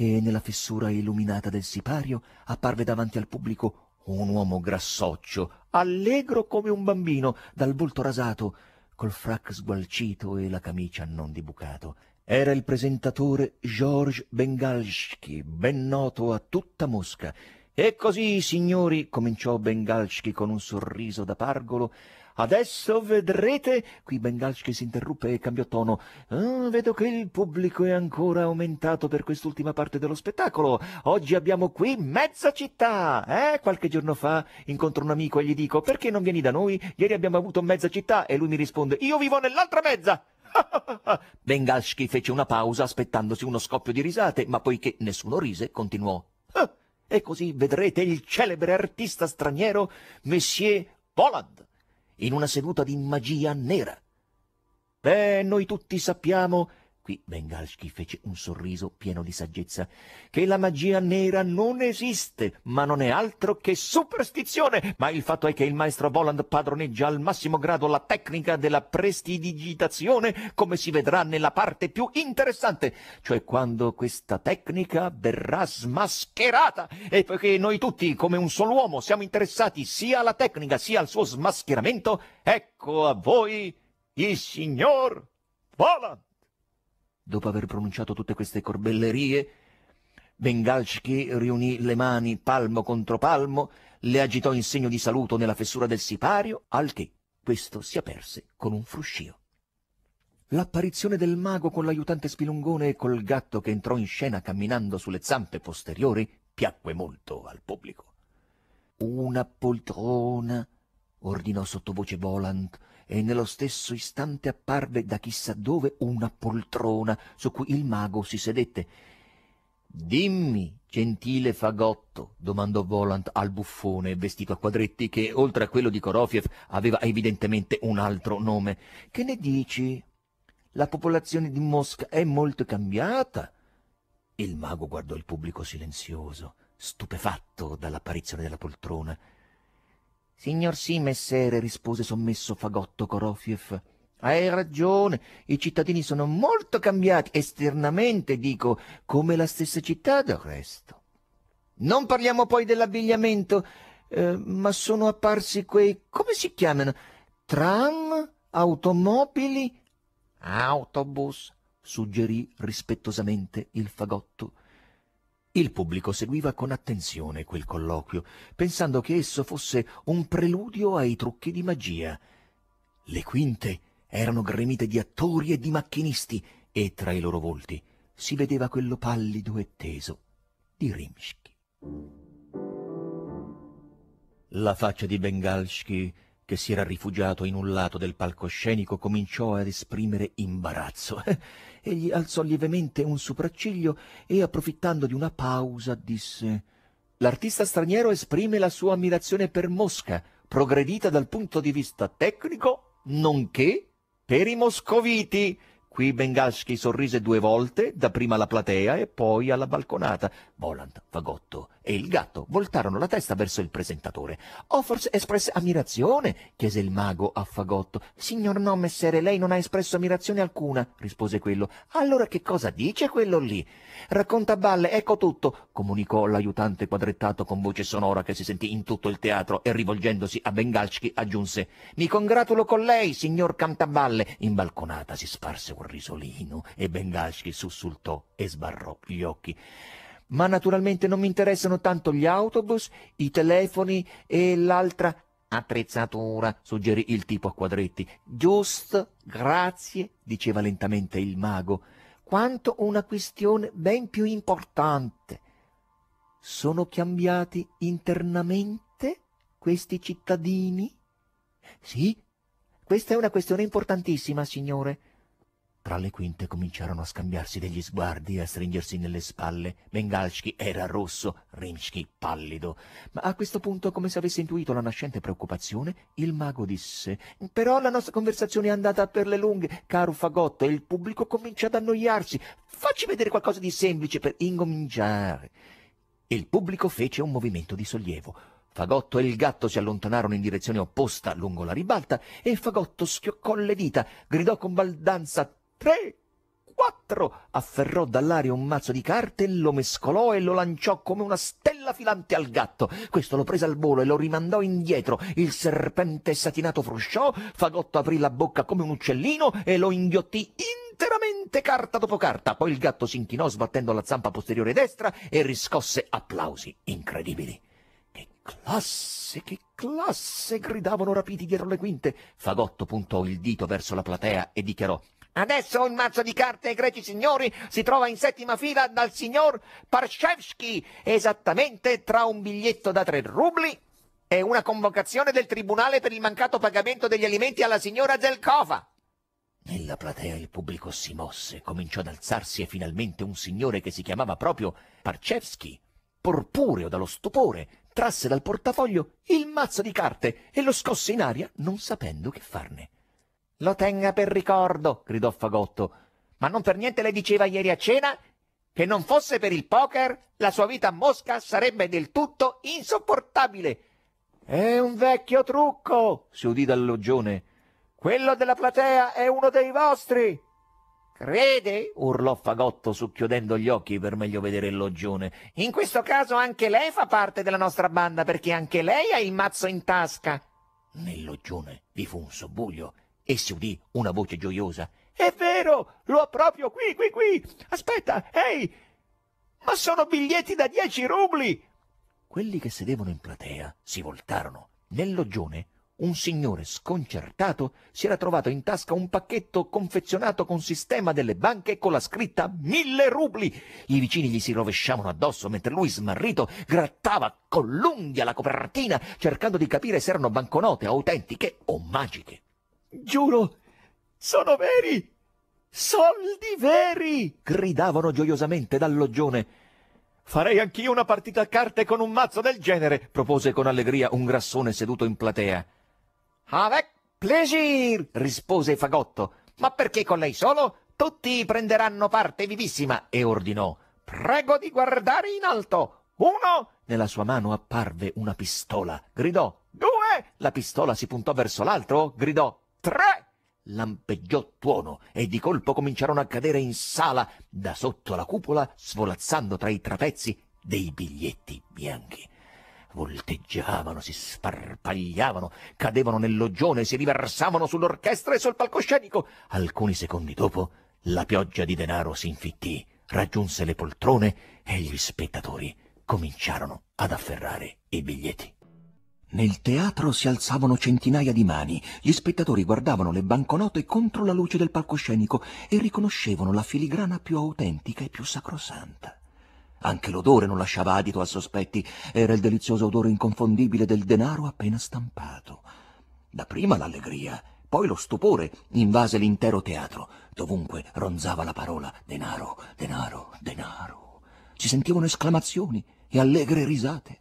e nella fessura illuminata del sipario apparve davanti al pubblico un uomo grassoccio, allegro come un bambino, dal volto rasato, col frac sgualcito e la camicia non di bucato. Era il presentatore Georges Bengalski, ben noto a tutta Mosca. E così, signori, cominciò Bengalski con un sorriso da pargolo, Adesso vedrete... Qui Bengalski si interruppe e cambiò tono. Ah, vedo che il pubblico è ancora aumentato per quest'ultima parte dello spettacolo. Oggi abbiamo qui mezza città. Eh, qualche giorno fa incontro un amico e gli dico perché non vieni da noi? Ieri abbiamo avuto mezza città e lui mi risponde io vivo nell'altra mezza. *laughs* Bengalski fece una pausa aspettandosi uno scoppio di risate, ma poiché nessuno rise, continuò. Ah, e così vedrete il celebre artista straniero Monsieur Poland in una seduta di magia nera. Beh, noi tutti sappiamo Qui Bengalski fece un sorriso pieno di saggezza. Che la magia nera non esiste, ma non è altro che superstizione. Ma il fatto è che il maestro Voland padroneggia al massimo grado la tecnica della prestidigitazione, come si vedrà nella parte più interessante, cioè quando questa tecnica verrà smascherata. E poiché noi tutti, come un solo uomo, siamo interessati sia alla tecnica sia al suo smascheramento, ecco a voi il signor Voland. Dopo aver pronunciato tutte queste corbellerie, Bengalski riunì le mani palmo contro palmo, le agitò in segno di saluto nella fessura del sipario, al che questo si aperse con un fruscio. L'apparizione del mago con l'aiutante spilungone e col gatto che entrò in scena camminando sulle zampe posteriori piacque molto al pubblico. Una poltrona, ordinò sottovoce Volant, e nello stesso istante apparve da chissà dove una poltrona su cui il mago si sedette. Dimmi, gentile fagotto, domandò Volant al buffone vestito a quadretti che, oltre a quello di Korofiev, aveva evidentemente un altro nome. Che ne dici? La popolazione di Mosca è molto cambiata? Il mago guardò il pubblico silenzioso, stupefatto dall'apparizione della poltrona. Signor sì, messere, rispose sommesso fagotto Korofiev. Hai ragione, i cittadini sono molto cambiati, esternamente dico, come la stessa città del resto. Non parliamo poi dell'abbigliamento, eh, ma sono apparsi quei, come si chiamano, tram, automobili, autobus, suggerì rispettosamente il fagotto. Il pubblico seguiva con attenzione quel colloquio, pensando che esso fosse un preludio ai trucchi di magia. Le quinte erano gremite di attori e di macchinisti, e tra i loro volti si vedeva quello pallido e teso di Rimsky. La faccia di Bengalsky che si era rifugiato in un lato del palcoscenico, cominciò ad esprimere imbarazzo. *laughs* Egli alzò lievemente un sopracciglio e, approfittando di una pausa, disse L'artista straniero esprime la sua ammirazione per Mosca, progredita dal punto di vista tecnico, nonché per i moscoviti. Qui Bengaschi sorrise due volte, dapprima alla platea e poi alla balconata. Volant, Fagotto, e il gatto voltarono la testa verso il presentatore. Ho forse espresso ammirazione? chiese il mago a Fagotto. Signor no, messere, lei non ha espresso ammirazione alcuna, rispose quello. Allora che cosa dice quello lì? Racconta balle, ecco tutto, comunicò l'aiutante quadrettato con voce sonora che si sentì in tutto il teatro e rivolgendosi a Bengalski aggiunse Mi congratulo con lei, signor Cantaballe. In balconata si sparse un risolino e Bengalski sussultò e sbarrò gli occhi ma naturalmente non mi interessano tanto gli autobus, i telefoni e l'altra attrezzatura, suggerì il tipo a quadretti. Giusto, grazie, diceva lentamente il mago, quanto una questione ben più importante. Sono cambiati internamente questi cittadini? Sì, questa è una questione importantissima, signore. Tra le quinte cominciarono a scambiarsi degli sguardi e a stringersi nelle spalle. Mengalski era rosso, Rinchki pallido. Ma a questo punto, come se avesse intuito la nascente preoccupazione, il mago disse «Però la nostra conversazione è andata per le lunghe, caro fagotto, e il pubblico comincia ad annoiarsi. Facci vedere qualcosa di semplice per incominciare». Il pubblico fece un movimento di sollievo. Fagotto e il gatto si allontanarono in direzione opposta lungo la ribalta e Fagotto schioccò le dita, gridò con baldanza tre, quattro. Afferrò dall'aria un mazzo di carte, lo mescolò e lo lanciò come una stella filante al gatto. Questo lo prese al volo e lo rimandò indietro. Il serpente satinato frusciò, Fagotto aprì la bocca come un uccellino e lo inghiottì interamente carta dopo carta. Poi il gatto si inchinò sbattendo la zampa posteriore destra e riscosse applausi incredibili. Che classe, che classe! gridavano rapiti dietro le quinte. Fagotto puntò il dito verso la platea e dichiarò Adesso il mazzo di carte greci signori si trova in settima fila dal signor Parshevsky, esattamente tra un biglietto da tre rubli e una convocazione del tribunale per il mancato pagamento degli alimenti alla signora Zelkova. Nella platea il pubblico si mosse, cominciò ad alzarsi e finalmente un signore che si chiamava proprio Parchevsky, porpureo dallo stupore, trasse dal portafoglio il mazzo di carte e lo scosse in aria non sapendo che farne. Lo tenga per ricordo, gridò Fagotto. Ma non per niente le diceva ieri a cena che non fosse per il poker la sua vita a Mosca sarebbe del tutto insopportabile. È un vecchio trucco, si udì dal loggione. Quello della platea è uno dei vostri. Crede? urlò Fagotto socchiudendo gli occhi per meglio vedere il loggione. In questo caso anche lei fa parte della nostra banda perché anche lei ha il mazzo in tasca. Nel loggione vi fu un sobbuglio e si udì una voce gioiosa. È vero, lo l'ho proprio qui, qui, qui. Aspetta, ehi, ma sono biglietti da dieci rubli. Quelli che sedevano in platea si voltarono. Nel loggione un signore sconcertato si era trovato in tasca un pacchetto confezionato con sistema delle banche con la scritta mille rubli. I vicini gli si rovesciavano addosso mentre lui, smarrito, grattava con l'unghia la copertina cercando di capire se erano banconote autentiche o magiche. Giuro, sono veri! Soldi veri! gridavano gioiosamente dal loggione. Farei anch'io una partita a carte con un mazzo del genere, propose con allegria un grassone seduto in platea. Avec plaisir, rispose Fagotto. Ma perché con lei solo? Tutti prenderanno parte vivissima, e ordinò. Prego di guardare in alto. Uno! Nella sua mano apparve una pistola. Gridò. Due! La pistola si puntò verso l'altro. Gridò tre! Lampeggiò tuono e di colpo cominciarono a cadere in sala da sotto la cupola, svolazzando tra i trapezzi dei biglietti bianchi. Volteggiavano, si sparpagliavano, cadevano nel loggione, si riversavano sull'orchestra e sul palcoscenico. Alcuni secondi dopo la pioggia di denaro si infittì, raggiunse le poltrone e gli spettatori cominciarono ad afferrare i biglietti. Nel teatro si alzavano centinaia di mani, gli spettatori guardavano le banconote contro la luce del palcoscenico e riconoscevano la filigrana più autentica e più sacrosanta. Anche l'odore non lasciava adito a sospetti, era il delizioso odore inconfondibile del denaro appena stampato. Dapprima l'allegria, poi lo stupore invase l'intero teatro, dovunque ronzava la parola denaro, denaro, denaro. Si sentivano esclamazioni e allegre risate.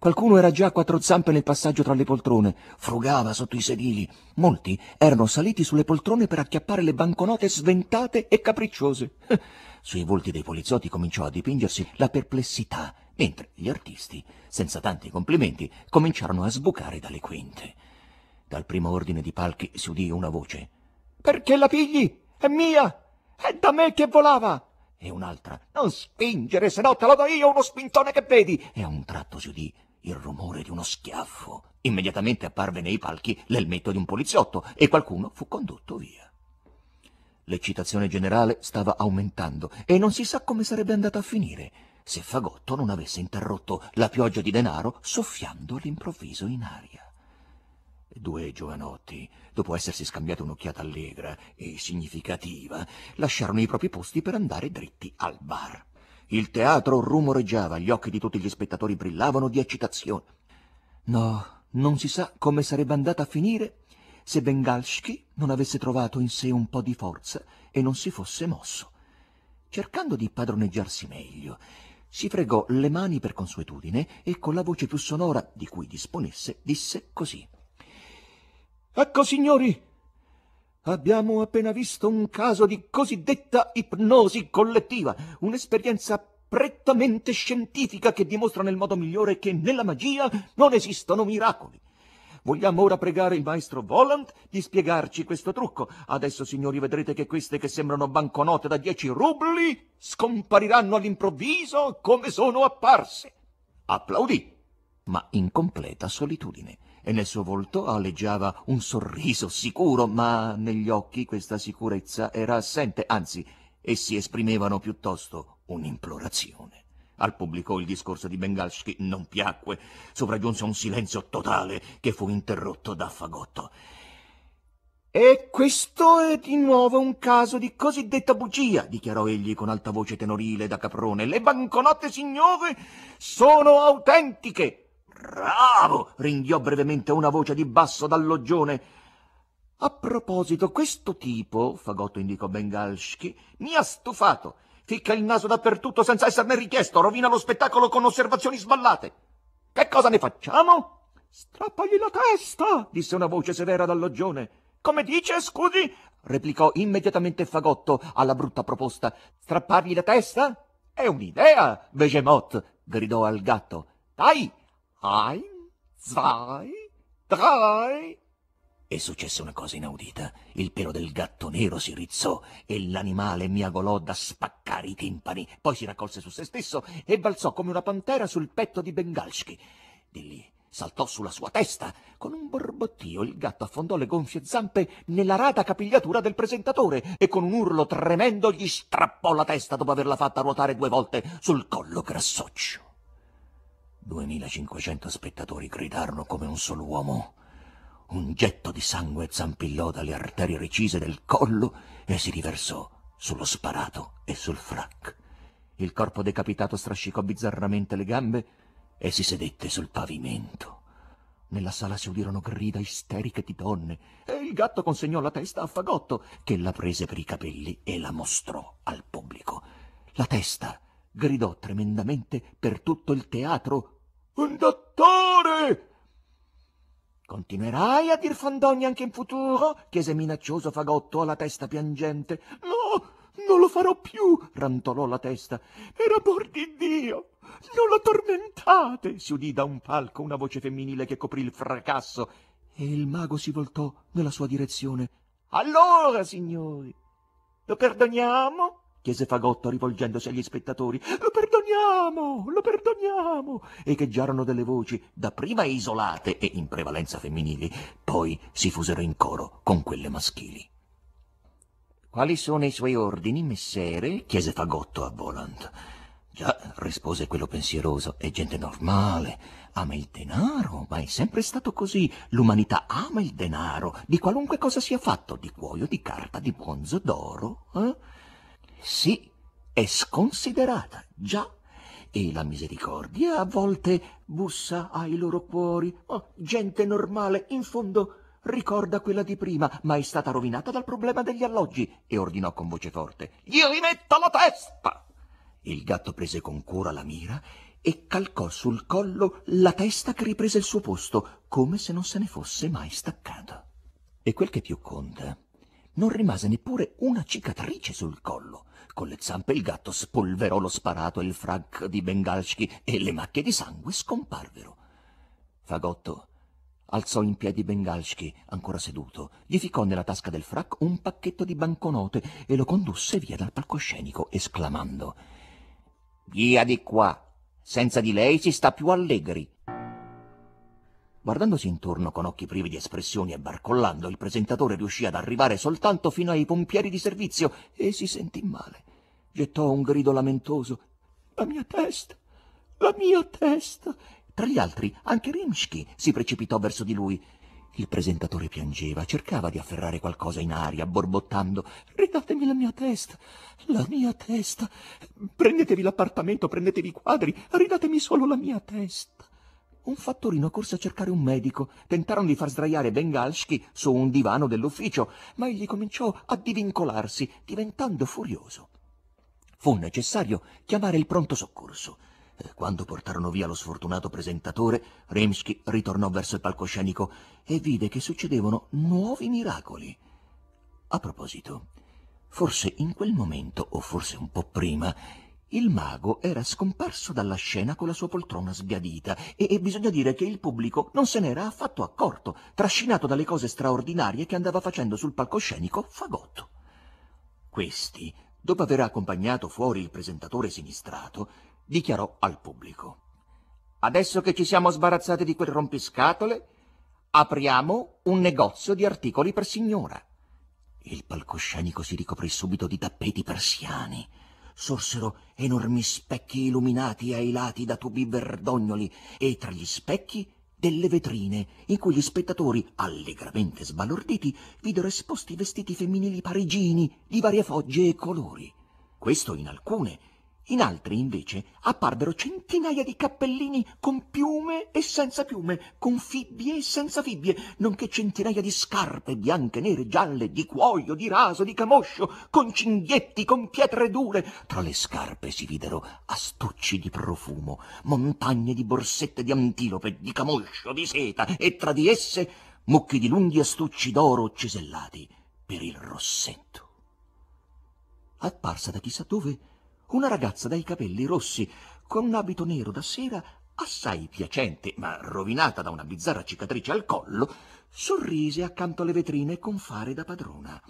Qualcuno era già a quattro zampe nel passaggio tra le poltrone, frugava sotto i sedili. Molti erano saliti sulle poltrone per acchiappare le banconote sventate e capricciose. *laughs* Sui volti dei poliziotti cominciò a dipingersi la perplessità, mentre gli artisti, senza tanti complimenti, cominciarono a sbucare dalle quinte. Dal primo ordine di palchi si udì una voce. Perché la pigli? È mia! È da me che volava! E un'altra. Non spingere, se no te lo do io uno spintone che vedi! E a un tratto si udì il rumore di uno schiaffo. Immediatamente apparve nei palchi l'elmetto di un poliziotto e qualcuno fu condotto via. L'eccitazione generale stava aumentando e non si sa come sarebbe andata a finire se Fagotto non avesse interrotto la pioggia di denaro soffiando all'improvviso in aria. Due giovanotti, dopo essersi scambiata un'occhiata allegra e significativa, lasciarono i propri posti per andare dritti al bar. Il teatro rumoreggiava, gli occhi di tutti gli spettatori brillavano di eccitazione. No, non si sa come sarebbe andata a finire se Bengalski non avesse trovato in sé un po' di forza e non si fosse mosso. Cercando di padroneggiarsi meglio, si fregò le mani per consuetudine e con la voce più sonora di cui disponesse disse così. Ecco, signori, Abbiamo appena visto un caso di cosiddetta ipnosi collettiva, un'esperienza prettamente scientifica che dimostra nel modo migliore che nella magia non esistono miracoli. Vogliamo ora pregare il maestro Volant di spiegarci questo trucco. Adesso, signori, vedrete che queste che sembrano banconote da 10 rubli scompariranno all'improvviso come sono apparse. Applaudì, ma in completa solitudine e nel suo volto aleggiava un sorriso sicuro, ma negli occhi questa sicurezza era assente, anzi, essi esprimevano piuttosto un'implorazione. Al pubblico il discorso di Bengalski non piacque, sopraggiunse un silenzio totale che fu interrotto da Fagotto. E questo è di nuovo un caso di cosiddetta bugia, dichiarò egli con alta voce tenorile da caprone. Le banconote, signore, sono autentiche. Bravo! ringhiò brevemente una voce di basso dal loggione. A proposito, questo tipo, fagotto indicò Bengalski, mi ha stufato. Ficca il naso dappertutto senza esserne richiesto, rovina lo spettacolo con osservazioni sballate. Che cosa ne facciamo? Strappagli la testa, disse una voce severa dal loggione. Come dice, scusi? replicò immediatamente Fagotto alla brutta proposta. Strappargli la testa? È un'idea, Begemot, gridò al gatto. Dai, Ein, zwei, drei. E successe una cosa inaudita. Il pelo del gatto nero si rizzò e l'animale miagolò da spaccare i timpani. Poi si raccolse su se stesso e balzò come una pantera sul petto di Bengalski. Di lì saltò sulla sua testa. Con un borbottio il gatto affondò le gonfie zampe nella rata capigliatura del presentatore e con un urlo tremendo gli strappò la testa dopo averla fatta ruotare due volte sul collo grassoccio. 2500 spettatori gridarono come un solo uomo. Un getto di sangue zampillò dalle arterie recise del collo e si riversò sullo sparato e sul frac. Il corpo decapitato strascicò bizzarramente le gambe e si sedette sul pavimento. Nella sala si udirono grida isteriche di donne e il gatto consegnò la testa a Fagotto, che la prese per i capelli e la mostrò al pubblico. La testa gridò tremendamente per tutto il teatro un dottore! Continuerai a dir fandonie anche in futuro? chiese minaccioso Fagotto alla testa piangente. No, non lo farò più, rantolò la testa. Per amor di Dio, non lo tormentate! si udì da un palco una voce femminile che coprì il fracasso e il mago si voltò nella sua direzione. Allora, signori, lo perdoniamo? chiese Fagotto rivolgendosi agli spettatori. Lo perdoniamo, lo perdoniamo! Echeggiarono delle voci, dapprima isolate e in prevalenza femminili, poi si fusero in coro con quelle maschili. Quali sono i suoi ordini, messere? chiese Fagotto a Volant. Già, rispose quello pensieroso, è gente normale, ama il denaro, ma è sempre stato così. L'umanità ama il denaro, di qualunque cosa sia fatto, di cuoio, di carta, di bronzo, d'oro. Eh? Sì, è sconsiderata, già. E la misericordia a volte bussa ai loro cuori. Oh, gente normale, in fondo, ricorda quella di prima, ma è stata rovinata dal problema degli alloggi, e ordinò con voce forte. io Gli metto la testa! Il gatto prese con cura la mira e calcò sul collo la testa che riprese il suo posto, come se non se ne fosse mai staccato. E quel che più conta non rimase neppure una cicatrice sul collo. Con le zampe il gatto spolverò lo sparato e il frac di Bengalski e le macchie di sangue scomparvero. Fagotto alzò in piedi Bengalski, ancora seduto, gli ficcò nella tasca del frac un pacchetto di banconote e lo condusse via dal palcoscenico, esclamando Via di qua! Senza di lei si sta più allegri! Guardandosi intorno con occhi privi di espressioni e barcollando, il presentatore riuscì ad arrivare soltanto fino ai pompieri di servizio e si sentì male. Gettò un grido lamentoso. La mia testa! La mia testa! Tra gli altri, anche Rimsky si precipitò verso di lui. Il presentatore piangeva, cercava di afferrare qualcosa in aria, borbottando. Ridatemi la mia testa! La mia testa! Prendetevi l'appartamento, prendetevi i quadri, ridatemi solo la mia testa! un fattorino corse a cercare un medico. Tentarono di far sdraiare Bengalski su un divano dell'ufficio, ma egli cominciò a divincolarsi, diventando furioso. Fu necessario chiamare il pronto soccorso. Eh, quando portarono via lo sfortunato presentatore, Rimsky ritornò verso il palcoscenico e vide che succedevano nuovi miracoli. A proposito, forse in quel momento, o forse un po' prima, il mago era scomparso dalla scena con la sua poltrona sbiadita e, e, bisogna dire che il pubblico non se n'era affatto accorto, trascinato dalle cose straordinarie che andava facendo sul palcoscenico Fagotto. Questi, dopo aver accompagnato fuori il presentatore sinistrato, dichiarò al pubblico Adesso che ci siamo sbarazzati di quel rompiscatole, apriamo un negozio di articoli per signora. Il palcoscenico si ricoprì subito di tappeti persiani sorsero enormi specchi illuminati ai lati da tubi verdognoli e tra gli specchi delle vetrine in cui gli spettatori, allegramente sbalorditi, videro esposti vestiti femminili parigini di varie fogge e colori. Questo in alcune in altri invece apparvero centinaia di cappellini con piume e senza piume, con fibbie e senza fibbie, nonché centinaia di scarpe bianche, nere, gialle, di cuoio, di raso, di camoscio, con cinghietti, con pietre dure. Tra le scarpe si videro astucci di profumo, montagne di borsette di antilope, di camoscio, di seta, e tra di esse mucchi di lunghi astucci d'oro cesellati per il rossetto. Apparsa da chissà dove, una ragazza dai capelli rossi, con un abito nero da sera assai piacente, ma rovinata da una bizzarra cicatrice al collo, sorrise accanto alle vetrine con fare da padrona.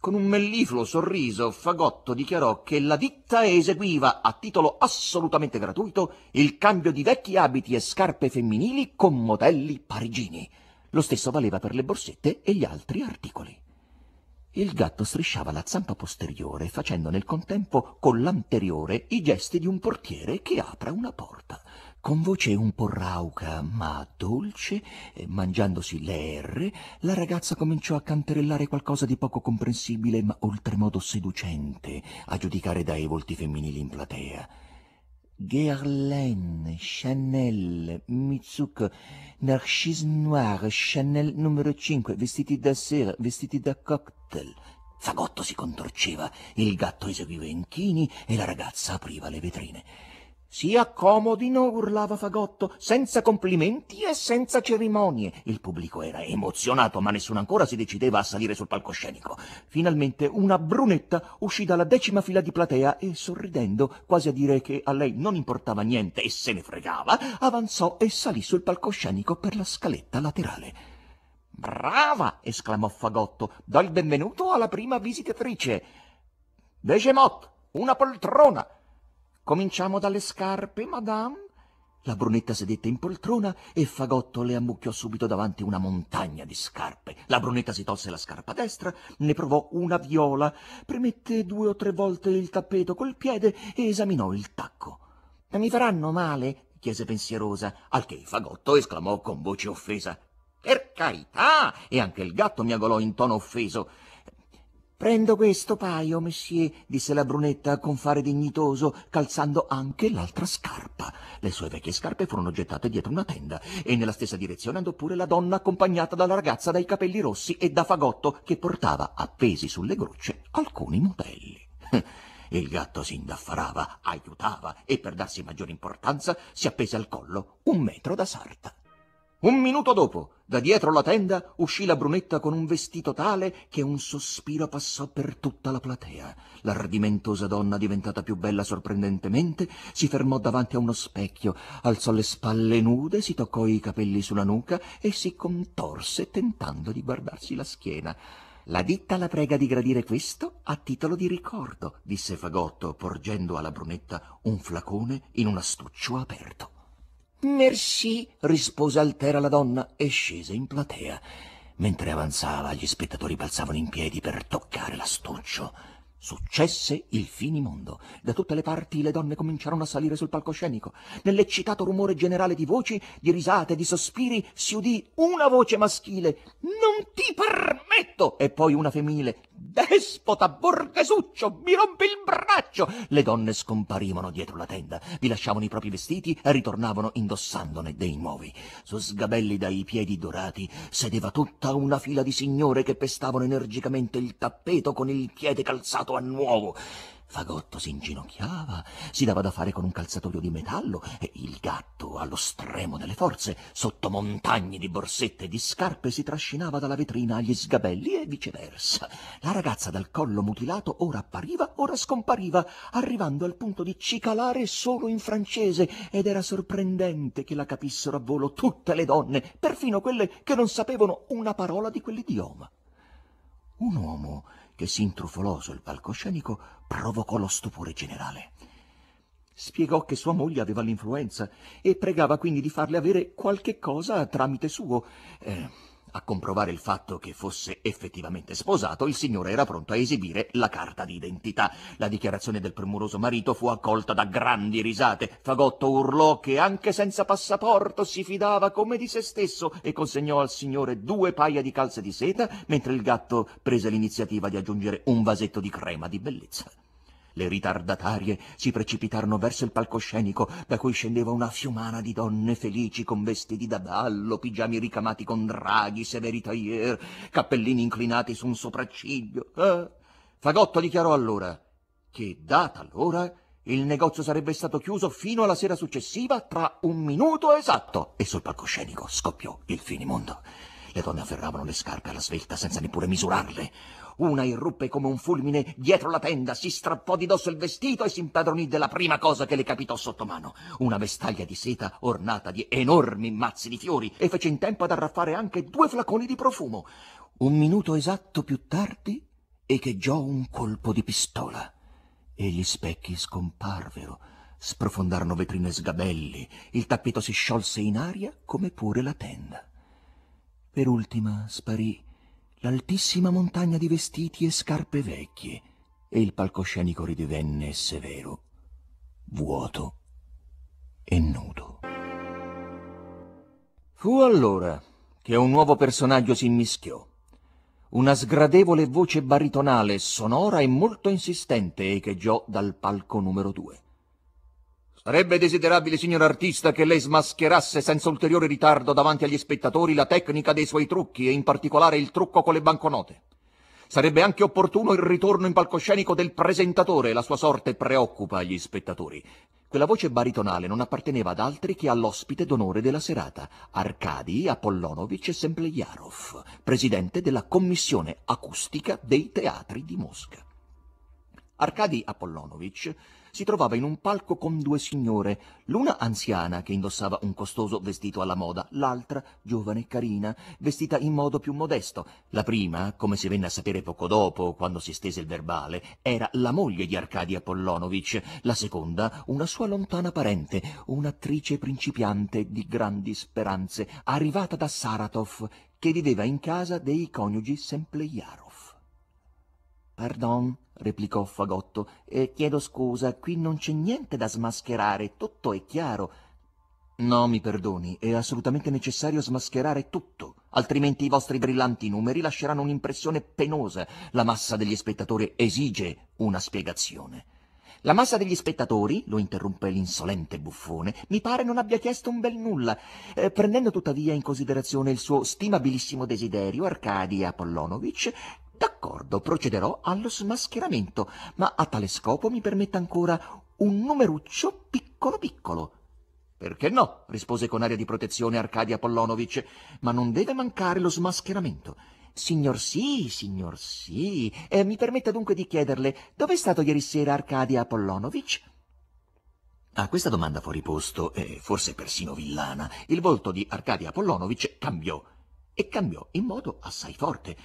Con un mellifluo sorriso, Fagotto dichiarò che la ditta eseguiva a titolo assolutamente gratuito il cambio di vecchi abiti e scarpe femminili con modelli parigini. Lo stesso valeva per le borsette e gli altri articoli. Il gatto strisciava la zampa posteriore, facendo nel contempo con l'anteriore i gesti di un portiere che apre una porta. Con voce un po' rauca, ma dolce, eh, mangiandosi le R, la ragazza cominciò a canterellare qualcosa di poco comprensibile ma oltremodo seducente, a giudicare dai volti femminili in platea. Guerlain, Chanel, Mitsuko, Narcisse Noir, Chanel numero 5, vestiti da sera, vestiti da cocktail. Fagotto si contorceva, il gatto eseguiva inchini e la ragazza apriva le vetrine. Si accomodino, urlava Fagotto, senza complimenti e senza cerimonie. Il pubblico era emozionato, ma nessuno ancora si decideva a salire sul palcoscenico. Finalmente una brunetta uscì dalla decima fila di platea e, sorridendo, quasi a dire che a lei non importava niente e se ne fregava, avanzò e salì sul palcoscenico per la scaletta laterale. Brava! esclamò Fagotto. Do il benvenuto alla prima visitatrice. Begemot, una poltrona! Cominciamo dalle scarpe, madame. La brunetta sedette in poltrona e Fagotto le ammucchiò subito davanti una montagna di scarpe. La brunetta si tolse la scarpa destra, ne provò una viola, premette due o tre volte il tappeto col piede e esaminò il tacco. Mi faranno male? chiese pensierosa, al che Fagotto esclamò con voce offesa. Per carità! E anche il gatto miagolò in tono offeso. Prendo questo paio, monsieur, disse la brunetta con fare dignitoso, calzando anche l'altra scarpa. Le sue vecchie scarpe furono gettate dietro una tenda e nella stessa direzione andò pure la donna accompagnata dalla ragazza dai capelli rossi e da fagotto che portava appesi sulle gocce alcuni modelli. *laughs* Il gatto si indaffarava, aiutava e per darsi maggiore importanza si appese al collo un metro da sarta. Un minuto dopo, da dietro la tenda, uscì la brunetta con un vestito tale che un sospiro passò per tutta la platea. L'ardimentosa donna, diventata più bella sorprendentemente, si fermò davanti a uno specchio, alzò le spalle nude, si toccò i capelli sulla nuca e si contorse tentando di guardarsi la schiena. La ditta la prega di gradire questo a titolo di ricordo, disse Fagotto, porgendo alla brunetta un flacone in un astuccio aperto. Merci, rispose altera la donna e scese in platea. Mentre avanzava, gli spettatori balzavano in piedi per toccare l'astuccio. Successe il finimondo. Da tutte le parti le donne cominciarono a salire sul palcoscenico. Nell'eccitato rumore generale di voci, di risate, di sospiri, si udì una voce maschile. Non ti permetto! E poi una femminile despota borghesuccio, mi rompi il braccio! Le donne scomparivano dietro la tenda, vi lasciavano i propri vestiti e ritornavano indossandone dei nuovi. Su sgabelli dai piedi dorati sedeva tutta una fila di signore che pestavano energicamente il tappeto con il piede calzato a nuovo. Fagotto si inginocchiava, si dava da fare con un calzatoio di metallo e il gatto, allo stremo delle forze, sotto montagne di borsette e di scarpe, si trascinava dalla vetrina agli sgabelli e viceversa. La ragazza dal collo mutilato ora appariva, ora scompariva, arrivando al punto di cicalare solo in francese ed era sorprendente che la capissero a volo tutte le donne, perfino quelle che non sapevano una parola di quell'idioma. Un uomo che si intrufolò sul palcoscenico provocò lo stupore generale. Spiegò che sua moglie aveva l'influenza e pregava quindi di farle avere qualche cosa tramite suo. Eh, a comprovare il fatto che fosse effettivamente sposato, il signore era pronto a esibire la carta d'identità. La dichiarazione del premuroso marito fu accolta da grandi risate. Fagotto urlò che anche senza passaporto si fidava come di se stesso e consegnò al signore due paia di calze di seta, mentre il gatto prese l'iniziativa di aggiungere un vasetto di crema di bellezza. Le ritardatarie si precipitarono verso il palcoscenico, da cui scendeva una fiumana di donne felici con vestiti da ballo, pigiami ricamati con draghi, severi tailleur, cappellini inclinati su un sopracciglio. Eh? Fagotto dichiarò allora che, data l'ora, il negozio sarebbe stato chiuso fino alla sera successiva tra un minuto esatto. E sul palcoscenico scoppiò il finimondo. Le donne afferravano le scarpe alla svelta senza neppure misurarle. Una irruppe come un fulmine dietro la tenda, si strappò di dosso il vestito e si impadronì della prima cosa che le capitò sotto mano, una vestaglia di seta ornata di enormi mazzi di fiori, e fece in tempo ad arraffare anche due flaconi di profumo. Un minuto esatto più tardi echeggiò un colpo di pistola e gli specchi scomparvero, sprofondarono vetrine sgabelli, il tappeto si sciolse in aria come pure la tenda. Per ultima sparì l'altissima montagna di vestiti e scarpe vecchie, e il palcoscenico ridivenne severo, vuoto e nudo. Fu allora che un nuovo personaggio si immischiò. Una sgradevole voce baritonale, sonora e molto insistente echeggiò dal palco numero due. Sarebbe desiderabile, signor artista, che lei smascherasse senza ulteriore ritardo davanti agli spettatori la tecnica dei suoi trucchi e in particolare il trucco con le banconote. Sarebbe anche opportuno il ritorno in palcoscenico del presentatore, la sua sorte preoccupa gli spettatori. Quella voce baritonale non apparteneva ad altri che all'ospite d'onore della serata, Arkadi Apollonovich Semplejarov, presidente della commissione acustica dei teatri di Mosca. Arkadi Apollonovich si trovava in un palco con due signore, l'una anziana che indossava un costoso vestito alla moda, l'altra giovane e carina, vestita in modo più modesto. La prima, come si venne a sapere poco dopo, quando si stese il verbale, era la moglie di Arkady Apollonovich, la seconda una sua lontana parente, un'attrice principiante di grandi speranze, arrivata da Saratov, che viveva in casa dei coniugi Semplejaro. Pardon, replicò Fagotto, eh, chiedo scusa, qui non c'è niente da smascherare, tutto è chiaro. No, mi perdoni, è assolutamente necessario smascherare tutto, altrimenti i vostri brillanti numeri lasceranno un'impressione penosa. La massa degli spettatori esige una spiegazione. La massa degli spettatori, lo interruppe l'insolente buffone, mi pare non abbia chiesto un bel nulla. Eh, prendendo tuttavia in considerazione il suo stimabilissimo desiderio, Arkady Apollonovich D'accordo, procederò allo smascheramento, ma a tale scopo mi permetta ancora un numeruccio piccolo piccolo. Perché no? rispose con aria di protezione Arcadia Apollonovic, ma non deve mancare lo smascheramento. Signor sì, signor sì, eh, mi permetta dunque di chiederle, dove è stato ieri sera Arcadia Apollonovic? A ah, questa domanda fuori posto, e eh, forse persino villana, il volto di Arcadia Apollonovic cambiò, e cambiò in modo assai forte.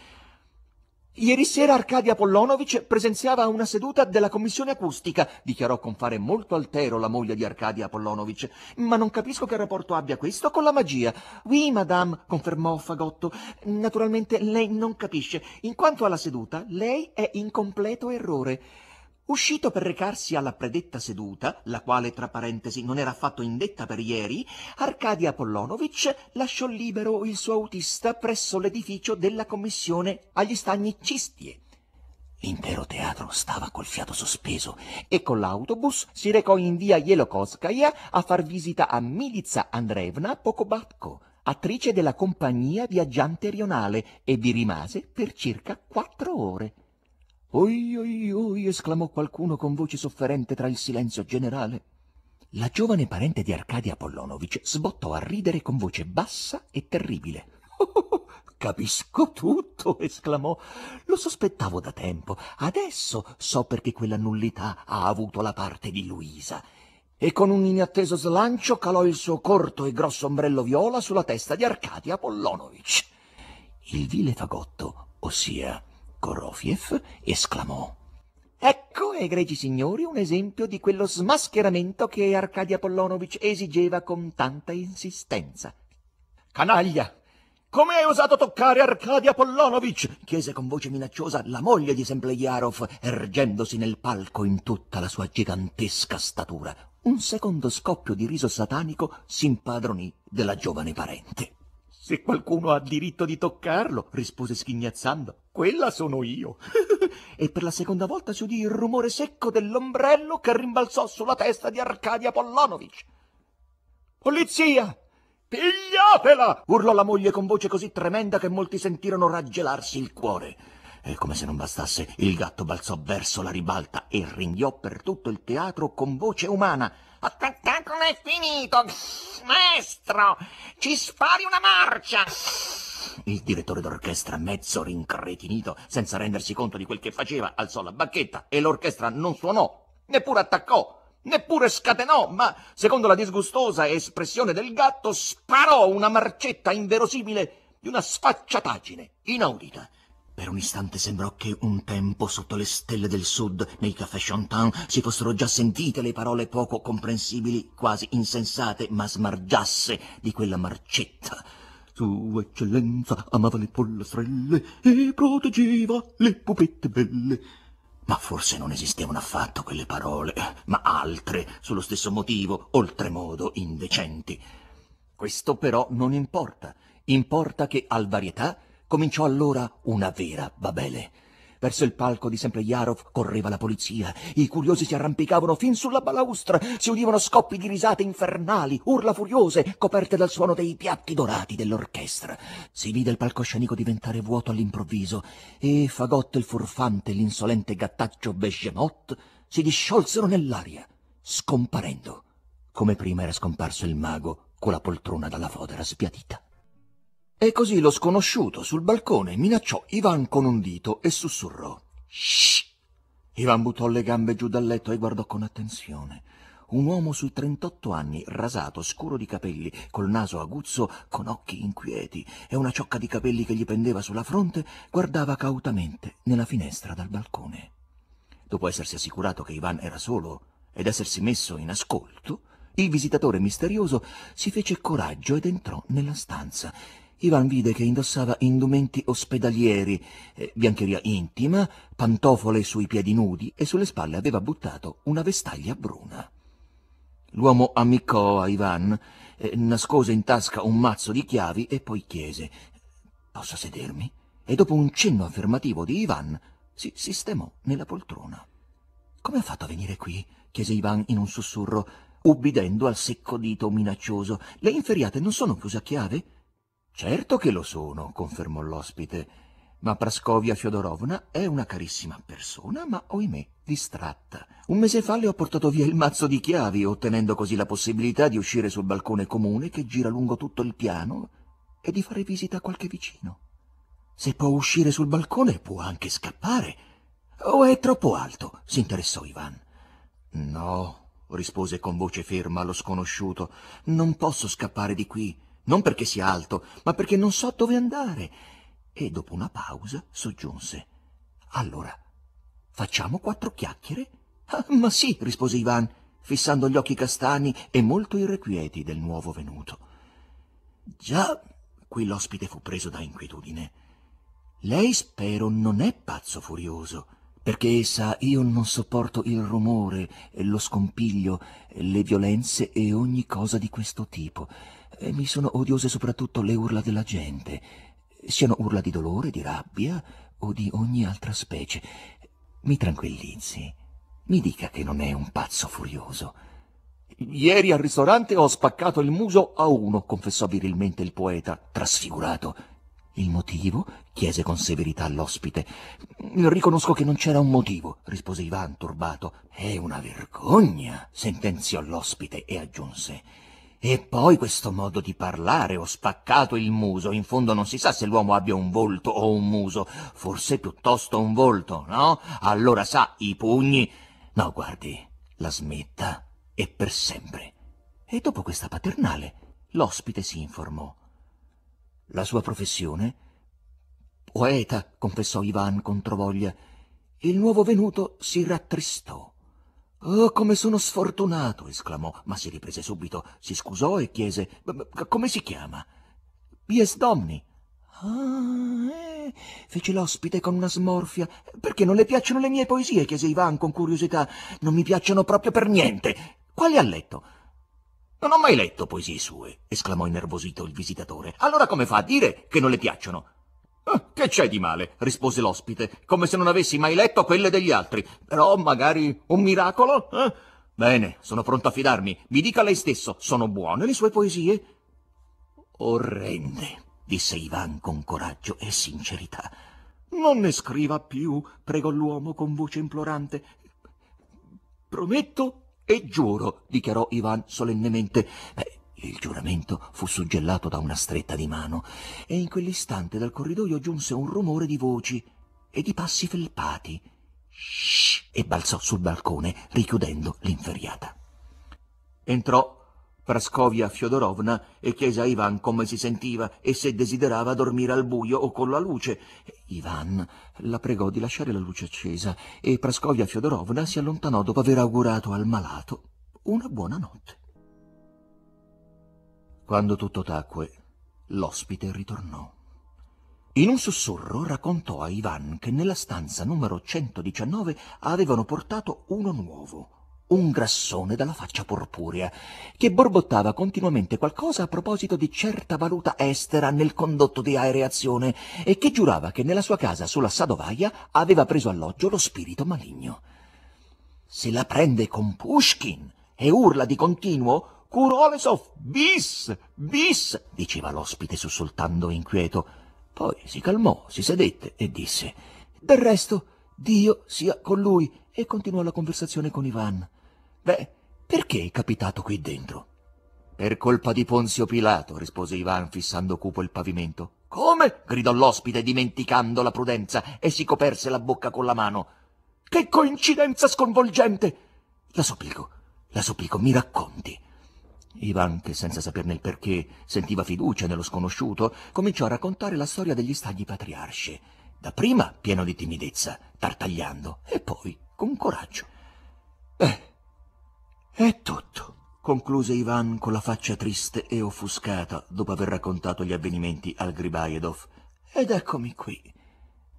Ieri sera Arcadia Apollonovic presenziava una seduta della commissione acustica, dichiarò con fare molto altero la moglie di Arcadia Apollonovic. Ma non capisco che rapporto abbia questo con la magia. Oui, madame, confermò Fagotto. Naturalmente lei non capisce. In quanto alla seduta, lei è in completo errore. Uscito per recarsi alla predetta seduta, la quale, tra parentesi, non era affatto indetta per ieri, Arcadia Apollonovic lasciò libero il suo autista presso l'edificio della commissione agli stagni Cistie. L'intero teatro stava col fiato sospeso e con l'autobus si recò in via Jelokotskaya a far visita a Milica Andrevna Pokobatko, attrice della compagnia viaggiante rionale, e vi rimase per circa quattro ore. Oi, oi, oi, esclamò qualcuno con voce sofferente tra il silenzio generale. La giovane parente di Arcadia Apollonovic sbottò a ridere con voce bassa e terribile. Oh, *laughs* capisco tutto, esclamò. Lo sospettavo da tempo. Adesso so perché quella nullità ha avuto la parte di Luisa. E con un inatteso slancio calò il suo corto e grosso ombrello viola sulla testa di Arcadia Apollonovic. Il vile fagotto, ossia Prokofiev esclamò Ecco, egregi signori, un esempio di quello smascheramento che Arkadia Apollonovich esigeva con tanta insistenza. Canaglia! Come hai osato toccare Arkadia Apollonovich? chiese con voce minacciosa la moglie di Sempleiarov, ergendosi nel palco in tutta la sua gigantesca statura. Un secondo scoppio di riso satanico s'impadronì della giovane parente. Se qualcuno ha diritto di toccarlo, rispose schignazzando, quella sono io. *laughs* e per la seconda volta si udì il rumore secco dell'ombrello che rimbalzò sulla testa di Arcadia Pollonovich. Polizia! Pigliatela! urlò la moglie con voce così tremenda che molti sentirono raggelarsi il cuore. E come se non bastasse, il gatto balzò verso la ribalta e ringhiò per tutto il teatro con voce umana. Spettacolo è finito! Maestro! Ci spari una marcia! Il direttore d'orchestra, mezzo rincretinito, senza rendersi conto di quel che faceva, alzò la bacchetta e l'orchestra non suonò, neppure attaccò, neppure scatenò, ma, secondo la disgustosa espressione del gatto, sparò una marcetta inverosimile di una sfacciataggine inaudita. Per un istante sembrò che un tempo sotto le stelle del sud, nei caffè Chantan, si fossero già sentite le parole poco comprensibili, quasi insensate, ma smargiasse di quella marcetta. Sua eccellenza amava le pollastrelle e proteggeva le pupette belle. Ma forse non esistevano affatto quelle parole, ma altre, sullo stesso motivo, oltremodo indecenti. Questo però non importa. Importa che al varietà Cominciò allora una vera Babele. Verso il palco di sempre Sempleyarov correva la polizia. I curiosi si arrampicavano fin sulla balaustra. Si udivano scoppi di risate infernali, urla furiose, coperte dal suono dei piatti dorati dell'orchestra. Si vide il palcoscenico diventare vuoto all'improvviso e Fagotto il furfante e l'insolente gattaccio Begemot si disciolsero nell'aria, scomparendo, come prima era scomparso il mago con la poltrona dalla fodera sbiadita. E così lo sconosciuto sul balcone minacciò Ivan con un dito e sussurrò. Shh! Ivan buttò le gambe giù dal letto e guardò con attenzione. Un uomo sui 38 anni, rasato, scuro di capelli, col naso aguzzo, con occhi inquieti e una ciocca di capelli che gli pendeva sulla fronte, guardava cautamente nella finestra dal balcone. Dopo essersi assicurato che Ivan era solo ed essersi messo in ascolto, il visitatore misterioso si fece coraggio ed entrò nella stanza Ivan vide che indossava indumenti ospedalieri, eh, biancheria intima, pantofole sui piedi nudi e sulle spalle aveva buttato una vestaglia bruna. L'uomo ammiccò a Ivan, eh, nascose in tasca un mazzo di chiavi e poi chiese «Posso sedermi?» e dopo un cenno affermativo di Ivan si sistemò nella poltrona. «Come ha fatto a venire qui?» chiese Ivan in un sussurro, ubbidendo al secco dito minaccioso. «Le inferiate non sono chiuse a chiave?» Certo che lo sono, confermò l'ospite, ma Praskovia Fiodorovna è una carissima persona, ma oimè distratta. Un mese fa le ho portato via il mazzo di chiavi, ottenendo così la possibilità di uscire sul balcone comune che gira lungo tutto il piano e di fare visita a qualche vicino. Se può uscire sul balcone può anche scappare. O è troppo alto? si interessò Ivan. No, rispose con voce ferma lo sconosciuto, non posso scappare di qui non perché sia alto, ma perché non so dove andare. E dopo una pausa soggiunse. Allora, facciamo quattro chiacchiere? Ah, ma sì, rispose Ivan, fissando gli occhi castani e molto irrequieti del nuovo venuto. Già, qui l'ospite fu preso da inquietudine. Lei spero non è pazzo furioso, perché sa io non sopporto il rumore, lo scompiglio, le violenze e ogni cosa di questo tipo. E mi sono odiose soprattutto le urla della gente, siano urla di dolore, di rabbia o di ogni altra specie. Mi tranquillizzi, mi dica che non è un pazzo furioso. Ieri al ristorante ho spaccato il muso a uno, confessò virilmente il poeta, trasfigurato. Il motivo? chiese con severità l'ospite. Riconosco che non c'era un motivo, rispose Ivan, turbato. È una vergogna, sentenziò l'ospite e aggiunse. E poi questo modo di parlare, ho spaccato il muso, in fondo non si sa se l'uomo abbia un volto o un muso, forse piuttosto un volto, no? Allora sa, i pugni... No, guardi, la smetta e per sempre. E dopo questa paternale, l'ospite si informò. La sua professione? Poeta, confessò Ivan con trovoglia. Il nuovo venuto si rattristò. Oh, come sono sfortunato! esclamò, ma si riprese subito, si scusò e chiese come si chiama? Pies Domni. Ah, eh, fece l'ospite con una smorfia. Perché non le piacciono le mie poesie? chiese Ivan con curiosità. Non mi piacciono proprio per niente. Quali ha letto? Non ho mai letto poesie sue, esclamò innervosito il visitatore. Allora come fa a dire che non le piacciono? Ah, che c'è di male? rispose l'ospite, come se non avessi mai letto quelle degli altri. Però magari un miracolo? Eh? Bene, sono pronto a fidarmi. Mi dica lei stesso, sono buone le sue poesie? Orrende, disse Ivan con coraggio e sincerità. Non ne scriva più, pregò l'uomo con voce implorante. Prometto e giuro, dichiarò Ivan solennemente. Eh, il giuramento fu suggellato da una stretta di mano e in quell'istante dal corridoio giunse un rumore di voci e di passi felpati. Shhh! E balzò sul balcone, richiudendo l'inferriata. Entrò Praskovia Fiodorovna e chiese a Ivan come si sentiva e se desiderava dormire al buio o con la luce. Ivan la pregò di lasciare la luce accesa e Praskovia Fiodorovna si allontanò dopo aver augurato al malato una buona notte. Quando tutto tacque, l'ospite ritornò. In un sussurro raccontò a Ivan che nella stanza numero 119 avevano portato uno nuovo, un grassone dalla faccia purpurea, che borbottava continuamente qualcosa a proposito di certa valuta estera nel condotto di aereazione e che giurava che nella sua casa sulla Sadovaia aveva preso alloggio lo spirito maligno. Se la prende con Pushkin e urla di continuo, Kurolesov, bis, bis, diceva l'ospite sussultando inquieto. Poi si calmò, si sedette e disse, del resto, Dio sia con lui, e continuò la conversazione con Ivan. Beh, perché è capitato qui dentro? Per colpa di Ponzio Pilato, rispose Ivan fissando cupo il pavimento. Come? gridò l'ospite dimenticando la prudenza e si coperse la bocca con la mano. Che coincidenza sconvolgente! La supplico, la supplico, mi racconti. Ivan, che senza saperne il perché sentiva fiducia nello sconosciuto, cominciò a raccontare la storia degli stagni patriarci, dapprima pieno di timidezza, tartagliando, e poi con coraggio. Beh, è tutto, concluse Ivan con la faccia triste e offuscata dopo aver raccontato gli avvenimenti al Gribaedov. Ed eccomi qui.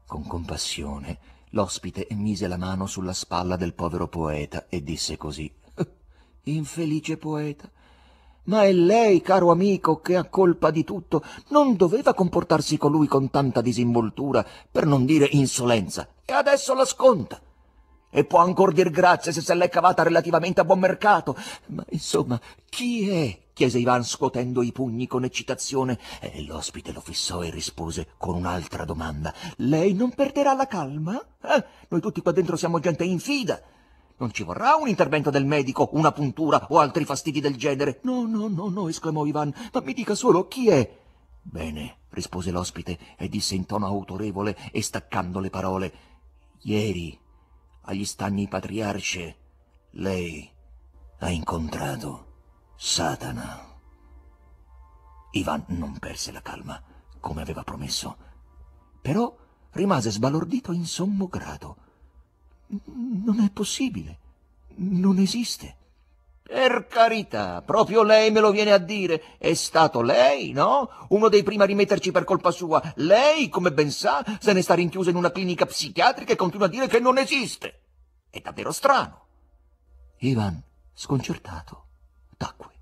Con compassione, l'ospite mise la mano sulla spalla del povero poeta e disse così. *laughs* Infelice poeta, ma è lei, caro amico, che ha colpa di tutto. Non doveva comportarsi con lui con tanta disinvoltura, per non dire insolenza, e adesso la sconta. E può ancor dir grazie se se l'è cavata relativamente a buon mercato. Ma insomma, chi è? chiese Ivan scuotendo i pugni con eccitazione e l'ospite lo fissò e rispose con un'altra domanda. Lei non perderà la calma? Eh? Noi tutti qua dentro siamo gente infida. Non ci vorrà un intervento del medico, una puntura o altri fastidi del genere. No, no, no, no, esclamò Ivan, ma mi dica solo chi è. Bene, rispose l'ospite e disse in tono autorevole e staccando le parole. Ieri, agli stagni patriarce, lei ha incontrato Satana. Ivan non perse la calma, come aveva promesso, però rimase sbalordito in sommo grado. Non è possibile. Non esiste. Per carità, proprio lei me lo viene a dire. È stato lei, no? Uno dei primi a rimetterci per colpa sua. Lei, come ben sa, se ne sta rinchiusa in una clinica psichiatrica e continua a dire che non esiste. È davvero strano. Ivan, sconcertato, tacque.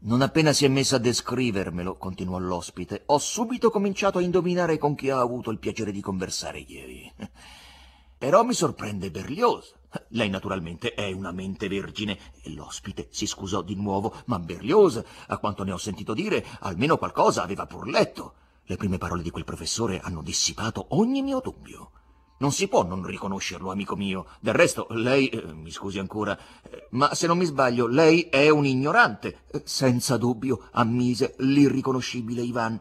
Non appena si è messa a descrivermelo, continuò l'ospite, ho subito cominciato a indovinare con chi ha avuto il piacere di conversare ieri. Però mi sorprende Berlioz. Lei naturalmente è una mente vergine. E l'ospite si scusò di nuovo, ma Berlioz, a quanto ne ho sentito dire, almeno qualcosa aveva pur letto. Le prime parole di quel professore hanno dissipato ogni mio dubbio. Non si può non riconoscerlo, amico mio. Del resto, lei, eh, mi scusi ancora, eh, ma se non mi sbaglio, lei è un ignorante. Eh, senza dubbio, ammise l'irriconoscibile Ivan.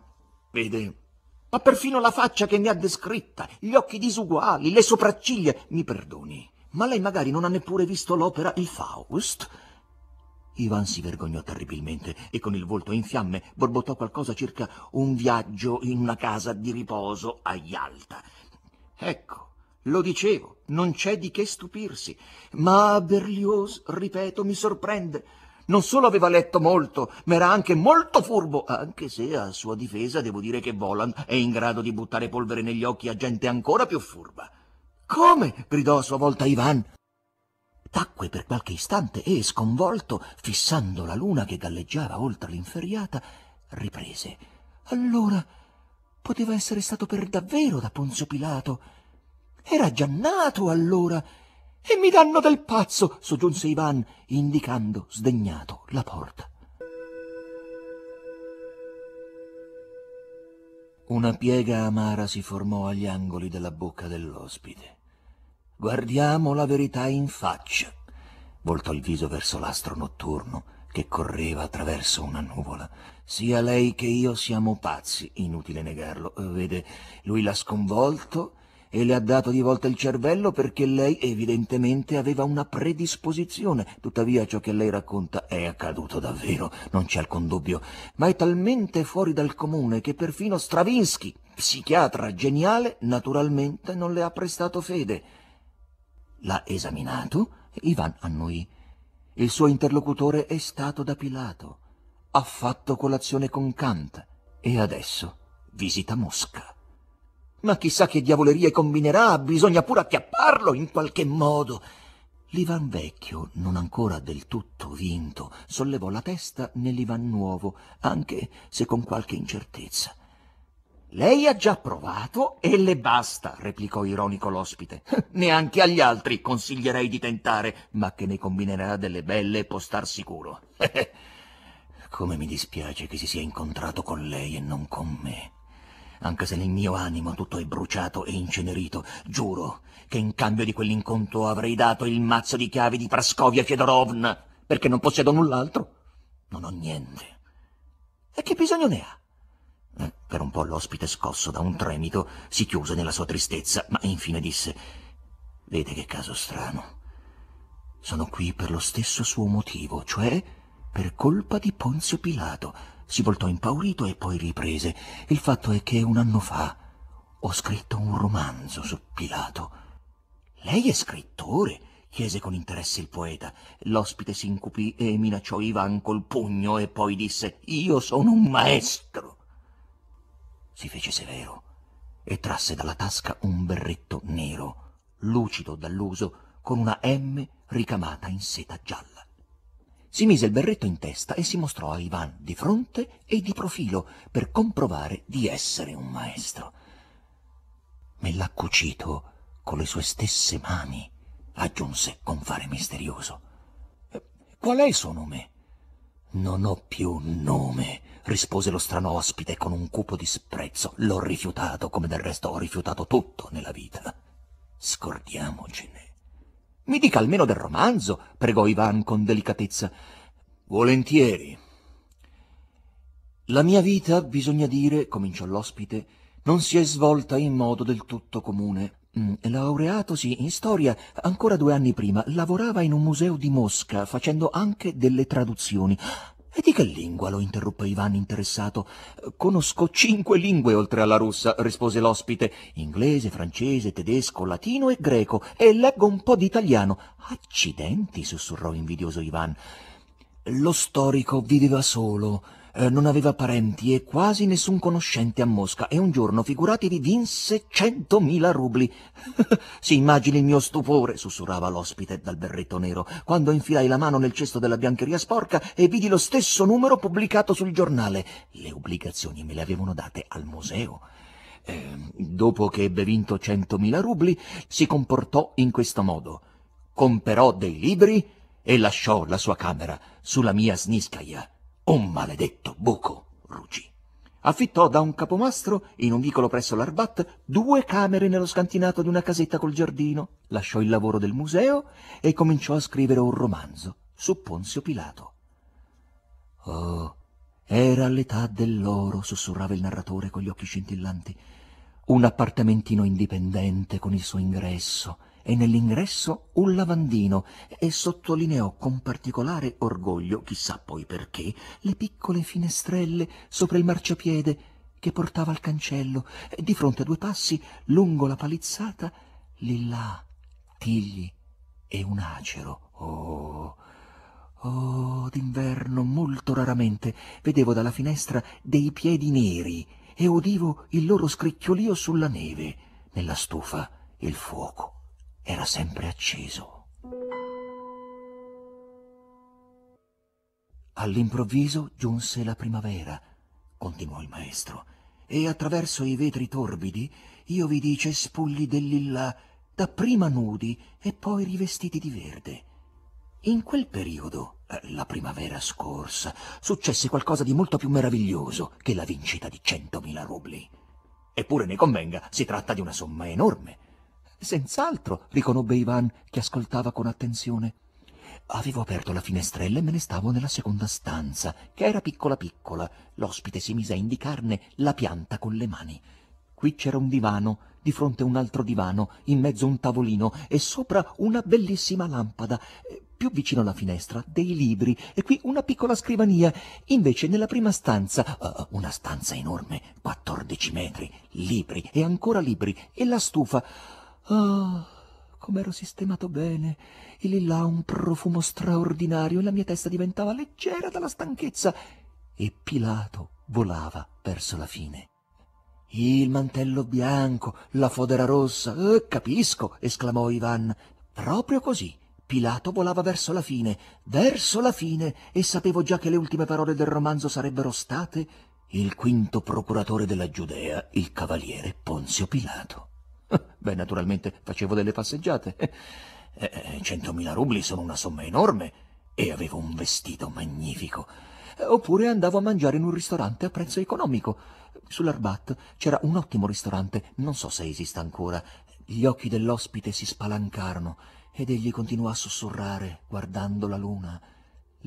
Vede, ma perfino la faccia che mi ha descritta, gli occhi disuguali, le sopracciglia. Mi perdoni, ma lei magari non ha neppure visto l'opera Il Faust? Ivan si vergognò terribilmente e con il volto in fiamme borbottò qualcosa circa un viaggio in una casa di riposo a Yalta. Ecco, lo dicevo, non c'è di che stupirsi, ma Berlioz, ripeto, mi sorprende. Non solo aveva letto molto, ma era anche molto furbo, anche se a sua difesa devo dire che Volan è in grado di buttare polvere negli occhi a gente ancora più furba. Come? gridò a sua volta Ivan. Tacque per qualche istante e, sconvolto, fissando la luna che galleggiava oltre l'inferriata, riprese. Allora poteva essere stato per davvero da Ponzio Pilato. Era già nato allora e mi danno del pazzo, soggiunse Ivan, indicando, sdegnato, la porta. Una piega amara si formò agli angoli della bocca dell'ospite. Guardiamo la verità in faccia. Voltò il viso verso l'astro notturno che correva attraverso una nuvola. Sia lei che io siamo pazzi, inutile negarlo. Eh, vede, lui l'ha sconvolto e le ha dato di volta il cervello perché lei evidentemente aveva una predisposizione. Tuttavia ciò che lei racconta è accaduto davvero, non c'è alcun dubbio, ma è talmente fuori dal comune che perfino Stravinsky, psichiatra geniale, naturalmente non le ha prestato fede. L'ha esaminato Ivan annui. Il suo interlocutore è stato da Pilato. ha fatto colazione con Kant e adesso visita Mosca. Ma chissà che diavolerie combinerà, bisogna pure acchiapparlo in qualche modo. L'Ivan vecchio, non ancora del tutto vinto, sollevò la testa nell'Ivan nuovo, anche se con qualche incertezza. Lei ha già provato e le basta, replicò ironico l'ospite. *laughs* Neanche agli altri consiglierei di tentare, ma che ne combinerà delle belle può star sicuro. *laughs* Come mi dispiace che si sia incontrato con lei e non con me anche se nel mio animo tutto è bruciato e incenerito, giuro che in cambio di quell'incontro avrei dato il mazzo di chiavi di Praskovia Fedorovna, perché non possiedo null'altro. Non ho niente. E che bisogno ne ha? Eh, per un po' l'ospite scosso da un tremito si chiuse nella sua tristezza, ma infine disse Vede che caso strano. Sono qui per lo stesso suo motivo, cioè per colpa di Ponzio Pilato si voltò impaurito e poi riprese. Il fatto è che un anno fa ho scritto un romanzo su Pilato. Lei è scrittore? chiese con interesse il poeta. L'ospite si incupì e minacciò Ivan col pugno e poi disse Io sono un maestro. Si fece severo e trasse dalla tasca un berretto nero, lucido dall'uso, con una M ricamata in seta gialla. Si mise il berretto in testa e si mostrò a Ivan di fronte e di profilo per comprovare di essere un maestro. Me l'ha cucito con le sue stesse mani, aggiunse con fare misterioso. Qual è il suo nome? Non ho più nome, rispose lo strano ospite con un cupo disprezzo. L'ho rifiutato, come del resto ho rifiutato tutto nella vita. Scordiamocene. Mi dica almeno del romanzo, pregò Ivan con delicatezza. Volentieri. La mia vita, bisogna dire, cominciò l'ospite, non si è svolta in modo del tutto comune. Mm, Laureatosi in storia, ancora due anni prima, lavorava in un museo di Mosca facendo anche delle traduzioni. E di che lingua? lo interruppe Ivan interessato. Conosco cinque lingue oltre alla russa, rispose l'ospite. Inglese, francese, tedesco, latino e greco. E leggo un po' di italiano. Accidenti, sussurrò invidioso Ivan. Lo storico viveva solo eh, non aveva parenti e quasi nessun conoscente a Mosca e un giorno, figuratevi, vinse 100.000 rubli. *laughs* si immagini il mio stupore, sussurrava l'ospite dal berretto nero, quando infilai la mano nel cesto della biancheria sporca e vidi lo stesso numero pubblicato sul giornale. Le obbligazioni me le avevano date al museo. Eh, dopo che ebbe vinto 100.000 rubli, si comportò in questo modo. Comperò dei libri e lasciò la sua camera sulla mia sniscaia. Un maledetto buco, ruggì. Affittò da un capomastro, in un vicolo presso l'Arbat, due camere nello scantinato di una casetta col giardino, lasciò il lavoro del museo e cominciò a scrivere un romanzo su Ponzio Pilato. Oh, era l'età dell'oro, sussurrava il narratore con gli occhi scintillanti. Un appartamentino indipendente con il suo ingresso, e nell'ingresso un lavandino e sottolineò con particolare orgoglio, chissà poi perché, le piccole finestrelle sopra il marciapiede che portava al cancello e di fronte a due passi, lungo la palizzata, lì là, tigli e un acero. Oh! Oh, d'inverno molto raramente vedevo dalla finestra dei piedi neri e udivo il loro scricchiolio sulla neve, nella stufa il fuoco era sempre acceso. All'improvviso giunse la primavera, continuò il maestro, e attraverso i vetri torbidi io vidi cespugli dell'illa dapprima nudi e poi rivestiti di verde. In quel periodo, eh, la primavera scorsa, successe qualcosa di molto più meraviglioso che la vincita di centomila rubli. Eppure ne convenga, si tratta di una somma enorme Senz'altro, riconobbe Ivan, che ascoltava con attenzione. Avevo aperto la finestrella e me ne stavo nella seconda stanza, che era piccola piccola. L'ospite si mise a indicarne la pianta con le mani. Qui c'era un divano, di fronte un altro divano, in mezzo un tavolino e sopra una bellissima lampada. Eh, più vicino alla finestra dei libri e qui una piccola scrivania. Invece nella prima stanza, uh, una stanza enorme, 14 metri, libri e ancora libri e la stufa. Oh, com'ero sistemato bene! E lì là un profumo straordinario e la mia testa diventava leggera dalla stanchezza. E Pilato volava verso la fine. Il mantello bianco, la fodera rossa, eh, capisco, esclamò Ivan. Proprio così. Pilato volava verso la fine, verso la fine, e sapevo già che le ultime parole del romanzo sarebbero state il quinto procuratore della Giudea, il cavaliere Ponzio Pilato. *laughs* Beh, naturalmente facevo delle passeggiate. Eh, centomila rubli sono una somma enorme e avevo un vestito magnifico. Oppure andavo a mangiare in un ristorante a prezzo economico. Sull'Arbat c'era un ottimo ristorante, non so se esista ancora. Gli occhi dell'ospite si spalancarono ed egli continuò a sussurrare, guardando la luna.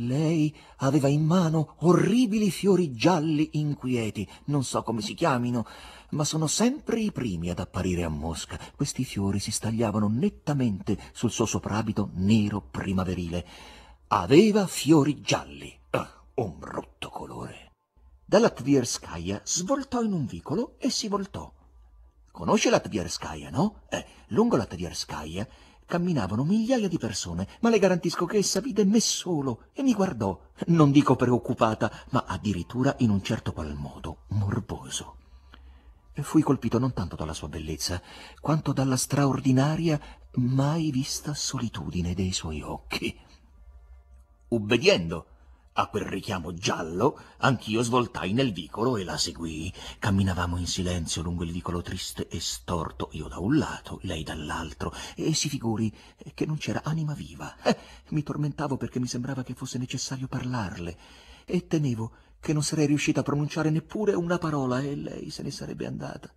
Lei aveva in mano orribili fiori gialli inquieti, non so come si chiamino, ma sono sempre i primi ad apparire a Mosca. Questi fiori si stagliavano nettamente sul suo soprabito nero primaverile. Aveva fiori gialli. Ah, un brutto colore. Dalla Tverskaya svoltò in un vicolo e si voltò. Conosce la Tverskaya, no? Eh, lungo la Tverskaya camminavano migliaia di persone, ma le garantisco che essa vide me solo e mi guardò, non dico preoccupata, ma addirittura in un certo qual modo morboso. Fui colpito non tanto dalla sua bellezza, quanto dalla straordinaria, mai vista solitudine dei suoi occhi. Ubbediendo, a quel richiamo giallo, anch'io svoltai nel vicolo e la seguii. Camminavamo in silenzio lungo il vicolo triste e storto, io da un lato, lei dall'altro, e si figuri che non c'era anima viva. Eh, mi tormentavo perché mi sembrava che fosse necessario parlarle, e temevo che non sarei riuscita a pronunciare neppure una parola e lei se ne sarebbe andata,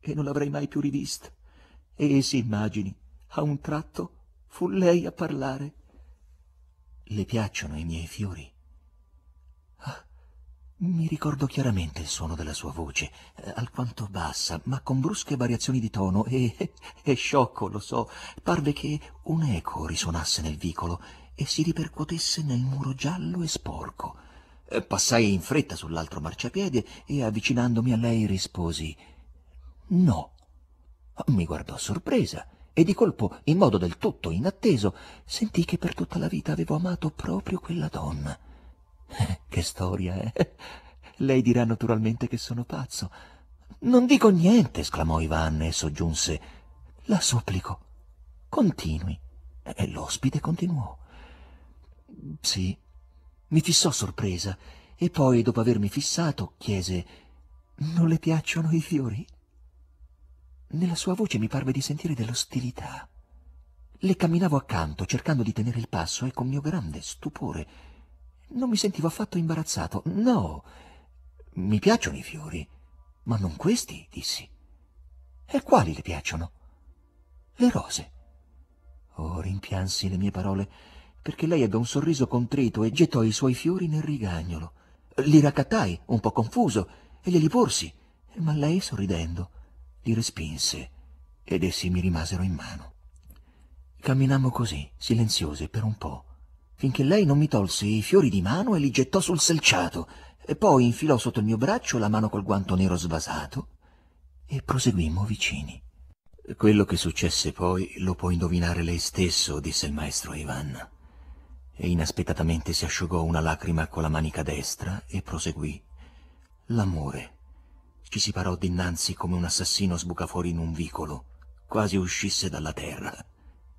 e non l'avrei mai più rivista. E si immagini, a un tratto fu lei a parlare. Le piacciono i miei fiori? Mi ricordo chiaramente il suono della sua voce, eh, alquanto bassa, ma con brusche variazioni di tono e, e *laughs* sciocco, lo so, parve che un eco risuonasse nel vicolo e si ripercuotesse nel muro giallo e sporco. Eh, passai in fretta sull'altro marciapiede e avvicinandomi a lei risposi No. Mi guardò sorpresa e di colpo, in modo del tutto inatteso, sentì che per tutta la vita avevo amato proprio quella donna. Che storia, eh? Lei dirà naturalmente che sono pazzo. Non dico niente, esclamò Ivan e soggiunse. La supplico. Continui. E l'ospite continuò. Sì. Mi fissò sorpresa e poi, dopo avermi fissato, chiese Non le piacciono i fiori? Nella sua voce mi parve di sentire dell'ostilità. Le camminavo accanto, cercando di tenere il passo e con mio grande stupore non mi sentivo affatto imbarazzato. No, mi piacciono i fiori, ma non questi, dissi. E quali le piacciono? Le rose. Oh, rimpiansi le mie parole, perché lei ebbe un sorriso contrito e gettò i suoi fiori nel rigagnolo. Li raccattai, un po' confuso, e glieli porsi, ma lei, sorridendo, li respinse ed essi mi rimasero in mano. Camminammo così, silenziosi, per un po', finché lei non mi tolse i fiori di mano e li gettò sul selciato, e poi infilò sotto il mio braccio la mano col guanto nero svasato e proseguimmo vicini. Quello che successe poi lo può indovinare lei stesso, disse il maestro Ivan. E inaspettatamente si asciugò una lacrima con la manica destra e proseguì. L'amore. Ci si parò dinanzi come un assassino sbuca fuori in un vicolo, quasi uscisse dalla terra,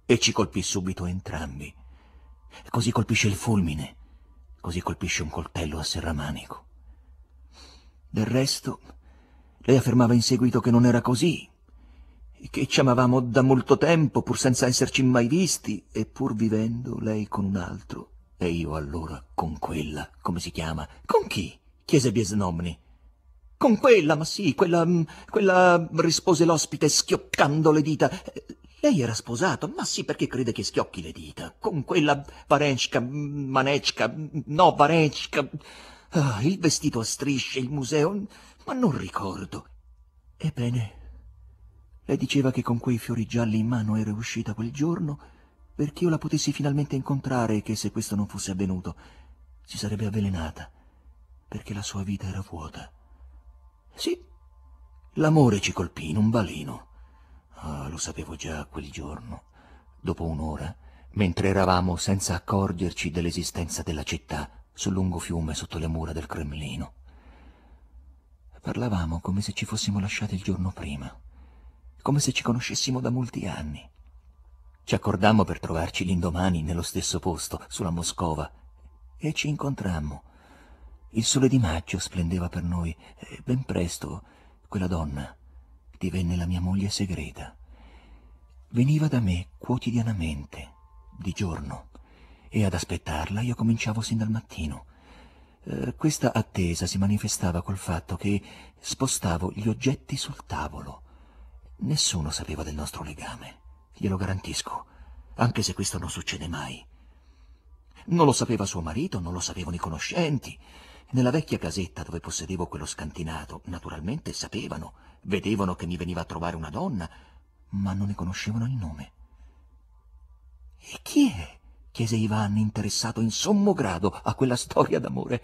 e ci colpì subito entrambi Così colpisce il fulmine, così colpisce un coltello a serramanico. Del resto, lei affermava in seguito che non era così, che ci amavamo da molto tempo pur senza esserci mai visti, e pur vivendo lei con un altro, e io allora con quella, come si chiama? Con chi? chiese Biesnomni. Con quella, ma sì, quella, mm, quella, rispose l'ospite schioccando le dita. Lei era sposato, ma sì, perché crede che schiocchi le dita? Con quella Varenchka, Manechka, no, Varenchka... Ah, il vestito a strisce, il museo, ma non ricordo. Ebbene, lei diceva che con quei fiori gialli in mano era uscita quel giorno perché io la potessi finalmente incontrare e che se questo non fosse avvenuto si sarebbe avvelenata, perché la sua vita era vuota. Sì, l'amore ci colpì in un baleno. Oh, lo sapevo già quel giorno. Dopo un'ora, mentre eravamo senza accorgerci dell'esistenza della città sul lungo fiume sotto le mura del Cremlino. Parlavamo come se ci fossimo lasciati il giorno prima, come se ci conoscessimo da molti anni. Ci accordammo per trovarci l'indomani nello stesso posto, sulla Moscova, e ci incontrammo. Il sole di maggio splendeva per noi, e eh, ben presto quella donna, divenne la mia moglie segreta. Veniva da me quotidianamente, di giorno, e ad aspettarla io cominciavo sin dal mattino. Eh, questa attesa si manifestava col fatto che spostavo gli oggetti sul tavolo. Nessuno sapeva del nostro legame, glielo garantisco, anche se questo non succede mai. Non lo sapeva suo marito, non lo sapevano i conoscenti. Nella vecchia casetta dove possedevo quello scantinato, naturalmente sapevano vedevano che mi veniva a trovare una donna, ma non ne conoscevano il nome. E chi è? chiese Ivan, interessato in sommo grado a quella storia d'amore.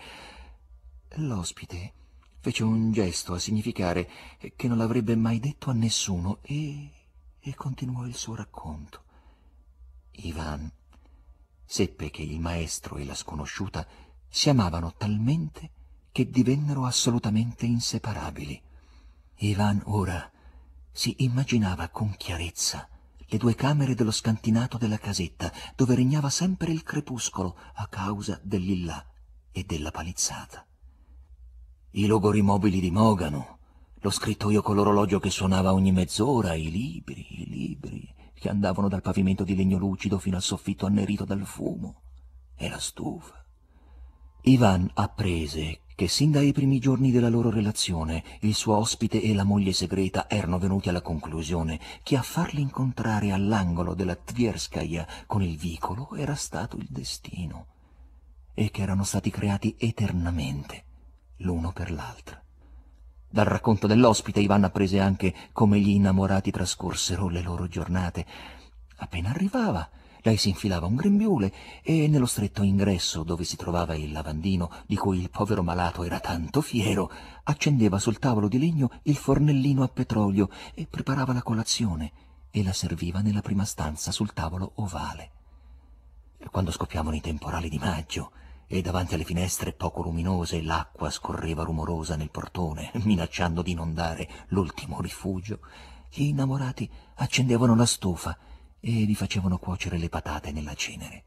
L'ospite fece un gesto a significare che non l'avrebbe mai detto a nessuno e, e continuò il suo racconto. Ivan seppe che il maestro e la sconosciuta si amavano talmente che divennero assolutamente inseparabili. Ivan ora si immaginava con chiarezza le due camere dello scantinato della casetta, dove regnava sempre il crepuscolo a causa dell'illà e della palizzata. I logori mobili di Mogano, lo scrittoio con l'orologio che suonava ogni mezz'ora, i libri, i libri che andavano dal pavimento di legno lucido fino al soffitto annerito dal fumo, e la stufa. Ivan apprese che sin dai primi giorni della loro relazione il suo ospite e la moglie segreta erano venuti alla conclusione che a farli incontrare all'angolo della Tverskaya con il vicolo era stato il destino e che erano stati creati eternamente l'uno per l'altro. Dal racconto dell'ospite Ivan apprese anche come gli innamorati trascorsero le loro giornate. Appena arrivava, lei si infilava un grembiule e nello stretto ingresso dove si trovava il lavandino di cui il povero malato era tanto fiero, accendeva sul tavolo di legno il fornellino a petrolio e preparava la colazione e la serviva nella prima stanza sul tavolo ovale. Quando scoppiavano i temporali di maggio, e davanti alle finestre poco luminose l'acqua scorreva rumorosa nel portone, minacciando di inondare l'ultimo rifugio, gli innamorati accendevano la stufa e gli facevano cuocere le patate nella cenere.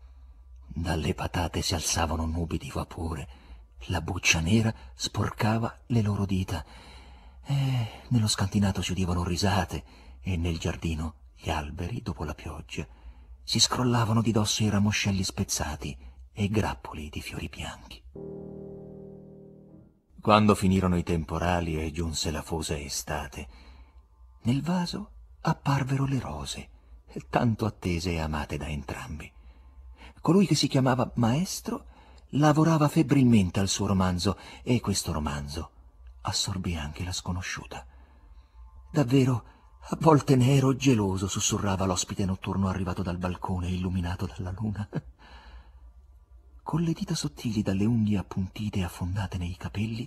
Dalle patate si alzavano nubi di vapore, la buccia nera sporcava le loro dita e eh, nello scantinato si udivano risate e nel giardino gli alberi, dopo la pioggia, si scrollavano di dosso i ramoscelli spezzati e grappoli di fiori bianchi. Quando finirono i temporali e giunse la fosa estate, nel vaso apparvero le rose, tanto attese e amate da entrambi. Colui che si chiamava maestro lavorava febbrilmente al suo romanzo e questo romanzo assorbì anche la sconosciuta. Davvero, a volte ne ero geloso, sussurrava l'ospite notturno arrivato dal balcone illuminato dalla luna. Con le dita sottili dalle unghie appuntite e affondate nei capelli,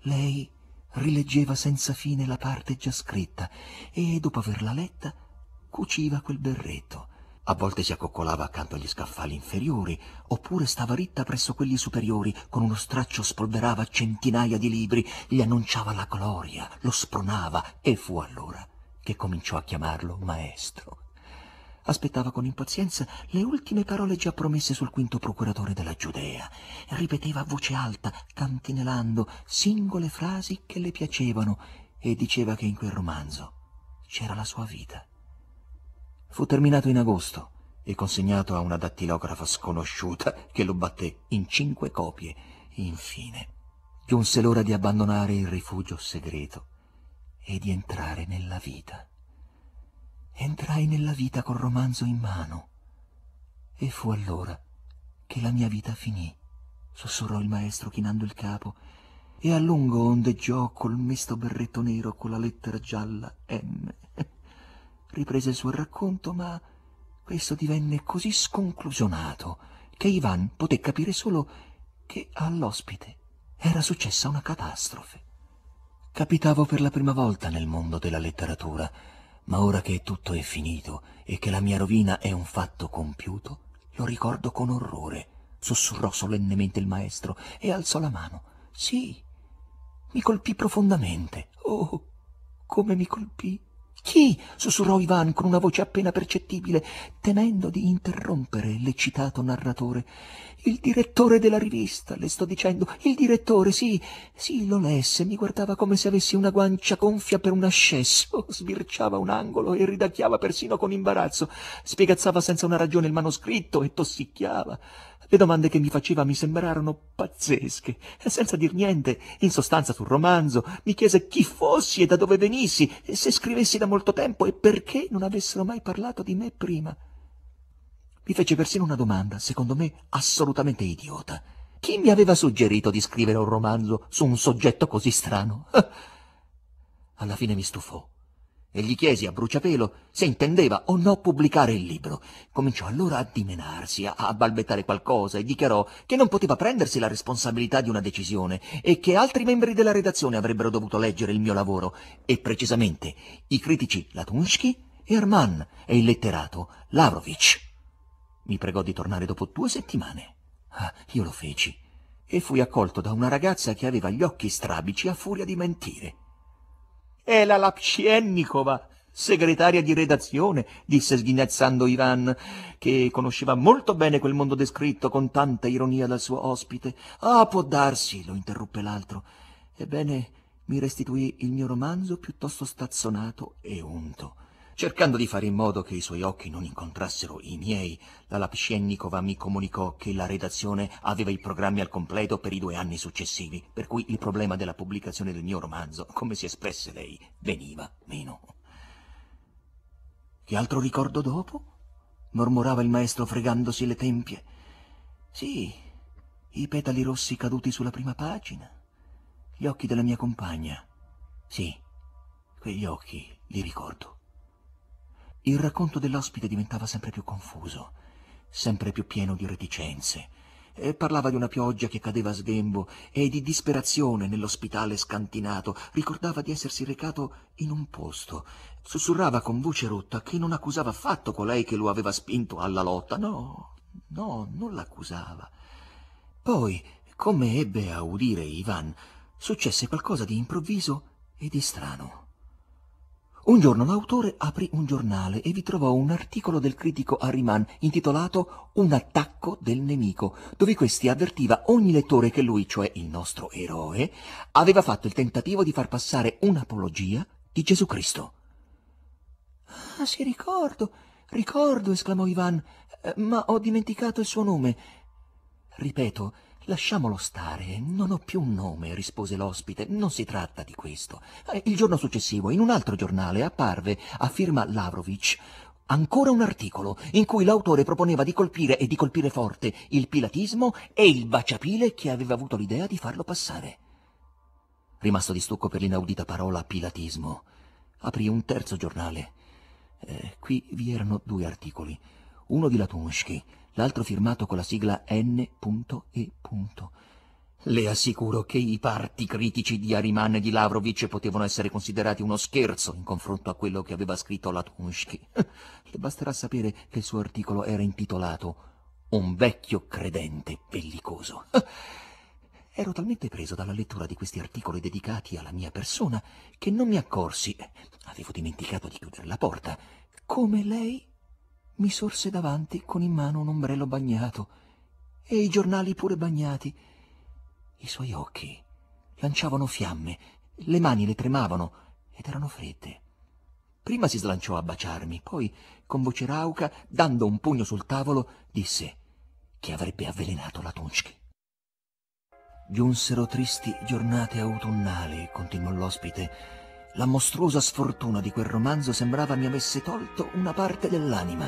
lei rileggeva senza fine la parte già scritta e, dopo averla letta, cuciva quel berretto. A volte si accoccolava accanto agli scaffali inferiori, oppure stava ritta presso quelli superiori, con uno straccio spolverava centinaia di libri, gli annunciava la gloria, lo spronava, e fu allora che cominciò a chiamarlo maestro. Aspettava con impazienza le ultime parole già promesse sul quinto procuratore della Giudea. Ripeteva a voce alta, cantinelando, singole frasi che le piacevano e diceva che in quel romanzo c'era la sua vita. Fu terminato in agosto e consegnato a una dattilografa sconosciuta che lo batté in cinque copie. Infine, giunse l'ora di abbandonare il rifugio segreto e di entrare nella vita. Entrai nella vita col romanzo in mano e fu allora che la mia vita finì, sussurrò il maestro chinando il capo e a lungo ondeggiò col misto berretto nero con la lettera gialla M riprese il suo racconto, ma questo divenne così sconclusionato che Ivan poté capire solo che all'ospite era successa una catastrofe. Capitavo per la prima volta nel mondo della letteratura, ma ora che tutto è finito e che la mia rovina è un fatto compiuto, lo ricordo con orrore, sussurrò solennemente il maestro e alzò la mano. Sì, mi colpì profondamente. Oh, come mi colpì! Chi? sussurrò Ivan con una voce appena percettibile, temendo di interrompere l'eccitato narratore. Il direttore della rivista, le sto dicendo. Il direttore, sì, sì, lo lesse, mi guardava come se avessi una guancia gonfia per un ascesso, *laughs* sbirciava un angolo e ridacchiava persino con imbarazzo, spiegazzava senza una ragione il manoscritto e tossicchiava. Le domande che mi faceva mi sembrarono pazzesche. e Senza dir niente, in sostanza sul romanzo, mi chiese chi fossi e da dove venissi, e se scrivessi da molto tempo e perché non avessero mai parlato di me prima. Mi fece persino una domanda, secondo me assolutamente idiota. Chi mi aveva suggerito di scrivere un romanzo su un soggetto così strano? *laughs* Alla fine mi stufò e gli chiesi a bruciapelo se intendeva o no pubblicare il libro. Cominciò allora a dimenarsi, a balbettare qualcosa e dichiarò che non poteva prendersi la responsabilità di una decisione e che altri membri della redazione avrebbero dovuto leggere il mio lavoro e precisamente i critici Latunsky e Arman e il letterato Lavrovic. Mi pregò di tornare dopo due settimane. Ah, io lo feci e fui accolto da una ragazza che aveva gli occhi strabici a furia di mentire. È la Lapsciennikova, segretaria di redazione, disse sghignazzando Ivan, che conosceva molto bene quel mondo descritto con tanta ironia dal suo ospite. Ah, può darsi, lo interruppe l'altro. Ebbene, mi restituì il mio romanzo piuttosto stazzonato e unto. Cercando di fare in modo che i suoi occhi non incontrassero i miei, la Lapscennikova mi comunicò che la redazione aveva i programmi al completo per i due anni successivi, per cui il problema della pubblicazione del mio romanzo, come si espresse lei, veniva meno. Che altro ricordo dopo? mormorava il maestro fregandosi le tempie. Sì, i petali rossi caduti sulla prima pagina, gli occhi della mia compagna. Sì, quegli occhi li ricordo. Il racconto dell'ospite diventava sempre più confuso, sempre più pieno di reticenze. E parlava di una pioggia che cadeva a sghembo e di disperazione nell'ospitale scantinato. Ricordava di essersi recato in un posto. Sussurrava con voce rotta che non accusava affatto colei che lo aveva spinto alla lotta. No, no, non l'accusava. Poi, come ebbe a udire Ivan, successe qualcosa di improvviso e di strano. Un giorno l'autore aprì un giornale e vi trovò un articolo del critico Harriman intitolato Un attacco del nemico, dove questi avvertiva ogni lettore che lui, cioè il nostro eroe, aveva fatto il tentativo di far passare un'apologia di Gesù Cristo. Ah, sì, ricordo, ricordo, esclamò Ivan, eh, ma ho dimenticato il suo nome. Ripeto, Lasciamolo stare, non ho più un nome, rispose l'ospite, non si tratta di questo. Eh, il giorno successivo, in un altro giornale, apparve, a firma Lavrovic, ancora un articolo in cui l'autore proponeva di colpire e di colpire forte il pilatismo e il baciapile che aveva avuto l'idea di farlo passare. Rimasto di stucco per l'inaudita parola pilatismo, aprì un terzo giornale. Eh, qui vi erano due articoli, uno di Latunsky, l'altro firmato con la sigla N.E. Le assicuro che i parti critici di Ariman e di Lavrovic potevano essere considerati uno scherzo in confronto a quello che aveva scritto Latunsky. *laughs* Le basterà sapere che il suo articolo era intitolato Un vecchio credente bellicoso. *laughs* Ero talmente preso dalla lettura di questi articoli dedicati alla mia persona che non mi accorsi, avevo dimenticato di chiudere la porta, come lei mi sorse davanti con in mano un ombrello bagnato e i giornali pure bagnati. I suoi occhi lanciavano fiamme, le mani le tremavano ed erano fredde. Prima si slanciò a baciarmi, poi, con voce rauca, dando un pugno sul tavolo, disse che avrebbe avvelenato la Tunschki. Giunsero tristi giornate autunnali, continuò l'ospite, la mostruosa sfortuna di quel romanzo sembrava mi avesse tolto una parte dell'anima.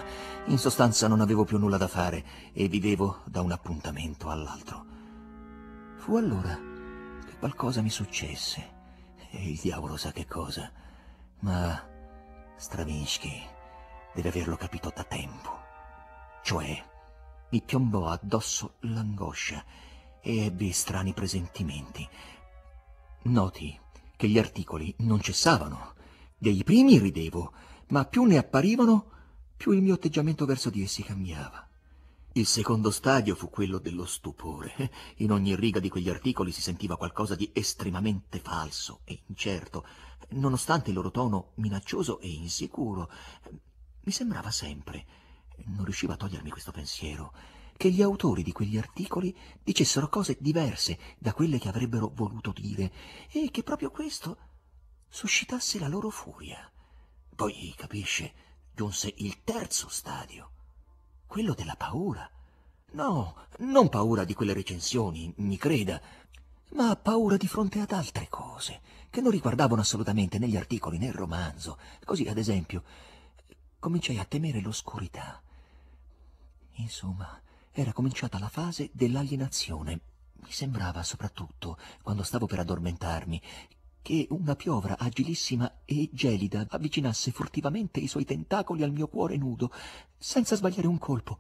In sostanza non avevo più nulla da fare e vivevo da un appuntamento all'altro. Fu allora che qualcosa mi successe, e il diavolo sa che cosa, ma Stravinsky deve averlo capito da tempo. Cioè, mi piombò addosso l'angoscia e ebbi strani presentimenti, noti che gli articoli non cessavano. Dei primi ridevo, ma più ne apparivano, più il mio atteggiamento verso di essi cambiava. Il secondo stadio fu quello dello stupore. In ogni riga di quegli articoli si sentiva qualcosa di estremamente falso e incerto, nonostante il loro tono minaccioso e insicuro. Mi sembrava sempre, non riuscivo a togliermi questo pensiero, che gli autori di quegli articoli dicessero cose diverse da quelle che avrebbero voluto dire e che proprio questo suscitasse la loro furia. Poi, capisce, giunse il terzo stadio, quello della paura. No, non paura di quelle recensioni, mi creda, ma paura di fronte ad altre cose, che non riguardavano assolutamente né gli articoli né il romanzo. Così, ad esempio, cominciai a temere l'oscurità. Insomma, era cominciata la fase dell'alienazione. Mi sembrava soprattutto, quando stavo per addormentarmi, che una piovra agilissima e gelida avvicinasse furtivamente i suoi tentacoli al mio cuore nudo, senza sbagliare un colpo.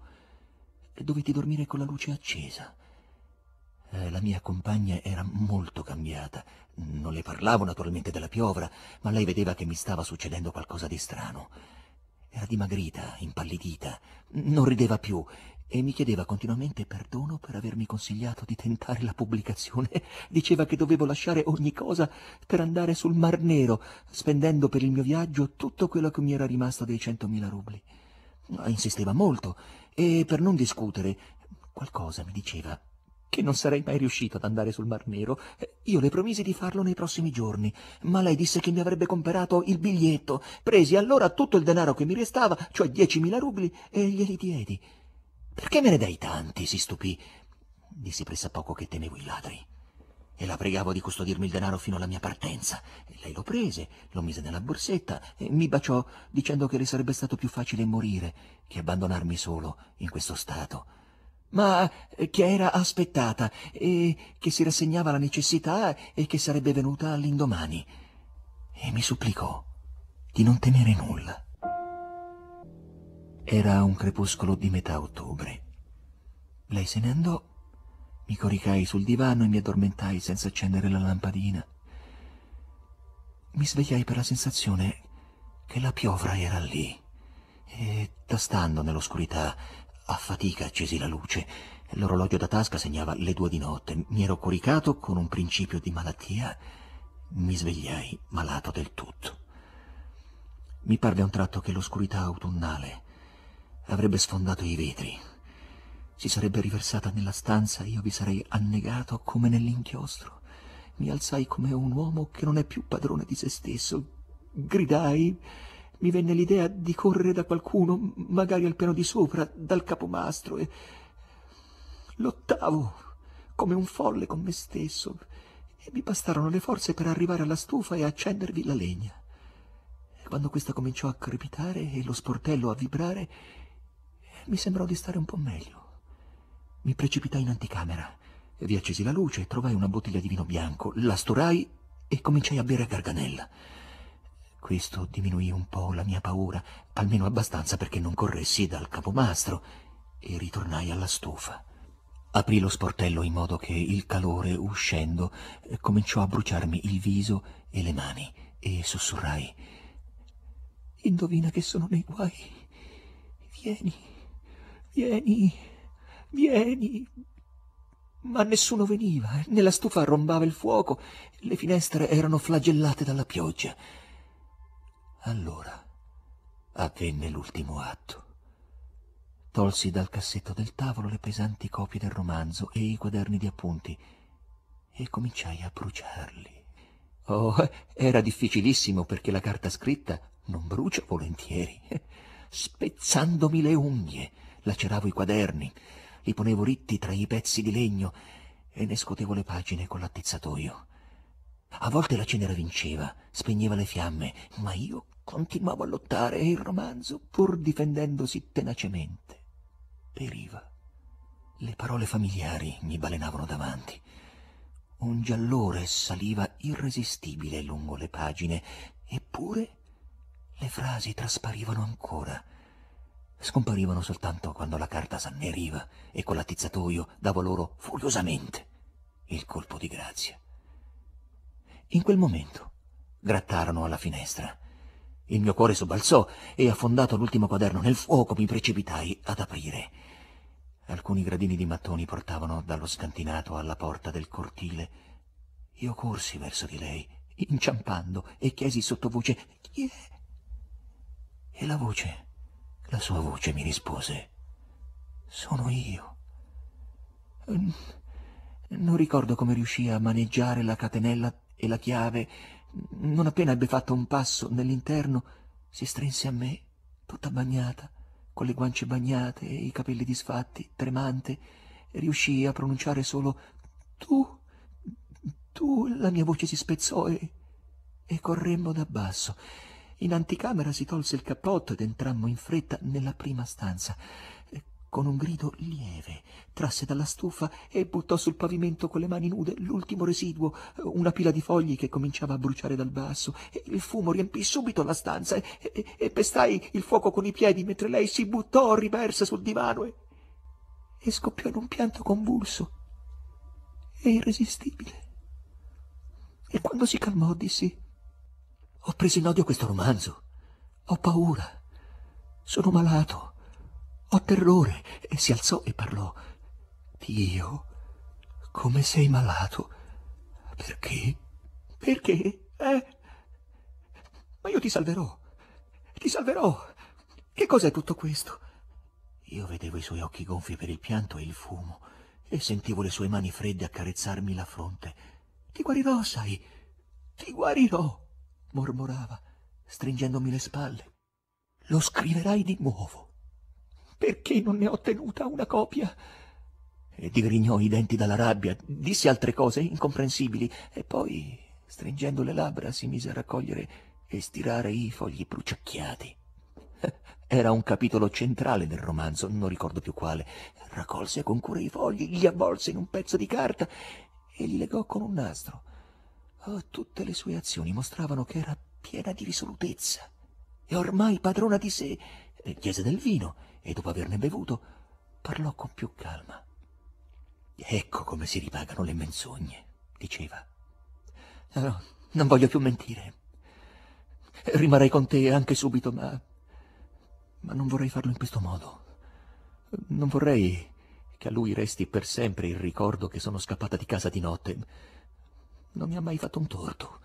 Dovetti dormire con la luce accesa. Eh, la mia compagna era molto cambiata. Non le parlavo naturalmente della piovra, ma lei vedeva che mi stava succedendo qualcosa di strano. Era dimagrita, impallidita, non rideva più e mi chiedeva continuamente perdono per avermi consigliato di tentare la pubblicazione. Diceva che dovevo lasciare ogni cosa per andare sul Mar Nero, spendendo per il mio viaggio tutto quello che mi era rimasto dei centomila rubli. Insisteva molto e per non discutere qualcosa mi diceva che non sarei mai riuscito ad andare sul Mar Nero. Io le promisi di farlo nei prossimi giorni, ma lei disse che mi avrebbe comperato il biglietto. Presi allora tutto il denaro che mi restava, cioè diecimila rubli, e glieli diedi. Perché me ne dai tanti? si stupì. Dissi poco che temevo i ladri. E la pregavo di custodirmi il denaro fino alla mia partenza. E lei lo prese, lo mise nella borsetta e mi baciò dicendo che le sarebbe stato più facile morire che abbandonarmi solo in questo stato. Ma eh, che era aspettata e che si rassegnava alla necessità e che sarebbe venuta all'indomani. E mi supplicò di non temere nulla. Era un crepuscolo di metà ottobre. Lei se ne andò, mi coricai sul divano e mi addormentai senza accendere la lampadina. Mi svegliai per la sensazione che la piovra era lì e, tastando nell'oscurità, a fatica accesi la luce. L'orologio da tasca segnava le due di notte. Mi ero coricato con un principio di malattia. Mi svegliai malato del tutto. Mi parve a un tratto che l'oscurità autunnale avrebbe sfondato i vetri. Si sarebbe riversata nella stanza e io vi sarei annegato come nell'inchiostro. Mi alzai come un uomo che non è più padrone di se stesso. Gridai. Mi venne l'idea di correre da qualcuno, magari al piano di sopra, dal capomastro, e lottavo come un folle con me stesso, e mi bastarono le forze per arrivare alla stufa e accendervi la legna. E Quando questa cominciò a crepitare e lo sportello a vibrare, mi sembrò di stare un po' meglio. Mi precipitai in anticamera, vi accesi la luce, trovai una bottiglia di vino bianco, la sturai e cominciai a bere a garganella. Questo diminuì un po' la mia paura, almeno abbastanza perché non corressi dal capomastro, e ritornai alla stufa. Aprì lo sportello in modo che il calore, uscendo, cominciò a bruciarmi il viso e le mani, e sussurrai Indovina che sono nei guai. Vieni. Vieni, vieni. Ma nessuno veniva. Eh. Nella stufa arrombava il fuoco. Le finestre erano flagellate dalla pioggia. Allora avvenne l'ultimo atto. Tolsi dal cassetto del tavolo le pesanti copie del romanzo e i quaderni di appunti e cominciai a bruciarli. Oh, era difficilissimo perché la carta scritta non brucia volentieri, *laughs* spezzandomi le unghie laceravo i quaderni, li ponevo ritti tra i pezzi di legno e ne scotevo le pagine con l'attizzatoio. A volte la cenera vinceva, spegneva le fiamme, ma io continuavo a lottare e il romanzo, pur difendendosi tenacemente, periva. Le parole familiari mi balenavano davanti. Un giallore saliva irresistibile lungo le pagine, eppure le frasi trasparivano ancora scomparivano soltanto quando la carta s'anneriva e con l'attizzatoio dava loro furiosamente il colpo di grazia. In quel momento grattarono alla finestra. Il mio cuore sobbalzò e, affondato l'ultimo quaderno nel fuoco, mi precipitai ad aprire. Alcuni gradini di mattoni portavano dallo scantinato alla porta del cortile. Io corsi verso di lei, inciampando, e chiesi sottovoce chi è? E la voce la sua voce mi rispose. Sono io. Non ricordo come riuscì a maneggiare la catenella e la chiave. Non appena ebbe fatto un passo nell'interno, si strinse a me, tutta bagnata, con le guance bagnate e i capelli disfatti, tremante. Riuscii a pronunciare solo tu, tu, la mia voce si spezzò e, e corremmo da basso. In anticamera si tolse il cappotto ed entrammo in fretta nella prima stanza. Eh, con un grido lieve trasse dalla stufa e buttò sul pavimento con le mani nude l'ultimo residuo, eh, una pila di fogli che cominciava a bruciare dal basso. Il fumo riempì subito la stanza e, e, e pestai il fuoco con i piedi mentre lei si buttò riversa sul divano e, e scoppiò in un pianto convulso e irresistibile. E quando si calmò dissi ho preso in odio questo romanzo. Ho paura. Sono malato. Ho terrore. E si alzò e parlò. Dio, come sei malato? Perché? Perché? Eh? Ma io ti salverò. Ti salverò. Che cos'è tutto questo? Io vedevo i suoi occhi gonfi per il pianto e il fumo e sentivo le sue mani fredde accarezzarmi la fronte. Ti guarirò, sai. Ti guarirò mormorava, stringendomi le spalle. Lo scriverai di nuovo. Perché non ne ho tenuta una copia? E digrignò i denti dalla rabbia, disse altre cose incomprensibili e poi, stringendo le labbra, si mise a raccogliere e stirare i fogli bruciacchiati. *laughs* Era un capitolo centrale del romanzo, non ricordo più quale. Raccolse con cura i fogli, li avvolse in un pezzo di carta e li legò con un nastro. Eh, tutte le sue azioni mostravano che era piena di risolutezza e ormai padrona di sé. Eh, chiese del vino e dopo averne bevuto parlò con più calma. Ecco come si ripagano le menzogne, diceva. No, non voglio più mentire. Rimarrei con te anche subito, ma... ma non vorrei farlo in questo modo. Non vorrei che a lui resti per sempre il ricordo che sono scappata di casa di notte. Non mi ha mai fatto un torto.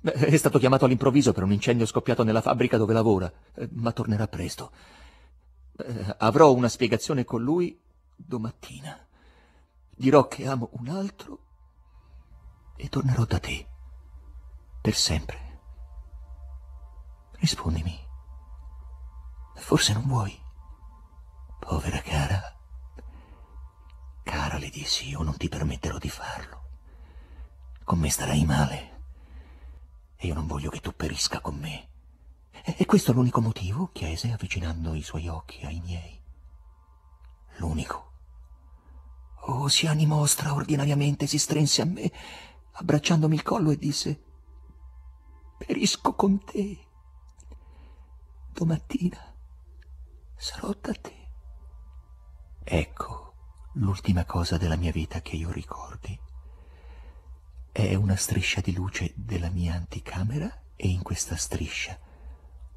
è stato chiamato all'improvviso per un incendio scoppiato nella fabbrica dove lavora, eh, ma tornerà presto. Eh, avrò una spiegazione con lui domattina. Dirò che amo un altro e tornerò da te. Per sempre. Rispondimi. Forse non vuoi. Povera cara. Cara, le dissi, io non ti permetterò di farlo con me starai male. E io non voglio che tu perisca con me. E questo è l'unico motivo? chiese avvicinando i suoi occhi ai miei. L'unico. Oh, si animò straordinariamente, si strinse a me, abbracciandomi il collo e disse Perisco con te. Domattina sarò da te. Ecco l'ultima cosa della mia vita che io ricordi è una striscia di luce della mia anticamera e in questa striscia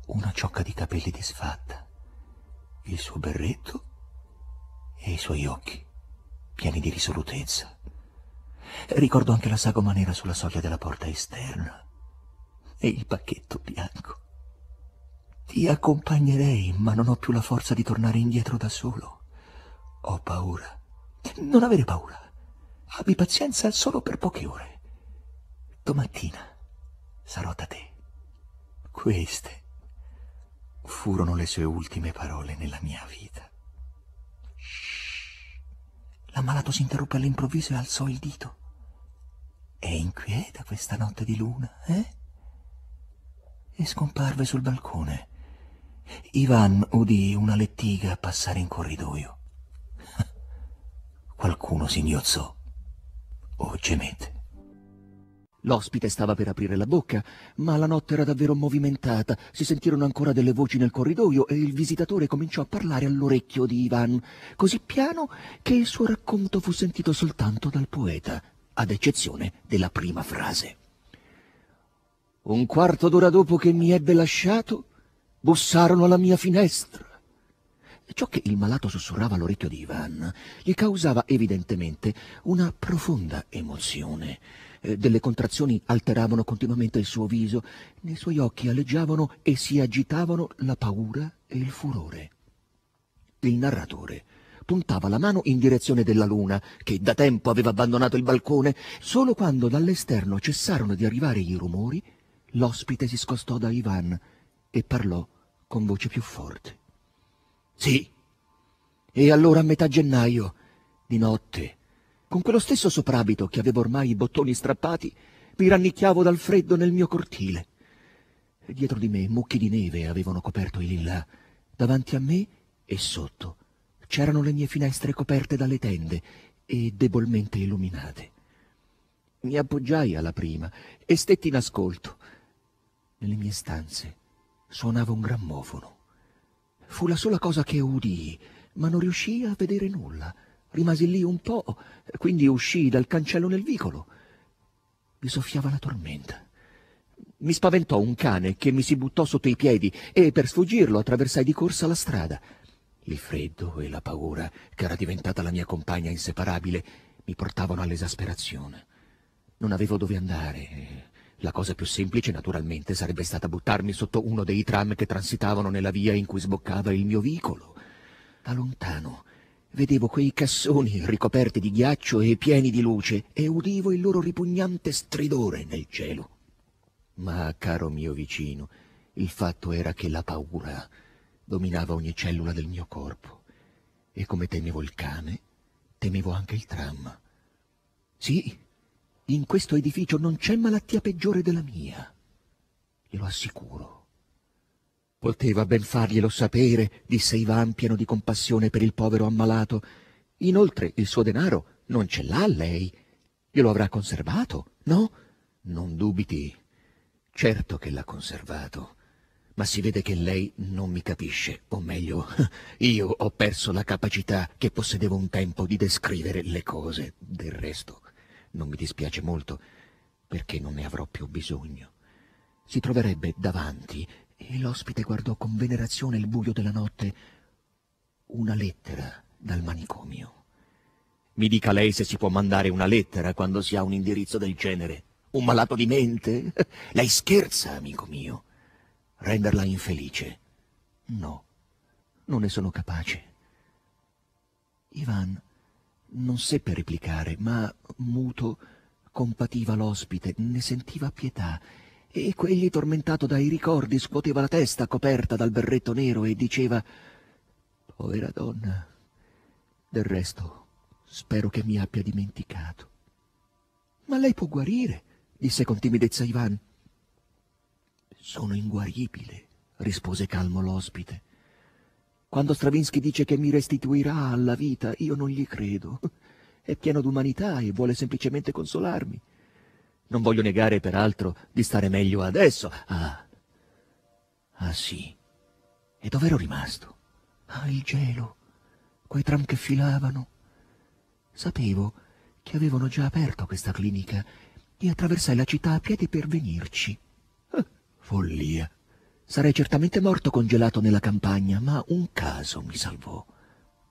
una ciocca di capelli disfatta, il suo berretto e i suoi occhi, pieni di risolutezza. Ricordo anche la sagoma nera sulla soglia della porta esterna e il pacchetto bianco. Ti accompagnerei, ma non ho più la forza di tornare indietro da solo. Ho paura. Non avere paura. Abbi pazienza solo per poche ore. Domattina sarò da te. Queste furono le sue ultime parole nella mia vita. Shhh. L'ammalato si interruppe all'improvviso e alzò il dito. È inquieta questa notte di luna, eh? E scomparve sul balcone. Ivan udì una lettiga passare in corridoio. *laughs* Qualcuno singhiozzò o oh, gemette. L'ospite stava per aprire la bocca, ma la notte era davvero movimentata, si sentirono ancora delle voci nel corridoio e il visitatore cominciò a parlare all'orecchio di Ivan, così piano che il suo racconto fu sentito soltanto dal poeta, ad eccezione della prima frase. Un quarto d'ora dopo che mi ebbe lasciato, bussarono alla mia finestra. Ciò che il malato sussurrava all'orecchio di Ivan gli causava evidentemente una profonda emozione eh, delle contrazioni alteravano continuamente il suo viso, nei suoi occhi aleggiavano e si agitavano la paura e il furore. Il narratore puntava la mano in direzione della luna, che da tempo aveva abbandonato il balcone, solo quando dall'esterno cessarono di arrivare i rumori, l'ospite si scostò da Ivan e parlò con voce più forte. Sì. E allora a metà gennaio, di notte, con quello stesso soprabito che avevo ormai i bottoni strappati, mi rannicchiavo dal freddo nel mio cortile. E dietro di me mucchi di neve avevano coperto i lilla. Davanti a me e sotto c'erano le mie finestre coperte dalle tende e debolmente illuminate. Mi appoggiai alla prima e stetti in ascolto. Nelle mie stanze suonava un grammofono. Fu la sola cosa che udii, ma non riuscii a vedere nulla. Rimasi lì un po', quindi uscii dal cancello nel vicolo. Mi soffiava la tormenta. Mi spaventò un cane che mi si buttò sotto i piedi e per sfuggirlo attraversai di corsa la strada. Il freddo e la paura, che era diventata la mia compagna inseparabile, mi portavano all'esasperazione. Non avevo dove andare. La cosa più semplice, naturalmente, sarebbe stata buttarmi sotto uno dei tram che transitavano nella via in cui sboccava il mio vicolo. Da lontano Vedevo quei cassoni ricoperti di ghiaccio e pieni di luce e udivo il loro ripugnante stridore nel cielo. Ma, caro mio vicino, il fatto era che la paura dominava ogni cellula del mio corpo e come temevo il cane, temevo anche il tram. Sì, in questo edificio non c'è malattia peggiore della mia, glielo assicuro. Poteva ben farglielo sapere, disse Ivan pieno di compassione per il povero ammalato. Inoltre il suo denaro non ce l'ha lei. Glielo avrà conservato, no? Non dubiti. Certo che l'ha conservato. Ma si vede che lei non mi capisce, o meglio, *laughs* io ho perso la capacità che possedevo un tempo di descrivere le cose. Del resto, non mi dispiace molto, perché non ne avrò più bisogno. Si troverebbe davanti e l'ospite guardò con venerazione il buio della notte una lettera dal manicomio. Mi dica lei se si può mandare una lettera quando si ha un indirizzo del genere. Un malato di mente? *laughs* Lei scherza, amico mio. Renderla infelice? No, non ne sono capace. Ivan non seppe replicare, ma muto compativa l'ospite, ne sentiva pietà e quegli, tormentato dai ricordi, scuoteva la testa coperta dal berretto nero e diceva «Povera donna, del resto spero che mi abbia dimenticato». «Ma lei può guarire», disse con timidezza Ivan. «Sono inguaribile», rispose calmo l'ospite. Quando Stravinsky dice che mi restituirà alla vita, io non gli credo. È pieno d'umanità e vuole semplicemente consolarmi. Non voglio negare, peraltro, di stare meglio adesso. Ah, ah sì. E dov'ero rimasto? Ah, il gelo. Quei tram che filavano. Sapevo che avevano già aperto questa clinica e attraversai la città a piedi per venirci. Ah, follia. Sarei certamente morto congelato nella campagna, ma un caso mi salvò.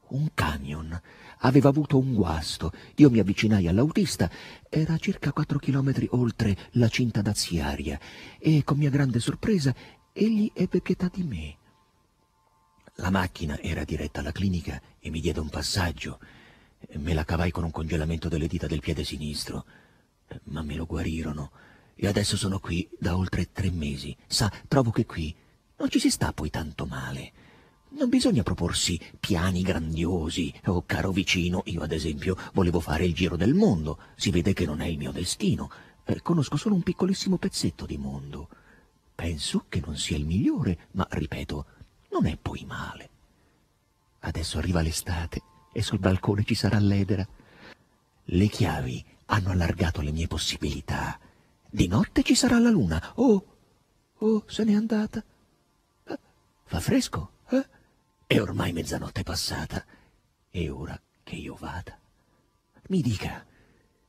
Un camion aveva avuto un guasto. Io mi avvicinai all'autista, era circa 4 chilometri oltre la cinta daziaria, e con mia grande sorpresa egli ebbe pietà di me. La macchina era diretta alla clinica e mi diede un passaggio. Me la cavai con un congelamento delle dita del piede sinistro, ma me lo guarirono. E adesso sono qui da oltre tre mesi. Sa, trovo che qui non ci si sta poi tanto male. Non bisogna proporsi piani grandiosi. Oh, caro vicino, io ad esempio volevo fare il giro del mondo. Si vede che non è il mio destino. Eh, conosco solo un piccolissimo pezzetto di mondo. Penso che non sia il migliore, ma ripeto, non è poi male. Adesso arriva l'estate e sul balcone ci sarà l'edera. Le chiavi hanno allargato le mie possibilità. Di notte ci sarà la luna. Oh, oh, se n'è andata. Ah, fa fresco. È ormai mezzanotte passata. È ora che io vada. Mi dica,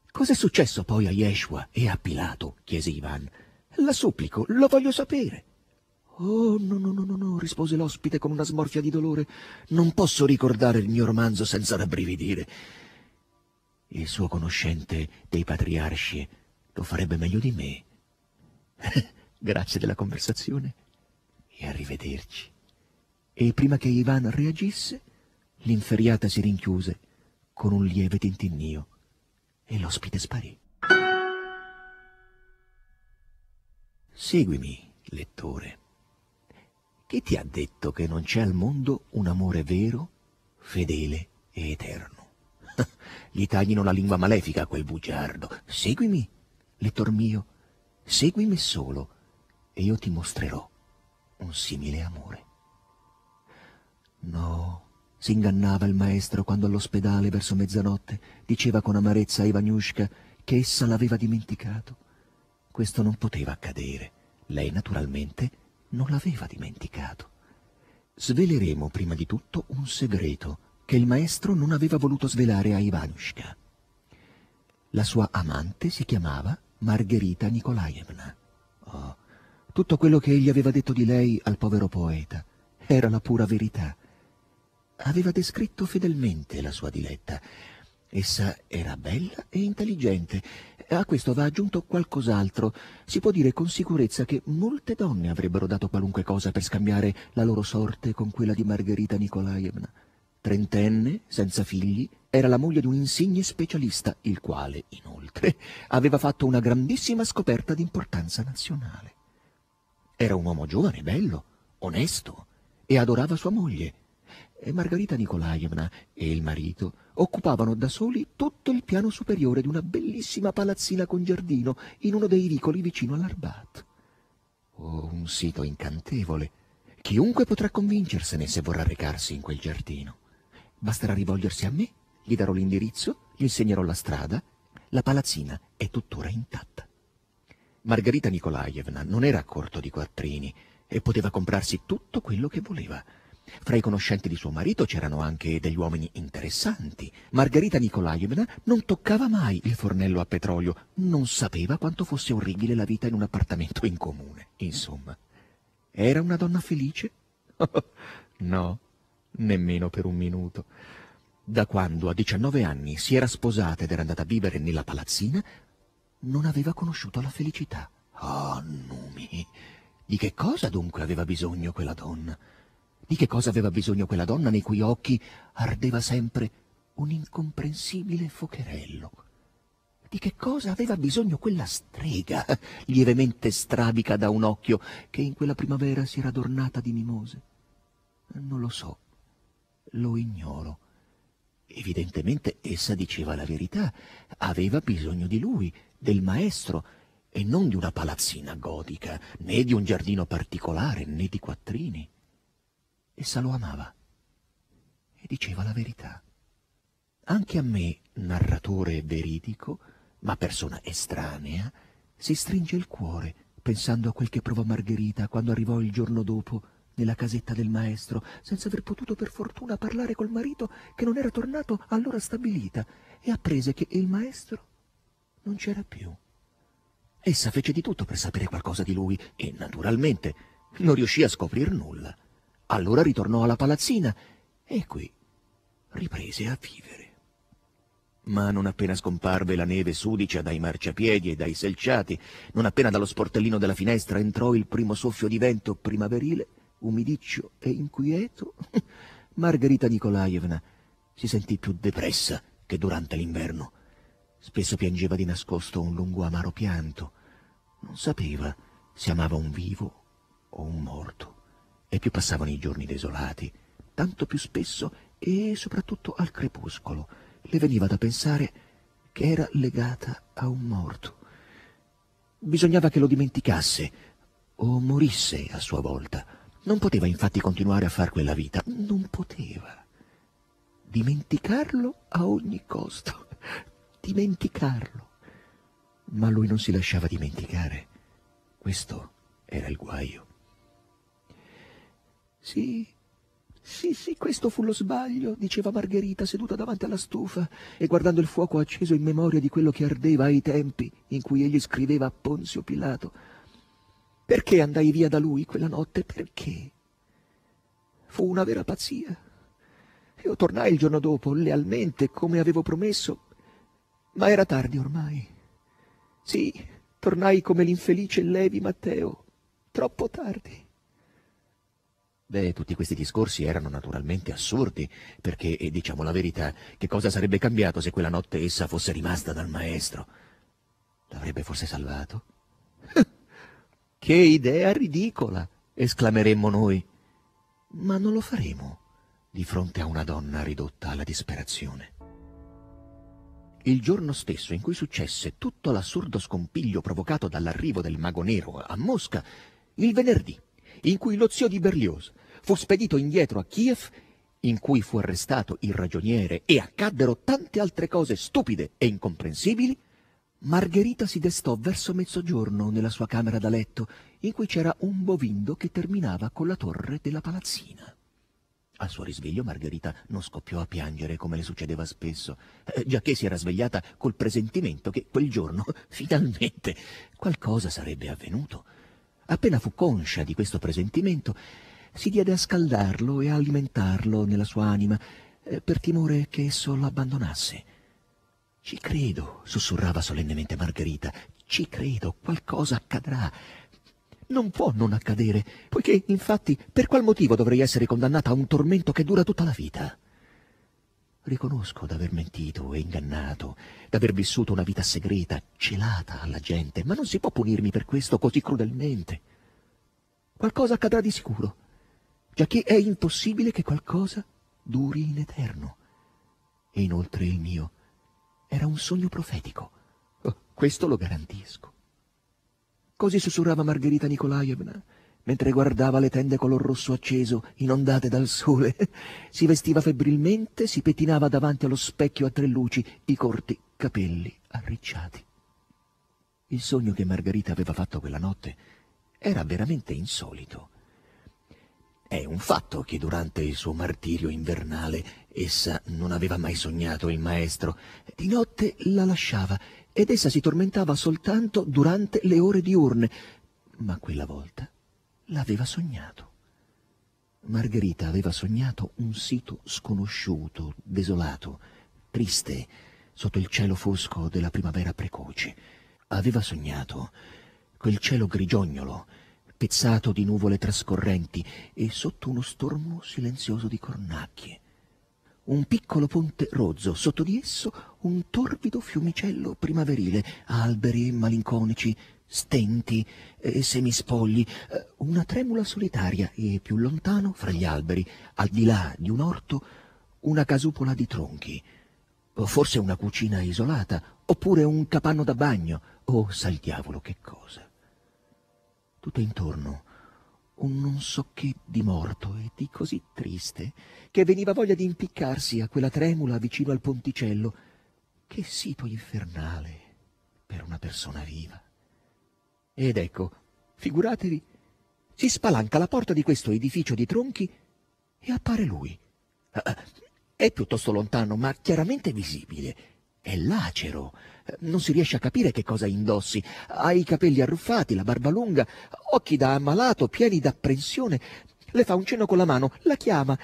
cos'è successo poi a Yeshua e a Pilato? chiese Ivan. La supplico, lo voglio sapere. Oh, no, no, no, no, no, rispose l'ospite con una smorfia di dolore. Non posso ricordare il mio romanzo senza rabbrividire. Il suo conoscente dei patriarci lo farebbe meglio di me. *laughs* Grazie della conversazione e arrivederci e prima che Ivan reagisse, l'inferiata si rinchiuse con un lieve tintinnio e l'ospite sparì. Seguimi, lettore. Chi ti ha detto che non c'è al mondo un amore vero, fedele e eterno? *laughs* Gli taglino la lingua malefica a quel bugiardo. Seguimi, lettor mio, seguimi solo e io ti mostrerò un simile amore. No, si ingannava il maestro quando all'ospedale verso mezzanotte diceva con amarezza a Ivaniushka che essa l'aveva dimenticato. Questo non poteva accadere. Lei naturalmente non l'aveva dimenticato. Sveleremo prima di tutto un segreto che il maestro non aveva voluto svelare a Ivanushka. La sua amante si chiamava Margherita Nikolaevna. Oh, tutto quello che egli aveva detto di lei al povero poeta era la pura verità aveva descritto fedelmente la sua diletta. Essa era bella e intelligente. A questo va aggiunto qualcos'altro. Si può dire con sicurezza che molte donne avrebbero dato qualunque cosa per scambiare la loro sorte con quella di Margherita Nikolaevna. Trentenne, senza figli, era la moglie di un insigne specialista, il quale, inoltre, aveva fatto una grandissima scoperta di importanza nazionale. Era un uomo giovane, bello, onesto, e adorava sua moglie, e Margherita Nikolaevna e il marito occupavano da soli tutto il piano superiore di una bellissima palazzina con giardino in uno dei vicoli vicino all'Arbat. Oh, un sito incantevole. Chiunque potrà convincersene se vorrà recarsi in quel giardino. Basterà rivolgersi a me, gli darò l'indirizzo, gli insegnerò la strada. La palazzina è tuttora intatta. Margherita Nikolaevna non era a corto di quattrini e poteva comprarsi tutto quello che voleva. Fra i conoscenti di suo marito c'erano anche degli uomini interessanti. Margherita Nikolaevna non toccava mai il fornello a petrolio, non sapeva quanto fosse orribile la vita in un appartamento in comune. Insomma, era una donna felice? *laughs* no, nemmeno per un minuto. Da quando a 19 anni si era sposata ed era andata a vivere nella palazzina, non aveva conosciuto la felicità. Oh, Numi! Di che cosa dunque aveva bisogno quella donna? Di che cosa aveva bisogno quella donna nei cui occhi ardeva sempre un incomprensibile focherello? Di che cosa aveva bisogno quella strega, lievemente strabica da un occhio, che in quella primavera si era adornata di mimose? Non lo so, lo ignoro. Evidentemente essa diceva la verità, aveva bisogno di lui, del maestro, e non di una palazzina godica, né di un giardino particolare, né di quattrini. Essa lo amava e diceva la verità. Anche a me, narratore veritico, ma persona estranea, si stringe il cuore pensando a quel che provò Margherita quando arrivò il giorno dopo nella casetta del maestro, senza aver potuto per fortuna parlare col marito che non era tornato all'ora stabilita, e apprese che il maestro non c'era più. Essa fece di tutto per sapere qualcosa di lui e, naturalmente, non riuscì a scoprir nulla. Allora ritornò alla palazzina e qui riprese a vivere. Ma non appena scomparve la neve sudicia dai marciapiedi e dai selciati, non appena dallo sportellino della finestra entrò il primo soffio di vento primaverile, umidiccio e inquieto, *laughs* Margherita Nikolaevna si sentì più depressa che durante l'inverno. Spesso piangeva di nascosto un lungo amaro pianto. Non sapeva se amava un vivo o un morto e più passavano i giorni desolati, tanto più spesso e soprattutto al crepuscolo le veniva da pensare che era legata a un morto. Bisognava che lo dimenticasse o morisse a sua volta. Non poteva infatti continuare a far quella vita, non poteva. Dimenticarlo a ogni costo, *laughs* dimenticarlo. Ma lui non si lasciava dimenticare. Questo era il guaio. Sì, sì, sì, questo fu lo sbaglio, diceva Margherita seduta davanti alla stufa e guardando il fuoco acceso in memoria di quello che ardeva ai tempi in cui egli scriveva a Ponzio Pilato. Perché andai via da lui quella notte? Perché? Fu una vera pazzia. Io tornai il giorno dopo, lealmente, come avevo promesso, ma era tardi ormai. Sì, tornai come l'infelice Levi Matteo, troppo tardi. Beh, tutti questi discorsi erano naturalmente assurdi, perché, eh, diciamo la verità, che cosa sarebbe cambiato se quella notte essa fosse rimasta dal maestro? L'avrebbe forse salvato? *laughs* che idea ridicola! esclameremmo noi. Ma non lo faremo di fronte a una donna ridotta alla disperazione. Il giorno stesso in cui successe tutto l'assurdo scompiglio provocato dall'arrivo del mago nero a Mosca, il venerdì, in cui lo zio di Berlioz fu spedito indietro a Kiev, in cui fu arrestato il ragioniere e accaddero tante altre cose stupide e incomprensibili, Margherita si destò verso mezzogiorno nella sua camera da letto, in cui c'era un bovindo che terminava con la torre della palazzina. Al suo risveglio Margherita non scoppiò a piangere come le succedeva spesso, eh, giacché si era svegliata col presentimento che quel giorno *laughs* finalmente qualcosa sarebbe avvenuto. Appena fu conscia di questo presentimento, si diede a scaldarlo e a alimentarlo nella sua anima, eh, per timore che esso l'abbandonasse. Ci credo, sussurrava solennemente Margherita, ci credo, qualcosa accadrà. Non può non accadere, poiché, infatti, per qual motivo dovrei essere condannata a un tormento che dura tutta la vita? Riconosco d'aver mentito e ingannato, d'aver vissuto una vita segreta, celata alla gente, ma non si può punirmi per questo così crudelmente. Qualcosa accadrà di sicuro, giacché è impossibile che qualcosa duri in eterno. E inoltre il mio era un sogno profetico. Oh, questo lo garantisco. Così sussurrava Margherita Nikolaevna, mentre guardava le tende color rosso acceso, inondate dal sole. Si vestiva febbrilmente, si pettinava davanti allo specchio a tre luci, i corti capelli arricciati. Il sogno che Margherita aveva fatto quella notte era veramente insolito. È un fatto che durante il suo martirio invernale essa non aveva mai sognato il maestro. Di notte la lasciava ed essa si tormentava soltanto durante le ore diurne. Ma quella volta l'aveva sognato. Margherita aveva sognato un sito sconosciuto, desolato, triste, sotto il cielo fosco della primavera precoce. Aveva sognato quel cielo grigiognolo, pezzato di nuvole trascorrenti e sotto uno stormo silenzioso di cornacchie. Un piccolo ponte rozzo, sotto di esso un torbido fiumicello primaverile, alberi malinconici, stenti eh, e semispogli, eh, una tremula solitaria e più lontano, fra gli alberi, al di là di un orto, una casupola di tronchi, o forse una cucina isolata, oppure un capanno da bagno, o sal diavolo che cosa. Tutto intorno un non so che di morto e di così triste che veniva voglia di impiccarsi a quella tremula vicino al ponticello. Che sito infernale per una persona viva. Ed ecco, figuratevi, si spalanca la porta di questo edificio di tronchi e appare lui. Eh, è piuttosto lontano, ma chiaramente visibile. È lacero. Non si riesce a capire che cosa indossi. Ha i capelli arruffati, la barba lunga, occhi da ammalato, pieni d'apprensione. Le fa un cenno con la mano, la chiama.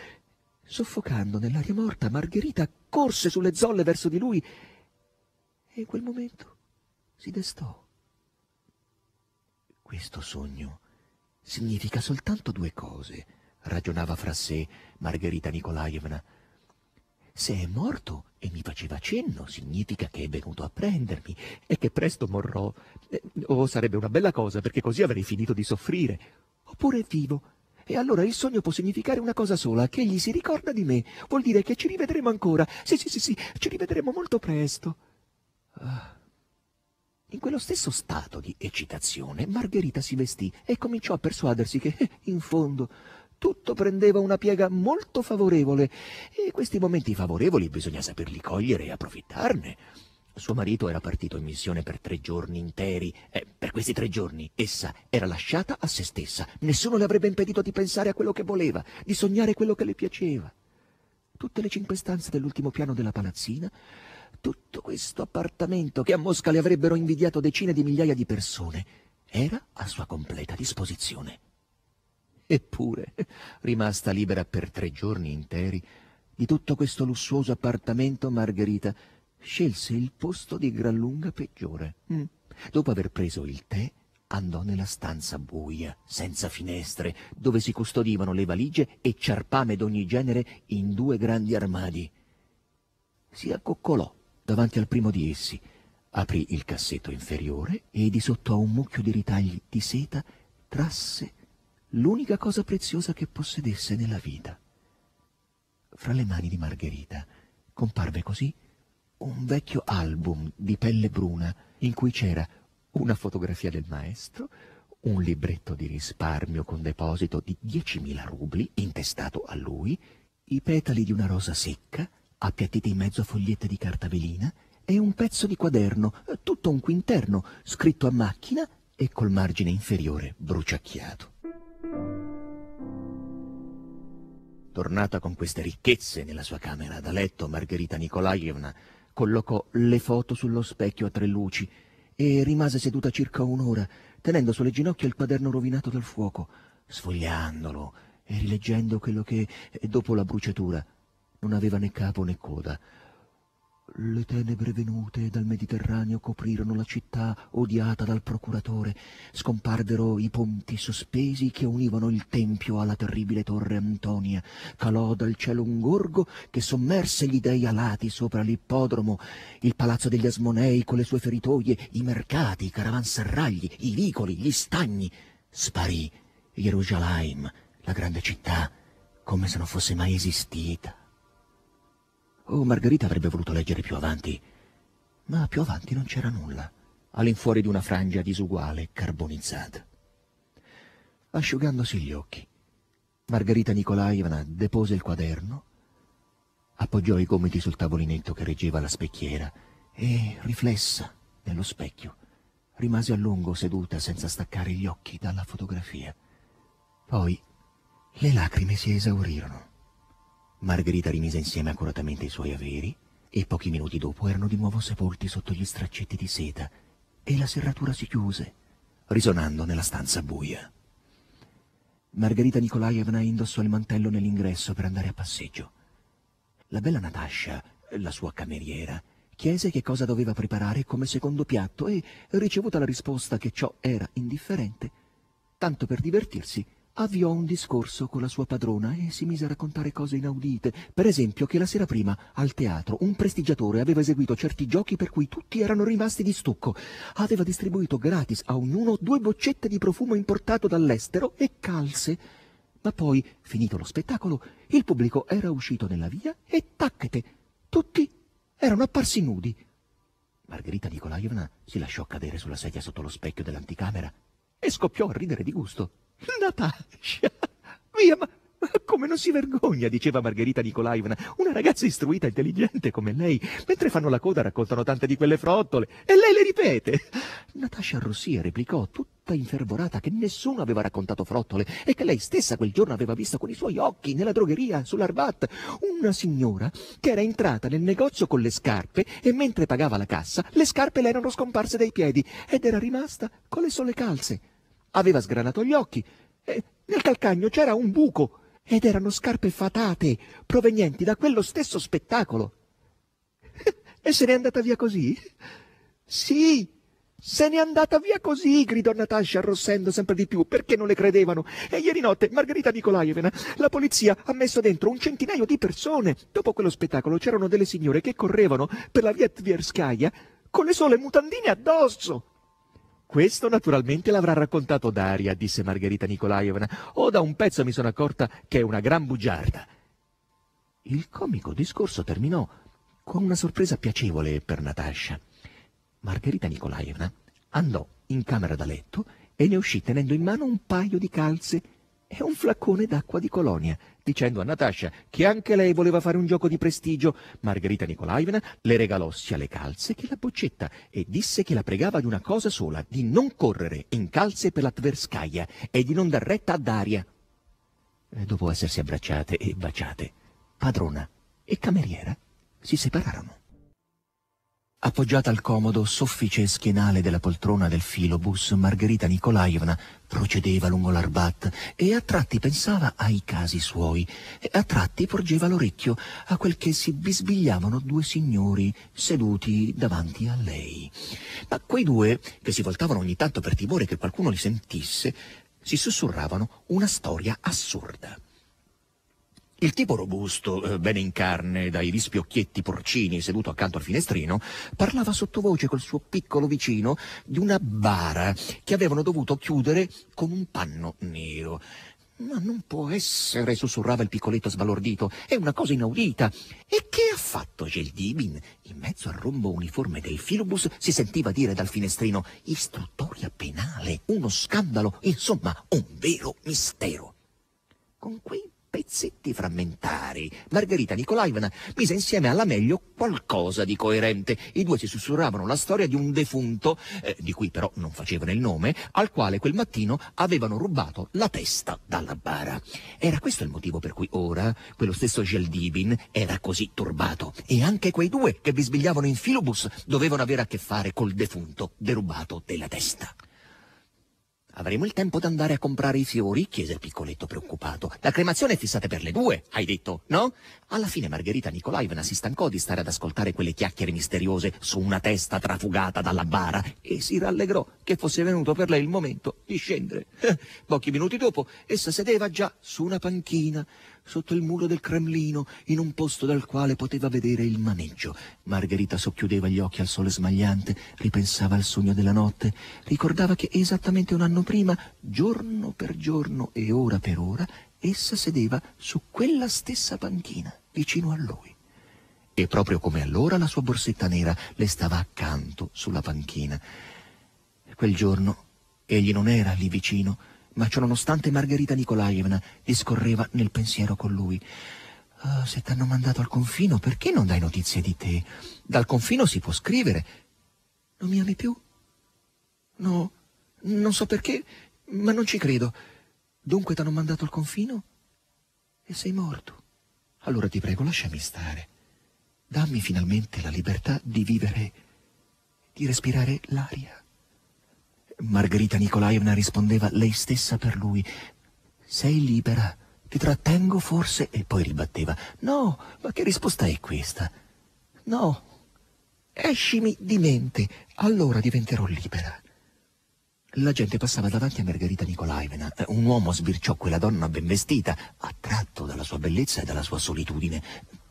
Soffocando nell'aria morta, Margherita corse sulle zolle verso di lui e in quel momento si destò questo sogno significa soltanto due cose, ragionava fra sé Margherita Nikolaevna. Se è morto e mi faceva cenno, significa che è venuto a prendermi e che presto morrò. oh, sarebbe una bella cosa, perché così avrei finito di soffrire. Oppure è vivo. E allora il sogno può significare una cosa sola, che egli si ricorda di me. Vuol dire che ci rivedremo ancora. Sì, sì, sì, sì, ci rivedremo molto presto. Ah. In quello stesso stato di eccitazione, Margherita si vestì e cominciò a persuadersi che, *laughs* in fondo, tutto prendeva una piega molto favorevole e questi momenti favorevoli bisogna saperli cogliere e approfittarne. Suo marito era partito in missione per tre giorni interi. Eh, per questi tre giorni essa era lasciata a se stessa. Nessuno le avrebbe impedito di pensare a quello che voleva, di sognare quello che le piaceva. Tutte le cinque stanze dell'ultimo piano della palazzina tutto questo appartamento che a Mosca le avrebbero invidiato decine di migliaia di persone era a sua completa disposizione. Eppure, rimasta libera per tre giorni interi, di tutto questo lussuoso appartamento Margherita scelse il posto di gran lunga peggiore. Mm. Dopo aver preso il tè, andò nella stanza buia, senza finestre, dove si custodivano le valigie e ciarpame d'ogni genere in due grandi armadi. Si accoccolò davanti al primo di essi, aprì il cassetto inferiore e di sotto a un mucchio di ritagli di seta trasse l'unica cosa preziosa che possedesse nella vita. Fra le mani di Margherita comparve così un vecchio album di pelle bruna in cui c'era una fotografia del maestro, un libretto di risparmio con deposito di 10.000 rubli intestato a lui, i petali di una rosa secca, appiattiti in mezzo fogliette di carta velina e un pezzo di quaderno, eh, tutto un quinterno, scritto a macchina e col margine inferiore bruciacchiato. Tornata con queste ricchezze nella sua camera da letto, Margherita Nikolaevna collocò le foto sullo specchio a tre luci e rimase seduta circa un'ora, tenendo sulle ginocchia il quaderno rovinato dal fuoco, sfogliandolo e rileggendo quello che, eh, dopo la bruciatura, non aveva né capo né coda. Le tenebre venute dal Mediterraneo coprirono la città odiata dal procuratore, scomparvero i ponti sospesi che univano il Tempio alla terribile torre Antonia, calò dal cielo un gorgo che sommerse gli dei alati sopra l'ippodromo, il palazzo degli Asmonei con le sue feritoie, i mercati, i caravanserragli, i vicoli, gli stagni. Sparì Gerusalemme, la grande città, come se non fosse mai esistita. Oh, Margherita avrebbe voluto leggere più avanti, ma più avanti non c'era nulla, all'infuori di una frangia disuguale, carbonizzata. Asciugandosi gli occhi, Margherita Nikolaevna depose il quaderno, appoggiò i gomiti sul tavolinetto che reggeva la specchiera e, riflessa nello specchio, rimase a lungo seduta senza staccare gli occhi dalla fotografia. Poi le lacrime si esaurirono. Margherita rimise insieme accuratamente i suoi averi e pochi minuti dopo erano di nuovo sepolti sotto gli straccetti di seta e la serratura si chiuse, risonando nella stanza buia. Margherita Nikolaevna indossò il mantello nell'ingresso per andare a passeggio. La bella Natascia, la sua cameriera, chiese che cosa doveva preparare come secondo piatto e, ricevuta la risposta che ciò era indifferente, tanto per divertirsi, avviò un discorso con la sua padrona e si mise a raccontare cose inaudite, per esempio che la sera prima, al teatro, un prestigiatore aveva eseguito certi giochi per cui tutti erano rimasti di stucco. Aveva distribuito gratis a ognuno due boccette di profumo importato dall'estero e calze. Ma poi, finito lo spettacolo, il pubblico era uscito nella via e tacchete, tutti erano apparsi nudi. Margherita Nikolaevna si lasciò cadere sulla sedia sotto lo specchio dell'anticamera e scoppiò a ridere di gusto. Natascia! Via, ma come non si vergogna, diceva Margherita Nikolaevna, una ragazza istruita e intelligente come lei. Mentre fanno la coda raccontano tante di quelle frottole e lei le ripete. Natascia e replicò, tutta infervorata, che nessuno aveva raccontato frottole e che lei stessa quel giorno aveva visto con i suoi occhi nella drogheria sull'Arbat una signora che era entrata nel negozio con le scarpe e mentre pagava la cassa le scarpe le erano scomparse dai piedi ed era rimasta con le sole calze. Aveva sgranato gli occhi e eh, nel calcagno c'era un buco ed erano scarpe fatate provenienti da quello stesso spettacolo. *laughs* e se n'è andata via così? Sì, se n'è andata via così, gridò Natasha, arrossendo sempre di più, perché non le credevano. E ieri notte Margherita Nikolaevna, la polizia ha messo dentro un centinaio di persone. Dopo quello spettacolo c'erano delle signore che correvano per la via Tverskaya con le sole mutandine addosso. Questo naturalmente l'avrà raccontato Daria, disse Margherita Nikolaevna, o da un pezzo mi sono accorta che è una gran bugiarda. Il comico discorso terminò con una sorpresa piacevole per Natascia. Margherita Nikolaevna andò in camera da letto e ne uscì tenendo in mano un paio di calze e un flaccone d'acqua di colonia, dicendo a Natascia che anche lei voleva fare un gioco di prestigio. Margherita Nikolaevna le regalò sia le calze che la boccetta e disse che la pregava di una cosa sola, di non correre in calze per la Tverskaya e di non dar retta a Daria. Eh, dopo essersi abbracciate e baciate, padrona e cameriera si separarono. Appoggiata al comodo soffice schienale della poltrona del filobus, Margherita Nikolaevna procedeva lungo l'arbat e a tratti pensava ai casi suoi, e a tratti porgeva l'orecchio a quel che si bisbigliavano due signori seduti davanti a lei. Ma quei due, che si voltavano ogni tanto per timore che qualcuno li sentisse, si sussurravano una storia assurda. Il tipo robusto, eh, bene in carne, dai rispiocchietti porcini, seduto accanto al finestrino, parlava sottovoce col suo piccolo vicino di una bara che avevano dovuto chiudere con un panno nero. Ma non può essere, sussurrava il piccoletto sbalordito, è una cosa inaudita. E che ha fatto Geldibin? In mezzo al rombo uniforme dei filobus si sentiva dire dal finestrino istruttoria penale, uno scandalo, insomma un vero mistero. Con quei pezzetti frammentari. Margherita Nikolaevna mise insieme alla meglio qualcosa di coerente. I due si sussurravano la storia di un defunto, eh, di cui però non facevano il nome, al quale quel mattino avevano rubato la testa dalla bara. Era questo il motivo per cui ora quello stesso Geldibin era così turbato. E anche quei due che bisbigliavano in filobus dovevano avere a che fare col defunto derubato della testa. Avremo il tempo d'andare a comprare i fiori? chiese il piccoletto preoccupato. La cremazione è fissata per le due, hai detto, no? Alla fine Margherita Nikolaevna si stancò di stare ad ascoltare quelle chiacchiere misteriose su una testa trafugata dalla bara e si rallegrò che fosse venuto per lei il momento di scendere. *laughs* Pochi minuti dopo essa sedeva già su una panchina sotto il muro del Cremlino, in un posto dal quale poteva vedere il maneggio. Margherita socchiudeva gli occhi al sole smagliante, ripensava al sogno della notte, ricordava che esattamente un anno prima, giorno per giorno e ora per ora, essa sedeva su quella stessa panchina, vicino a lui. E proprio come allora la sua borsetta nera le stava accanto sulla panchina. Quel giorno egli non era lì vicino, ma ciononostante Margherita Nikolaevna discorreva nel pensiero con lui. Oh, se t'hanno mandato al confino, perché non dai notizie di te? Dal confino si può scrivere. Non mi ami più? No, non so perché, ma non ci credo. Dunque t'hanno mandato al confino? E sei morto. Allora ti prego, lasciami stare. Dammi finalmente la libertà di vivere, di respirare l'aria. Margherita Nikolaevna rispondeva lei stessa per lui. Sei libera, ti trattengo forse? E poi ribatteva. No, ma che risposta è questa? No, escimi di mente, allora diventerò libera. La gente passava davanti a Margherita Nikolaevna. Un uomo sbirciò quella donna ben vestita, attratto dalla sua bellezza e dalla sua solitudine.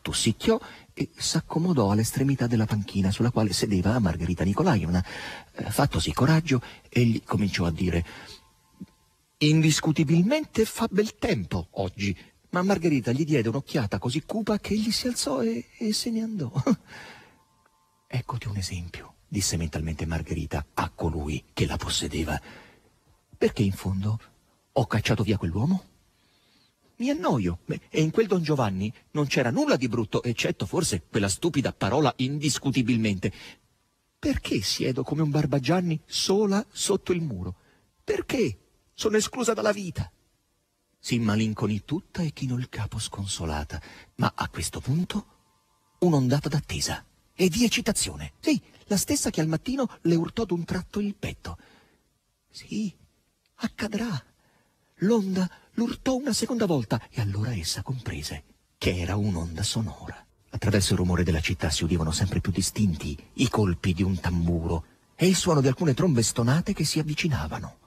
Tossicchiò e s'accomodò all'estremità della panchina sulla quale sedeva Margherita Nikolaevna. Eh, fattosi coraggio, egli cominciò a dire Indiscutibilmente fa bel tempo oggi, ma Margherita gli diede un'occhiata così cupa che egli si alzò e, e se ne andò. *laughs* Eccoti un esempio, disse mentalmente Margherita a colui che la possedeva. Perché in fondo ho cacciato via quell'uomo? Mi annoio, e in quel Don Giovanni non c'era nulla di brutto, eccetto forse quella stupida parola indiscutibilmente. Perché siedo come un barbagianni sola sotto il muro? Perché sono esclusa dalla vita? Si malinconì tutta e chinò il capo sconsolata, ma a questo punto un'ondata d'attesa e di eccitazione. Sì, la stessa che al mattino le urtò d'un tratto il petto. Sì, accadrà. L'onda l'urtò una seconda volta e allora essa comprese che era un'onda sonora. Attraverso il rumore della città si udivano sempre più distinti i colpi di un tamburo e il suono di alcune trombe stonate che si avvicinavano.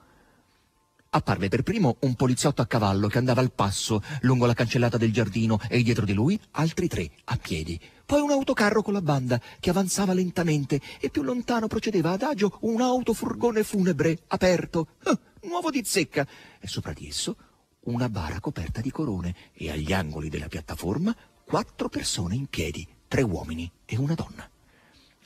Apparve per primo un poliziotto a cavallo che andava al passo lungo la cancellata del giardino e dietro di lui altri tre a piedi. Poi un autocarro con la banda che avanzava lentamente e più lontano procedeva ad agio un autofurgone funebre aperto, ah, nuovo di zecca, e sopra di esso una bara coperta di corone e agli angoli della piattaforma quattro persone in piedi, tre uomini e una donna.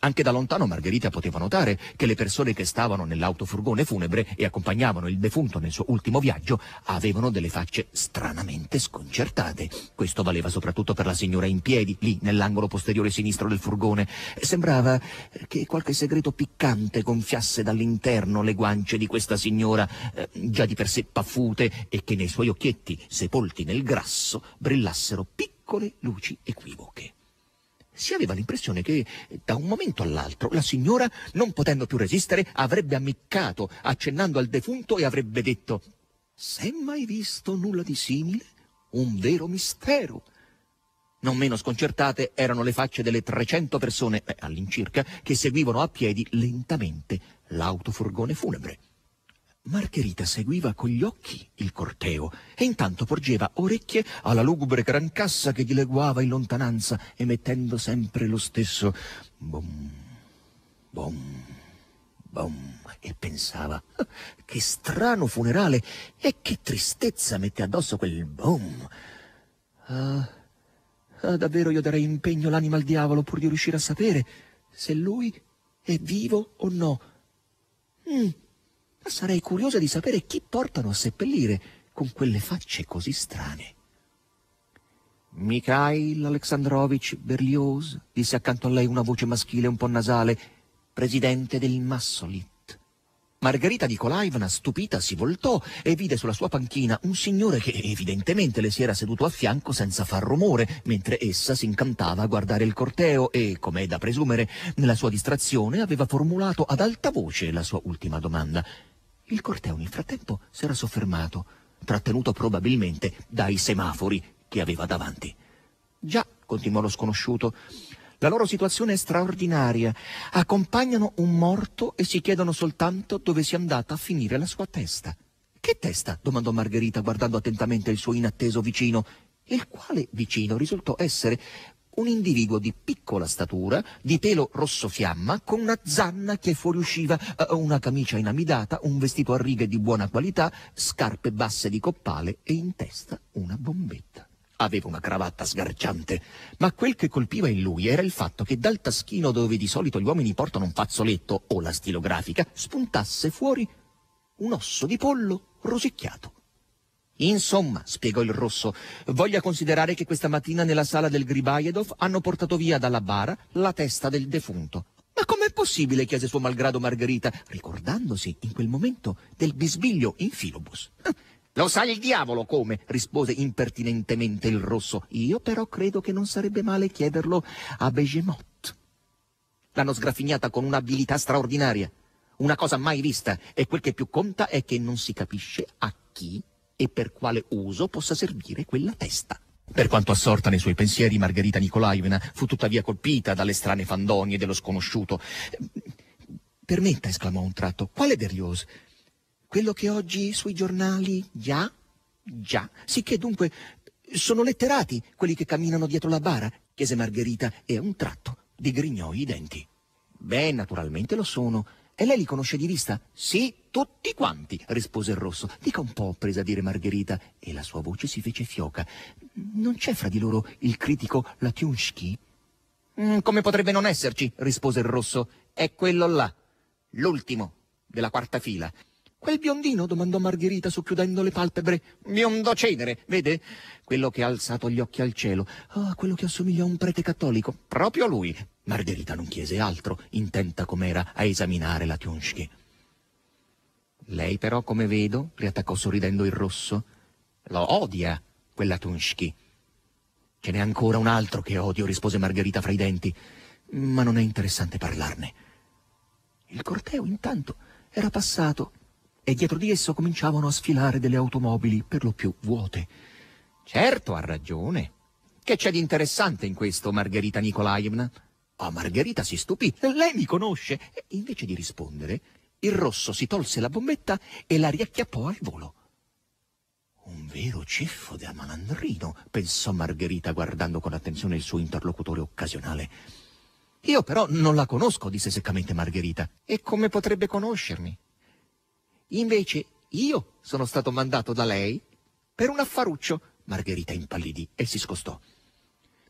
Anche da lontano Margherita poteva notare che le persone che stavano nell'autofurgone funebre e accompagnavano il defunto nel suo ultimo viaggio avevano delle facce stranamente sconcertate. Questo valeva soprattutto per la signora in piedi, lì nell'angolo posteriore sinistro del furgone. Sembrava che qualche segreto piccante gonfiasse dall'interno le guance di questa signora, eh, già di per sé paffute, e che nei suoi occhietti, sepolti nel grasso, brillassero piccanti piccole luci equivoche. Si aveva l'impressione che da un momento all'altro la signora, non potendo più resistere, avrebbe ammiccato, accennando al defunto e avrebbe detto «S'è mai visto nulla di simile? Un vero mistero!» Non meno sconcertate erano le facce delle 300 persone, eh, all'incirca, che seguivano a piedi lentamente l'autofurgone funebre. Margherita seguiva con gli occhi il corteo e intanto porgeva orecchie alla lugubre grancassa che dileguava in lontananza, emettendo sempre lo stesso bom, bom, bom, e pensava ah, che strano funerale e che tristezza mette addosso quel bom. Ah, ah, davvero io darei impegno l'anima al diavolo pur di riuscire a sapere se lui è vivo o no. Mm ma sarei curiosa di sapere chi portano a seppellire con quelle facce così strane. Mikhail Alexandrovich Berlioz, disse accanto a lei una voce maschile un po' nasale, presidente del Massolit. Margherita Nikolaevna, stupita, si voltò e vide sulla sua panchina un signore che evidentemente le si era seduto a fianco senza far rumore, mentre essa si incantava a guardare il corteo e, come è da presumere, nella sua distrazione aveva formulato ad alta voce la sua ultima domanda. Il corteo nel frattempo s'era soffermato, trattenuto probabilmente dai semafori che aveva davanti. Già, continuò lo sconosciuto, la loro situazione è straordinaria. Accompagnano un morto e si chiedono soltanto dove sia andata a finire la sua testa. Che testa? domandò Margherita guardando attentamente il suo inatteso vicino, il quale vicino risultò essere un individuo di piccola statura, di pelo rosso fiamma, con una zanna che fuoriusciva, eh, una camicia inamidata, un vestito a righe di buona qualità, scarpe basse di coppale e in testa una bombetta. Aveva una cravatta sgargiante, ma quel che colpiva in lui era il fatto che dal taschino dove di solito gli uomini portano un fazzoletto o la stilografica spuntasse fuori un osso di pollo rosicchiato. Insomma, spiegò il rosso, voglia considerare che questa mattina nella sala del Gribajedov hanno portato via dalla bara la testa del defunto. Ma com'è possibile? chiese suo malgrado Margherita, ricordandosi in quel momento del bisbiglio in filobus. Ah, lo sa il diavolo come, rispose impertinentemente il rosso. Io però credo che non sarebbe male chiederlo a Begemot. L'hanno sgraffignata con un'abilità straordinaria, una cosa mai vista, e quel che più conta è che non si capisce a chi e per quale uso possa servire quella testa. Per quanto assorta nei suoi pensieri, Margherita Nicolaevna fu tuttavia colpita dalle strane fandonie dello sconosciuto. Permetta, esclamò a un tratto, quale Berlioz? Quello che oggi sui giornali già, già, sicché dunque sono letterati quelli che camminano dietro la bara, chiese Margherita e a un tratto digrignò i denti. Beh, naturalmente lo sono, e lei li conosce di vista? Sì, tutti quanti, rispose il rosso. Dica un po', prese a dire Margherita, e la sua voce si fece fioca. Non c'è fra di loro il critico Latiunsky? Mm, come potrebbe non esserci? rispose il rosso. È quello là, l'ultimo, della quarta fila. Quel biondino? domandò Margherita, socchiudendo le palpebre. Biondo cenere, vede? Quello che ha alzato gli occhi al cielo. Ah, oh, quello che assomiglia a un prete cattolico. Proprio lui. Margherita non chiese altro, intenta com'era a esaminare la Tionschke. Lei però, come vedo, riattaccò sorridendo il rosso, lo odia, quella Tunschki. Ce n'è ancora un altro che odio, rispose Margherita fra i denti, ma non è interessante parlarne. Il corteo, intanto, era passato e dietro di esso cominciavano a sfilare delle automobili, per lo più vuote. Certo, ha ragione. Che c'è di interessante in questo, Margherita Nikolaevna? Ah, oh, Margherita si stupì. Lei mi conosce. E invece di rispondere, il rosso si tolse la bombetta e la riacchiappò al volo. Un vero ceffo da malandrino, pensò Margherita guardando con attenzione il suo interlocutore occasionale. Io però non la conosco, disse seccamente Margherita. E come potrebbe conoscermi? Invece io sono stato mandato da lei per un affaruccio. Margherita impallidì e si scostò.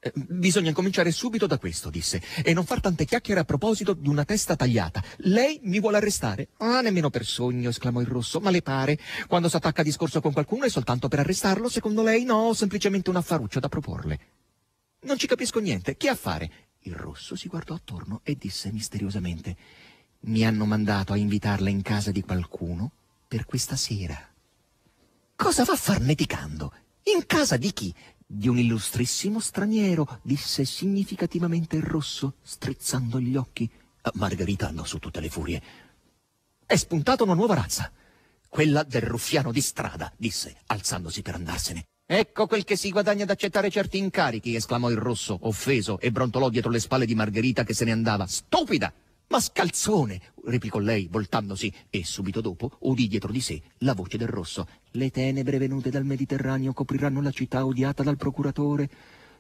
Eh, bisogna cominciare subito da questo, disse, e non far tante chiacchiere a proposito di una testa tagliata. Lei mi vuole arrestare? Ah, nemmeno per sogno, esclamò il rosso. Ma le pare? Quando si attacca a discorso con qualcuno è soltanto per arrestarlo? Secondo lei no, semplicemente un affaruccio da proporle. Non ci capisco niente. Che affare? Il rosso si guardò attorno e disse misteriosamente mi hanno mandato a invitarla in casa di qualcuno per questa sera. Cosa va a farneticando? In casa di chi? Di un illustrissimo straniero, disse significativamente il rosso, strizzando gli occhi. Ah, Margherita andò su tutte le furie. È spuntata una nuova razza, quella del ruffiano di strada, disse, alzandosi per andarsene. Ecco quel che si guadagna ad accettare certi incarichi, esclamò il rosso, offeso, e brontolò dietro le spalle di Margherita che se ne andava. Stupida! Mascalzone! replicò lei, voltandosi, e subito dopo udì dietro di sé la voce del rosso. Le tenebre venute dal Mediterraneo copriranno la città odiata dal procuratore.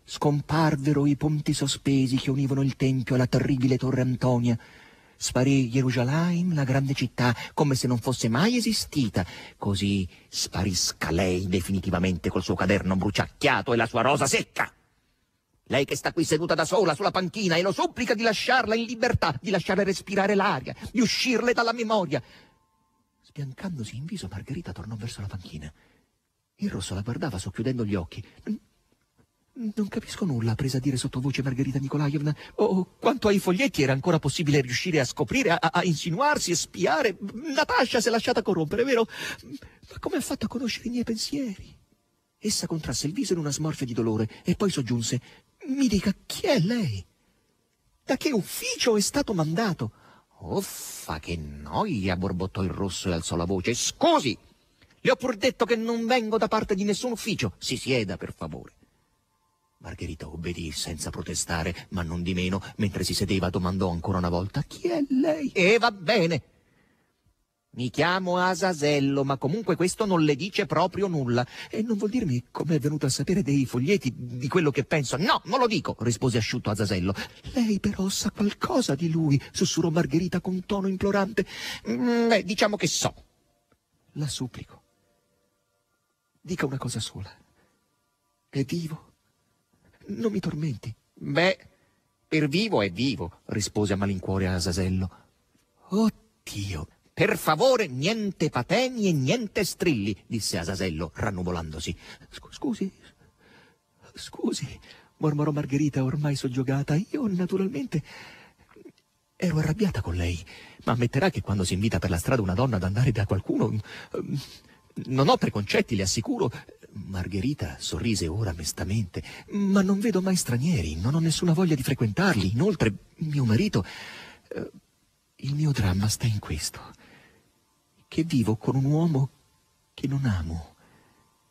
Scomparvero i ponti sospesi che univano il Tempio alla terribile Torre Antonia. Sparì Gerusalemme, la grande città, come se non fosse mai esistita. Così sparisca lei definitivamente col suo caderno bruciacchiato e la sua rosa secca. Lei che sta qui seduta da sola sulla panchina e lo supplica di lasciarla in libertà, di lasciarle respirare l'aria, di uscirle dalla memoria. Sbiancandosi in viso, Margherita tornò verso la panchina. Il rosso la guardava socchiudendo gli occhi. Non capisco nulla, prese a dire sottovoce Margherita Nikolaevna. Oh, oh, quanto ai foglietti era ancora possibile riuscire a scoprire, a, a insinuarsi e spiare. Natascia si è lasciata corrompere, vero? Ma come ha fatto a conoscere i miei pensieri? Essa contrasse il viso in una smorfia di dolore e poi soggiunse mi dica chi è lei? Da che ufficio è stato mandato? Uffa, oh, che noia, borbottò il rosso e alzò la voce. Scusi, le ho pur detto che non vengo da parte di nessun ufficio. Si sieda, per favore. Margherita obbedì senza protestare, ma non di meno, mentre si sedeva, domandò ancora una volta chi è lei? E eh, va bene, mi chiamo Asasello, ma comunque questo non le dice proprio nulla. E non vuol dirmi com'è venuto a sapere dei foglietti di quello che penso. No, non lo dico, rispose asciutto Asasello. Lei però sa qualcosa di lui, sussurrò Margherita con tono implorante. Mm, beh, diciamo che so. La supplico. Dica una cosa sola. È vivo. Non mi tormenti. Beh, per vivo è vivo, rispose a malincuore Asasello. Oh Dio! Per favore, niente pateni e niente strilli, disse Asasello, rannuvolandosi. Scusi, scusi, mormorò Margherita, ormai soggiogata. Io, naturalmente, ero arrabbiata con lei. Ma ammetterà che quando si invita per la strada una donna ad andare da qualcuno... Ehm, non ho preconcetti, le assicuro. Margherita sorrise ora mestamente. Ma non vedo mai stranieri, non ho nessuna voglia di frequentarli. Inoltre, mio marito... Eh, il mio dramma sta in questo che vivo con un uomo che non amo,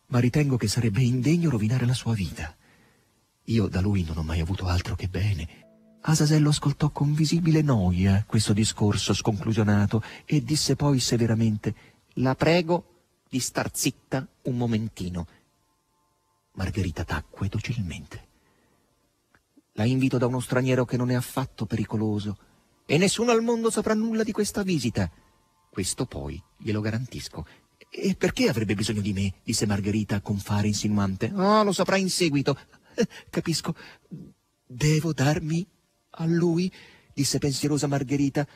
ma ritengo che sarebbe indegno rovinare la sua vita. Io da lui non ho mai avuto altro che bene. Asasello ascoltò con visibile noia questo discorso sconclusionato e disse poi severamente «La prego di star zitta un momentino». Margherita tacque docilmente. La invito da uno straniero che non è affatto pericoloso e nessuno al mondo saprà nulla di questa visita. Questo poi glielo garantisco. E perché avrebbe bisogno di me? disse Margherita con fare insinuante. Ah, oh, lo saprà in seguito. Eh, capisco. Devo darmi a lui? disse pensierosa Margherita.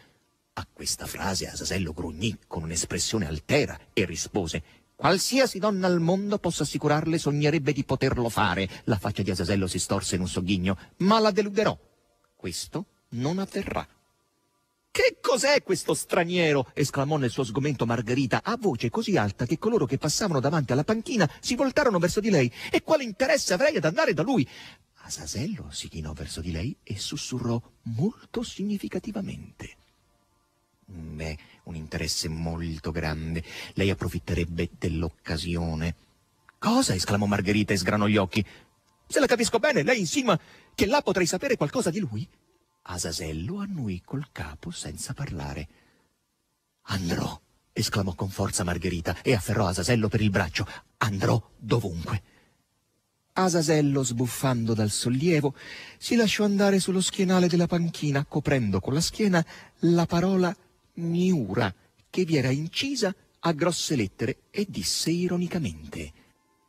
A questa frase Asasello grugnì con un'espressione altera e rispose Qualsiasi donna al mondo, posso assicurarle, sognerebbe di poterlo fare. La faccia di Asasello si storse in un sogghigno. Ma la deluderò. Questo non avverrà. Che cos'è questo straniero? esclamò nel suo sgomento Margherita, a voce così alta che coloro che passavano davanti alla panchina si voltarono verso di lei. E quale interesse avrei ad andare da lui? Asasello si chinò verso di lei e sussurrò molto significativamente. Beh, mm, un interesse molto grande. Lei approfitterebbe dell'occasione. Cosa? esclamò Margherita e sgranò gli occhi. Se la capisco bene, lei insinua che là potrei sapere qualcosa di lui? Asasello annui col capo senza parlare. Andrò, esclamò con forza Margherita e afferrò Asasello per il braccio. Andrò dovunque. Asasello, sbuffando dal sollievo, si lasciò andare sullo schienale della panchina, coprendo con la schiena la parola Miura, che vi era incisa a grosse lettere, e disse ironicamente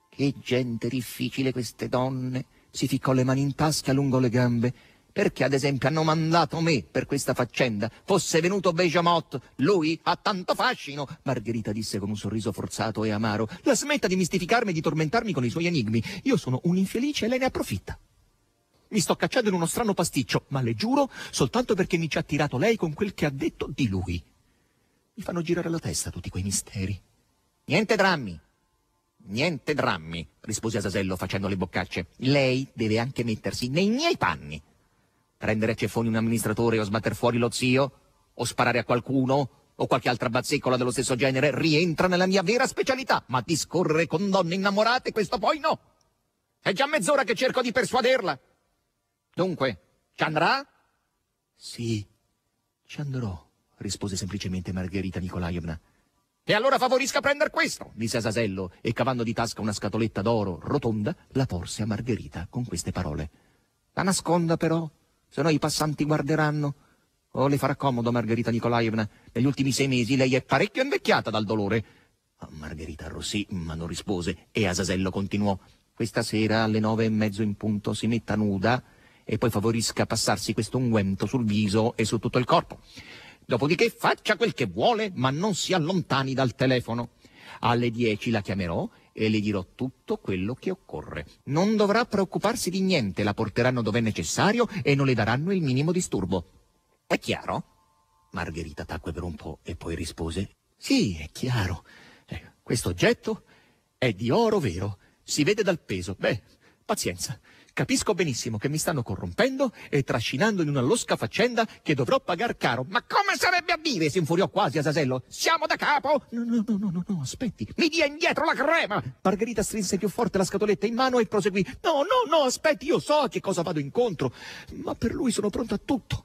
Che gente difficile queste donne! Si ficcò le mani in tasca lungo le gambe perché ad esempio hanno mandato me per questa faccenda? Fosse venuto Bejamot, lui ha tanto fascino. Margherita disse con un sorriso forzato e amaro, la smetta di mistificarmi e di tormentarmi con i suoi enigmi. Io sono un infelice e lei ne approfitta. Mi sto cacciando in uno strano pasticcio, ma le giuro, soltanto perché mi ci ha tirato lei con quel che ha detto di lui. Mi fanno girare la testa tutti quei misteri. Niente drammi, Niente drammi, rispose Asasello facendo le boccacce. Lei deve anche mettersi nei miei panni rendere ceffoni un amministratore o sbatter fuori lo zio, o sparare a qualcuno, o qualche altra bazzecola dello stesso genere, rientra nella mia vera specialità, ma discorrere con donne innamorate, questo poi no. È già mezz'ora che cerco di persuaderla. Dunque, ci andrà? Sì, ci andrò, rispose semplicemente Margherita Nikolaevna. E allora favorisca prendere questo, disse Asasello, e cavando di tasca una scatoletta d'oro rotonda, la porse a Margherita con queste parole. La nasconda però se no i passanti guarderanno. Oh, le farà comodo Margherita Nikolaevna. Negli ultimi sei mesi lei è parecchio invecchiata dal dolore. Ah, Margherita arrossì, ma non rispose, e Asasello continuò. Questa sera alle nove e mezzo in punto si metta nuda e poi favorisca passarsi questo unguento sul viso e su tutto il corpo. Dopodiché faccia quel che vuole, ma non si allontani dal telefono. Alle dieci la chiamerò e le dirò tutto quello che occorre. Non dovrà preoccuparsi di niente, la porteranno dove è necessario e non le daranno il minimo disturbo. È chiaro? Margherita tacque per un po' e poi rispose Sì, è chiaro. Eh, questo oggetto è di oro vero. Si vede dal peso. Beh, pazienza. Capisco benissimo che mi stanno corrompendo e trascinando in una losca faccenda che dovrò pagar caro. Ma come sarebbe a dire? Si infuriò quasi Asasello. Siamo da capo? No, no, no, no, no, aspetti. Mi dia indietro la crema! Margherita strinse più forte la scatoletta in mano e proseguì. No, no, no, aspetti, io so a che cosa vado incontro. Ma per lui sono pronto a tutto.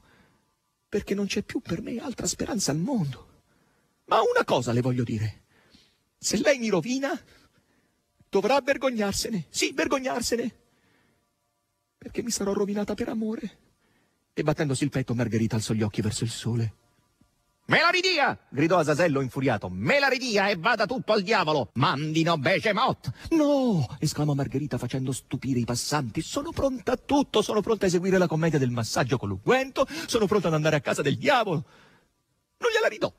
Perché non c'è più per me altra speranza al mondo. Ma una cosa le voglio dire. Se lei mi rovina, dovrà vergognarsene. Sì, vergognarsene perché mi sarò rovinata per amore. E battendosi il petto, Margherita alzò gli occhi verso il sole. Me la ridia! gridò Asasello infuriato. Me la ridia e vada tutto al diavolo! Mandino Begemot! No! esclamò Margherita facendo stupire i passanti. Sono pronta a tutto! Sono pronta a eseguire la commedia del massaggio con l'uguento! Sono pronta ad andare a casa del diavolo! Non gliela ridò!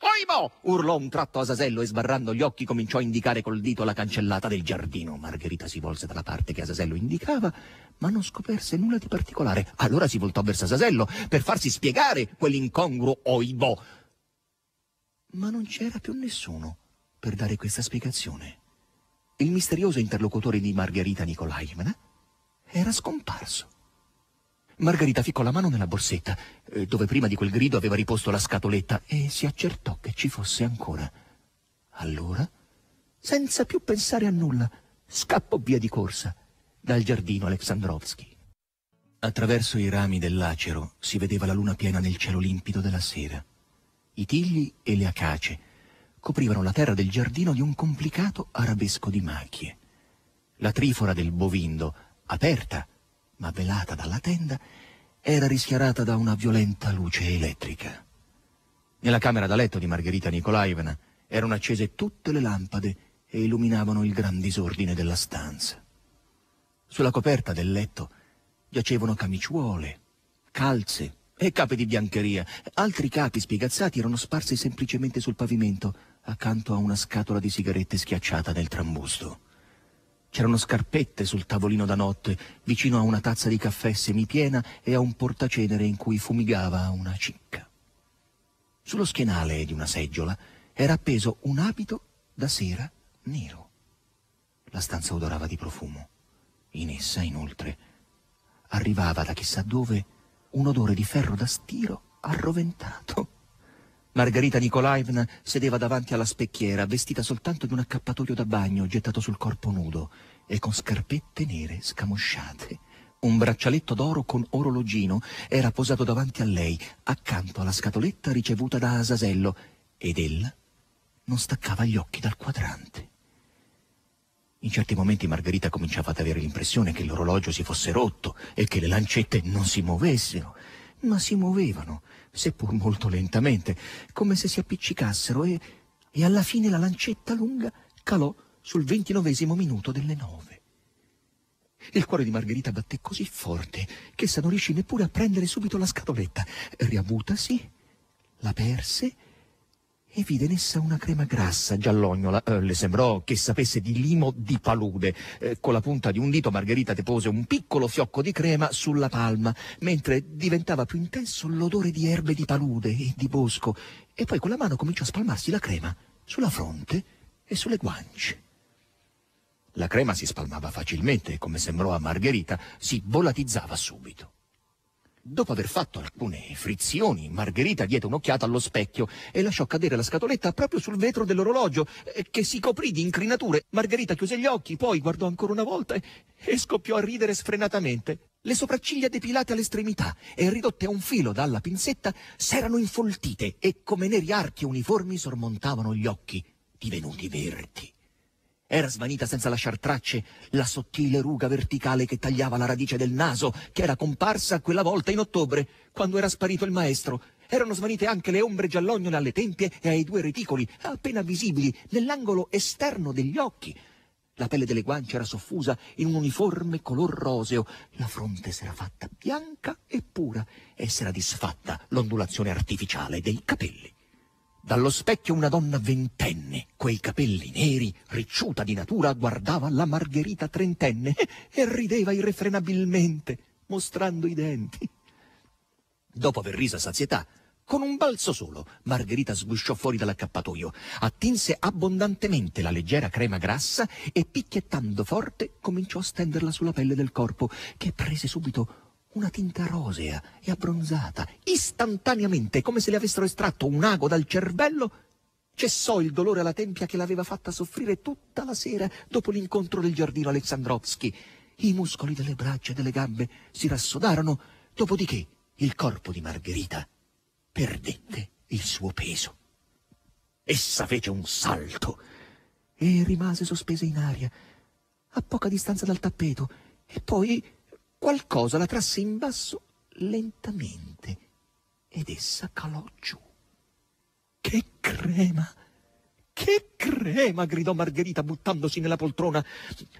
Oimo! urlò un tratto Asasello e sbarrando gli occhi cominciò a indicare col dito la cancellata del giardino. Margherita si volse dalla parte che Asasello indicava, ma non scoperse nulla di particolare. Allora si voltò verso Asasello per farsi spiegare quell'incongruo oibo. Ma non c'era più nessuno per dare questa spiegazione. Il misterioso interlocutore di Margherita Nikolaevna era scomparso. Margherita ficcò la mano nella borsetta, eh, dove prima di quel grido aveva riposto la scatoletta, e si accertò che ci fosse ancora. Allora, senza più pensare a nulla, scappò via di corsa dal giardino Alexandrovski. Attraverso i rami dell'acero si vedeva la luna piena nel cielo limpido della sera. I tigli e le acace coprivano la terra del giardino di un complicato arabesco di macchie. La trifora del bovindo, aperta, ma velata dalla tenda, era rischiarata da una violenta luce elettrica. Nella camera da letto di Margherita Nikolaevna erano accese tutte le lampade e illuminavano il gran disordine della stanza. Sulla coperta del letto giacevano camiciuole, calze e capi di biancheria. Altri capi spiegazzati erano sparsi semplicemente sul pavimento accanto a una scatola di sigarette schiacciata nel trambusto. C'erano scarpette sul tavolino da notte, vicino a una tazza di caffè semipiena e a un portacenere in cui fumigava una cicca. Sullo schienale di una seggiola era appeso un abito da sera nero. La stanza odorava di profumo. In essa, inoltre, arrivava da chissà dove un odore di ferro da stiro arroventato. Margherita Nikolaevna sedeva davanti alla specchiera, vestita soltanto di un accappatoio da bagno gettato sul corpo nudo e con scarpette nere scamosciate. Un braccialetto d'oro con orologino era posato davanti a lei, accanto alla scatoletta ricevuta da Asasello, ed ella non staccava gli occhi dal quadrante. In certi momenti Margherita cominciava ad avere l'impressione che l'orologio si fosse rotto e che le lancette non si muovessero, ma si muovevano seppur molto lentamente, come se si appiccicassero e, e alla fine la lancetta lunga calò sul ventinovesimo minuto delle nove. Il cuore di Margherita batté così forte che essa non riuscì neppure a prendere subito la scatoletta. Riavutasi, la perse e vide in essa una crema grassa giallognola. Eh, le sembrò che sapesse di limo di palude. Eh, con la punta di un dito Margherita depose un piccolo fiocco di crema sulla palma, mentre diventava più intenso l'odore di erbe di palude e di bosco. E poi con la mano cominciò a spalmarsi la crema sulla fronte e sulle guance. La crema si spalmava facilmente come sembrò a Margherita, si volatizzava subito. Dopo aver fatto alcune frizioni, Margherita diede un'occhiata allo specchio e lasciò cadere la scatoletta proprio sul vetro dell'orologio, eh, che si coprì di incrinature. Margherita chiuse gli occhi, poi guardò ancora una volta e, e scoppiò a ridere sfrenatamente. Le sopracciglia depilate all'estremità e ridotte a un filo dalla pinzetta s'erano infoltite e come neri archi uniformi sormontavano gli occhi, divenuti verdi. Era svanita senza lasciar tracce la sottile ruga verticale che tagliava la radice del naso, che era comparsa quella volta in ottobre, quando era sparito il maestro. Erano svanite anche le ombre giallognole alle tempie e ai due reticoli, appena visibili nell'angolo esterno degli occhi. La pelle delle guance era soffusa in un uniforme color roseo, la fronte s'era fatta bianca e pura e s'era disfatta l'ondulazione artificiale dei capelli. Dallo specchio una donna ventenne, coi capelli neri, ricciuta di natura, guardava la Margherita trentenne e rideva irrefrenabilmente, mostrando i denti. Dopo aver riso a sazietà, con un balzo solo, Margherita sgusciò fuori dall'accappatoio, attinse abbondantemente la leggera crema grassa e picchiettando forte cominciò a stenderla sulla pelle del corpo, che prese subito una tinta rosea e abbronzata, istantaneamente, come se le avessero estratto un ago dal cervello, cessò il dolore alla tempia che l'aveva fatta soffrire tutta la sera dopo l'incontro del giardino Alexandrovski. I muscoli delle braccia e delle gambe si rassodarono, dopodiché il corpo di Margherita perdette il suo peso. Essa fece un salto e rimase sospesa in aria, a poca distanza dal tappeto, e poi Qualcosa la trasse in basso lentamente ed essa calò giù. Che crema! Che crema! gridò Margherita buttandosi nella poltrona.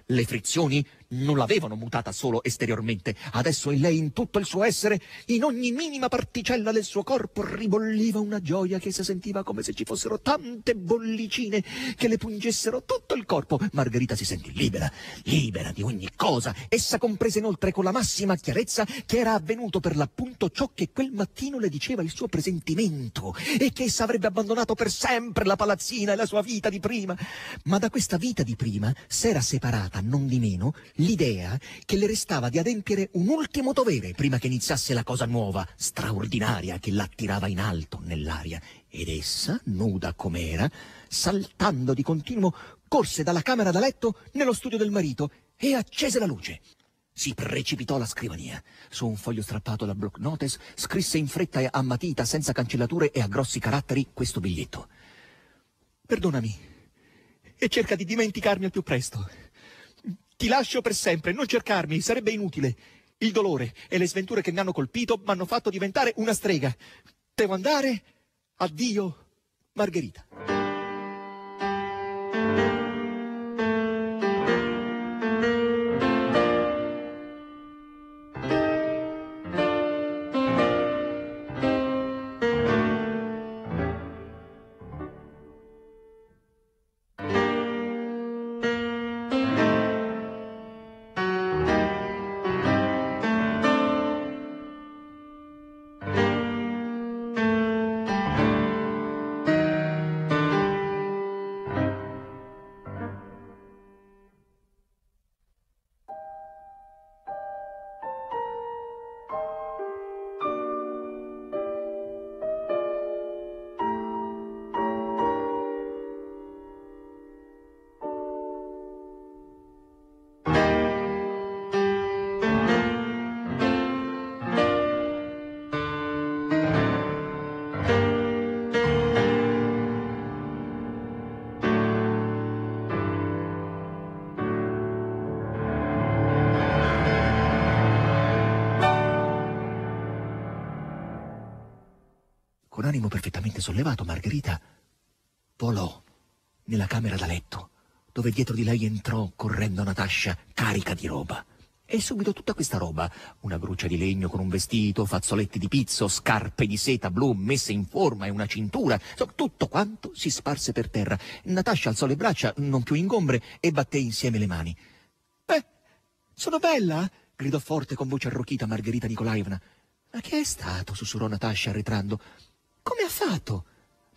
Le frizioni non l'avevano mutata solo esteriormente, adesso in lei in tutto il suo essere, in ogni minima particella del suo corpo ribolliva una gioia che si sentiva come se ci fossero tante bollicine che le pungessero tutto il corpo. Margherita si sentì libera, libera di ogni cosa. Essa comprese inoltre con la massima chiarezza che era avvenuto per l'appunto ciò che quel mattino le diceva il suo presentimento e che essa avrebbe abbandonato per sempre la palazzina e la sua vita di prima. Ma da questa vita di prima s'era separata non di meno l'idea che le restava di adempiere un ultimo dovere prima che iniziasse la cosa nuova, straordinaria, che l'attirava in alto nell'aria. Ed essa, nuda com'era, saltando di continuo, corse dalla camera da letto nello studio del marito e accese la luce. Si precipitò alla scrivania. Su un foglio strappato da block Notes scrisse in fretta e a matita, senza cancellature e a grossi caratteri, questo biglietto. Perdonami e cerca di dimenticarmi al più presto. Ti lascio per sempre, non cercarmi, sarebbe inutile. Il dolore e le sventure che mi hanno colpito mi hanno fatto diventare una strega. Devo andare? Addio, Margherita. lentamente sollevato, Margherita volò nella camera da letto, dove dietro di lei entrò correndo Natascia, carica di roba. E subito tutta questa roba, una gruccia di legno con un vestito, fazzoletti di pizzo, scarpe di seta blu messe in forma e una cintura, tutto quanto si sparse per terra. Natascia alzò le braccia, non più ingombre, e batté insieme le mani. Beh, sono bella? gridò forte con voce arrochita Margherita Nikolaevna. Ma che è stato? sussurrò Natascia arretrando. Come ha fatto?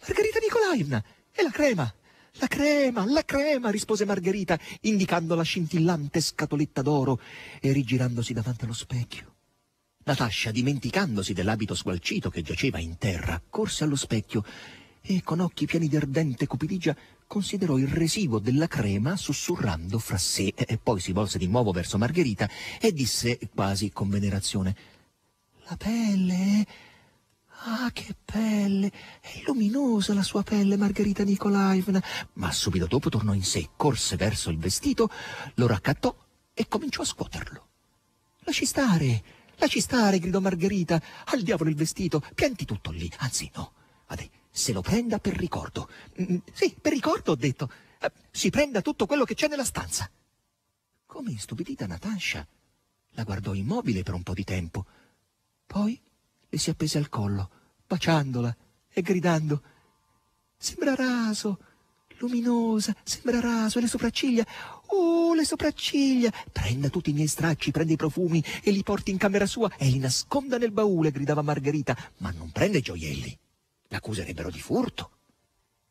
Margherita Nicolaevna! E la crema! La crema, la crema! rispose Margherita, indicando la scintillante scatoletta d'oro e rigirandosi davanti allo specchio. Natascia, dimenticandosi dell'abito sgualcito che giaceva in terra, corse allo specchio e con occhi pieni di ardente cupidigia considerò il residuo della crema sussurrando fra sé e poi si volse di nuovo verso Margherita e disse quasi con venerazione La pelle Ah, che pelle! È luminosa la sua pelle, Margherita Nikolaevna! Ma subito dopo tornò in sé, corse verso il vestito, lo raccattò e cominciò a scuoterlo. Lasci stare! Lasci stare! gridò Margherita. Al diavolo il vestito! Pianti tutto lì! Anzi, no. Adè, se lo prenda per ricordo. Mm, mm, sì, per ricordo, ho detto. Eh, si prenda tutto quello che c'è nella stanza. Come istupidita Natascia. La guardò immobile per un po' di tempo. Poi le si appese al collo, baciandola e gridando Sembra raso, luminosa, sembra raso, e le sopracciglia, oh, le sopracciglia, prenda tutti i miei stracci, prenda i profumi e li porti in camera sua e li nasconda nel baule, gridava Margherita, ma non prende i gioielli, l'accuserebbero di furto.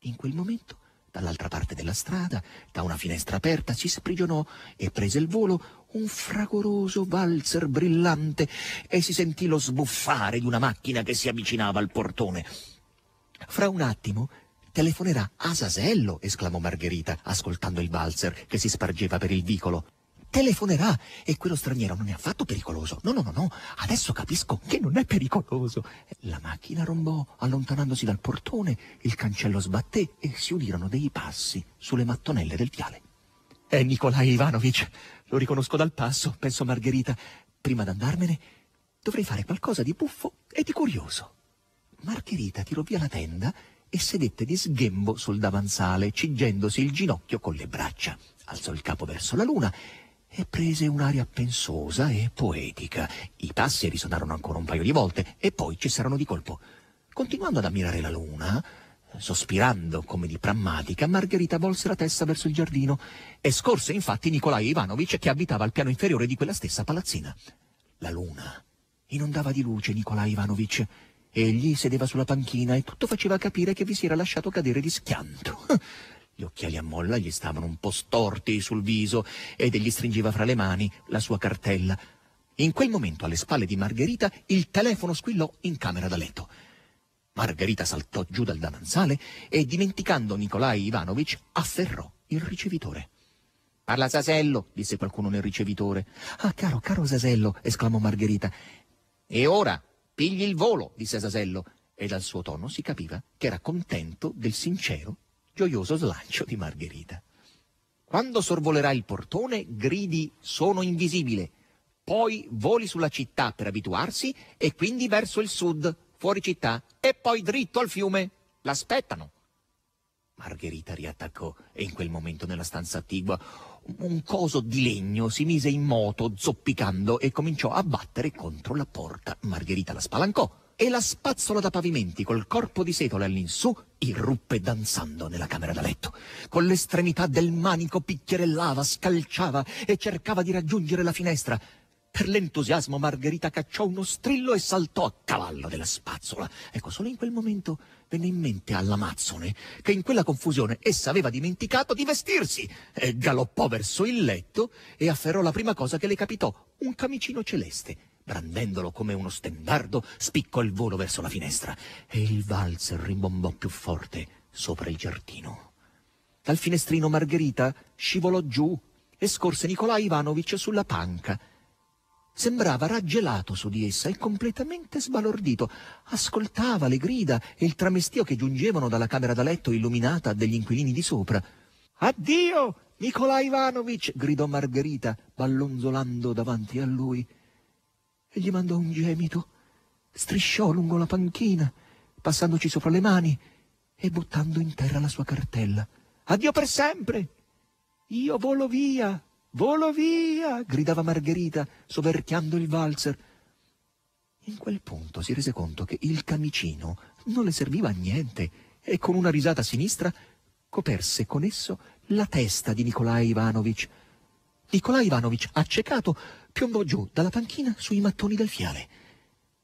In quel momento Dall'altra parte della strada, da una finestra aperta, si sprigionò e prese il volo un fragoroso valzer brillante e si sentì lo sbuffare di una macchina che si avvicinava al portone. Fra un attimo telefonerà a Sasello, esclamò Margherita, ascoltando il valzer che si spargeva per il vicolo telefonerà e quello straniero non è affatto pericoloso. No, no, no, no, adesso capisco che non è pericoloso. La macchina rombò allontanandosi dal portone, il cancello sbatté e si udirono dei passi sulle mattonelle del viale. È Nikolai Ivanovic, lo riconosco dal passo, pensò Margherita. Prima d'andarmene dovrei fare qualcosa di buffo e di curioso. Margherita tirò via la tenda e sedette di sghembo sul davanzale, cingendosi il ginocchio con le braccia. Alzò il capo verso la luna e prese un'aria pensosa e poetica. I passi risonarono ancora un paio di volte e poi cessarono di colpo. Continuando ad ammirare la luna, sospirando come di prammatica, Margherita volse la testa verso il giardino e scorse infatti Nikolai Ivanovich che abitava al piano inferiore di quella stessa palazzina. La luna inondava di luce Nikolai Ivanovich. Egli sedeva sulla panchina e tutto faceva capire che vi si era lasciato cadere di schianto. *laughs* Gli occhiali a molla gli stavano un po' storti sul viso ed egli stringeva fra le mani la sua cartella. In quel momento, alle spalle di Margherita, il telefono squillò in camera da letto. Margherita saltò giù dal davanzale e, dimenticando Nikolai Ivanovich, afferrò il ricevitore. Parla Sasello, disse qualcuno nel ricevitore. Ah, caro, caro Sasello, esclamò Margherita. E ora, pigli il volo, disse Sasello, e dal suo tono si capiva che era contento del sincero gioioso slancio di Margherita. Quando sorvolerà il portone, gridi sono invisibile, poi voli sulla città per abituarsi e quindi verso il sud, fuori città, e poi dritto al fiume. L'aspettano. Margherita riattaccò e in quel momento nella stanza attigua un coso di legno si mise in moto zoppicando e cominciò a battere contro la porta. Margherita la spalancò e la spazzola da pavimenti col corpo di setole all'insù irruppe danzando nella camera da letto. Con l'estremità del manico picchierellava, scalciava e cercava di raggiungere la finestra. Per l'entusiasmo Margherita cacciò uno strillo e saltò a cavallo della spazzola. Ecco, solo in quel momento venne in mente all'Amazzone che in quella confusione essa aveva dimenticato di vestirsi e galoppò verso il letto e afferrò la prima cosa che le capitò, un camicino celeste Brandendolo come uno stendardo, spiccò il volo verso la finestra e il valzer rimbombò più forte sopra il giardino. Dal finestrino Margherita scivolò giù e scorse Nikolai Ivanovich sulla panca. Sembrava raggelato su di essa e completamente sbalordito. Ascoltava le grida e il tramestio che giungevano dalla camera da letto illuminata degli inquilini di sopra. Addio, Nikolai Ivanovich! gridò Margherita, ballonzolando davanti a lui e gli mandò un gemito. Strisciò lungo la panchina, passandoci sopra le mani e buttando in terra la sua cartella. Addio per sempre! Io volo via! Volo via! gridava Margherita, soverchiando il valzer. In quel punto si rese conto che il camicino non le serviva a niente e con una risata sinistra coperse con esso la testa di Nikolai Ivanovich. Nikolai Ivanovich, accecato, piombò giù dalla panchina sui mattoni del fiale.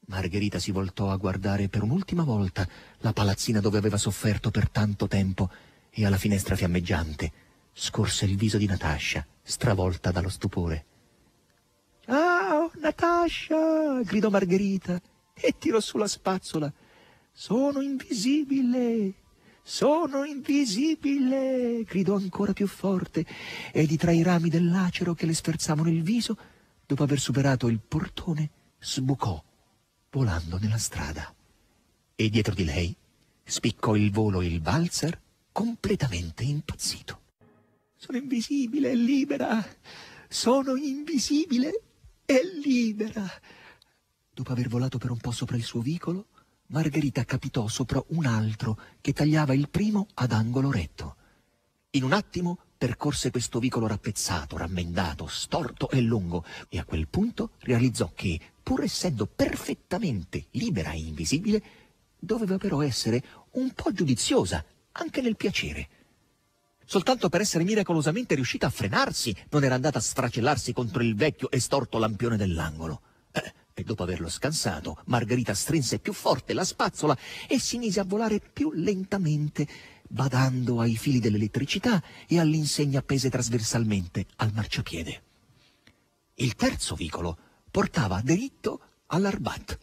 Margherita si voltò a guardare per un'ultima volta la palazzina dove aveva sofferto per tanto tempo e alla finestra fiammeggiante scorse il viso di Natascia, stravolta dallo stupore. Ciao, Natascia! gridò Margherita e tirò su la spazzola. Sono invisibile! Sono invisibile! gridò ancora più forte e di tra i rami dell'acero che le sferzavano il viso dopo aver superato il portone, sbucò, volando nella strada. E dietro di lei spiccò il volo il valzer completamente impazzito. Sono invisibile e libera! Sono invisibile e libera! Dopo aver volato per un po' sopra il suo vicolo, Margherita capitò sopra un altro che tagliava il primo ad angolo retto. In un attimo percorse questo vicolo rappezzato, rammendato, storto e lungo e a quel punto realizzò che, pur essendo perfettamente libera e invisibile, doveva però essere un po' giudiziosa anche nel piacere. Soltanto per essere miracolosamente riuscita a frenarsi, non era andata a sfracellarsi contro il vecchio e storto lampione dell'angolo. Eh, e dopo averlo scansato, Margherita strinse più forte la spazzola e si mise a volare più lentamente badando ai fili dell'elettricità e all'insegna appese trasversalmente al marciapiede. Il terzo vicolo portava diritto all'Arbat.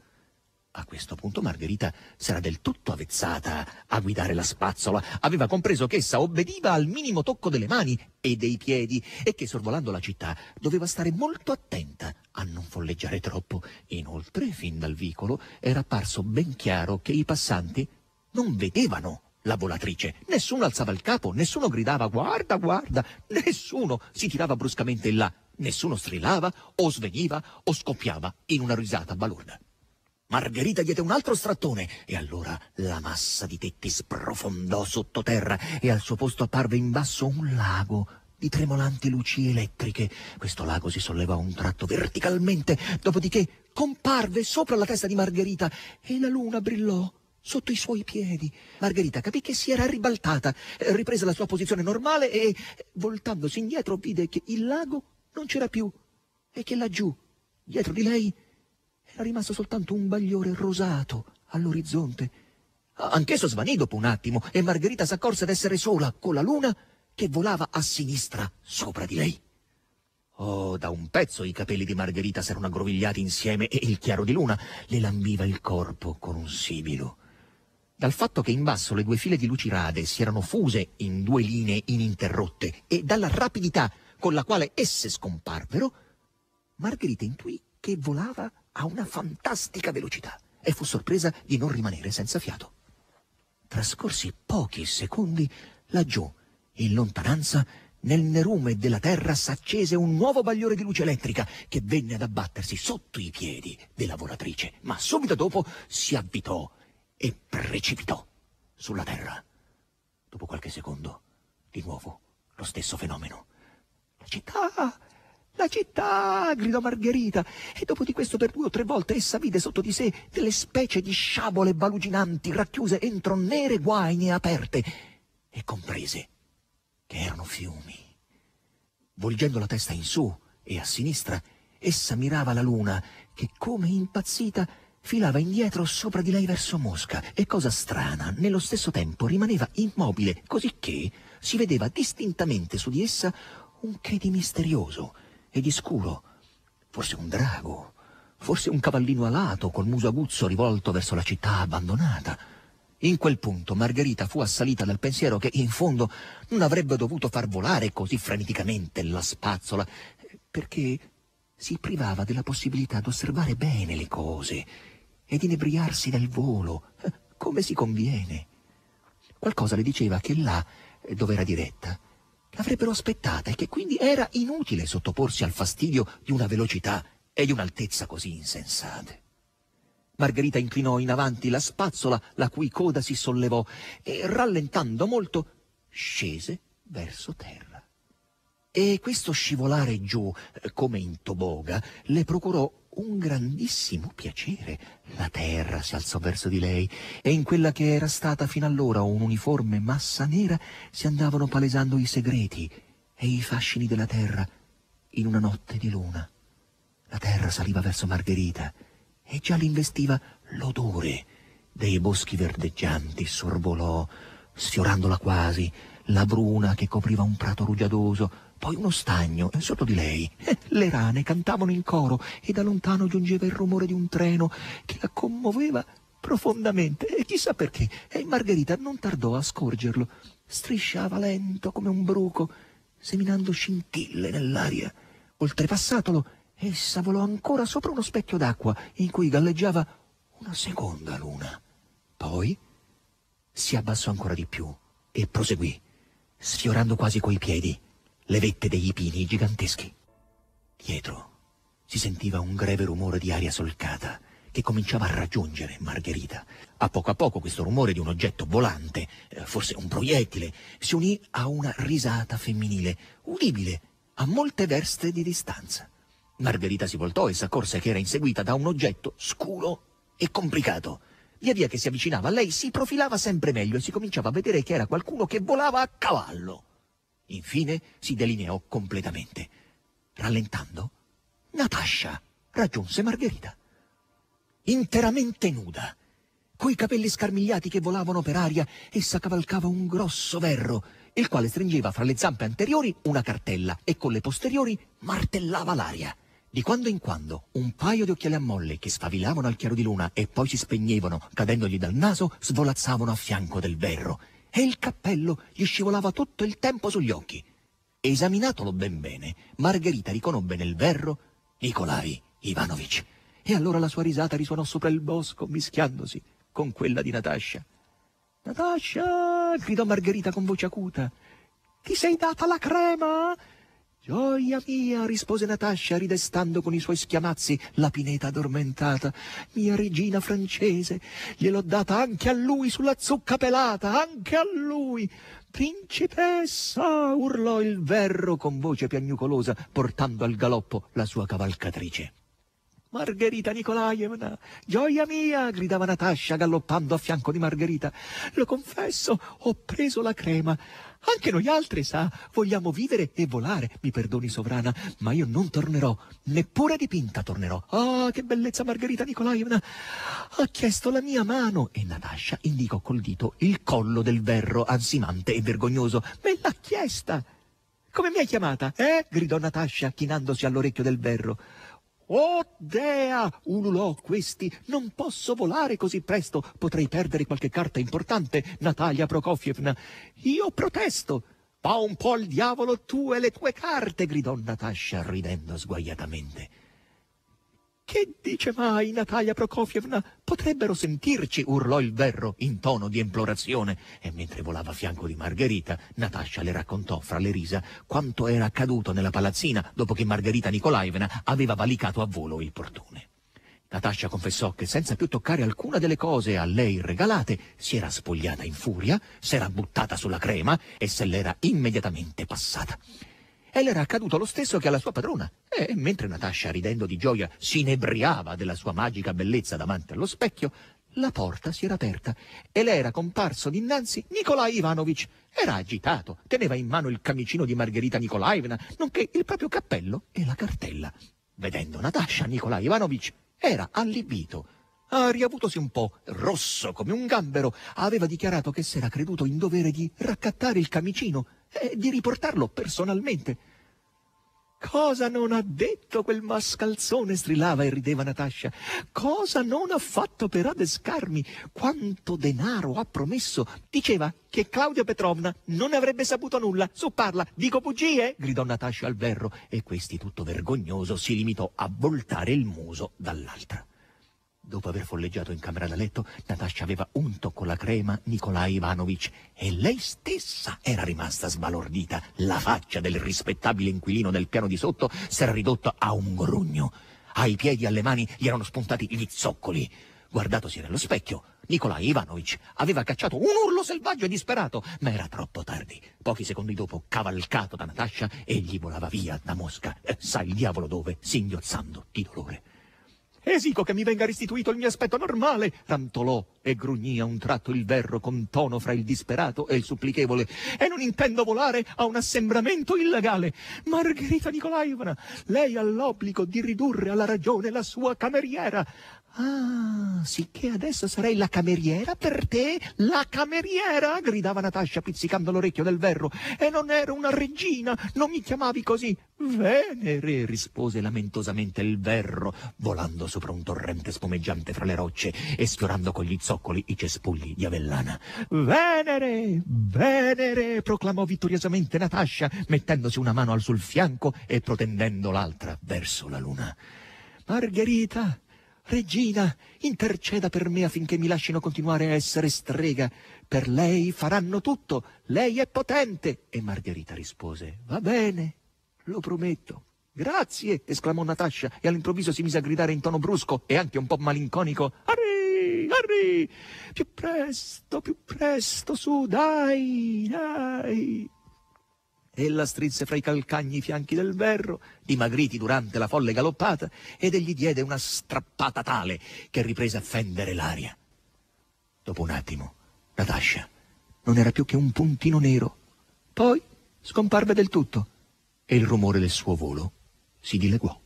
A questo punto Margherita s'era del tutto avvezzata a guidare la spazzola, aveva compreso che essa obbediva al minimo tocco delle mani e dei piedi e che sorvolando la città doveva stare molto attenta a non folleggiare troppo. Inoltre, fin dal vicolo, era apparso ben chiaro che i passanti non vedevano la volatrice. Nessuno alzava il capo, nessuno gridava guarda, guarda, nessuno si tirava bruscamente in là, nessuno strillava o sveniva o scoppiava in una risata balorda. Margherita diede un altro strattone e allora la massa di tetti sprofondò sottoterra e al suo posto apparve in basso un lago di tremolanti luci elettriche. Questo lago si sollevò un tratto verticalmente, dopodiché comparve sopra la testa di Margherita e la luna brillò sotto i suoi piedi. Margherita capì che si era ribaltata, eh, riprese la sua posizione normale e, voltandosi indietro, vide che il lago non c'era più e che laggiù, dietro di lei, era rimasto soltanto un bagliore rosato all'orizzonte. Anch'esso svanì dopo un attimo e Margherita s'accorse d'essere sola con la luna che volava a sinistra sopra di lei. Oh, da un pezzo i capelli di Margherita s'erano aggrovigliati insieme e il chiaro di luna le lambiva il corpo con un sibilo dal fatto che in basso le due file di luci rade si erano fuse in due linee ininterrotte e dalla rapidità con la quale esse scomparvero, Margherita intuì che volava a una fantastica velocità e fu sorpresa di non rimanere senza fiato. Trascorsi pochi secondi, laggiù, in lontananza, nel nerume della terra s'accese un nuovo bagliore di luce elettrica che venne ad abbattersi sotto i piedi della volatrice, ma subito dopo si avvitò e precipitò sulla terra. Dopo qualche secondo, di nuovo, lo stesso fenomeno. La città! La città! gridò Margherita, e dopo di questo per due o tre volte essa vide sotto di sé delle specie di sciabole baluginanti racchiuse entro nere guaine aperte, e comprese che erano fiumi. Volgendo la testa in su e a sinistra, essa mirava la luna, che come impazzita filava indietro sopra di lei verso Mosca e, cosa strana, nello stesso tempo rimaneva immobile, cosicché si vedeva distintamente su di essa un che di misterioso e di scuro, forse un drago, forse un cavallino alato col muso aguzzo rivolto verso la città abbandonata. In quel punto Margherita fu assalita dal pensiero che, in fondo, non avrebbe dovuto far volare così freneticamente la spazzola, perché si privava della possibilità d'osservare bene le cose ed inebriarsi nel volo, *laughs* come si conviene. Qualcosa le diceva che là, dove era diretta, l'avrebbero aspettata e che quindi era inutile sottoporsi al fastidio di una velocità e di un'altezza così insensate. Margherita inclinò in avanti la spazzola, la cui coda si sollevò, e rallentando molto scese verso terra. E questo scivolare giù, come in toboga, le procurò un grandissimo piacere. La terra si alzò verso di lei e in quella che era stata fino allora un'uniforme massa nera si andavano palesando i segreti e i fascini della terra in una notte di luna. La terra saliva verso Margherita e già l'investiva l'odore dei boschi verdeggianti, sorvolò, sfiorandola quasi, la bruna che copriva un prato rugiadoso, poi uno stagno eh, sotto di lei. Eh, le rane cantavano in coro e da lontano giungeva il rumore di un treno che la commuoveva profondamente e chissà perché. E eh, Margherita non tardò a scorgerlo. Strisciava lento come un bruco, seminando scintille nell'aria. Oltrepassatolo, essa volò ancora sopra uno specchio d'acqua in cui galleggiava una seconda luna. Poi si abbassò ancora di più e proseguì, sfiorando quasi coi piedi le vette degli pini giganteschi. Dietro si sentiva un greve rumore di aria solcata che cominciava a raggiungere Margherita. A poco a poco questo rumore di un oggetto volante, eh, forse un proiettile, si unì a una risata femminile, udibile, a molte verste di distanza. Margherita si voltò e s'accorse che era inseguita da un oggetto scuro e complicato. Via via che si avvicinava a lei si profilava sempre meglio e si cominciava a vedere che era qualcuno che volava a cavallo. Infine si delineò completamente. Rallentando, Natascia raggiunse Margherita. Interamente nuda, coi capelli scarmigliati che volavano per aria, essa cavalcava un grosso verro, il quale stringeva fra le zampe anteriori una cartella e con le posteriori martellava l'aria. Di quando in quando un paio di occhiali a molle che sfavillavano al chiaro di luna e poi si spegnevano cadendogli dal naso svolazzavano a fianco del verro e il cappello gli scivolava tutto il tempo sugli occhi. Esaminatolo ben bene, Margherita riconobbe nel verro Nikolai Ivanovic. E allora la sua risata risuonò sopra il bosco, mischiandosi con quella di Natascia. Natascia! gridò Margherita con voce acuta. Ti sei data la crema? Gioia mia, rispose Natascia ridestando con i suoi schiamazzi la pineta addormentata. Mia regina francese, gliel'ho data anche a lui sulla zucca pelata, anche a lui. Principessa, urlò il verro con voce piagnucolosa, portando al galoppo la sua cavalcatrice. Margherita Nikolaevna, gioia mia, gridava Natascia galoppando a fianco di Margherita. Lo confesso, ho preso la crema. Anche noi altri, sa, vogliamo vivere e volare, mi perdoni sovrana, ma io non tornerò, neppure dipinta tornerò. Ah, oh, che bellezza Margherita Nicolaevna! Ha chiesto la mia mano e Natascia indicò col dito il collo del verro ansimante e vergognoso. Me l'ha chiesta! Come mi hai chiamata? Eh? gridò Natascia, chinandosi all'orecchio del verro. Oh Dea! ululò questi. Non posso volare così presto. Potrei perdere qualche carta importante, Natalia Prokofievna. Io protesto. Va un po' al diavolo tu e le tue carte, gridò Natasha ridendo sguaiatamente. Che dice mai Natalia Prokofievna? Potrebbero sentirci, urlò il verro in tono di implorazione. E mentre volava a fianco di Margherita, Natascia le raccontò fra le risa quanto era accaduto nella palazzina dopo che Margherita Nikolaevna aveva valicato a volo il portone. Natascia confessò che senza più toccare alcuna delle cose a lei regalate, si era spogliata in furia, s'era buttata sulla crema e se l'era immediatamente passata e le era accaduto lo stesso che alla sua padrona. E mentre Natascia, ridendo di gioia, si inebriava della sua magica bellezza davanti allo specchio, la porta si era aperta e le era comparso dinanzi Nikolai Ivanovich. Era agitato, teneva in mano il camicino di Margherita Nikolaevna, nonché il proprio cappello e la cartella. Vedendo Natascia, Nikolai Ivanovich era allibito. Ah, riavutosi un po', rosso come un gambero, aveva dichiarato che s'era creduto in dovere di raccattare il camicino e eh, di riportarlo personalmente. Cosa non ha detto quel mascalzone? strillava e rideva Natascia. Cosa non ha fatto per adescarmi? Quanto denaro ha promesso? Diceva che Claudia Petrovna non avrebbe saputo nulla. Su parla, dico bugie? gridò Natascia al verro e questi, tutto vergognoso, si limitò a voltare il muso dall'altra. Dopo aver folleggiato in camera da letto, Natascia aveva unto con la crema Nikolai Ivanovich e lei stessa era rimasta sbalordita. La faccia del rispettabile inquilino del piano di sotto s'era ridotta a un grugno. Ai piedi e alle mani gli erano spuntati gli zoccoli. Guardatosi nello specchio, Nikolai Ivanovich aveva cacciato un urlo selvaggio e disperato, ma era troppo tardi. Pochi secondi dopo, cavalcato da Natascia, egli volava via da Mosca, eh, sa il diavolo dove, singhiozzando di dolore esigo che mi venga restituito il mio aspetto normale, rantolò e grugnì a un tratto il verro con tono fra il disperato e il supplichevole. E non intendo volare a un assembramento illegale. Margherita Nicolaevna, lei ha l'obbligo di ridurre alla ragione la sua cameriera. Ah, sicché adesso sarei la cameriera per te? La cameriera? gridava Natascia pizzicando l'orecchio del verro. E non ero una regina, non mi chiamavi così. Venere, rispose lamentosamente il verro, volando sopra un torrente spumeggiante fra le rocce e sfiorando con gli zoccoli i cespugli di avellana. Venere, Venere, proclamò vittoriosamente Natascia, mettendosi una mano sul fianco e protendendo l'altra verso la luna. Margherita, Regina, interceda per me affinché mi lasciano continuare a essere strega. Per lei faranno tutto, lei è potente. E Margherita rispose, va bene, lo prometto. Grazie, esclamò Natascia e all'improvviso si mise a gridare in tono brusco e anche un po' malinconico. Arri, arri, più presto, più presto, su, dai, dai ella strinse fra i calcagni i fianchi del verro, dimagriti durante la folle galoppata, ed egli diede una strappata tale che riprese a fendere l'aria. Dopo un attimo, Natascia non era più che un puntino nero. Poi scomparve del tutto e il rumore del suo volo si dileguò.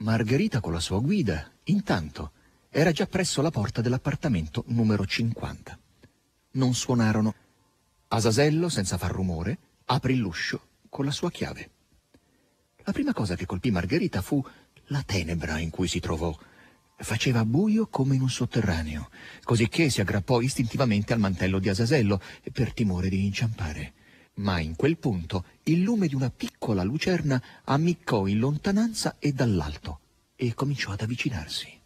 Margherita con la sua guida, intanto, era già presso la porta dell'appartamento numero 50. Non suonarono. Asasello, senza far rumore, aprì l'uscio con la sua chiave. La prima cosa che colpì Margherita fu la tenebra in cui si trovò. Faceva buio come in un sotterraneo, cosicché si aggrappò istintivamente al mantello di Asasello per timore di inciampare. Ma in quel punto il lume di una piccola lucerna ammiccò in lontananza e dall'alto e cominciò ad avvicinarsi.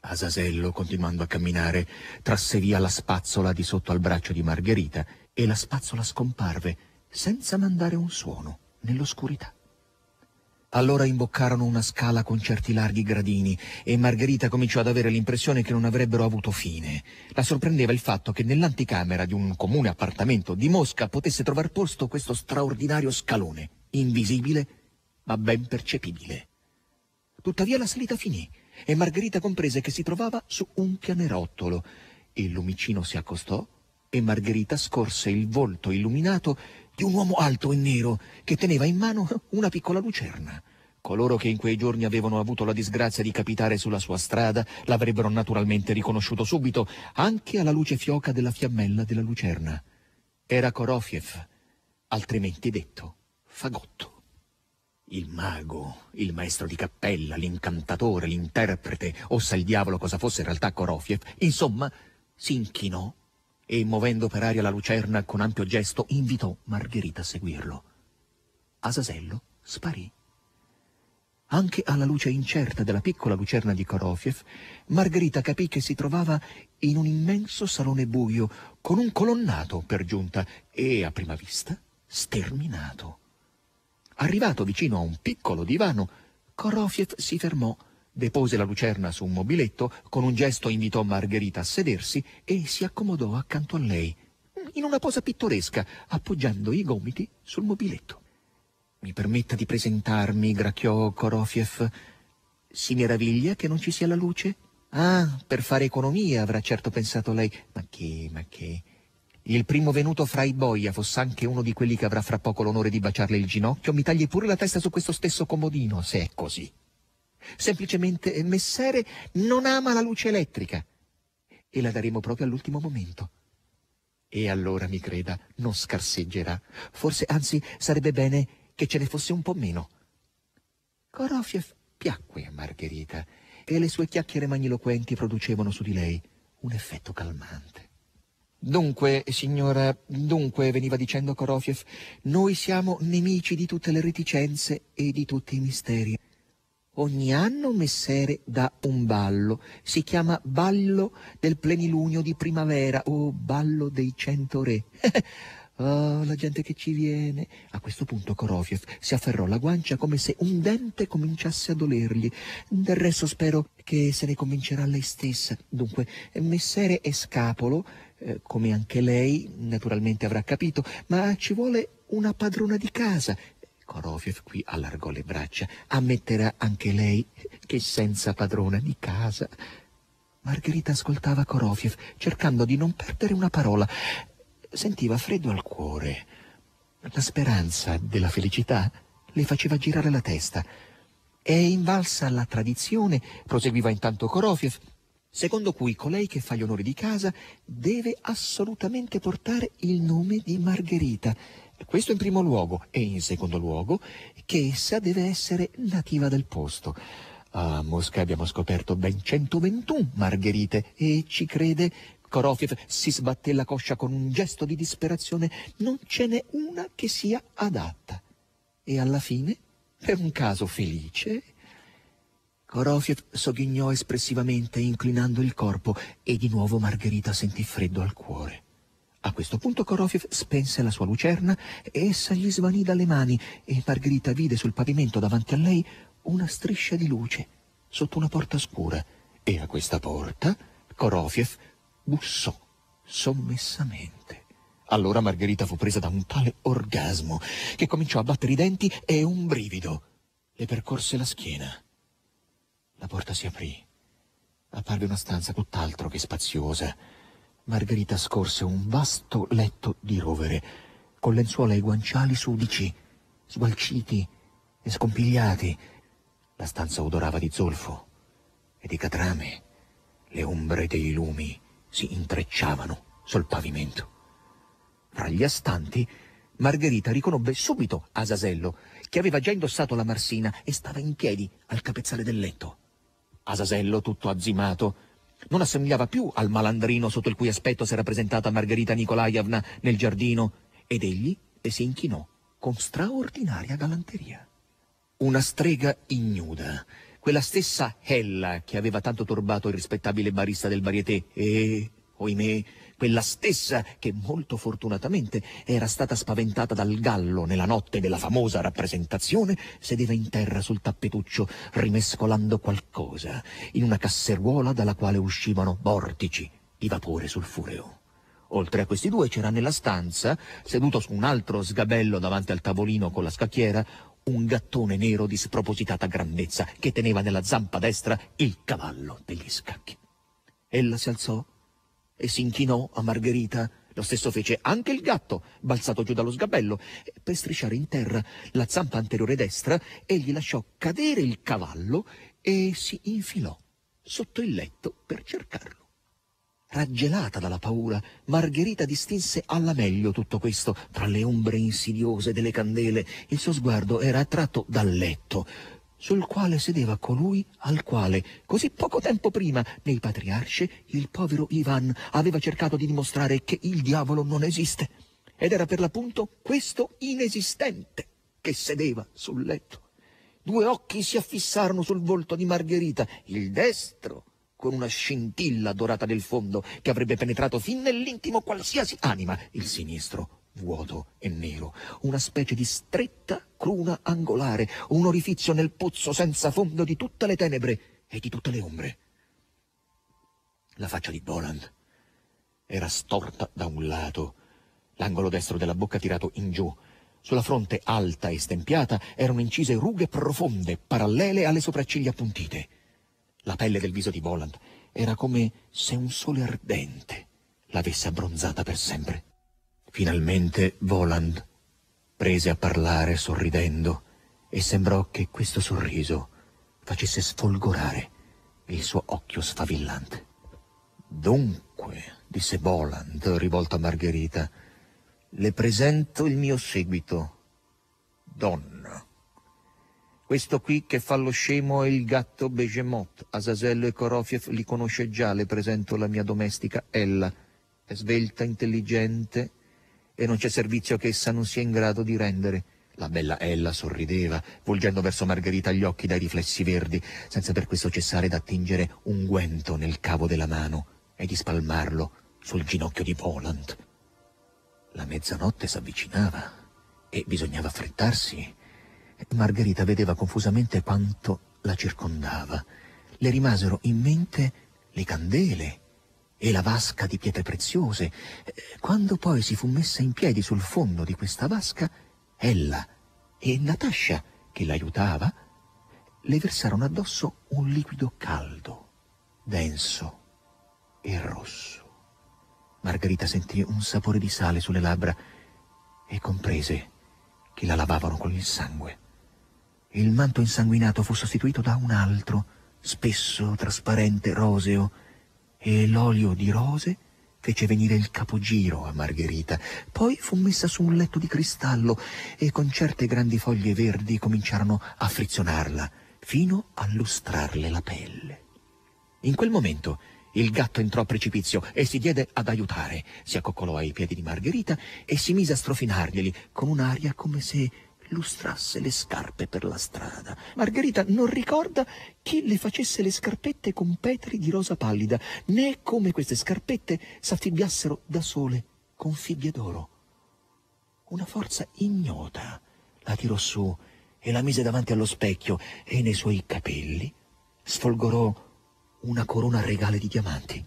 Asasello, continuando a camminare, trasse via la spazzola di sotto al braccio di Margherita e la spazzola scomparve senza mandare un suono, nell'oscurità. Allora imboccarono una scala con certi larghi gradini e Margherita cominciò ad avere l'impressione che non avrebbero avuto fine. La sorprendeva il fatto che nell'anticamera di un comune appartamento di Mosca potesse trovar posto questo straordinario scalone, invisibile ma ben percepibile. Tuttavia la salita finì e Margherita comprese che si trovava su un pianerottolo. Il lumicino si accostò e Margherita scorse il volto illuminato di un uomo alto e nero che teneva in mano una piccola lucerna. Coloro che in quei giorni avevano avuto la disgrazia di capitare sulla sua strada l'avrebbero naturalmente riconosciuto subito, anche alla luce fioca della fiammella della lucerna. Era Korofiev, altrimenti detto Fagotto. Il mago, il maestro di cappella, l'incantatore, l'interprete, ossa il diavolo cosa fosse in realtà Korofiev, insomma, si inchinò e, muovendo per aria la lucerna con ampio gesto, invitò Margherita a seguirlo. Asasello sparì. Anche alla luce incerta della piccola lucerna di Korofiev, Margherita capì che si trovava in un immenso salone buio, con un colonnato per giunta e, a prima vista, sterminato. Arrivato vicino a un piccolo divano, Korofiev si fermò depose la lucerna su un mobiletto, con un gesto invitò Margherita a sedersi e si accomodò accanto a lei, in una posa pittoresca, appoggiando i gomiti sul mobiletto. Mi permetta di presentarmi, gracchiò Korofiev. Si meraviglia che non ci sia la luce? Ah, per fare economia, avrà certo pensato lei. Ma che, ma che... Il primo venuto fra i boia fosse anche uno di quelli che avrà fra poco l'onore di baciarle il ginocchio, mi tagli pure la testa su questo stesso comodino, se è così. Semplicemente eh, Messere non ama la luce elettrica e la daremo proprio all'ultimo momento. E allora, mi creda, non scarseggerà. Forse, anzi, sarebbe bene che ce ne fosse un po' meno. Korofiev piacque a Margherita e le sue chiacchiere magniloquenti producevano su di lei un effetto calmante. Dunque, signora, dunque, veniva dicendo Korofiev, noi siamo nemici di tutte le reticenze e di tutti i misteri. Ogni anno Messere dà un ballo, si chiama Ballo del plenilunio di primavera o Ballo dei cento re. *laughs* oh, la gente che ci viene. A questo punto Korofiev si afferrò la guancia come se un dente cominciasse a dolergli. Del resto spero che se ne convincerà lei stessa. Dunque, Messere è scapolo, eh, come anche lei naturalmente avrà capito, ma ci vuole una padrona di casa Korofiev qui allargò le braccia. Ammetterà anche lei che senza padrona di casa. Margherita ascoltava Korofiev, cercando di non perdere una parola. Sentiva freddo al cuore. La speranza della felicità le faceva girare la testa. È invalsa la tradizione, proseguiva intanto Korofiev, secondo cui colei che fa gli onori di casa deve assolutamente portare il nome di Margherita. Questo in primo luogo e in secondo luogo che essa deve essere nativa del posto. A Mosca abbiamo scoperto ben 121 margherite e ci crede Korofiev si sbatté la coscia con un gesto di disperazione. Non ce n'è una che sia adatta. E alla fine, per un caso felice, Korofiev sogghignò espressivamente inclinando il corpo e di nuovo Margherita sentì freddo al cuore. A questo punto Korofiev spense la sua lucerna, e essa gli svanì dalle mani e Margherita vide sul pavimento davanti a lei una striscia di luce sotto una porta scura e a questa porta Korofiev bussò sommessamente. Allora Margherita fu presa da un tale orgasmo che cominciò a battere i denti e un brivido le percorse la schiena. La porta si aprì. Apparve una stanza tutt'altro che spaziosa, Margherita scorse un vasto letto di rovere, con lenzuola e guanciali sudici, sgualciti e scompigliati. La stanza odorava di zolfo e di catrame. Le ombre dei lumi si intrecciavano sul pavimento. Fra gli astanti, Margherita riconobbe subito Asasello, che aveva già indossato la marsina e stava in piedi al capezzale del letto. Asasello, tutto azzimato, non assomigliava più al malandrino sotto il cui aspetto s'era presentata Margherita Nikolaevna nel giardino, ed egli le si inchinò con straordinaria galanteria. Una strega ignuda, quella stessa Hella che aveva tanto turbato il rispettabile barista del Varieté e, oimè, quella stessa che molto fortunatamente era stata spaventata dal gallo nella notte della famosa rappresentazione, sedeva in terra sul tappetuccio, rimescolando qualcosa in una casseruola dalla quale uscivano vortici di vapore sulfureo. Oltre a questi due c'era nella stanza, seduto su un altro sgabello davanti al tavolino con la scacchiera, un gattone nero di spropositata grandezza che teneva nella zampa destra il cavallo degli scacchi. Ella si alzò e si inchinò a Margherita. Lo stesso fece anche il gatto, balzato giù dallo sgabello. Per strisciare in terra la zampa anteriore destra, egli lasciò cadere il cavallo e si infilò sotto il letto per cercarlo. Raggelata dalla paura, Margherita distinse alla meglio tutto questo tra le ombre insidiose delle candele. Il suo sguardo era attratto dal letto sul quale sedeva colui al quale, così poco tempo prima, nei patriarci, il povero Ivan aveva cercato di dimostrare che il diavolo non esiste. Ed era per l'appunto questo inesistente che sedeva sul letto. Due occhi si affissarono sul volto di Margherita, il destro con una scintilla dorata del fondo che avrebbe penetrato fin nell'intimo qualsiasi anima, il sinistro vuoto e nero, una specie di stretta cruna angolare, un orifizio nel pozzo senza fondo di tutte le tenebre e di tutte le ombre. La faccia di Boland era storta da un lato, l'angolo destro della bocca tirato in giù. Sulla fronte alta e stempiata erano incise rughe profonde, parallele alle sopracciglia appuntite. La pelle del viso di Boland era come se un sole ardente l'avesse abbronzata per sempre. Finalmente Voland prese a parlare sorridendo e sembrò che questo sorriso facesse sfolgorare il suo occhio sfavillante. Dunque, disse Voland, rivolto a Margherita, le presento il mio seguito. Donna. Questo qui che fa lo scemo è il gatto Begemot. Asasello e Korofiev li conosce già, le presento la mia domestica Ella. È svelta, intelligente, e non c'è servizio che essa non sia in grado di rendere. La bella Ella sorrideva, volgendo verso Margherita gli occhi dai riflessi verdi, senza per questo cessare d'attingere un guento nel cavo della mano e di spalmarlo sul ginocchio di Poland. La mezzanotte s'avvicinava e bisognava affrettarsi. Margherita vedeva confusamente quanto la circondava. Le rimasero in mente le candele e la vasca di pietre preziose. Quando poi si fu messa in piedi sul fondo di questa vasca, ella e Natascia, che l'aiutava, le versarono addosso un liquido caldo, denso e rosso. Margherita sentì un sapore di sale sulle labbra e comprese che la lavavano con il sangue. Il manto insanguinato fu sostituito da un altro, spesso, trasparente, roseo, e l'olio di rose fece venire il capogiro a Margherita. Poi fu messa su un letto di cristallo e con certe grandi foglie verdi cominciarono a frizionarla, fino a lustrarle la pelle. In quel momento il gatto entrò a precipizio e si diede ad aiutare. Si accoccolò ai piedi di Margherita e si mise a strofinarglieli con un'aria come se lustrasse le scarpe per la strada. Margherita non ricorda chi le facesse le scarpette con petri di rosa pallida, né come queste scarpette s'affibbiassero da sole con fibbie d'oro. Una forza ignota la tirò su e la mise davanti allo specchio e nei suoi capelli sfolgorò una corona regale di diamanti.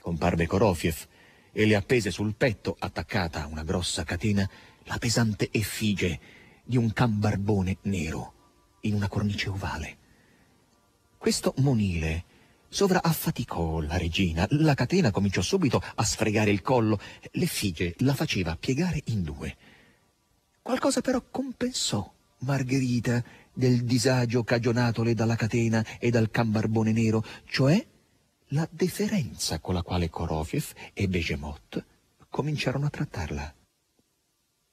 Comparve Korofiev e le appese sul petto, attaccata a una grossa catena, la pesante effigie di un cambarbone nero in una cornice ovale. Questo monile sovraaffaticò la regina, la catena cominciò subito a sfregare il collo, l'effigie la faceva piegare in due. Qualcosa però compensò Margherita del disagio cagionatole dalla catena e dal cambarbone nero, cioè la deferenza con la quale Korofiev e Begemot cominciarono a trattarla.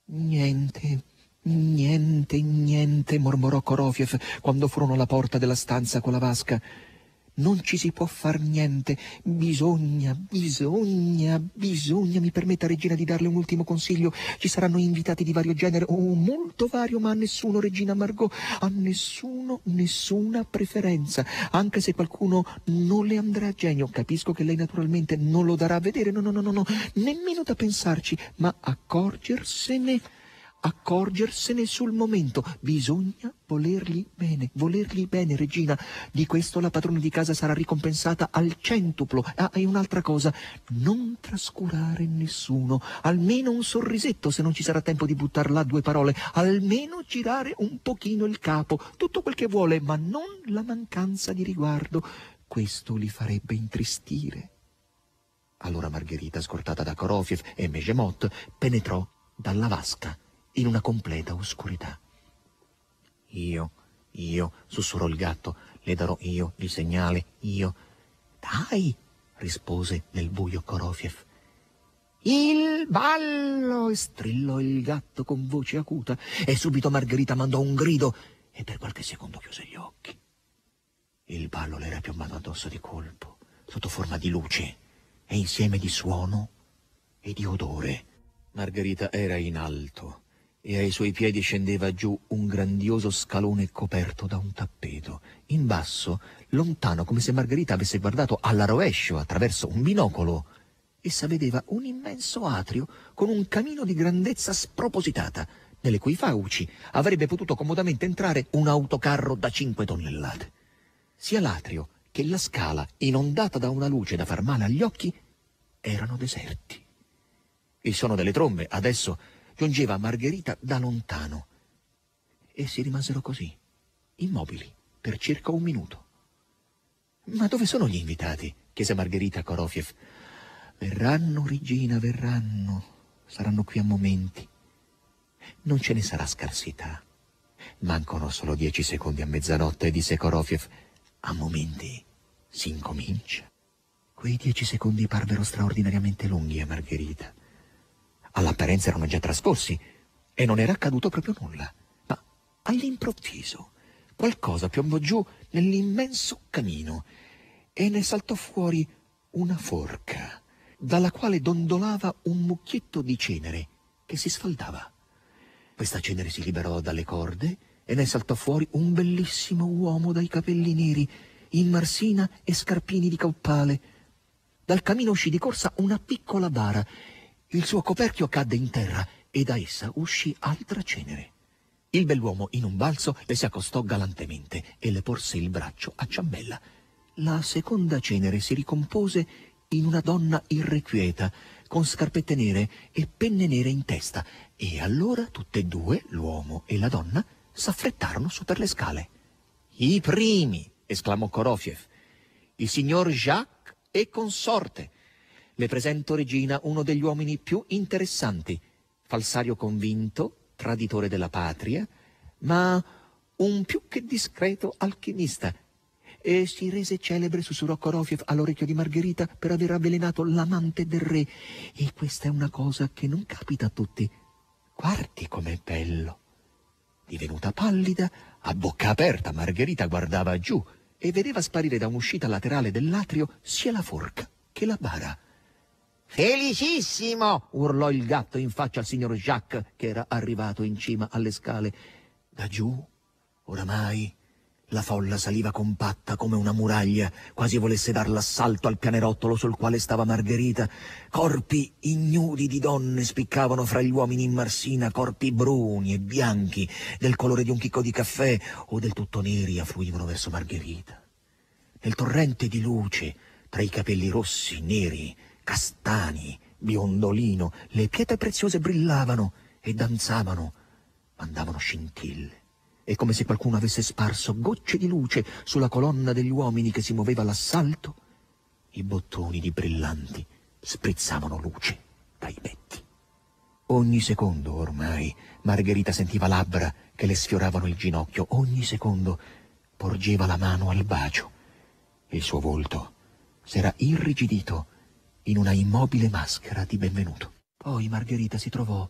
Niente, niente, niente, mormorò Korofiev quando furono alla porta della stanza con la vasca. Non ci si può far niente. Bisogna, bisogna, bisogna. Mi permetta, Regina, di darle un ultimo consiglio. Ci saranno invitati di vario genere, oh, molto vario, ma a nessuno, Regina Margot, a nessuno, nessuna preferenza. Anche se qualcuno non le andrà a genio. Capisco che lei naturalmente non lo darà a vedere, no, no, no, no, no. Nemmeno da pensarci, ma accorgersene accorgersene sul momento. Bisogna volergli bene, volergli bene, Regina. Di questo la padrona di casa sarà ricompensata al centuplo. Ah, e un'altra cosa, non trascurare nessuno. Almeno un sorrisetto, se non ci sarà tempo di buttar là due parole. Almeno girare un pochino il capo. Tutto quel che vuole, ma non la mancanza di riguardo. Questo li farebbe intristire. Allora Margherita, scortata da Korofiev e Megemot, penetrò dalla vasca in una completa oscurità. Io, io, sussurrò il gatto, le darò io il segnale, io. Dai, rispose nel buio Korofiev. Il ballo! strillò il gatto con voce acuta e subito Margherita mandò un grido e per qualche secondo chiuse gli occhi. Il ballo le era piombato addosso di colpo, sotto forma di luce e insieme di suono e di odore. Margherita era in alto, e ai suoi piedi scendeva giù un grandioso scalone coperto da un tappeto. In basso, lontano, come se Margherita avesse guardato alla rovescio attraverso un binocolo, essa vedeva un immenso atrio con un camino di grandezza spropositata, nelle cui fauci avrebbe potuto comodamente entrare un autocarro da cinque tonnellate. Sia l'atrio che la scala, inondata da una luce da far male agli occhi, erano deserti. Il suono delle trombe adesso giungeva Margherita da lontano. E si rimasero così, immobili, per circa un minuto. Ma dove sono gli invitati? chiese Margherita a Korofiev. Verranno, Regina, verranno. Saranno qui a momenti. Non ce ne sarà scarsità. Mancano solo dieci secondi a mezzanotte, disse Korofiev. A momenti si incomincia. Quei dieci secondi parvero straordinariamente lunghi a Margherita all'apparenza erano già trascorsi e non era accaduto proprio nulla. Ma all'improvviso qualcosa piombò giù nell'immenso camino e ne saltò fuori una forca, dalla quale dondolava un mucchietto di cenere che si sfaldava. Questa cenere si liberò dalle corde e ne saltò fuori un bellissimo uomo dai capelli neri, in marsina e scarpini di cappale. Dal camino uscì di corsa una piccola bara il suo coperchio cadde in terra e da essa uscì altra cenere. Il bell'uomo, in un balzo, le si accostò galantemente e le porse il braccio a ciambella. La seconda cenere si ricompose in una donna irrequieta, con scarpette nere e penne nere in testa, e allora tutte e due, l'uomo e la donna, s'affrettarono su per le scale. I primi! esclamò Korofiev. Il signor Jacques e consorte le presento Regina uno degli uomini più interessanti, falsario convinto, traditore della patria, ma un più che discreto alchimista. E si rese celebre, sussurrò Korofiev all'orecchio di Margherita, per aver avvelenato l'amante del re. E questa è una cosa che non capita a tutti. Guardi com'è bello. Divenuta pallida, a bocca aperta, Margherita guardava giù e vedeva sparire da un'uscita laterale dell'atrio sia la forca che la bara. Felicissimo! urlò il gatto in faccia al signor Jacques, che era arrivato in cima alle scale. Da giù, oramai, la folla saliva compatta come una muraglia, quasi volesse dar l'assalto al pianerottolo sul quale stava Margherita. Corpi ignudi di donne spiccavano fra gli uomini in marsina, corpi bruni e bianchi, del colore di un chicco di caffè o del tutto neri, affluivano verso Margherita. Nel torrente di luce, tra i capelli rossi, neri, castani, biondolino, le pietre preziose brillavano e danzavano, mandavano scintille. E come se qualcuno avesse sparso gocce di luce sulla colonna degli uomini che si muoveva all'assalto, i bottoni di brillanti sprizzavano luce dai petti. Ogni secondo ormai Margherita sentiva labbra che le sfioravano il ginocchio, ogni secondo porgeva la mano al bacio. Il suo volto s'era irrigidito in una immobile maschera di benvenuto. Poi Margherita si trovò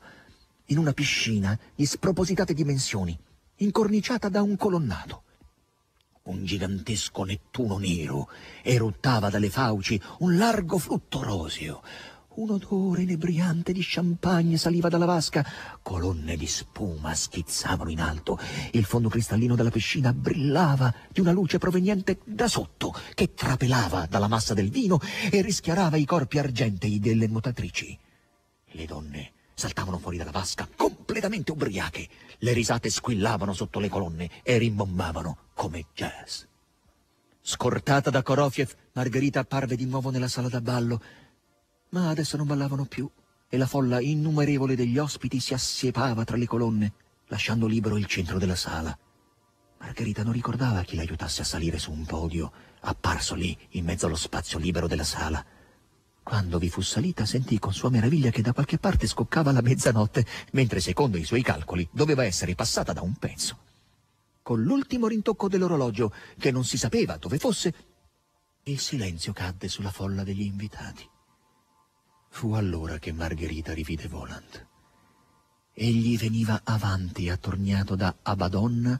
in una piscina di spropositate dimensioni, incorniciata da un colonnato. Un gigantesco Nettuno nero eruttava dalle fauci un largo flutto roseo, un odore inebriante di champagne saliva dalla vasca. Colonne di spuma schizzavano in alto. Il fondo cristallino della piscina brillava di una luce proveniente da sotto, che trapelava dalla massa del vino e rischiarava i corpi argentei delle nuotatrici. Le donne saltavano fuori dalla vasca completamente ubriache. Le risate squillavano sotto le colonne e rimbombavano come jazz. Scortata da Korofiev, Margherita apparve di nuovo nella sala da ballo ma adesso non ballavano più e la folla innumerevole degli ospiti si assiepava tra le colonne, lasciando libero il centro della sala. Margherita non ricordava chi l'aiutasse a salire su un podio, apparso lì, in mezzo allo spazio libero della sala. Quando vi fu salita, sentì con sua meraviglia che da qualche parte scoccava la mezzanotte, mentre secondo i suoi calcoli doveva essere passata da un pezzo. Con l'ultimo rintocco dell'orologio, che non si sapeva dove fosse, il silenzio cadde sulla folla degli invitati. Fu allora che Margherita rivide Volant. Egli veniva avanti attorniato da Abadonna,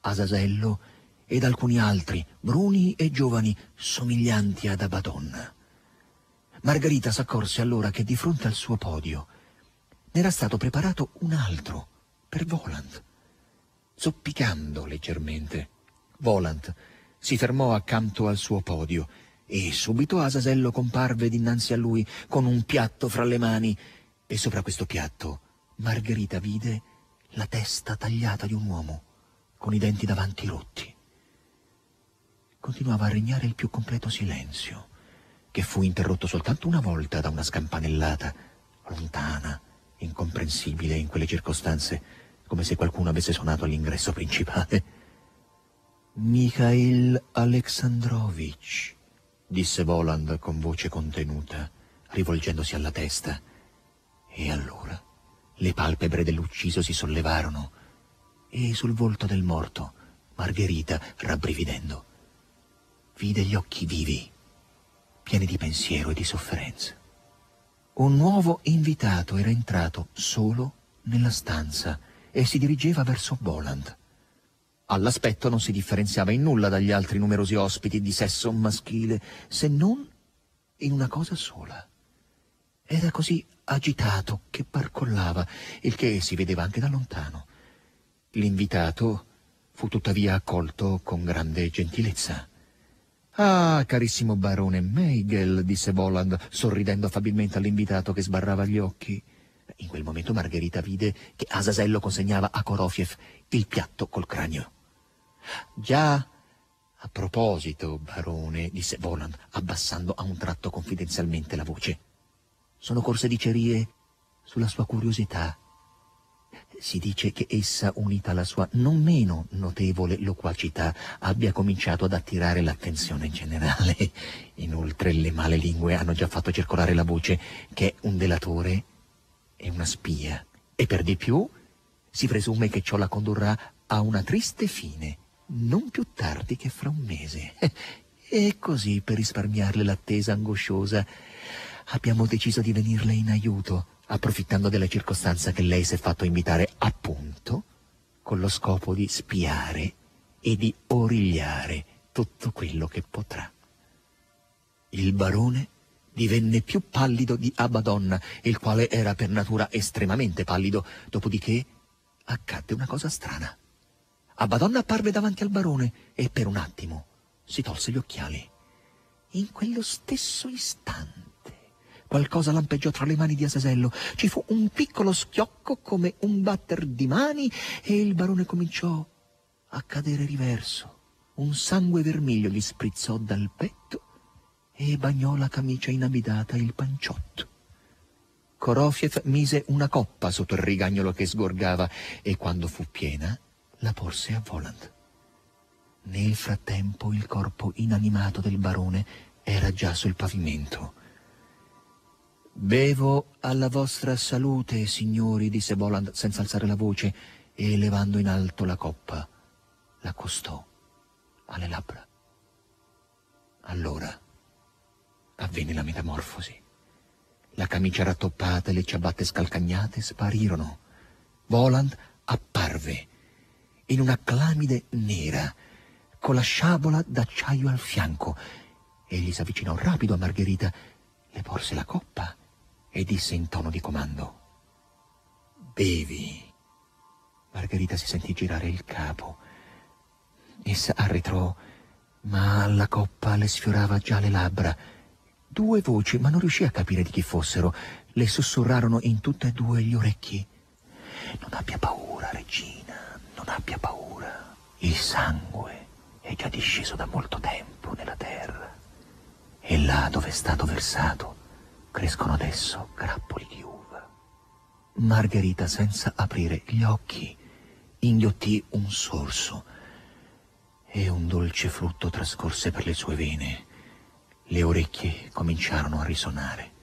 Asasello ed alcuni altri, bruni e giovani, somiglianti ad Abadonna. Margherita s'accorse allora che di fronte al suo podio n'era stato preparato un altro, per Volant. Zoppicando leggermente, Volant si fermò accanto al suo podio e subito Asasello comparve dinanzi a lui con un piatto fra le mani, e sopra questo piatto Margherita vide la testa tagliata di un uomo, con i denti davanti rotti. Continuava a regnare il più completo silenzio, che fu interrotto soltanto una volta da una scampanellata, lontana, incomprensibile in quelle circostanze, come se qualcuno avesse suonato all'ingresso principale. *laughs* Mikhail Alexandrovich disse Voland con voce contenuta, rivolgendosi alla testa. E allora le palpebre dell'ucciso si sollevarono e sul volto del morto Margherita, rabbrividendo, vide gli occhi vivi, pieni di pensiero e di sofferenza. Un nuovo invitato era entrato solo nella stanza e si dirigeva verso Boland. All'aspetto non si differenziava in nulla dagli altri numerosi ospiti di sesso maschile, se non in una cosa sola. Era così agitato che barcollava, il che si vedeva anche da lontano. L'invitato fu tuttavia accolto con grande gentilezza. Ah, carissimo barone Meigel, disse Bolland, sorridendo affabilmente all'invitato che sbarrava gli occhi. In quel momento Margherita vide che Asasello consegnava a Korofiev il piatto col cranio. Già a proposito, barone, disse Voland, abbassando a un tratto confidenzialmente la voce, sono corse dicerie sulla sua curiosità. Si dice che essa, unita alla sua non meno notevole loquacità, abbia cominciato ad attirare l'attenzione generale. *laughs* Inoltre le male lingue hanno già fatto circolare la voce che è un delatore e una spia. E per di più si presume che ciò la condurrà a una triste fine non più tardi che fra un mese. *laughs* E così, per risparmiarle l'attesa angosciosa, abbiamo deciso di venirle in aiuto, approfittando della circostanza che lei si è fatto invitare appunto con lo scopo di spiare e di origliare tutto quello che potrà. Il barone divenne più pallido di Abadonna, il quale era per natura estremamente pallido, dopodiché accadde una cosa strana. Abbadonna apparve davanti al barone e per un attimo si tolse gli occhiali. In quello stesso istante qualcosa lampeggiò tra le mani di Asasello. Ci fu un piccolo schiocco come un batter di mani e il barone cominciò a cadere riverso. Un sangue vermiglio gli sprizzò dal petto e bagnò la camicia inamidata e il panciotto. Korofiev mise una coppa sotto il rigagnolo che sgorgava e quando fu piena la porse a Voland. Nel frattempo il corpo inanimato del barone era già sul pavimento. Bevo alla vostra salute, signori, disse Voland senza alzare la voce e levando in alto la coppa, l'accostò alle labbra. Allora avvenne la metamorfosi. La camicia rattoppata e le ciabatte scalcagnate sparirono. Voland apparve in una clamide nera, con la sciabola d'acciaio al fianco. Egli si avvicinò rapido a Margherita, le porse la coppa e disse in tono di comando Bevi. Margherita si sentì girare il capo. Essa arretrò, ma alla coppa le sfiorava già le labbra. Due voci, ma non riuscì a capire di chi fossero, le sussurrarono in tutte e due gli orecchi. Non abbia paura, regina abbia paura. Il sangue è già disceso da molto tempo nella terra e là dove è stato versato crescono adesso grappoli di uva. Margherita, senza aprire gli occhi, inghiottì un sorso e un dolce frutto trascorse per le sue vene. Le orecchie cominciarono a risonare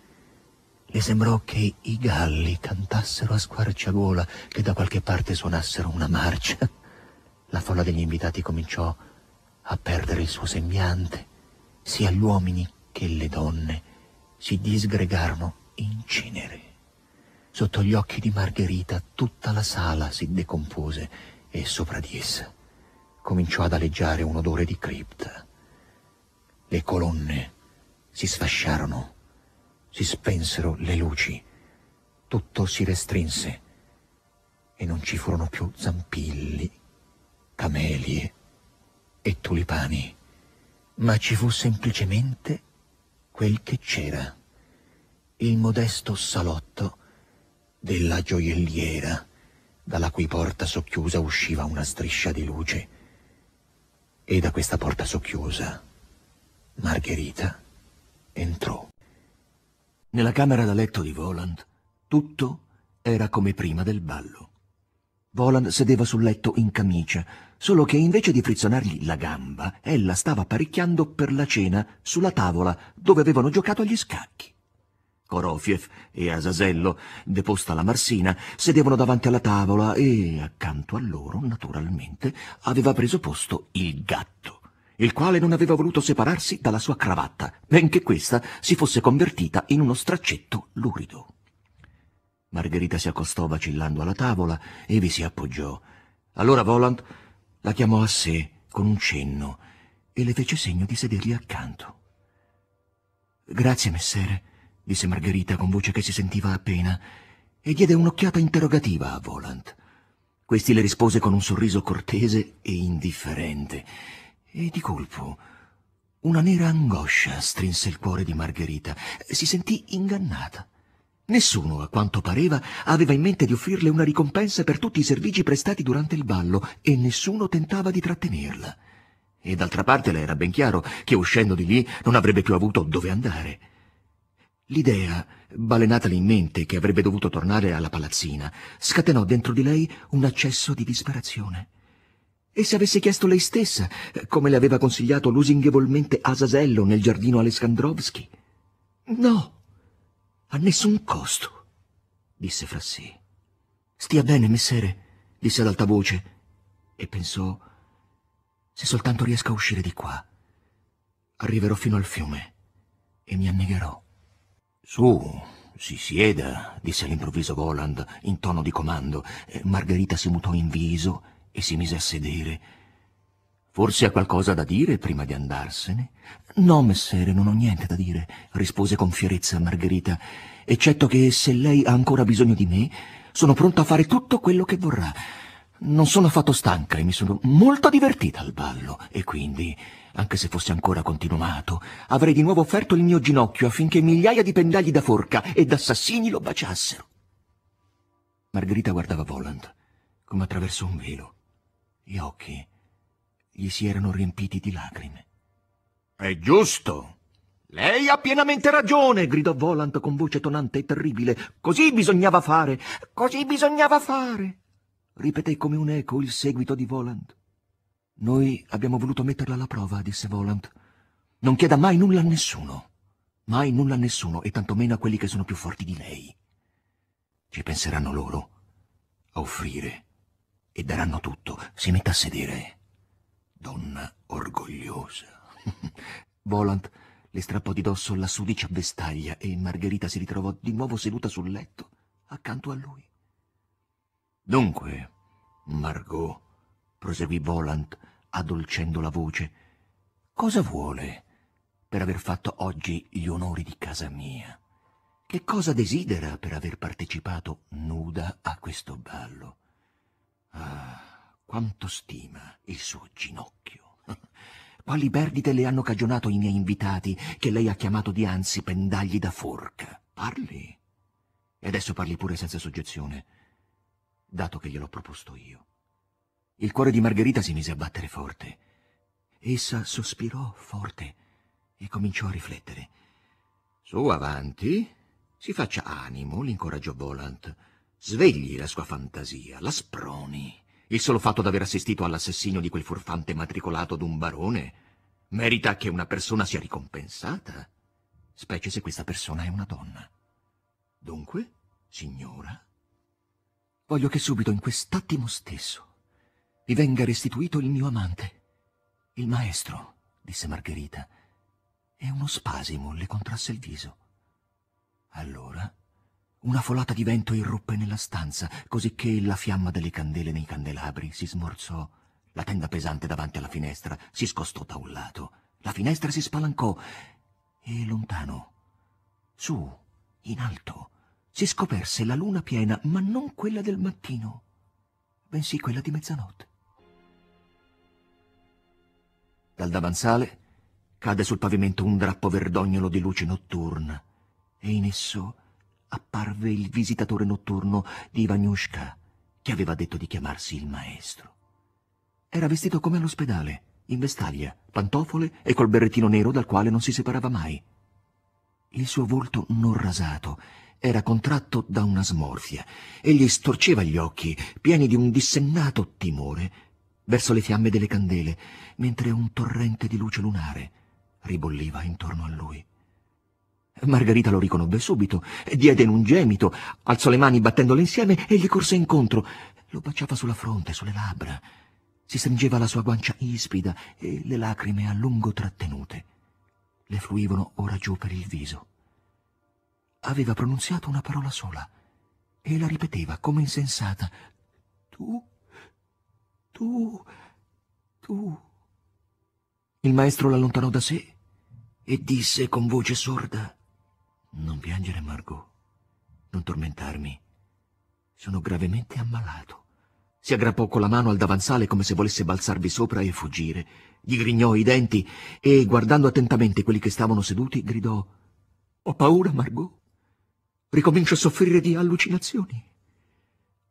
e sembrò che i galli cantassero a squarciagola, che da qualche parte suonassero una marcia. La folla degli invitati cominciò a perdere il suo sembiante. Sia gli uomini che le donne si disgregarono in cenere. Sotto gli occhi di Margherita tutta la sala si decompose e sopra di essa cominciò ad aleggiare un odore di cripta. Le colonne si sfasciarono si spensero le luci, tutto si restrinse e non ci furono più zampilli, camelie e tulipani, ma ci fu semplicemente quel che c'era, il modesto salotto della gioielliera, dalla cui porta socchiusa usciva una striscia di luce. E da questa porta socchiusa Margherita entrò. Nella camera da letto di Voland tutto era come prima del ballo. Voland sedeva sul letto in camicia, solo che invece di frizzonargli la gamba, ella stava apparecchiando per la cena sulla tavola dove avevano giocato agli scacchi. Korofiev e Asasello, deposta la marsina, sedevano davanti alla tavola e accanto a loro, naturalmente, aveva preso posto il gatto il quale non aveva voluto separarsi dalla sua cravatta, benché questa si fosse convertita in uno straccetto lurido. Margherita si accostò vacillando alla tavola e vi si appoggiò. Allora Volant la chiamò a sé con un cenno e le fece segno di sedergli accanto. Grazie, messere, disse Margherita con voce che si sentiva appena, e diede un'occhiata interrogativa a Volant. Questi le rispose con un sorriso cortese e indifferente e di colpo una nera angoscia strinse il cuore di Margherita. Si sentì ingannata. Nessuno, a quanto pareva, aveva in mente di offrirle una ricompensa per tutti i servigi prestati durante il ballo e nessuno tentava di trattenerla. E d'altra parte le era ben chiaro che uscendo di lì non avrebbe più avuto dove andare. L'idea, balenatale in mente che avrebbe dovuto tornare alla palazzina, scatenò dentro di lei un accesso di disperazione. E se avesse chiesto lei stessa, come le aveva consigliato lusinghevolmente Asasello nel giardino Alessandrovski? No, a nessun costo, disse fra sé. Stia bene, messere, disse ad alta voce, e pensò, se soltanto riesco a uscire di qua, arriverò fino al fiume e mi annegherò. Su, si sieda, disse all'improvviso Voland in tono di comando. Eh, Margherita si mutò in viso e si mise a sedere. Forse ha qualcosa da dire prima di andarsene? No, messere, non ho niente da dire, rispose con fierezza Margherita, eccetto che se lei ha ancora bisogno di me, sono pronta a fare tutto quello che vorrà. Non sono affatto stanca e mi sono molto divertita al ballo e quindi, anche se fosse ancora continuato, avrei di nuovo offerto il mio ginocchio affinché migliaia di pendagli da forca e d'assassini lo baciassero. Margherita guardava Voland come attraverso un velo gli occhi gli si erano riempiti di lacrime. È giusto. Lei ha pienamente ragione, gridò Volant con voce tonante e terribile. Così bisognava fare. Così bisognava fare. Ripeté come un eco il seguito di Volant. Noi abbiamo voluto metterla alla prova, disse Volant. Non chieda mai nulla a nessuno. Mai nulla a nessuno, e tantomeno a quelli che sono più forti di lei. Ci penseranno loro a offrire e daranno tutto. Si metta a sedere. Donna orgogliosa. *laughs* Volant le strappò di dosso la sudicia vestaglia e Margherita si ritrovò di nuovo seduta sul letto, accanto a lui. Dunque, Margot, proseguì Volant, addolcendo la voce, cosa vuole per aver fatto oggi gli onori di casa mia? Che cosa desidera per aver partecipato nuda a questo ballo? Ah, quanto stima il suo ginocchio! *laughs* Quali perdite le hanno cagionato i miei invitati, che lei ha chiamato dianzi pendagli da forca? Parli. E adesso parli pure senza soggezione, dato che gliel'ho proposto io. Il cuore di Margherita si mise a battere forte. Essa sospirò forte e cominciò a riflettere. Su avanti, si faccia animo, l'incoraggiò Volant. Svegli la sua fantasia, la sproni. Il solo fatto d'aver assistito all'assassinio di quel furfante matricolato d'un barone merita che una persona sia ricompensata, specie se questa persona è una donna. Dunque, signora, voglio che subito in quest'attimo stesso vi venga restituito il mio amante. Il maestro, disse Margherita, e uno spasimo le contrasse il viso. Allora una folata di vento irruppe nella stanza, cosicché la fiamma delle candele nei candelabri si smorzò. La tenda pesante davanti alla finestra si scostò da un lato. La finestra si spalancò e lontano, su, in alto, si scoperse la luna piena, ma non quella del mattino, bensì quella di mezzanotte. Dal davanzale cade sul pavimento un drappo verdognolo di luce notturna e in esso apparve il visitatore notturno di Ivaniushka, che aveva detto di chiamarsi il maestro. Era vestito come all'ospedale, in vestaglia, pantofole e col berrettino nero dal quale non si separava mai. Il suo volto non rasato era contratto da una smorfia. Egli storceva gli occhi, pieni di un dissennato timore, verso le fiamme delle candele, mentre un torrente di luce lunare ribolliva intorno a lui. Margherita lo riconobbe subito, diede in un gemito, alzò le mani battendole insieme e gli corse incontro. Lo baciava sulla fronte, sulle labbra. Si stringeva la sua guancia ispida e le lacrime a lungo trattenute le fluivano ora giù per il viso. Aveva pronunziato una parola sola e la ripeteva come insensata. Tu, tu, tu. Il maestro l'allontanò da sé e disse con voce sorda non piangere, Margot. Non tormentarmi. Sono gravemente ammalato. Si aggrappò con la mano al davanzale come se volesse balzarvi sopra e fuggire. Gli grignò i denti e, guardando attentamente quelli che stavano seduti, gridò «Ho paura, Margot. Ricomincio a soffrire di allucinazioni».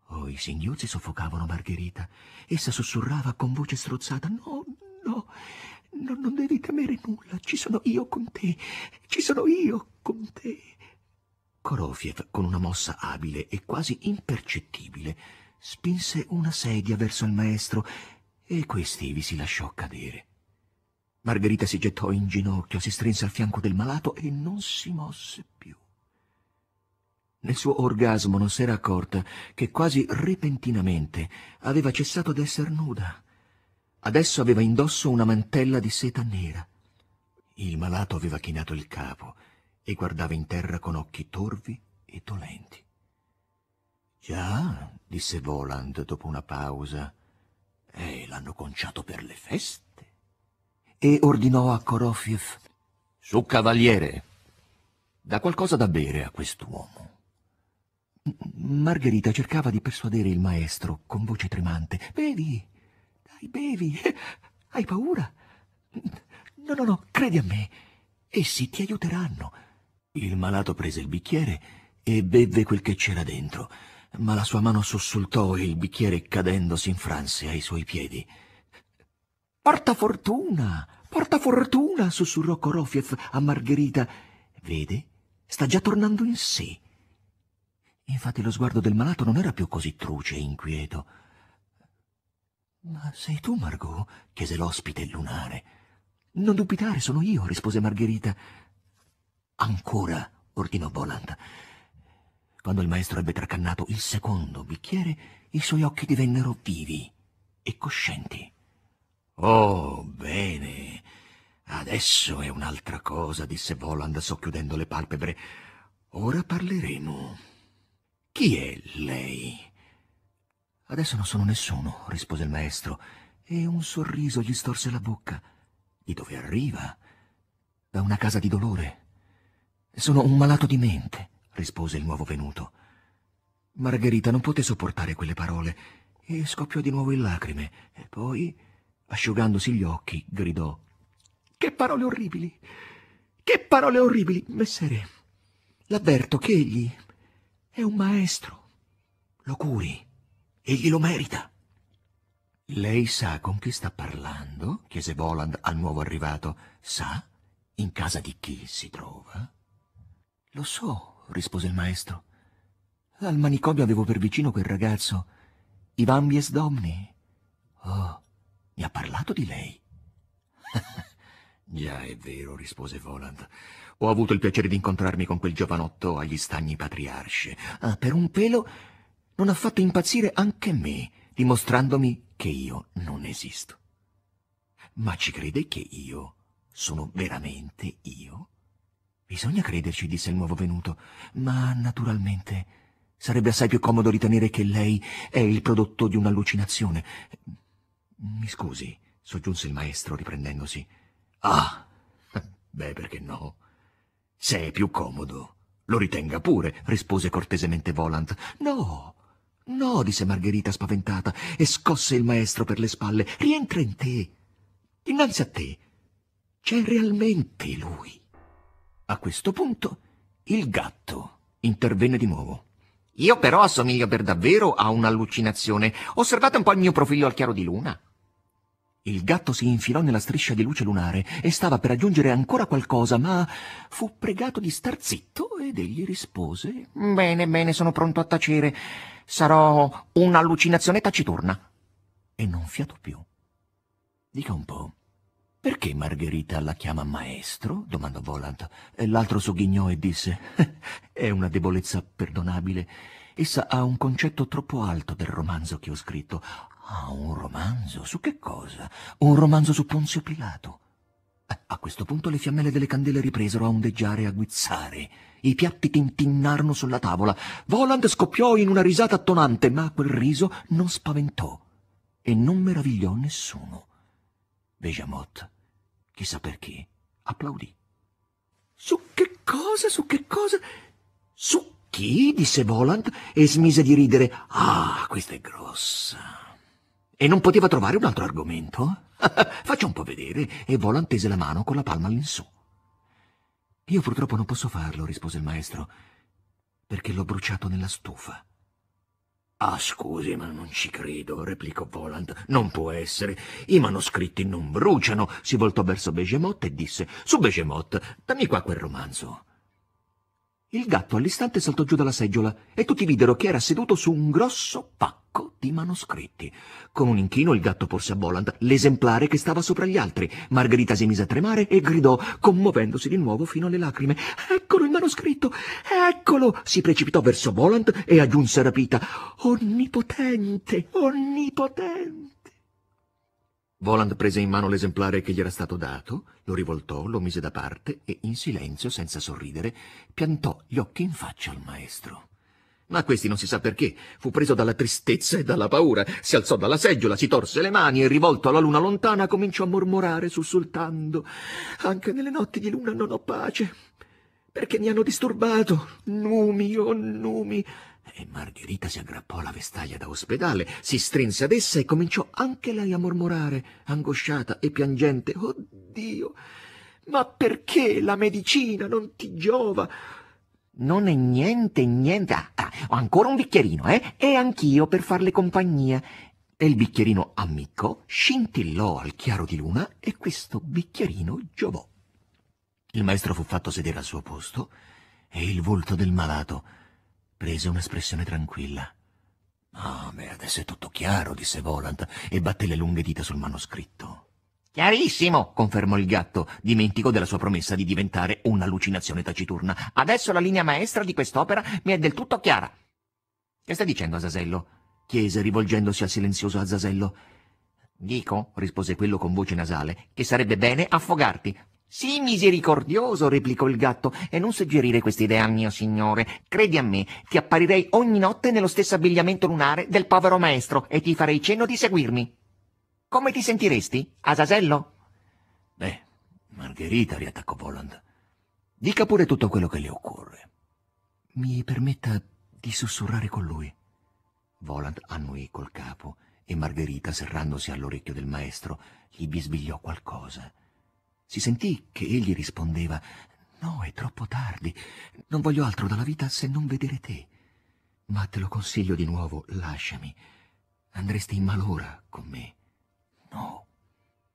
Oh, i singhiozzi soffocavano Margherita. Essa sussurrava con voce strozzata «No, no, no, non devi temere nulla. Ci sono io con te. Ci sono io con te. Korofiev, con una mossa abile e quasi impercettibile, spinse una sedia verso il maestro e questi vi si lasciò cadere. Margherita si gettò in ginocchio, si strinse al fianco del malato e non si mosse più. Nel suo orgasmo non s'era accorta che quasi repentinamente aveva cessato d'essere nuda. Adesso aveva indosso una mantella di seta nera. Il malato aveva chinato il capo e guardava in terra con occhi torvi e dolenti. Già, disse Voland dopo una pausa, eh, l'hanno conciato per le feste. E ordinò a Korofiev, su cavaliere, da qualcosa da bere a quest'uomo. Margherita cercava di persuadere il maestro con voce tremante. Bevi, dai, bevi. Hai paura? No, no, no, credi a me. Essi ti aiuteranno. Il malato prese il bicchiere e bevve quel che c'era dentro, ma la sua mano sussultò e il bicchiere cadendo si infranse ai suoi piedi. Porta fortuna! Porta fortuna! sussurrò Korofiev a Margherita. Vede? Sta già tornando in sé. Infatti lo sguardo del malato non era più così truce e inquieto. Ma sei tu, Margot? chiese l'ospite lunare. Non dubitare, sono io, rispose Margherita. Ancora, ordinò Boland. Quando il maestro ebbe tracannato il secondo bicchiere, i suoi occhi divennero vivi e coscienti. Oh, bene. Adesso è un'altra cosa, disse Voland socchiudendo le palpebre. Ora parleremo. Chi è lei? Adesso non sono nessuno, rispose il maestro, e un sorriso gli storse la bocca. Di dove arriva? Da una casa di dolore, sono un malato di mente, rispose il nuovo venuto. Margherita non poté sopportare quelle parole e scoppiò di nuovo in lacrime. E poi, asciugandosi gli occhi, gridò: Che parole orribili! Che parole orribili, messere! L'avverto che egli è un maestro. Lo curi, egli lo merita. Lei sa con chi sta parlando? chiese Voland al nuovo arrivato. Sa in casa di chi si trova? Lo so, rispose il maestro. Al manicomio avevo per vicino quel ragazzo, Ivan Biesdomni. Oh, mi ha parlato di lei. *laughs* Già è vero, rispose Voland. Ho avuto il piacere di incontrarmi con quel giovanotto agli stagni patriarci. Ah, per un pelo non ha fatto impazzire anche me, dimostrandomi che io non esisto. Ma ci crede che io sono veramente io? Bisogna crederci, disse il nuovo venuto, ma naturalmente sarebbe assai più comodo ritenere che lei è il prodotto di un'allucinazione. Mi scusi, soggiunse il maestro riprendendosi. Ah, *laughs* beh, perché no? Se è più comodo, lo ritenga pure, rispose cortesemente Volant. No, no, disse Margherita spaventata e scosse il maestro per le spalle. Rientra in te, innanzi a te. C'è realmente lui. A questo punto il gatto intervenne di nuovo. Io però assomiglio per davvero a un'allucinazione. Osservate un po' il mio profilo al chiaro di luna. Il gatto si infilò nella striscia di luce lunare e stava per aggiungere ancora qualcosa, ma fu pregato di star zitto ed egli rispose Bene, bene, sono pronto a tacere. Sarò un'allucinazione taciturna. E non fiato più. Dica un po'. Perché Margherita la chiama maestro? domandò Volant. L'altro sogghignò e disse *laughs* È una debolezza perdonabile. Essa ha un concetto troppo alto del romanzo che ho scritto. Ah, un romanzo? Su che cosa? Un romanzo su Ponzio Pilato. A questo punto le fiammelle delle candele ripresero a ondeggiare e a guizzare. I piatti tintinnarono sulla tavola. Volant scoppiò in una risata attonante, ma quel riso non spaventò e non meravigliò nessuno. Vejamotte chissà perché, applaudì. Su che cosa, su che cosa? Su chi? disse Volant e smise di ridere. Ah, questa è grossa. E non poteva trovare un altro argomento? *laughs* Faccia un po' vedere. E Volant tese la mano con la palma all'insù. Io purtroppo non posso farlo, rispose il maestro, perché l'ho bruciato nella stufa. Ah, scusi, ma non ci credo, replicò Volant. Non può essere. I manoscritti non bruciano. Si voltò verso Begemot e disse: Su Begemot, dammi qua quel romanzo. Il gatto all'istante saltò giù dalla seggiola e tutti videro che era seduto su un grosso pacco di manoscritti. Con un inchino il gatto porse a Boland l'esemplare che stava sopra gli altri. Margherita si mise a tremare e gridò, commuovendosi di nuovo fino alle lacrime. Eccolo il manoscritto! Eccolo! Si precipitò verso Boland e aggiunse rapita. Onnipotente! Onnipotente! Voland prese in mano l'esemplare che gli era stato dato, lo rivoltò, lo mise da parte e, in silenzio, senza sorridere, piantò gli occhi in faccia al maestro. Ma questi non si sa perché. Fu preso dalla tristezza e dalla paura. Si alzò dalla seggiola, si torse le mani e, rivolto alla luna lontana, cominciò a mormorare, sussultando. Anche nelle notti di luna non ho pace. Perché mi hanno disturbato. Numi, oh Numi e Margherita si aggrappò alla vestaglia da ospedale, si strinse ad essa e cominciò anche lei a mormorare, angosciata e piangente. Oddio, ma perché la medicina non ti giova? Non è niente, niente. Ah, ah, ho ancora un bicchierino, eh? E anch'io per farle compagnia. E il bicchierino amico scintillò al chiaro di luna e questo bicchierino giovò. Il maestro fu fatto sedere al suo posto e il volto del malato prese un'espressione tranquilla. Ah, beh, adesso è tutto chiaro, disse Volant e batté le lunghe dita sul manoscritto. Chiarissimo, confermò il gatto, dimentico della sua promessa di diventare un'allucinazione taciturna. Adesso la linea maestra di quest'opera mi è del tutto chiara. Che stai dicendo, Azasello? chiese, rivolgendosi al silenzioso Azasello. Dico, rispose quello con voce nasale, che sarebbe bene affogarti, Sii misericordioso, replicò il gatto, e non suggerire quest'idea al mio signore. Credi a me, ti apparirei ogni notte nello stesso abbigliamento lunare del povero maestro e ti farei cenno di seguirmi. Come ti sentiresti, Asasello? Beh, Margherita, riattaccò Voland. Dica pure tutto quello che le occorre. Mi permetta di sussurrare con lui. Voland annuì col capo e Margherita, serrandosi all'orecchio del maestro, gli bisbigliò qualcosa. Si sentì che egli rispondeva No, è troppo tardi. Non voglio altro dalla vita se non vedere te. Ma te lo consiglio di nuovo, lasciami. Andresti in malora con me. No.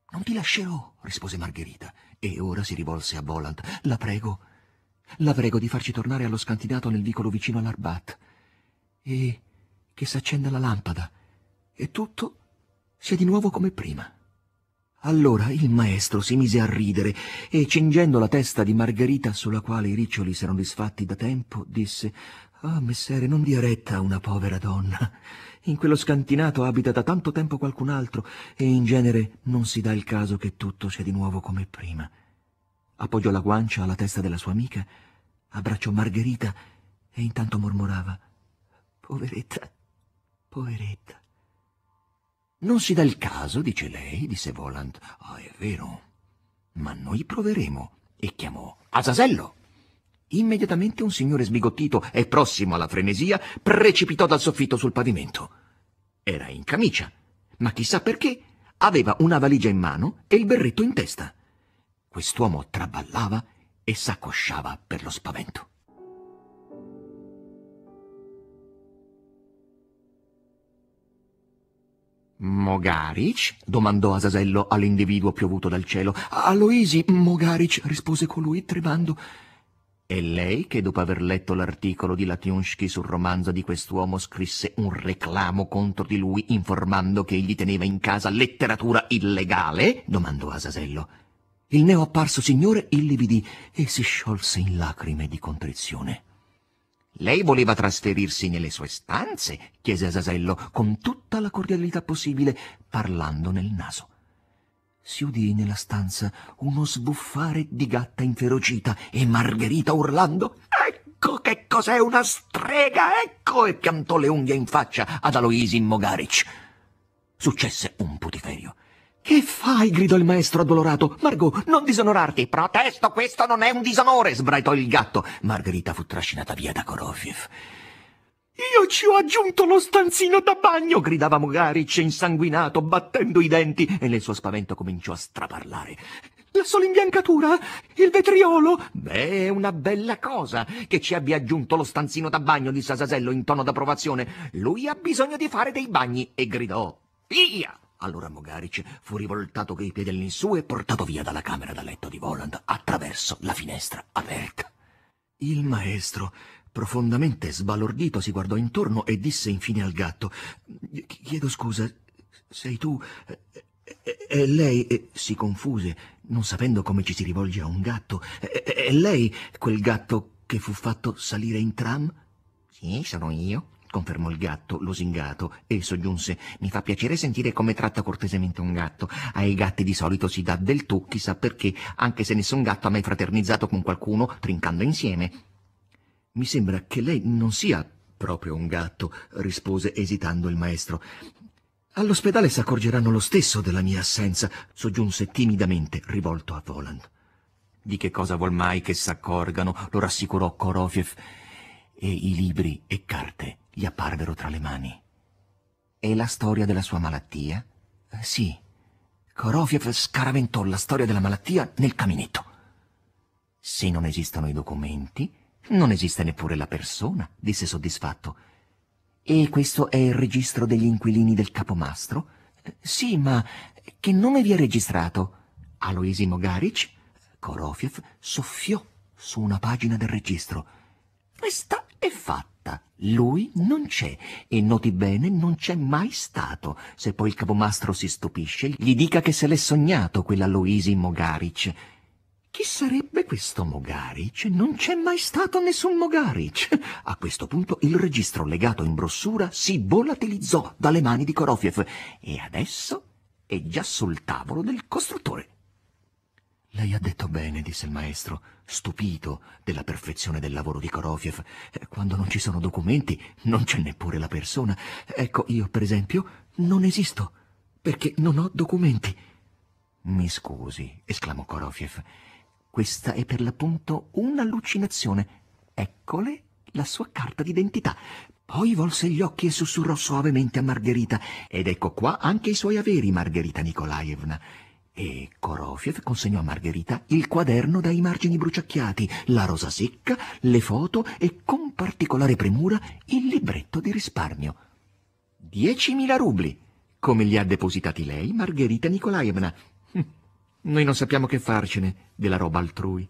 Non ti lascerò, rispose Margherita, e ora si rivolse a Boland. La prego, la prego di farci tornare allo scantinato nel vicolo vicino all'Arbat. E che s'accenda la lampada. E tutto sia di nuovo come prima. Allora il maestro si mise a ridere e, cingendo la testa di Margherita, sulla quale i riccioli si erano disfatti da tempo, disse «Ah, oh, messere, non dia retta a una povera donna. In quello scantinato abita da tanto tempo qualcun altro e in genere non si dà il caso che tutto sia di nuovo come prima». Appoggiò la guancia alla testa della sua amica, abbracciò Margherita e intanto mormorava «Poveretta, poveretta». Non si dà il caso, dice lei, disse Volant. Ah, è vero. Ma noi proveremo. E chiamò Azazello. Immediatamente un signore sbigottito e prossimo alla frenesia precipitò dal soffitto sul pavimento. Era in camicia, ma chissà perché aveva una valigia in mano e il berretto in testa. Quest'uomo traballava e s'accosciava per lo spavento. Mogaric? domandò Asasello all'individuo piovuto dal cielo. Aloisi Mogaric, rispose colui tremando. E lei che dopo aver letto l'articolo di Latiunsky sul romanzo di quest'uomo scrisse un reclamo contro di lui informando che egli teneva in casa letteratura illegale? domandò Asasello. Il neo apparso signore illividì e si sciolse in lacrime di contrizione. Lei voleva trasferirsi nelle sue stanze? chiese a con tutta la cordialità possibile, parlando nel naso. Si udì nella stanza uno sbuffare di gatta inferocita e Margherita urlando Ecco che cos'è una strega, ecco! e piantò le unghie in faccia ad Aloisi Mogaric. Successe un putiferio. Che fai? gridò il maestro addolorato. Margot, non disonorarti! Protesto, questo non è un disonore! sbraitò il gatto. Margherita fu trascinata via da Korofiev. Io ci ho aggiunto lo stanzino da bagno! gridava Mugaric insanguinato, battendo i denti, e nel suo spavento cominciò a straparlare. La sola imbiancatura? Il vetriolo? Beh, è una bella cosa che ci abbia aggiunto lo stanzino da bagno, disse Asasello in tono d'approvazione. Lui ha bisogno di fare dei bagni, e gridò. Via! Allora Mogaric fu rivoltato coi piedi all'insù e portato via dalla camera da letto di Voland attraverso la finestra aperta. Il maestro, profondamente sbalordito, si guardò intorno e disse infine al gatto Chiedo scusa, sei tu? E eh, eh, lei eh, si confuse, non sapendo come ci si rivolge a un gatto. E lei, quel gatto che fu fatto salire in tram? Sì, sono io confermò il gatto, lusingato, e soggiunse «Mi fa piacere sentire come tratta cortesemente un gatto. Ai gatti di solito si dà del tu, chissà perché, anche se nessun gatto ha mai fraternizzato con qualcuno trincando insieme». «Mi sembra che lei non sia proprio un gatto», rispose esitando il maestro. «All'ospedale s'accorgeranno lo stesso della mia assenza», soggiunse timidamente, rivolto a Voland. «Di che cosa vuol mai che s'accorgano?» lo rassicurò Korofiev e i libri e carte gli apparvero tra le mani. E la storia della sua malattia? Eh, sì, Korofiev scaraventò la storia della malattia nel caminetto. Se non esistono i documenti, non esiste neppure la persona, disse soddisfatto. E questo è il registro degli inquilini del capomastro? Eh, sì, ma che nome vi è registrato? Aloisi Mogaric? Korofiev soffiò su una pagina del registro. Questa è fatta. Lui non c'è e noti bene non c'è mai stato. Se poi il capomastro si stupisce, gli dica che se l'è sognato quella Luisi Mogaric. Chi sarebbe questo Mogaric? Non c'è mai stato nessun Mogaric. A questo punto il registro legato in brossura si volatilizzò dalle mani di Korofiev e adesso è già sul tavolo del costruttore. Lei ha detto bene, disse il maestro, stupito della perfezione del lavoro di Korofiev. Eh, quando non ci sono documenti, non c'è neppure la persona. Ecco, io, per esempio, non esisto, perché non ho documenti. Mi scusi, esclamò Korofiev. Questa è per l'appunto un'allucinazione. Eccole la sua carta d'identità. Poi volse gli occhi e sussurrò soavemente a Margherita. Ed ecco qua anche i suoi averi, Margherita Nikolaevna e Korofiev consegnò a Margherita il quaderno dai margini bruciacchiati, la rosa secca, le foto e con particolare premura il libretto di risparmio. Diecimila rubli, come li ha depositati lei, Margherita Nikolaevna. Hm, noi non sappiamo che farcene della roba altrui.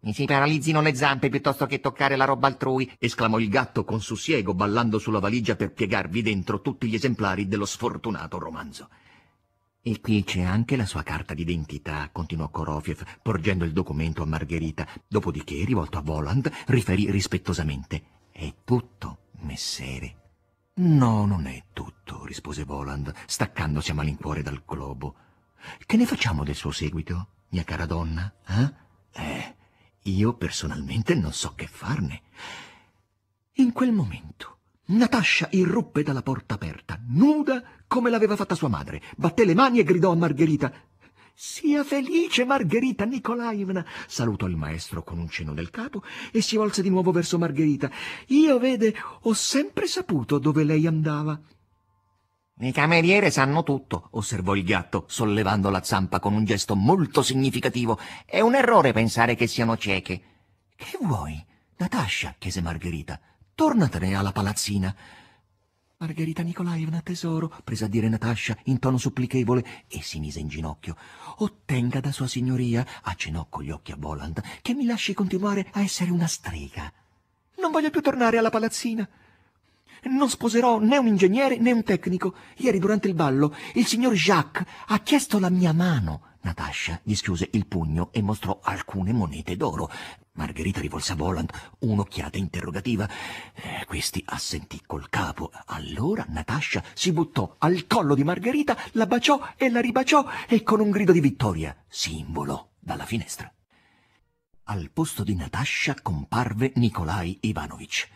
Mi si paralizzino le zampe piuttosto che toccare la roba altrui, esclamò il gatto con sussiego, ballando sulla valigia per piegarvi dentro tutti gli esemplari dello sfortunato romanzo. E qui c'è anche la sua carta d'identità, continuò Korofiev, porgendo il documento a Margherita, dopodiché, rivolto a Voland, riferì rispettosamente. È tutto, messere. No, non è tutto, rispose Voland, staccandosi a malincuore dal globo. Che ne facciamo del suo seguito, mia cara donna? Eh? eh, io personalmente non so che farne. In quel momento Natascia irruppe dalla porta aperta, nuda come l'aveva fatta sua madre, batté le mani e gridò a Margherita Sia felice, Margherita Nicolaevna! Salutò il maestro con un cenno del capo e si volse di nuovo verso Margherita. Io, vede, ho sempre saputo dove lei andava. I cameriere sanno tutto, osservò il gatto, sollevando la zampa con un gesto molto significativo. È un errore pensare che siano cieche. Che vuoi? Natascia, chiese Margherita. Tornatene alla palazzina. Margherita Nicolaevna, tesoro, prese a dire Natascia in tono supplichevole e si mise in ginocchio. Ottenga da sua signoria, accennò con gli occhi a Boland, che mi lasci continuare a essere una strega. Non voglio più tornare alla palazzina. Non sposerò né un ingegnere né un tecnico. Ieri durante il ballo il signor Jacques ha chiesto la mia mano Natascia dischiuse il pugno e mostrò alcune monete d'oro. Margherita rivolse a Voland un'occhiata interrogativa. Eh, questi assentì col capo. Allora Natasha si buttò al collo di Margherita, la baciò e la ribaciò e con un grido di vittoria si involò dalla finestra. Al posto di Natasha comparve Nikolai Ivanovich.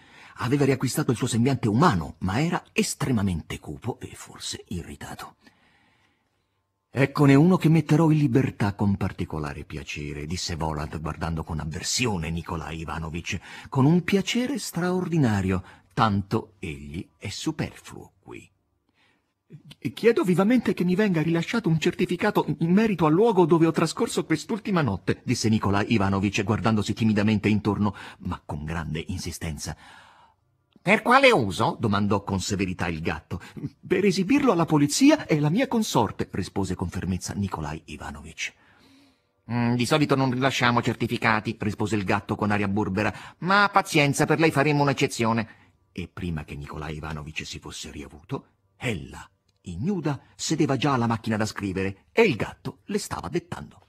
Aveva riacquistato il suo sembiante umano, ma era estremamente cupo e forse irritato. Eccone uno che metterò in libertà con particolare piacere, disse Voland guardando con avversione Nikolai Ivanovich, con un piacere straordinario, tanto egli è superfluo qui. Chiedo vivamente che mi venga rilasciato un certificato in merito al luogo dove ho trascorso quest'ultima notte, disse Nikolai Ivanovich guardandosi timidamente intorno, ma con grande insistenza. Per quale uso? domandò con severità il gatto. Per esibirlo alla polizia e alla mia consorte, rispose con fermezza Nikolai Ivanovich. Mm, di solito non rilasciamo certificati, rispose il gatto con aria burbera, ma pazienza, per lei faremo un'eccezione. E prima che Nikolai Ivanovich si fosse riavuto, ella, ignuda, sedeva già alla macchina da scrivere e il gatto le stava dettando.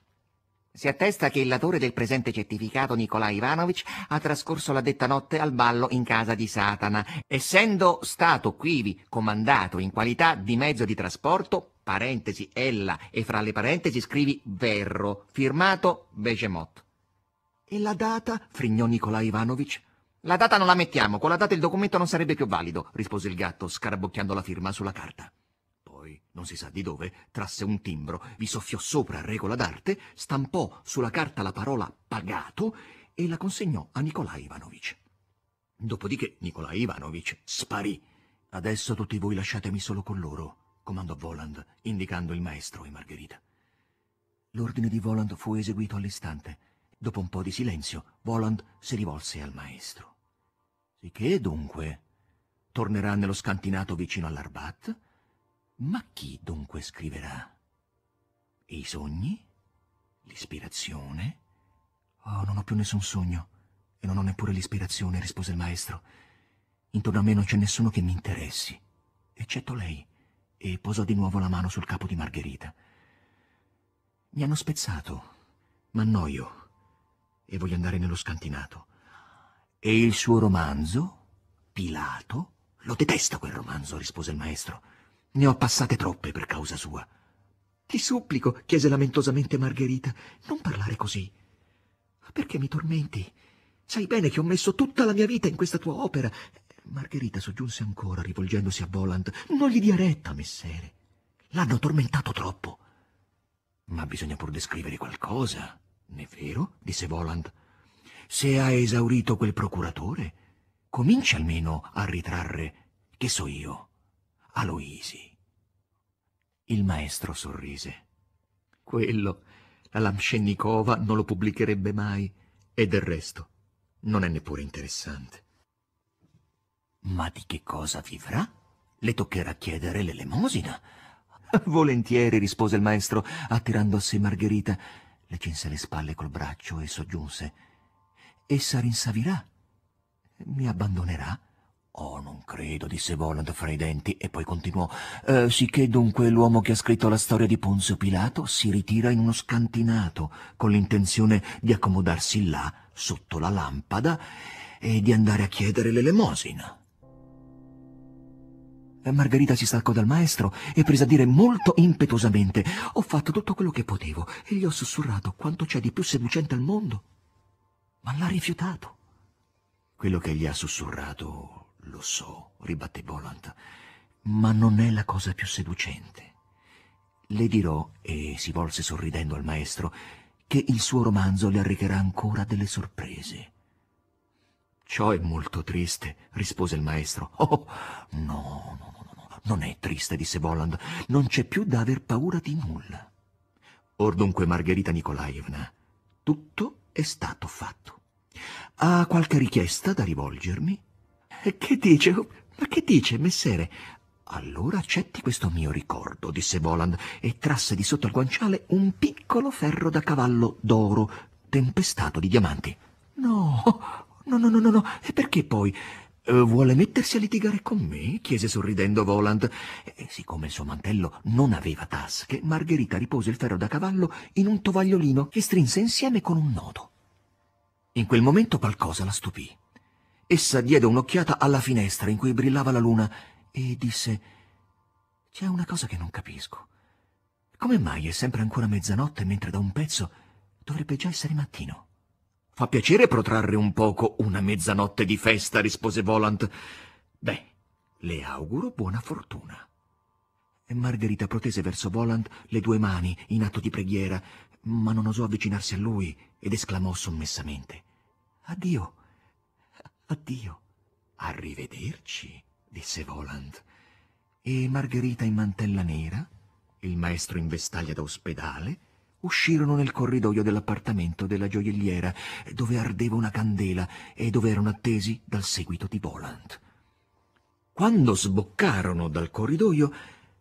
Si attesta che il latore del presente certificato Nikolai Ivanovic ha trascorso la detta notte al ballo in casa di Satana, essendo stato quivi comandato in qualità di mezzo di trasporto, parentesi ella e fra le parentesi scrivi Verro, firmato Begemot. E la data? frignò Nikolai Ivanovic. La data non la mettiamo, con la data il documento non sarebbe più valido, rispose il gatto, scarabocchiando la firma sulla carta non si sa di dove, trasse un timbro, vi soffiò sopra a regola d'arte, stampò sulla carta la parola pagato e la consegnò a Nikolai Ivanovich. Dopodiché Nikolai Ivanovich sparì. Adesso tutti voi lasciatemi solo con loro, comandò Voland, indicando il maestro e Margherita. L'ordine di Voland fu eseguito all'istante. Dopo un po' di silenzio, Voland si rivolse al maestro. Sicché dunque? Tornerà nello scantinato vicino all'Arbat? Ma chi dunque scriverà? I sogni? L'ispirazione? Oh, non ho più nessun sogno e non ho neppure l'ispirazione, rispose il maestro. Intorno a me non c'è nessuno che mi interessi, eccetto lei, e posò di nuovo la mano sul capo di Margherita. Mi hanno spezzato, m'annoio e voglio andare nello scantinato. E il suo romanzo? Pilato? Lo detesta quel romanzo, rispose il maestro. Ne ho passate troppe per causa sua. Ti supplico, chiese lamentosamente Margherita, non parlare così. Perché mi tormenti? Sai bene che ho messo tutta la mia vita in questa tua opera. Margherita soggiunse ancora, rivolgendosi a Boland. Non gli dia retta, messere. L'hanno tormentato troppo. Ma bisogna pur descrivere qualcosa, è vero? disse Voland. Se ha esaurito quel procuratore, comincia almeno a ritrarre, che so io, Aloisi. Il maestro sorrise. Quello, la Lamscennikova non lo pubblicherebbe mai, e del resto non è neppure interessante. Ma di che cosa vivrà? Le toccherà chiedere l'elemosina. Volentieri, rispose il maestro, attirando a sé Margherita. Le cinse le spalle col braccio e soggiunse. Essa rinsavirà. Mi abbandonerà Oh, non credo, disse Boland fra i denti, e poi continuò. Eh, sicché dunque l'uomo che ha scritto la storia di Ponzio Pilato si ritira in uno scantinato, con l'intenzione di accomodarsi là, sotto la lampada, e di andare a chiedere l'elemosina. Eh, Margherita si staccò dal maestro e prese a dire molto impetuosamente «Ho fatto tutto quello che potevo e gli ho sussurrato quanto c'è di più seducente al mondo». Ma l'ha rifiutato. Quello che gli ha sussurrato lo so, ribatté Bolland, ma non è la cosa più seducente. Le dirò, e si volse sorridendo al maestro, che il suo romanzo le arrecherà ancora delle sorprese. Ciò è molto triste, rispose il maestro. Oh, oh no, no, no, no, non è triste, disse Bolland. Non c'è più da aver paura di nulla. Or dunque, Margherita Nikolaevna, tutto è stato fatto. Ha qualche richiesta da rivolgermi? Eh, che dice? Ma che dice, messere? Allora accetti questo mio ricordo, disse Voland, e trasse di sotto al guanciale un piccolo ferro da cavallo d'oro, tempestato di diamanti. No, no, no, no, no, no. E perché poi? Eh, vuole mettersi a litigare con me? chiese sorridendo Voland. E eh, siccome il suo mantello non aveva tasche, Margherita ripose il ferro da cavallo in un tovagliolino che strinse insieme con un nodo. In quel momento qualcosa la stupì. Essa diede un'occhiata alla finestra in cui brillava la luna e disse C'è una cosa che non capisco. Come mai è sempre ancora mezzanotte mentre da un pezzo dovrebbe già essere mattino? Fa piacere protrarre un poco una mezzanotte di festa, rispose Volant. Beh, le auguro buona fortuna. E Margherita protese verso Volant le due mani in atto di preghiera, ma non osò avvicinarsi a lui ed esclamò sommessamente. Addio. Addio. Arrivederci, disse Voland. E Margherita in mantella nera, il maestro in vestaglia da ospedale, uscirono nel corridoio dell'appartamento della gioielliera, dove ardeva una candela e dove erano attesi dal seguito di Voland. Quando sboccarono dal corridoio,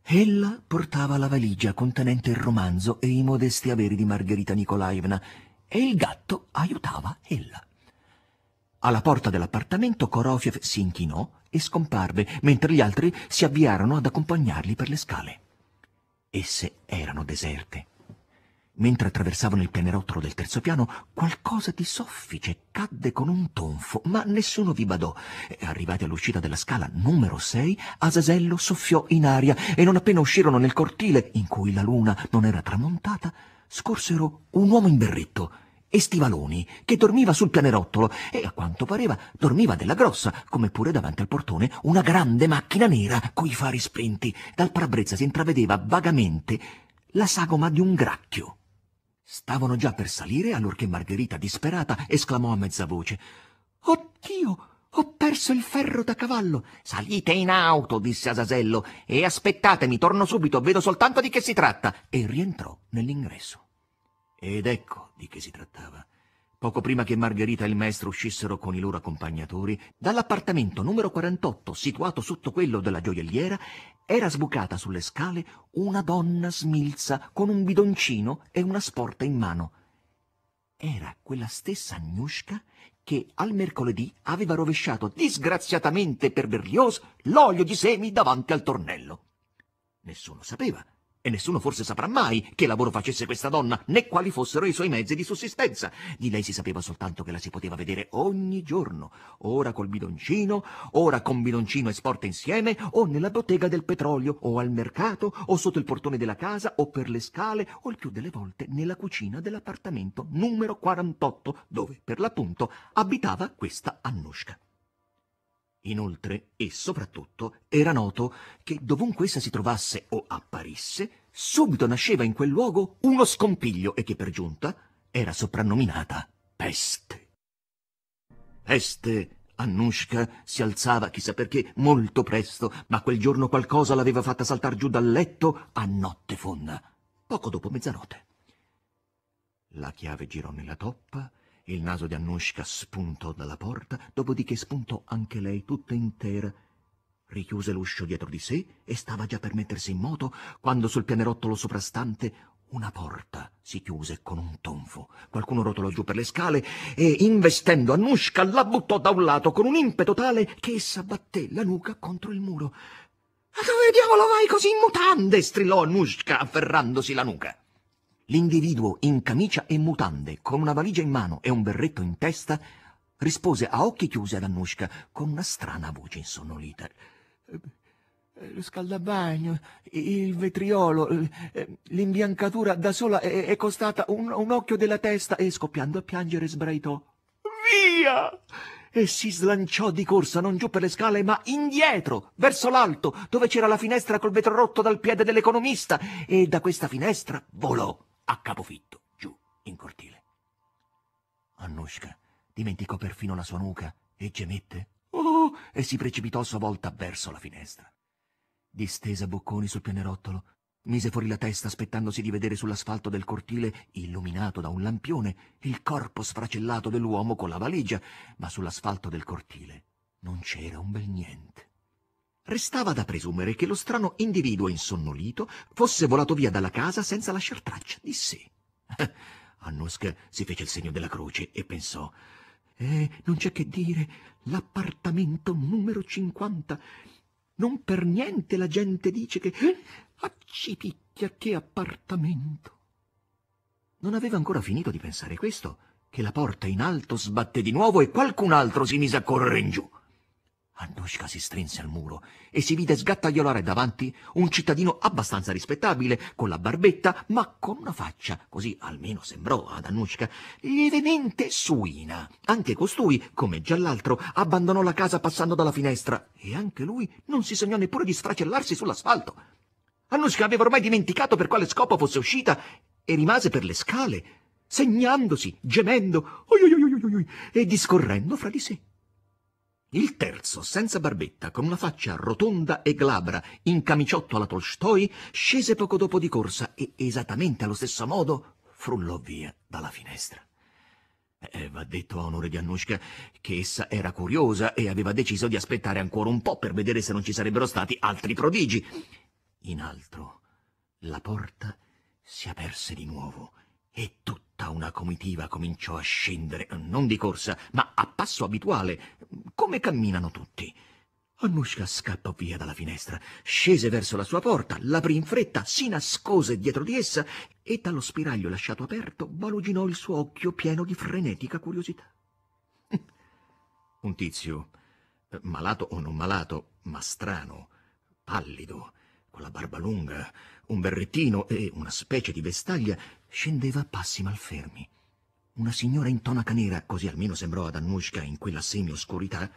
ella portava la valigia contenente il romanzo e i modesti averi di Margherita Nikolaevna e il gatto aiutava ella. Alla porta dell'appartamento Korofiev si inchinò e scomparve, mentre gli altri si avviarono ad accompagnarli per le scale. Esse erano deserte. Mentre attraversavano il pianerottolo del terzo piano, qualcosa di soffice cadde con un tonfo, ma nessuno vi badò. Arrivati all'uscita della scala numero 6, Asasello soffiò in aria e non appena uscirono nel cortile, in cui la luna non era tramontata, scorsero un uomo in berretto e Stivaloni, che dormiva sul pianerottolo e a quanto pareva dormiva della grossa, come pure davanti al portone una grande macchina nera coi fari spenti. Dal parabrezza si intravedeva vagamente la sagoma di un gracchio. Stavano già per salire allorché Margherita, disperata, esclamò a mezza voce: Oddio! Ho perso il ferro da cavallo. Salite in auto, disse Asasello, e aspettatemi, torno subito, vedo soltanto di che si tratta. E rientrò nell'ingresso. Ed ecco di che si trattava. Poco prima che Margherita e il maestro uscissero con i loro accompagnatori, dall'appartamento numero 48, situato sotto quello della gioielliera, era sbucata sulle scale una donna smilza con un bidoncino e una sporta in mano. Era quella stessa Agnushka che al mercoledì aveva rovesciato disgraziatamente per Berlioz l'olio di semi davanti al tornello. Nessuno sapeva e nessuno forse saprà mai che lavoro facesse questa donna, né quali fossero i suoi mezzi di sussistenza. Di lei si sapeva soltanto che la si poteva vedere ogni giorno, ora col bidoncino, ora con bidoncino e sport insieme, o nella bottega del petrolio, o al mercato, o sotto il portone della casa, o per le scale, o il più delle volte nella cucina dell'appartamento numero 48, dove per l'appunto abitava questa Annushka. Inoltre, e soprattutto, era noto che dovunque essa si trovasse o apparisse, subito nasceva in quel luogo uno scompiglio e che per giunta era soprannominata Peste. Peste Annushka si alzava, chissà perché, molto presto, ma quel giorno qualcosa l'aveva fatta saltar giù dal letto a notte fonda, poco dopo mezzanotte. La chiave girò nella toppa il naso di Annushka spuntò dalla porta, dopodiché spuntò anche lei tutta intera. Richiuse l'uscio dietro di sé e stava già per mettersi in moto quando sul pianerottolo soprastante una porta si chiuse con un tonfo. Qualcuno rotolò giù per le scale e, investendo Annushka, la buttò da un lato con un impeto tale che essa batté la nuca contro il muro. Ma dove diavolo vai così in mutande?» strillò Annushka, afferrandosi la nuca. L'individuo in camicia e mutande, con una valigia in mano e un berretto in testa, rispose a occhi chiusi ad Annushka con una strana voce insonnolita. Lo eh, eh, scaldabagno, il vetriolo, eh, l'imbiancatura da sola è costata un, un occhio della testa e scoppiando a piangere sbraitò. Via! e si slanciò di corsa non giù per le scale ma indietro, verso l'alto, dove c'era la finestra col vetro rotto dal piede dell'economista e da questa finestra volò a capofitto, giù, in cortile. Annushka dimenticò perfino la sua nuca e gemette oh, e si precipitò a sua volta verso la finestra. Distesa bocconi sul pianerottolo, mise fuori la testa aspettandosi di vedere sull'asfalto del cortile, illuminato da un lampione, il corpo sfracellato dell'uomo con la valigia, ma sull'asfalto del cortile non c'era un bel niente restava da presumere che lo strano individuo insonnolito fosse volato via dalla casa senza lasciar traccia di sé. *laughs* Annusk si fece il segno della croce e pensò «Eh, non c'è che dire, l'appartamento numero 50. Non per niente la gente dice che... Eh, accipicchia, che appartamento!» Non aveva ancora finito di pensare questo, che la porta in alto sbatte di nuovo e qualcun altro si mise a correre in giù. Annushka si strinse al muro e si vide sgattaiolare davanti un cittadino abbastanza rispettabile, con la barbetta, ma con una faccia, così almeno sembrò ad Annushka, lievemente suina. Anche costui, come già l'altro, abbandonò la casa passando dalla finestra e anche lui non si sognò neppure di sfracellarsi sull'asfalto. Annushka aveva ormai dimenticato per quale scopo fosse uscita e rimase per le scale, segnandosi, gemendo, oi oi oi oi, e discorrendo fra di sé. Il terzo, senza barbetta, con una faccia rotonda e glabra, in camiciotto alla Tolstoi, scese poco dopo di corsa e, esattamente allo stesso modo, frullò via dalla finestra. Eh, va detto a onore di Annushka che essa era curiosa e aveva deciso di aspettare ancora un po' per vedere se non ci sarebbero stati altri prodigi. In altro, la porta si aperse di nuovo e tutta una comitiva cominciò a scendere, non di corsa, ma a passo abituale, come camminano tutti. Annushka scappò via dalla finestra, scese verso la sua porta, l'aprì in fretta, si nascose dietro di essa e dallo spiraglio lasciato aperto baluginò il suo occhio pieno di frenetica curiosità. *laughs* Un tizio, malato o non malato, ma strano, pallido, con la barba lunga, un berrettino e una specie di vestaglia, scendeva a passi malfermi. Una signora in tonaca nera, così almeno sembrò ad Annushka in quella semioscurità,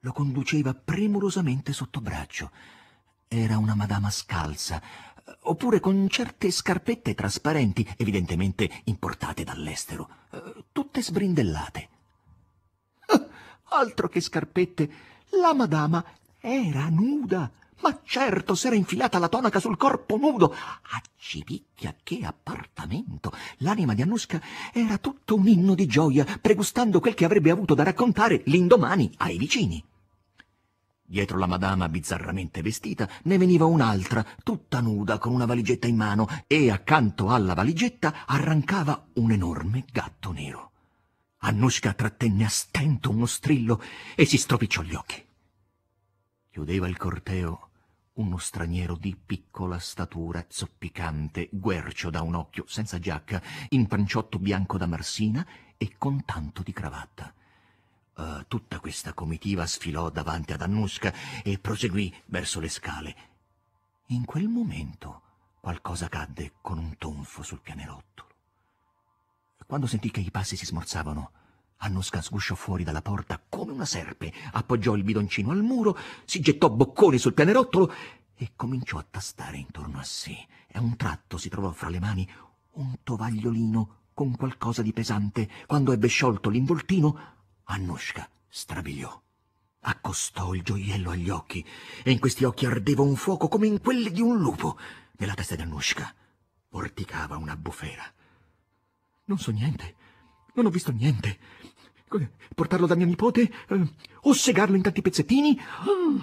lo conduceva premurosamente sotto braccio. Era una madama scalza, oppure con certe scarpette trasparenti, evidentemente importate dall'estero, eh, tutte sbrindellate. Ah, altro che scarpette, la madama era nuda ma certo, s'era infilata la tonaca sul corpo nudo. A cipicchia che appartamento! L'anima di Annusca era tutto un inno di gioia, pregustando quel che avrebbe avuto da raccontare l'indomani ai vicini. Dietro la madama bizzarramente vestita ne veniva un'altra, tutta nuda, con una valigetta in mano, e accanto alla valigetta arrancava un enorme gatto nero. Annusca trattenne a stento uno strillo e si stropicciò gli occhi. Chiudeva il corteo uno straniero di piccola statura, zoppicante, guercio da un occhio, senza giacca, in panciotto bianco da marsina e con tanto di cravatta. Uh, tutta questa comitiva sfilò davanti ad Annusca e proseguì verso le scale. In quel momento qualcosa cadde con un tonfo sul pianerottolo. Quando sentì che i passi si smorzavano, Annuska sgusciò fuori dalla porta come una serpe, appoggiò il bidoncino al muro, si gettò bocconi sul pianerottolo e cominciò a tastare intorno a sé. E a un tratto si trovò fra le mani un tovagliolino con qualcosa di pesante. Quando ebbe sciolto l'involtino, Annuska strabiliò. Accostò il gioiello agli occhi e in questi occhi ardeva un fuoco come in quelli di un lupo. Nella testa di Annuska vorticava una bufera. Non so niente, non ho visto niente, portarlo da mio nipote, eh, o segarlo in tanti pezzettini.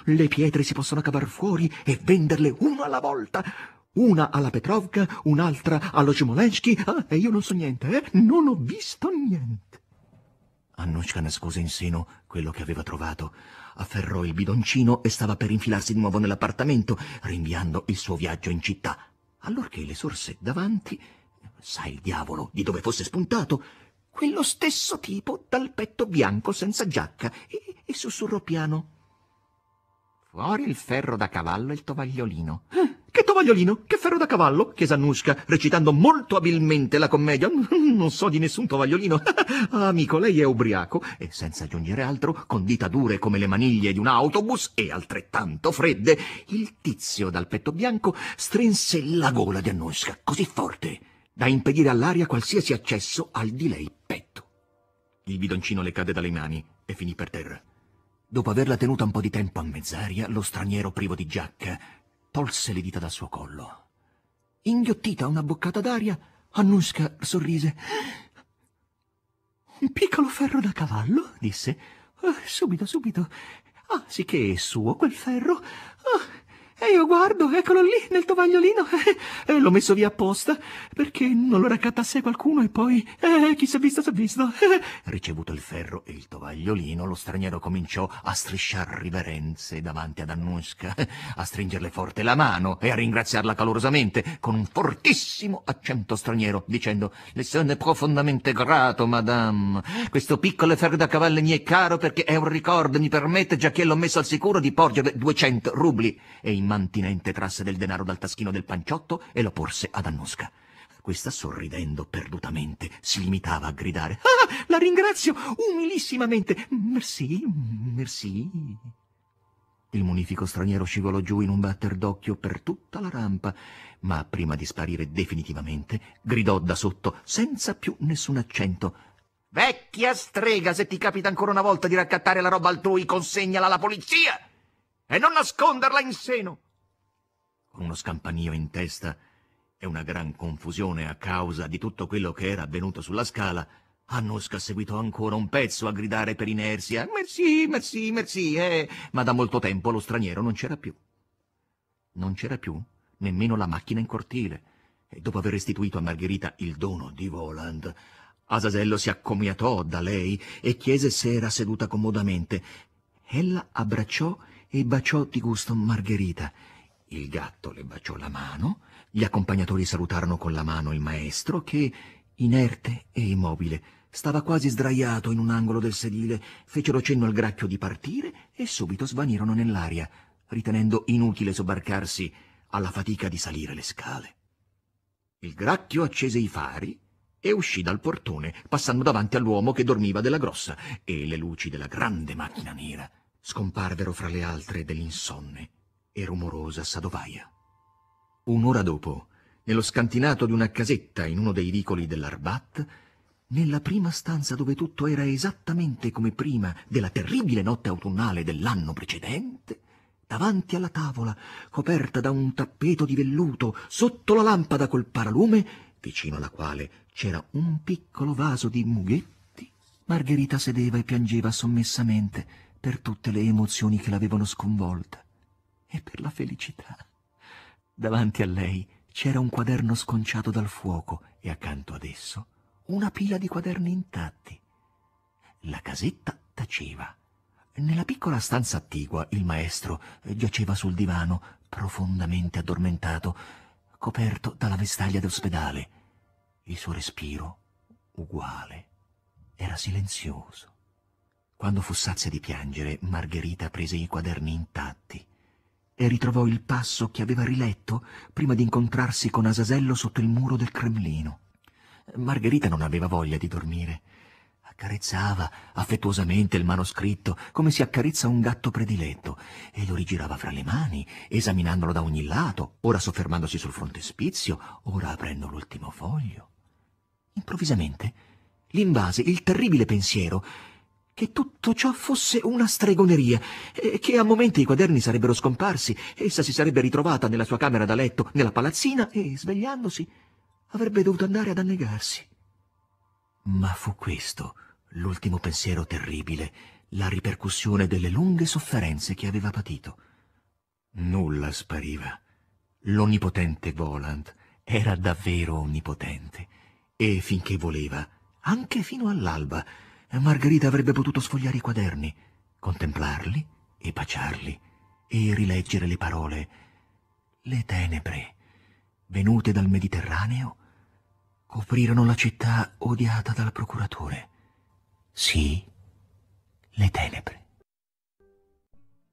Le pietre si possono cavar fuori e venderle una alla volta. Una alla Petrovka, un'altra allo Cimolensky, ah, eh, e io non so niente, eh? Non ho visto niente. Annuccia nascose in seno quello che aveva trovato, afferrò il bidoncino e stava per infilarsi di nuovo nell'appartamento, rinviando il suo viaggio in città, allorché le sorse davanti, sai il diavolo di dove fosse spuntato, quello stesso tipo dal petto bianco senza giacca e, e sussurrò piano. Fuori il ferro da cavallo e il tovagliolino. Eh, che tovagliolino? Che ferro da cavallo? chiese Annushka, recitando molto abilmente la commedia. *laughs* Non so di nessun tovagliolino. *laughs* ah, amico, lei è ubriaco e, senza aggiungere altro, con dita dure come le maniglie di un autobus e altrettanto fredde, il tizio dal petto bianco strinse la gola di Annushka così forte da impedire all'aria qualsiasi accesso al di lei petto. Il bidoncino le cadde dalle mani e finì per terra. Dopo averla tenuta un po' di tempo a mezz'aria, lo straniero privo di giacca tolse le dita dal suo collo. Inghiottita una boccata d'aria, Annuska sorrise. Un piccolo ferro da cavallo, disse. Oh, subito, subito. Ah, sì che è suo quel ferro. Ah, oh. E io guardo, eccolo lì, nel tovagliolino. *laughs* E l'ho messo via apposta, perché non lo raccattasse qualcuno e poi... Eh, chi si è visto, si è visto. *laughs* Ricevuto il ferro e il tovagliolino, lo straniero cominciò a strisciar riverenze davanti ad Annuska, a stringerle forte la mano e a ringraziarla calorosamente, con un fortissimo accento straniero, dicendo «Le sono profondamente grato, madame. Questo piccolo ferro da cavallo mi è caro perché è un ricordo, mi permette, già che l'ho messo al sicuro, di porgere 200 rubli». E in immantinente trasse del denaro dal taschino del panciotto e lo porse ad Annusca. Questa, sorridendo perdutamente, si limitava a gridare «Ah, la ringrazio umilissimamente! Merci, merci!» Il munifico straniero scivolò giù in un batter d'occhio per tutta la rampa, ma prima di sparire definitivamente gridò da sotto, senza più nessun accento, «Vecchia strega, se ti capita ancora una volta di raccattare la roba altrui, consegnala alla polizia!» e non nasconderla in seno. Con uno scampanio in testa e una gran confusione a causa di tutto quello che era avvenuto sulla scala, Annusca seguitò ancora un pezzo a gridare per inerzia «Merci, merci, merci!» eh! ma da molto tempo lo straniero non c'era più. Non c'era più nemmeno la macchina in cortile, e dopo aver restituito a Margherita il dono di Voland, Asasello si accomiatò da lei e chiese se era seduta comodamente. Ella abbracciò e baciò di gusto Margherita. Il gatto le baciò la mano, gli accompagnatori salutarono con la mano il maestro che, inerte e immobile, stava quasi sdraiato in un angolo del sedile, fecero cenno al gracchio di partire e subito svanirono nell'aria, ritenendo inutile sobbarcarsi alla fatica di salire le scale. Il gracchio accese i fari e uscì dal portone, passando davanti all'uomo che dormiva della grossa e le luci della grande macchina nera scomparvero fra le altre dell'insonne e rumorosa sadovaia. Un'ora dopo, nello scantinato di una casetta in uno dei vicoli dell'Arbat, nella prima stanza dove tutto era esattamente come prima della terribile notte autunnale dell'anno precedente, davanti alla tavola, coperta da un tappeto di velluto, sotto la lampada col paralume, vicino alla quale c'era un piccolo vaso di mughetti, Margherita sedeva e piangeva sommessamente, per tutte le emozioni che l'avevano sconvolta e per la felicità. Davanti a lei c'era un quaderno sconciato dal fuoco e accanto ad esso una pila di quaderni intatti. La casetta taceva. Nella piccola stanza attigua il maestro giaceva sul divano, profondamente addormentato, coperto dalla vestaglia d'ospedale. Il suo respiro, uguale, era silenzioso quando fu sazia di piangere, Margherita prese i quaderni intatti e ritrovò il passo che aveva riletto prima di incontrarsi con Asasello sotto il muro del Cremlino. Margherita non aveva voglia di dormire. Accarezzava affettuosamente il manoscritto, come si accarezza un gatto prediletto, e lo rigirava fra le mani, esaminandolo da ogni lato, ora soffermandosi sul frontespizio, ora aprendo l'ultimo foglio. Improvvisamente l'invase il terribile pensiero che tutto ciò fosse una stregoneria, e che a momenti i quaderni sarebbero scomparsi, essa si sarebbe ritrovata nella sua camera da letto, nella palazzina, e, svegliandosi, avrebbe dovuto andare ad annegarsi. Ma fu questo l'ultimo pensiero terribile, la ripercussione delle lunghe sofferenze che aveva patito. Nulla spariva. L'onnipotente Voland era davvero onnipotente, e finché voleva, anche fino all'alba, Margherita avrebbe potuto sfogliare i quaderni, contemplarli e baciarli e rileggere le parole le tenebre, venute dal Mediterraneo, coprirono la città odiata dal procuratore. Sì, le tenebre.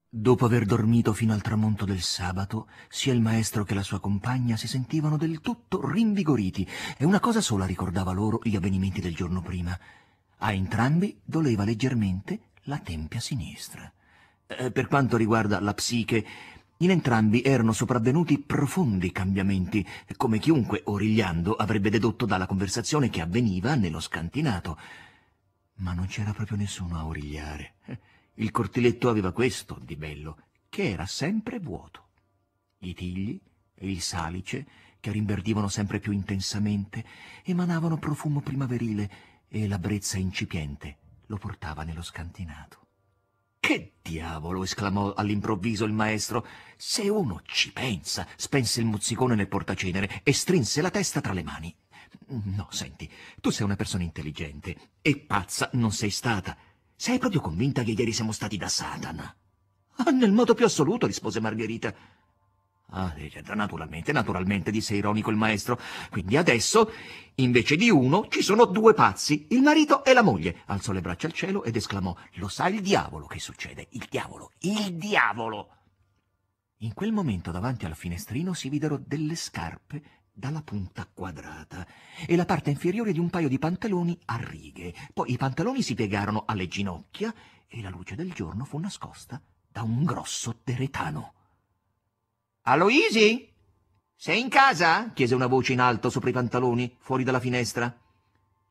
Dopo aver dormito fino al tramonto del sabato, sia il maestro che la sua compagna si sentivano del tutto rinvigoriti e una cosa sola ricordava loro gli avvenimenti del giorno prima, a entrambi doleva leggermente la tempia sinistra. Eh, per quanto riguarda la psiche, in entrambi erano sopravvenuti profondi cambiamenti, come chiunque origliando avrebbe dedotto dalla conversazione che avveniva nello scantinato. Ma non c'era proprio nessuno a origliare. Il cortiletto aveva questo di bello, che era sempre vuoto. I tigli e il salice, che rimberdivano sempre più intensamente, emanavano profumo primaverile, e la brezza incipiente lo portava nello scantinato. Che diavolo! esclamò all'improvviso il maestro. Se uno ci pensa, spense il mozzicone nel portacenere e strinse la testa tra le mani. No, senti, tu sei una persona intelligente e pazza non sei stata. Sei proprio convinta che ieri siamo stati da Satana? Ah, nel modo più assoluto, rispose Margherita. Ah, naturalmente, naturalmente, disse ironico il maestro. Quindi adesso, invece di uno, ci sono due pazzi, il marito e la moglie. Alzò le braccia al cielo ed esclamò, lo sa il diavolo che succede, il diavolo, il diavolo. In quel momento davanti al finestrino si videro delle scarpe dalla punta quadrata e la parte inferiore di un paio di pantaloni a righe. Poi i pantaloni si piegarono alle ginocchia e la luce del giorno fu nascosta da un grosso teretano. Aloisi? Sei in casa? chiese una voce in alto sopra i pantaloni, fuori dalla finestra.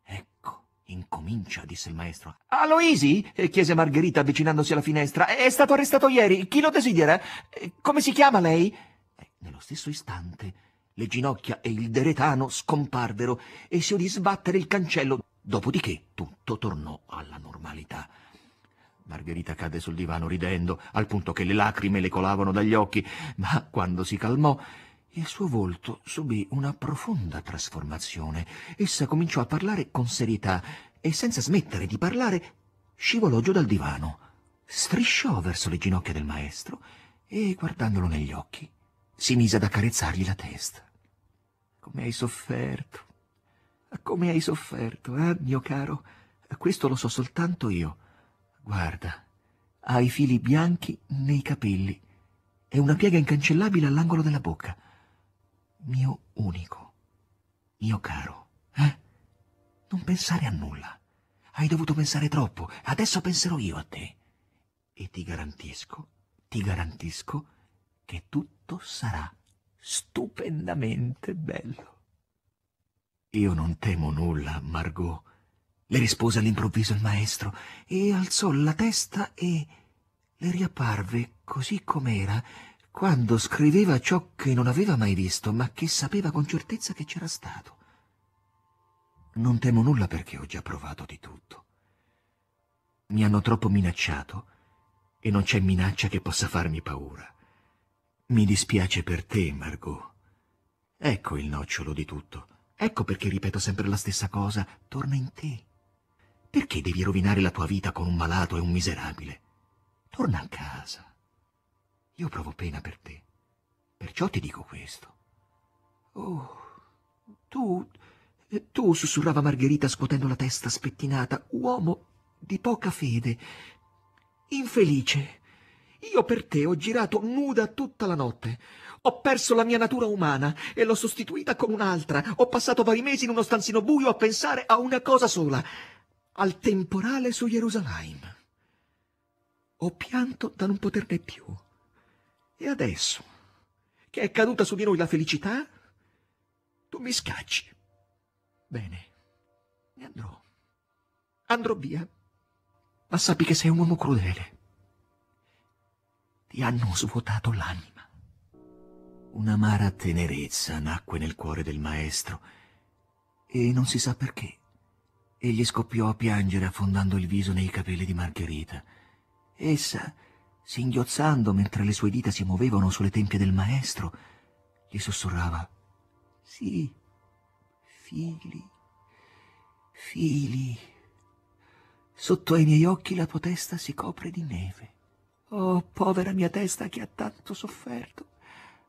Ecco, incomincia, disse il maestro. Aloisi? chiese Margherita avvicinandosi alla finestra. È stato arrestato ieri. Chi lo desidera? Come si chiama lei? Eh, nello stesso istante le ginocchia e il deretano scomparvero e si udì sbattere il cancello. Dopodiché tutto tornò alla normalità. Margherita cadde sul divano ridendo, al punto che le lacrime le colavano dagli occhi, ma quando si calmò, il suo volto subì una profonda trasformazione. Essa cominciò a parlare con serietà e senza smettere di parlare scivolò giù dal divano, strisciò verso le ginocchia del maestro e, guardandolo negli occhi, si mise ad accarezzargli la testa. Come hai sofferto, come hai sofferto, eh, mio caro? Questo lo so soltanto io. Guarda, ha i fili bianchi nei capelli e una piega incancellabile all'angolo della bocca. Mio unico, mio caro, eh? Non pensare a nulla. Hai dovuto pensare troppo, adesso penserò io a te. E ti garantisco, ti garantisco che tutto sarà stupendamente bello. Io non temo nulla, Margot le rispose all'improvviso il maestro, e alzò la testa e le riapparve così com'era, quando scriveva ciò che non aveva mai visto, ma che sapeva con certezza che c'era stato. Non temo nulla perché ho già provato di tutto. Mi hanno troppo minacciato e non c'è minaccia che possa farmi paura. Mi dispiace per te, Margot. Ecco il nocciolo di tutto. Ecco perché ripeto sempre la stessa cosa. Torna in te. Perché devi rovinare la tua vita con un malato e un miserabile? Torna a casa. Io provo pena per te. Perciò ti dico questo. Oh, tu, eh, tu, sussurrava Margherita scuotendo la testa spettinata, uomo di poca fede, infelice. Io per te ho girato nuda tutta la notte. Ho perso la mia natura umana e l'ho sostituita con un'altra. Ho passato vari mesi in uno stanzino buio a pensare a una cosa sola al temporale su Gerusalemme. Ho pianto da non poterne più. E adesso, che è caduta su di noi la felicità, tu mi scacci. Bene, ne andrò. Andrò via. Ma sappi che sei un uomo crudele. Ti hanno svuotato l'anima. Un'amara tenerezza nacque nel cuore del maestro e non si sa perché. Egli scoppiò a piangere affondando il viso nei capelli di Margherita. Essa, singhiozzando mentre le sue dita si muovevano sulle tempie del maestro, gli sussurrava Sì, fili, fili. sotto ai miei occhi la tua testa si copre di neve. Oh, povera mia testa che ha tanto sofferto.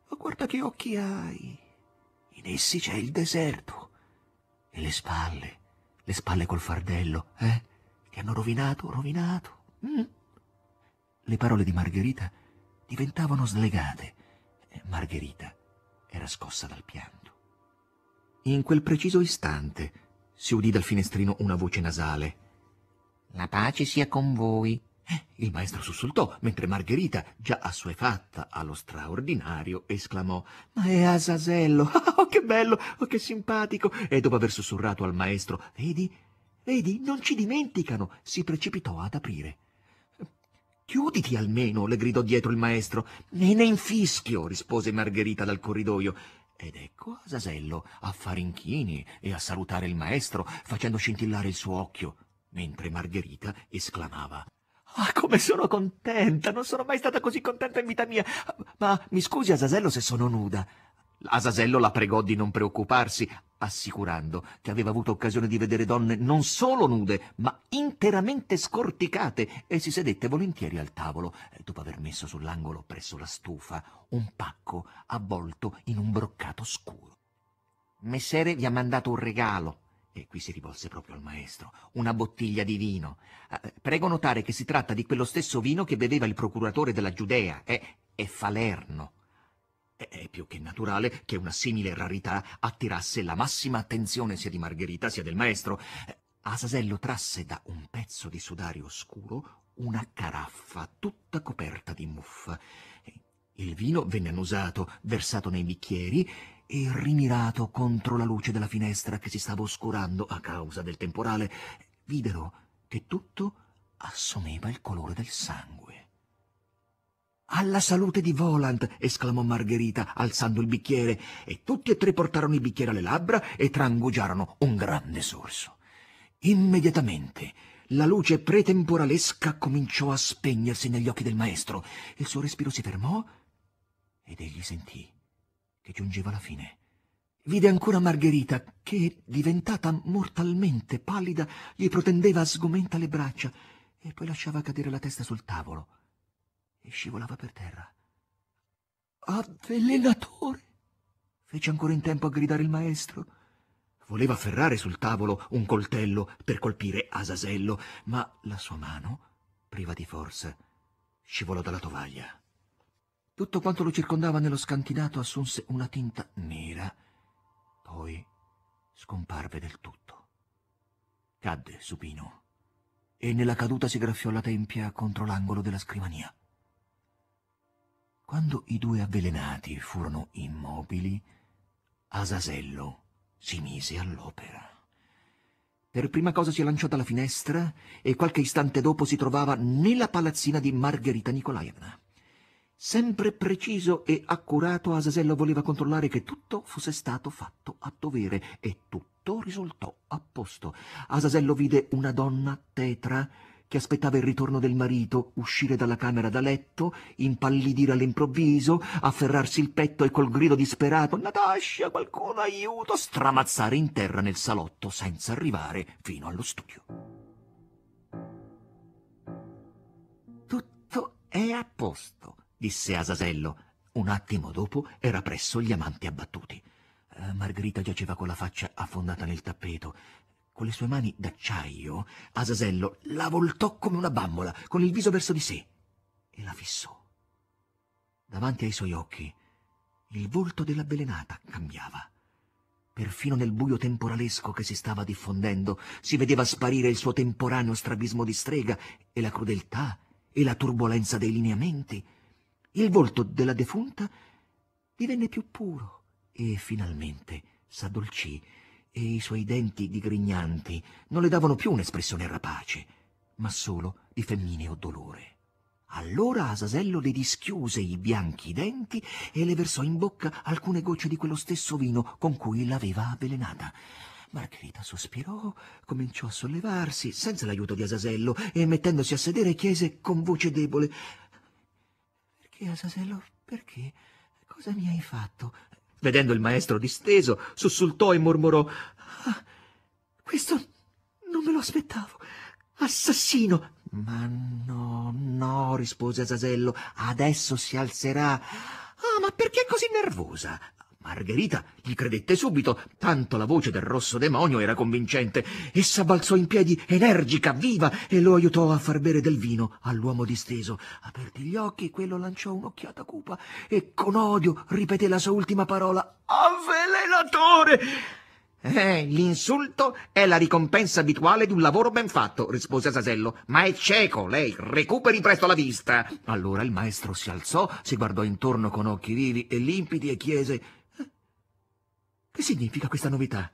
Ma oh, guarda che occhi hai. In essi c'è il deserto e le spalle le spalle col fardello, eh? Ti hanno rovinato, rovinato. Mm? Le parole di Margherita diventavano slegate. Eh, Margherita era scossa dal pianto. In quel preciso istante si udì dal finestrino una voce nasale. La pace sia con voi. Eh, il maestro sussultò, mentre Margherita, già assuefatta allo straordinario, esclamò «Ma è Asasello! *laughs* Ah, oh, che bello! Oh, che simpatico!» E dopo aver sussurrato al maestro «Vedi? Vedi? Non ci dimenticano!» si precipitò ad aprire. «Chiuditi almeno!» le gridò dietro il maestro. Ne ne infischio!» rispose Margherita dal corridoio. Ed ecco Asasello a fare inchini e a salutare il maestro, facendo scintillare il suo occhio, mentre Margherita esclamava Ah, come sono contenta! Non sono mai stata così contenta in vita mia! Ma mi scusi, Asasello, se sono nuda. Asasello la pregò di non preoccuparsi, assicurando che aveva avuto occasione di vedere donne non solo nude, ma interamente scorticate, e si sedette volentieri al tavolo, eh, dopo aver messo sull'angolo presso la stufa un pacco avvolto in un broccato scuro. Messere vi ha mandato un regalo, e qui si rivolse proprio al maestro, una bottiglia di vino. Ah, prego notare che si tratta di quello stesso vino che beveva il procuratore della Giudea, eh, è Falerno. È più che naturale che una simile rarità attirasse la massima attenzione sia di Margherita sia del maestro. Asasello trasse da un pezzo di sudario scuro una caraffa tutta coperta di muffa. Il vino venne annusato, versato nei bicchieri e rimirato contro la luce della finestra che si stava oscurando a causa del temporale. Videro che tutto assumeva il colore del sangue. Alla salute di Volant! esclamò Margherita, alzando il bicchiere, e tutti e tre portarono il bicchiere alle labbra e trangugiarono un grande sorso. Immediatamente la luce pretemporalesca cominciò a spegnersi negli occhi del maestro. Il suo respiro si fermò ed egli sentì che giungeva la fine. Vide ancora Margherita che, diventata mortalmente pallida, gli protendeva sgomenta le braccia e poi lasciava cadere la testa sul tavolo e scivolava per terra. Avvelenatore! fece ancora in tempo a gridare il maestro. Voleva afferrare sul tavolo un coltello per colpire Asasello, ma la sua mano, priva di forza, scivolò dalla tovaglia. Tutto quanto lo circondava nello scantinato assunse una tinta nera, poi scomparve del tutto. Cadde supino e nella caduta si graffiò la tempia contro l'angolo della scrivania. Quando i due avvelenati furono immobili, Asasello si mise all'opera. Per prima cosa si lanciò dalla finestra e qualche istante dopo si trovava nella palazzina di Margherita Nikolaevna. Sempre preciso e accurato, Asasello voleva controllare che tutto fosse stato fatto a dovere e tutto risultò a posto. Asasello vide una donna tetra che aspettava il ritorno del marito, uscire dalla camera da letto, impallidire all'improvviso, afferrarsi il petto e col grido disperato Natascia, qualcuno aiuto, stramazzare in terra nel salotto senza arrivare fino allo studio. Tutto è a posto, disse Asasello. Un attimo dopo era presso gli amanti abbattuti. Eh, Margherita giaceva con la faccia affondata nel tappeto. Con le sue mani d'acciaio, Asasello la voltò come una bambola, con il viso verso di sé, e la fissò. Davanti ai suoi occhi, il volto dell'avvelenata cambiava. Perfino nel buio temporalesco che si stava diffondendo, si vedeva sparire il suo temporaneo strabismo di strega e la crudeltà e la turbolenza dei lineamenti il volto della defunta divenne più puro e finalmente s'addolcì e i suoi denti digrignanti non le davano più un'espressione rapace, ma solo di femmineo dolore. Allora Asasello le dischiuse i bianchi denti e le versò in bocca alcune gocce di quello stesso vino con cui l'aveva avvelenata. Margherita sospirò, cominciò a sollevarsi senza l'aiuto di Asasello e mettendosi a sedere chiese con voce debole perché, Asasello, perché? Cosa mi hai fatto? Vedendo il maestro disteso, sussultò e mormorò. Ah, questo non me lo aspettavo. Assassino! Ma no, no, rispose Asasello, adesso si alzerà. Ah, ma perché così nervosa? Margherita gli credette subito, tanto la voce del rosso demonio era convincente. Essa balzò in piedi, energica, viva, e lo aiutò a far bere del vino all'uomo disteso. Aperti gli occhi, quello lanciò un'occhiata cupa e con odio ripeté la sua ultima parola. Avvelenatore! Eh, l'insulto è la ricompensa abituale di un lavoro ben fatto, rispose Asasello. Ma è cieco, lei, recuperi presto la vista. Allora il maestro si alzò, si guardò intorno con occhi vivi e limpidi e chiese che significa questa novità?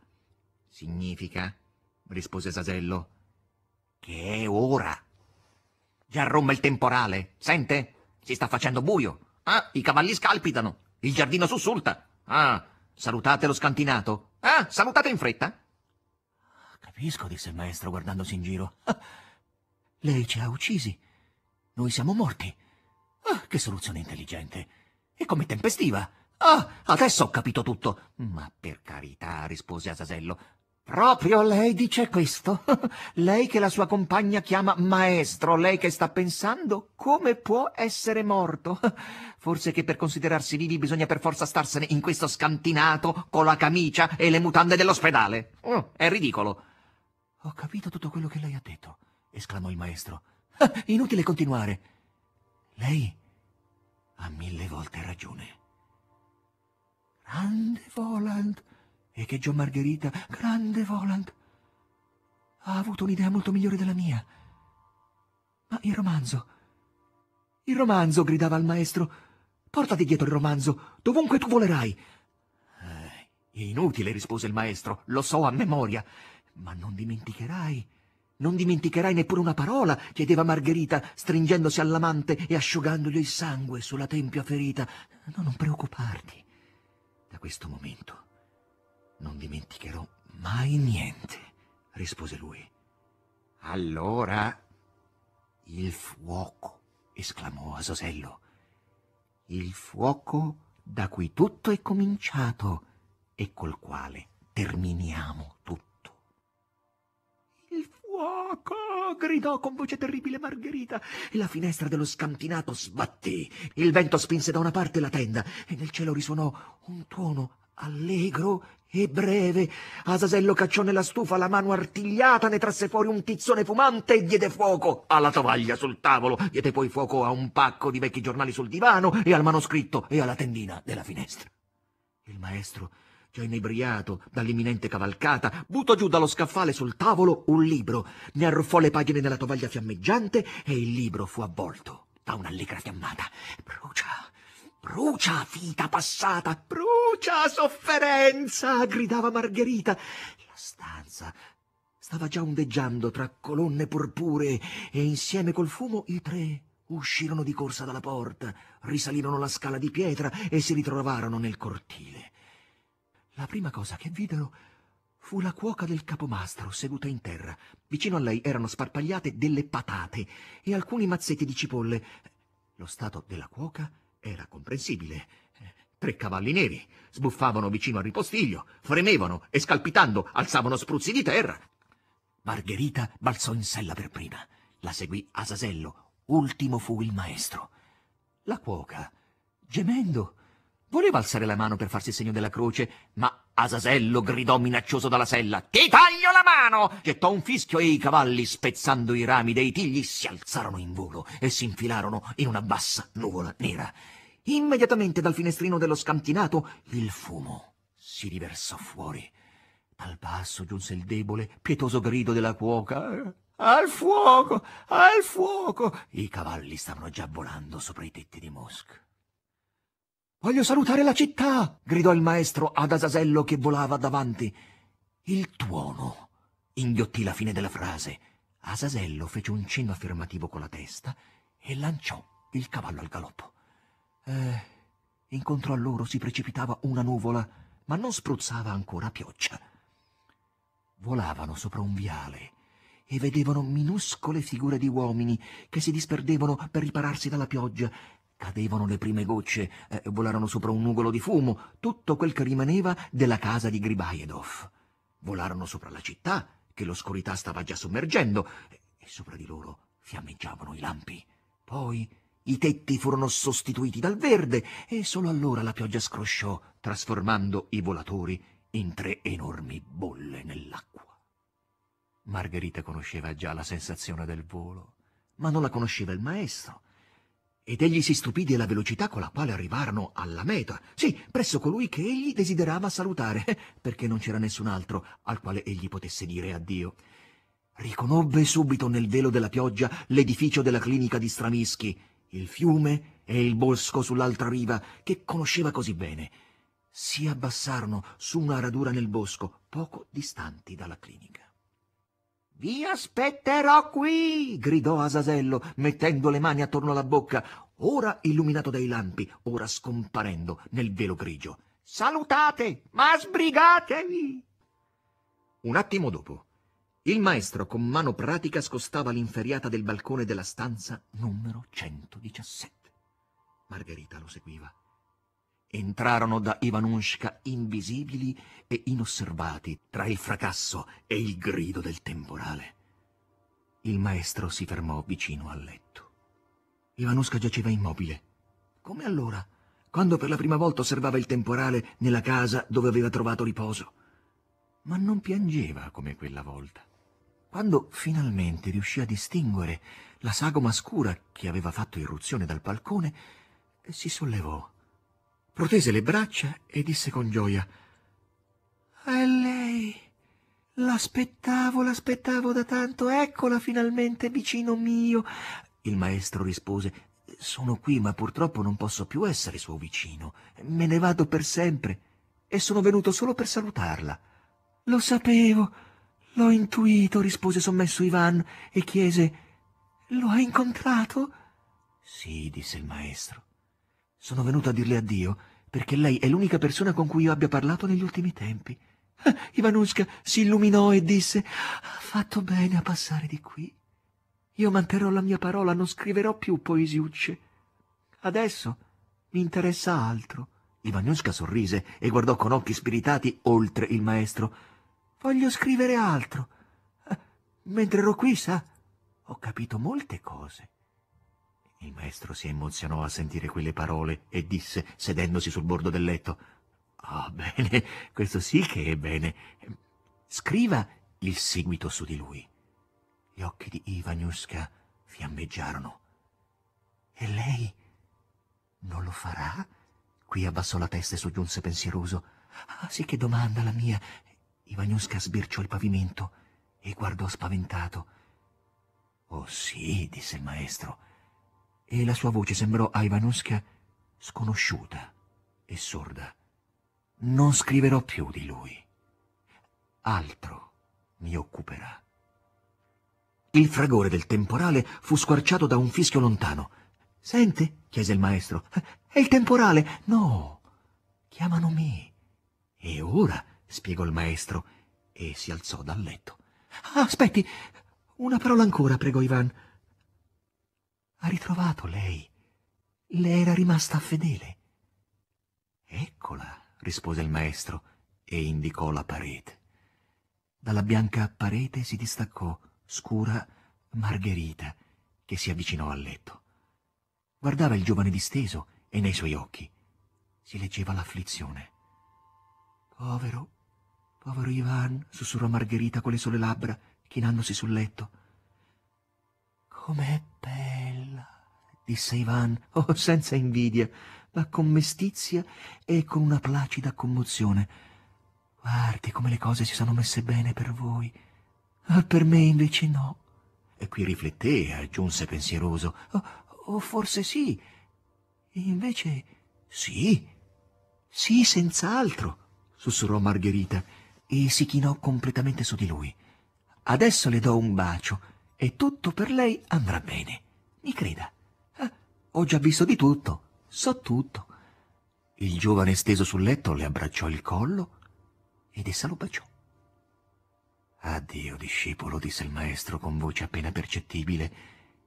Significa, rispose Sasello, che è ora. Già romma il temporale, sente? Si sta facendo buio. Ah, i cavalli scalpitano, il giardino sussulta. Ah, salutate lo scantinato. Ah, salutate in fretta. Capisco, disse il maestro guardandosi in giro. Ah, lei ci ha uccisi. Noi siamo morti. Ah, che soluzione intelligente. E come tempestiva. Ah, adesso ho capito tutto. Ma per carità, rispose Asasello. Proprio lei dice questo? *laughs* lei che la sua compagna chiama maestro, lei che sta pensando come può essere morto? *laughs* Forse che per considerarsi vivi bisogna per forza starsene in questo scantinato con la camicia e le mutande dell'ospedale. Mm, è ridicolo. Ho capito tutto quello che lei ha detto, esclamò il maestro. *laughs* inutile continuare. Lei ha mille volte ragione. Grande Voland! echeggiò Margherita. Grande Voland! Ha avuto un'idea molto migliore della mia. Ma il romanzo... Il romanzo! gridava il maestro. Portati dietro il romanzo, dovunque tu volerai. Eh, inutile, rispose il maestro, lo so a memoria. Ma non dimenticherai. Non dimenticherai neppure una parola, chiedeva Margherita, stringendosi all'amante e asciugandogli il sangue sulla tempia ferita. No, non preoccuparti. Da questo momento non dimenticherò mai niente, rispose lui. Allora... Il fuoco, esclamò Asosello. Il fuoco da cui tutto è cominciato e col quale terminiamo fuoco! gridò con voce terribile Margherita e la finestra dello scantinato sbatté. Il vento spinse da una parte la tenda e nel cielo risuonò un tuono allegro e breve. Asasello cacciò nella stufa la mano artigliata, ne trasse fuori un tizzone fumante e diede fuoco alla tovaglia sul tavolo, diede poi fuoco a un pacco di vecchi giornali sul divano e al manoscritto e alla tendina della finestra. Il maestro Già inebriato dall'imminente cavalcata, buttò giù dallo scaffale sul tavolo un libro, ne arruffò le pagine nella tovaglia fiammeggiante e il libro fu avvolto da un'allegra fiammata. Brucia, brucia, vita passata, brucia, sofferenza, gridava Margherita. La stanza stava già ondeggiando tra colonne purpuree e insieme col fumo i tre uscirono di corsa dalla porta, risalirono la scala di pietra e si ritrovarono nel cortile. La prima cosa che videro fu la cuoca del capomastro seduta in terra. Vicino a lei erano sparpagliate delle patate e alcuni mazzetti di cipolle. Lo stato della cuoca era comprensibile. Tre cavalli neri sbuffavano vicino al ripostiglio, fremevano e scalpitando alzavano spruzzi di terra. Margherita balzò in sella per prima. La seguì Asasello. Ultimo fu il maestro. La cuoca, gemendo, Voleva alzare la mano per farsi il segno della croce, ma Asasello gridò minaccioso dalla sella «Ti taglio la mano!» Gettò un fischio e i cavalli, spezzando i rami dei tigli, si alzarono in volo e si infilarono in una bassa nuvola nera. Immediatamente dal finestrino dello scantinato il fumo si riversò fuori. Dal basso giunse il debole, pietoso grido della cuoca. Al fuoco! Al fuoco! I cavalli stavano già volando sopra i tetti di Mosca. Voglio salutare la città! gridò il maestro ad Asasello che volava davanti. Il tuono! inghiottì la fine della frase. Asasello fece un cenno affermativo con la testa e lanciò il cavallo al galoppo. Eh, incontro a loro si precipitava una nuvola, ma non spruzzava ancora pioggia. Volavano sopra un viale e vedevano minuscole figure di uomini che si disperdevano per ripararsi dalla pioggia Cadevano le prime gocce, eh, volarono sopra un nugolo di fumo, tutto quel che rimaneva della casa di Gribaedov. Volarono sopra la città, che l'oscurità stava già sommergendo, e, e sopra di loro fiammeggiavano i lampi. Poi i tetti furono sostituiti dal verde e solo allora la pioggia scrosciò, trasformando i volatori in tre enormi bolle nell'acqua. Margherita conosceva già la sensazione del volo, ma non la conosceva il maestro, ed egli si stupì della velocità con la quale arrivarono alla meta, sì, presso colui che egli desiderava salutare, *laughs* perché non c'era nessun altro al quale egli potesse dire addio. Riconobbe subito nel velo della pioggia l'edificio della clinica di Stramischi, il fiume e il bosco sull'altra riva che conosceva così bene. Si abbassarono su una radura nel bosco, poco distanti dalla clinica. Vi aspetterò qui! gridò Asasello, mettendo le mani attorno alla bocca, ora illuminato dai lampi, ora scomparendo nel velo grigio. Salutate, ma sbrigatevi! Un attimo dopo, il maestro con mano pratica scostava l'inferiata del balcone della stanza numero 117. Margherita lo seguiva entrarono da Ivanushka invisibili e inosservati tra il fracasso e il grido del temporale. Il maestro si fermò vicino al letto. Ivanushka giaceva immobile, come allora, quando per la prima volta osservava il temporale nella casa dove aveva trovato riposo. Ma non piangeva come quella volta. Quando finalmente riuscì a distinguere la sagoma scura che aveva fatto irruzione dal balcone, si sollevò protese le braccia e disse con gioia È lei. L'aspettavo, l'aspettavo da tanto, eccola finalmente vicino mio. Il maestro rispose Sono qui, ma purtroppo non posso più essere suo vicino. Me ne vado per sempre e sono venuto solo per salutarla. Lo sapevo, l'ho intuito, rispose sommesso Ivan e chiese Lo hai incontrato? Sì, disse il maestro. Sono venuto a dirle addio perché lei è l'unica persona con cui io abbia parlato negli ultimi tempi. Ah, Ivanushka si illuminò e disse Ha fatto bene a passare di qui. Io manterrò la mia parola, non scriverò più poesiucce. Adesso mi interessa altro. Ivanushka sorrise e guardò con occhi spiritati oltre il maestro. Voglio scrivere altro. Eh, mentre ero qui, sa, ho capito molte cose. Il maestro si emozionò a sentire quelle parole e disse, sedendosi sul bordo del letto, Ah, oh, bene, questo sì che è bene. Scriva il seguito su di lui. Gli occhi di Ivaniuska fiammeggiarono. E lei non lo farà? Qui abbassò la testa e soggiunse pensieroso. Ah, sì che domanda la mia. Ivaniuska sbirciò il pavimento e guardò spaventato. Oh sì, disse il maestro e la sua voce sembrò a Ivanuska sconosciuta e sorda. Non scriverò più di lui. Altro mi occuperà. Il fragore del temporale fu squarciato da un fischio lontano. Sente? chiese il maestro. È il temporale! No! Chiamano me. E ora? spiegò il maestro e si alzò dal letto. Aspetti! Una parola ancora, pregò Ivan ha ritrovato lei. Le era rimasta fedele. Eccola, rispose il maestro e indicò la parete. Dalla bianca parete si distaccò, scura, Margherita, che si avvicinò al letto. Guardava il giovane disteso e nei suoi occhi si leggeva l'afflizione. Povero, povero Ivan, sussurrò Margherita con le sole labbra, chinandosi sul letto. Com'è bello! disse Ivan, *laughs* oh, senza invidia, ma con mestizia e con una placida commozione. Guardi come le cose si sono messe bene per voi. Ah, per me invece no. E qui rifletté e aggiunse pensieroso. Oh, oh, forse sì. E invece sì. Sì, senz'altro, sussurrò Margherita e si chinò completamente su di lui. Adesso le do un bacio e tutto per lei andrà bene. Mi creda. Ho già visto di tutto, so tutto. Il giovane steso sul letto le abbracciò il collo ed essa lo baciò. Addio, discepolo, disse il maestro con voce appena percettibile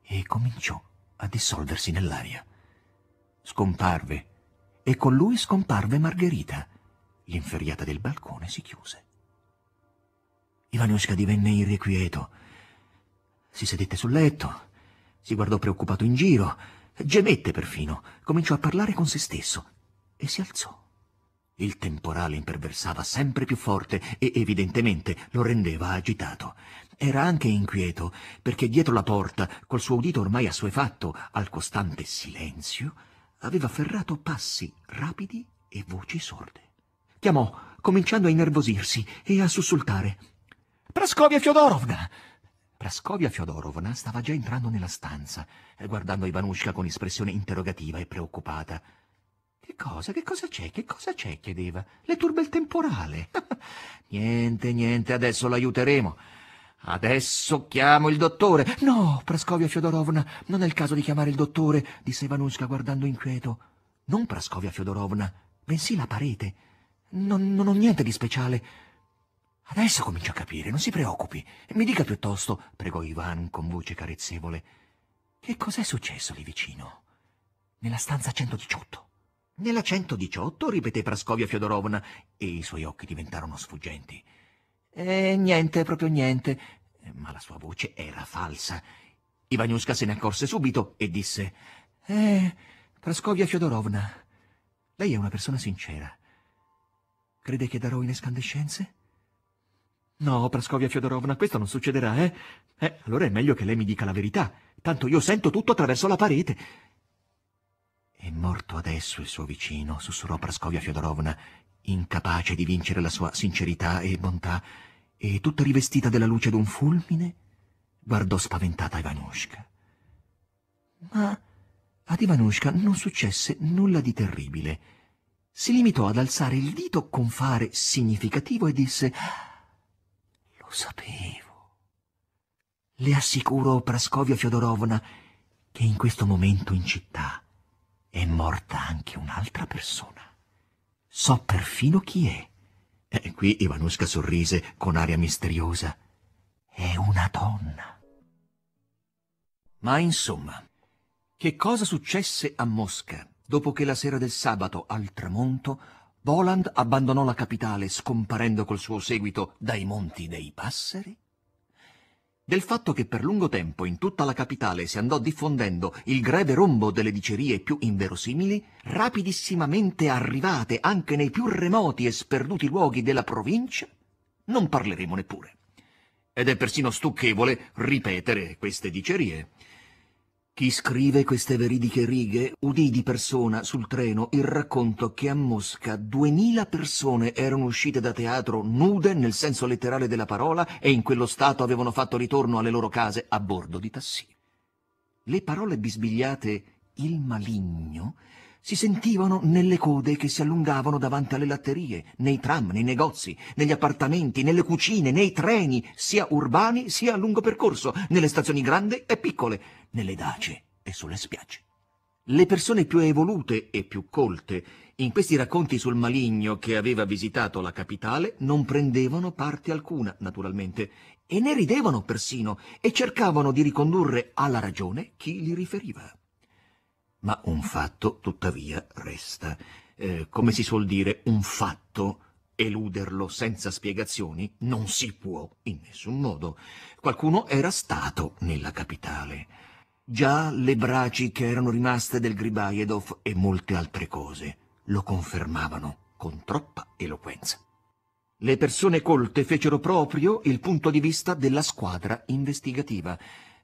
e cominciò a dissolversi nell'aria. Scomparve e con lui scomparve Margherita. L'inferriata del balcone si chiuse. Ivanushka divenne irrequieto. Si sedette sul letto, si guardò preoccupato in giro, Gemette perfino, cominciò a parlare con se stesso e si alzò. Il temporale imperversava sempre più forte e evidentemente lo rendeva agitato. Era anche inquieto, perché dietro la porta, col suo udito ormai assuefatto al costante silenzio, aveva afferrato passi rapidi e voci sorde. Chiamò, cominciando a innervosirsi e a sussultare. Praskovia Fiodorovna! Praskovia Fiodorovna stava già entrando nella stanza, eh, guardando Ivanushka con espressione interrogativa e preoccupata. Che cosa, che cosa c'è, che cosa c'è? chiedeva. Le turbe il temporale. *laughs* niente, niente, adesso l'aiuteremo. Adesso chiamo il dottore. No, Praskovia Fiodorovna, non è il caso di chiamare il dottore, disse Ivanushka guardando inquieto. Non Praskovia Fiodorovna, bensì la parete. Non, non ho niente di speciale. Adesso comincio a capire, non si preoccupi. Mi dica piuttosto, pregò Ivan con voce carezzevole, che cos'è successo lì vicino? Nella stanza 118. Nella 118, ripeté Praskovia Fiodorovna, e i suoi occhi diventarono sfuggenti. Eh, niente, proprio niente. Ma la sua voce era falsa. Ivaniuska se ne accorse subito e disse, eh, Praskovia Fiodorovna, lei è una persona sincera. Crede che darò in escandescenze? No, Praskovia Fiodorovna, questo non succederà, eh? Eh, allora è meglio che lei mi dica la verità. Tanto io sento tutto attraverso la parete. È morto adesso il suo vicino, sussurrò Praskovia Fiodorovna, incapace di vincere la sua sincerità e bontà, e tutta rivestita della luce d'un fulmine, guardò spaventata Ivanushka. Ma ad Ivanushka non successe nulla di terribile. Si limitò ad alzare il dito con fare significativo e disse sapevo. Le assicuro, Praskovia Fiodorovna, che in questo momento in città è morta anche un'altra persona. So perfino chi è. E eh, qui Ivanuska sorrise con aria misteriosa. È una donna. Ma insomma, che cosa successe a Mosca dopo che la sera del sabato al tramonto Boland abbandonò la capitale scomparendo col suo seguito dai monti dei passeri? Del fatto che per lungo tempo in tutta la capitale si andò diffondendo il greve rombo delle dicerie più inverosimili, rapidissimamente arrivate anche nei più remoti e sperduti luoghi della provincia, non parleremo neppure. Ed è persino stucchevole ripetere queste dicerie. Chi scrive queste veridiche righe udì di persona sul treno il racconto che a Mosca duemila persone erano uscite da teatro nude nel senso letterale della parola e in quello stato avevano fatto ritorno alle loro case a bordo di tassi. Le parole bisbigliate il maligno si sentivano nelle code che si allungavano davanti alle latterie, nei tram, nei negozi, negli appartamenti, nelle cucine, nei treni, sia urbani sia a lungo percorso, nelle stazioni grandi e piccole, nelle dace e sulle spiagge. Le persone più evolute e più colte in questi racconti sul maligno che aveva visitato la capitale non prendevano parte alcuna, naturalmente, e ne ridevano persino e cercavano di ricondurre alla ragione chi li riferiva. Ma un fatto, tuttavia, resta. Eh, come si suol dire, un fatto eluderlo senza spiegazioni non si può in nessun modo. Qualcuno era stato nella capitale. Già le braci che erano rimaste del Gribajedov e molte altre cose lo confermavano con troppa eloquenza. Le persone colte fecero proprio il punto di vista della squadra investigativa.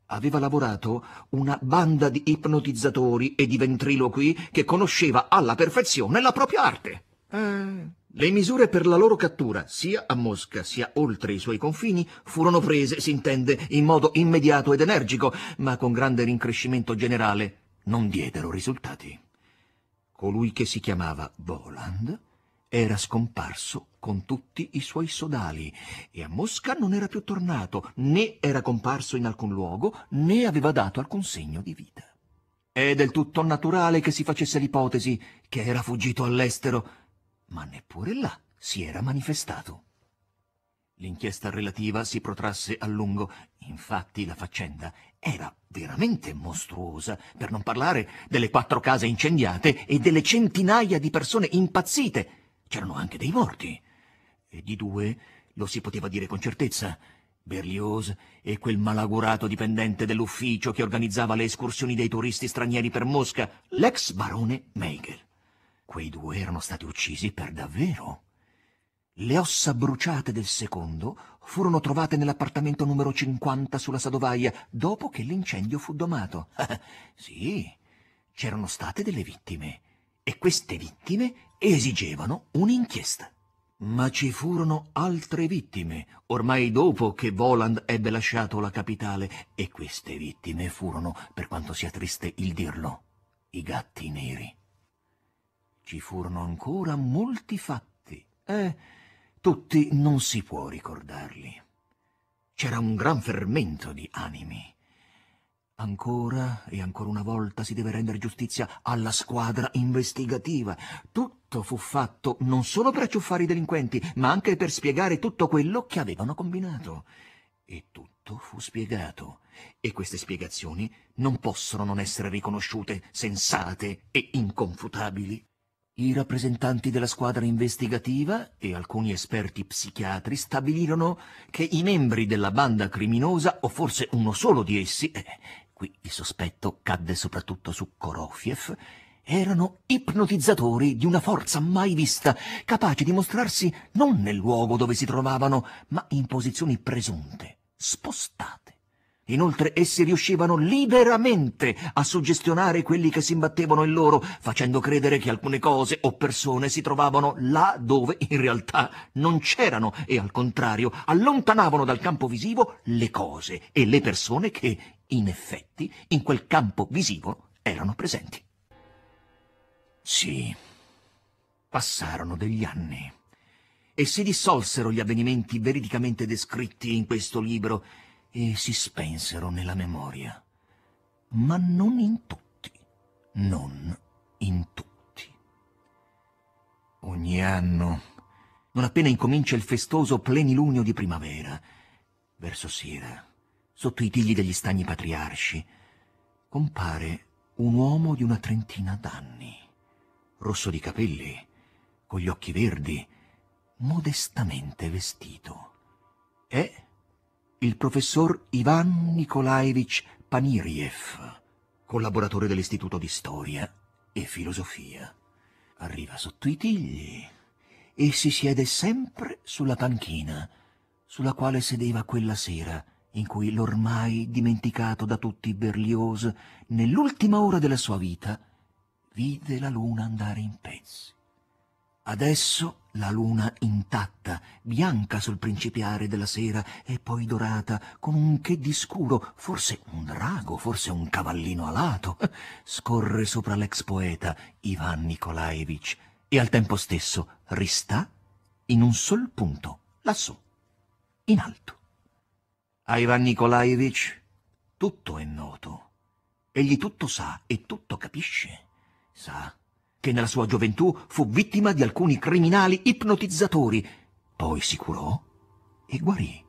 Aveva lavorato una banda di ipnotizzatori e di ventriloqui che conosceva alla perfezione la propria arte. Eh, le misure per la loro cattura, sia a Mosca sia oltre i suoi confini, furono prese, si intende, in modo immediato ed energico, ma con grande rincrescimento generale non diedero risultati. Colui che si chiamava Voland era scomparso con tutti i suoi sodali e a Mosca non era più tornato, né era comparso in alcun luogo, né aveva dato alcun segno di vita. È del tutto naturale che si facesse l'ipotesi che era fuggito all'estero, ma neppure là si era manifestato. L'inchiesta relativa si protrasse a lungo, infatti la faccenda era veramente mostruosa, per non parlare delle quattro case incendiate e delle centinaia di persone impazzite. C'erano anche dei morti. E di due lo si poteva dire con certezza. Berlioz e quel malaugurato dipendente dell'ufficio che organizzava le escursioni dei turisti stranieri per Mosca, l'ex barone Meigel. Quei due erano stati uccisi per davvero. Le ossa bruciate del secondo furono trovate nell'appartamento numero 50 sulla Sadovaia dopo che l'incendio fu domato. *laughs* sì, c'erano state delle vittime e queste vittime esigevano un'inchiesta. Ma ci furono altre vittime, ormai dopo che Voland ebbe lasciato la capitale, e queste vittime furono, per quanto sia triste il dirlo, i gatti neri. Ci furono ancora molti fatti Eh, tutti non si può ricordarli. C'era un gran fermento di animi. Ancora e ancora una volta si deve rendere giustizia alla squadra investigativa. Tutto fu fatto non solo per acciuffare i delinquenti, ma anche per spiegare tutto quello che avevano combinato. E tutto fu spiegato. E queste spiegazioni non possono non essere riconosciute sensate e inconfutabili. I rappresentanti della squadra investigativa e alcuni esperti psichiatri stabilirono che i membri della banda criminosa, o forse uno solo di essi, eh, qui il sospetto cadde soprattutto su Korofiev, erano ipnotizzatori di una forza mai vista, capaci di mostrarsi non nel luogo dove si trovavano, ma in posizioni presunte, spostate Inoltre essi riuscivano liberamente a suggestionare quelli che si imbattevano in loro, facendo credere che alcune cose o persone si trovavano là dove in realtà non c'erano e al contrario allontanavano dal campo visivo le cose e le persone che in effetti in quel campo visivo erano presenti. Sì, passarono degli anni e si dissolsero gli avvenimenti veridicamente descritti in questo libro e si spensero nella memoria, ma non in tutti, non in tutti. Ogni anno, non appena incomincia il festoso plenilunio di primavera, verso sera, sotto i tigli degli stagni patriarci, compare un uomo di una trentina d'anni, rosso di capelli, con gli occhi verdi, modestamente vestito. È il professor Ivan Nikolaevich Paniriev, collaboratore dell'Istituto di Storia e Filosofia. Arriva sotto i tigli e si siede sempre sulla panchina sulla quale sedeva quella sera in cui l'ormai dimenticato da tutti Berlioz, nell'ultima ora della sua vita, vide la luna andare in pezzi. Adesso la luna intatta, bianca sul principiare della sera e poi dorata, con un che di scuro, forse un drago, forse un cavallino alato, scorre sopra l'ex poeta Ivan Nikolaevich e al tempo stesso ristà in un sol punto, lassù, in alto. A Ivan Nikolaevich tutto è noto. Egli tutto sa e tutto capisce. Sa che nella sua gioventù fu vittima di alcuni criminali ipnotizzatori, poi si curò e guarì.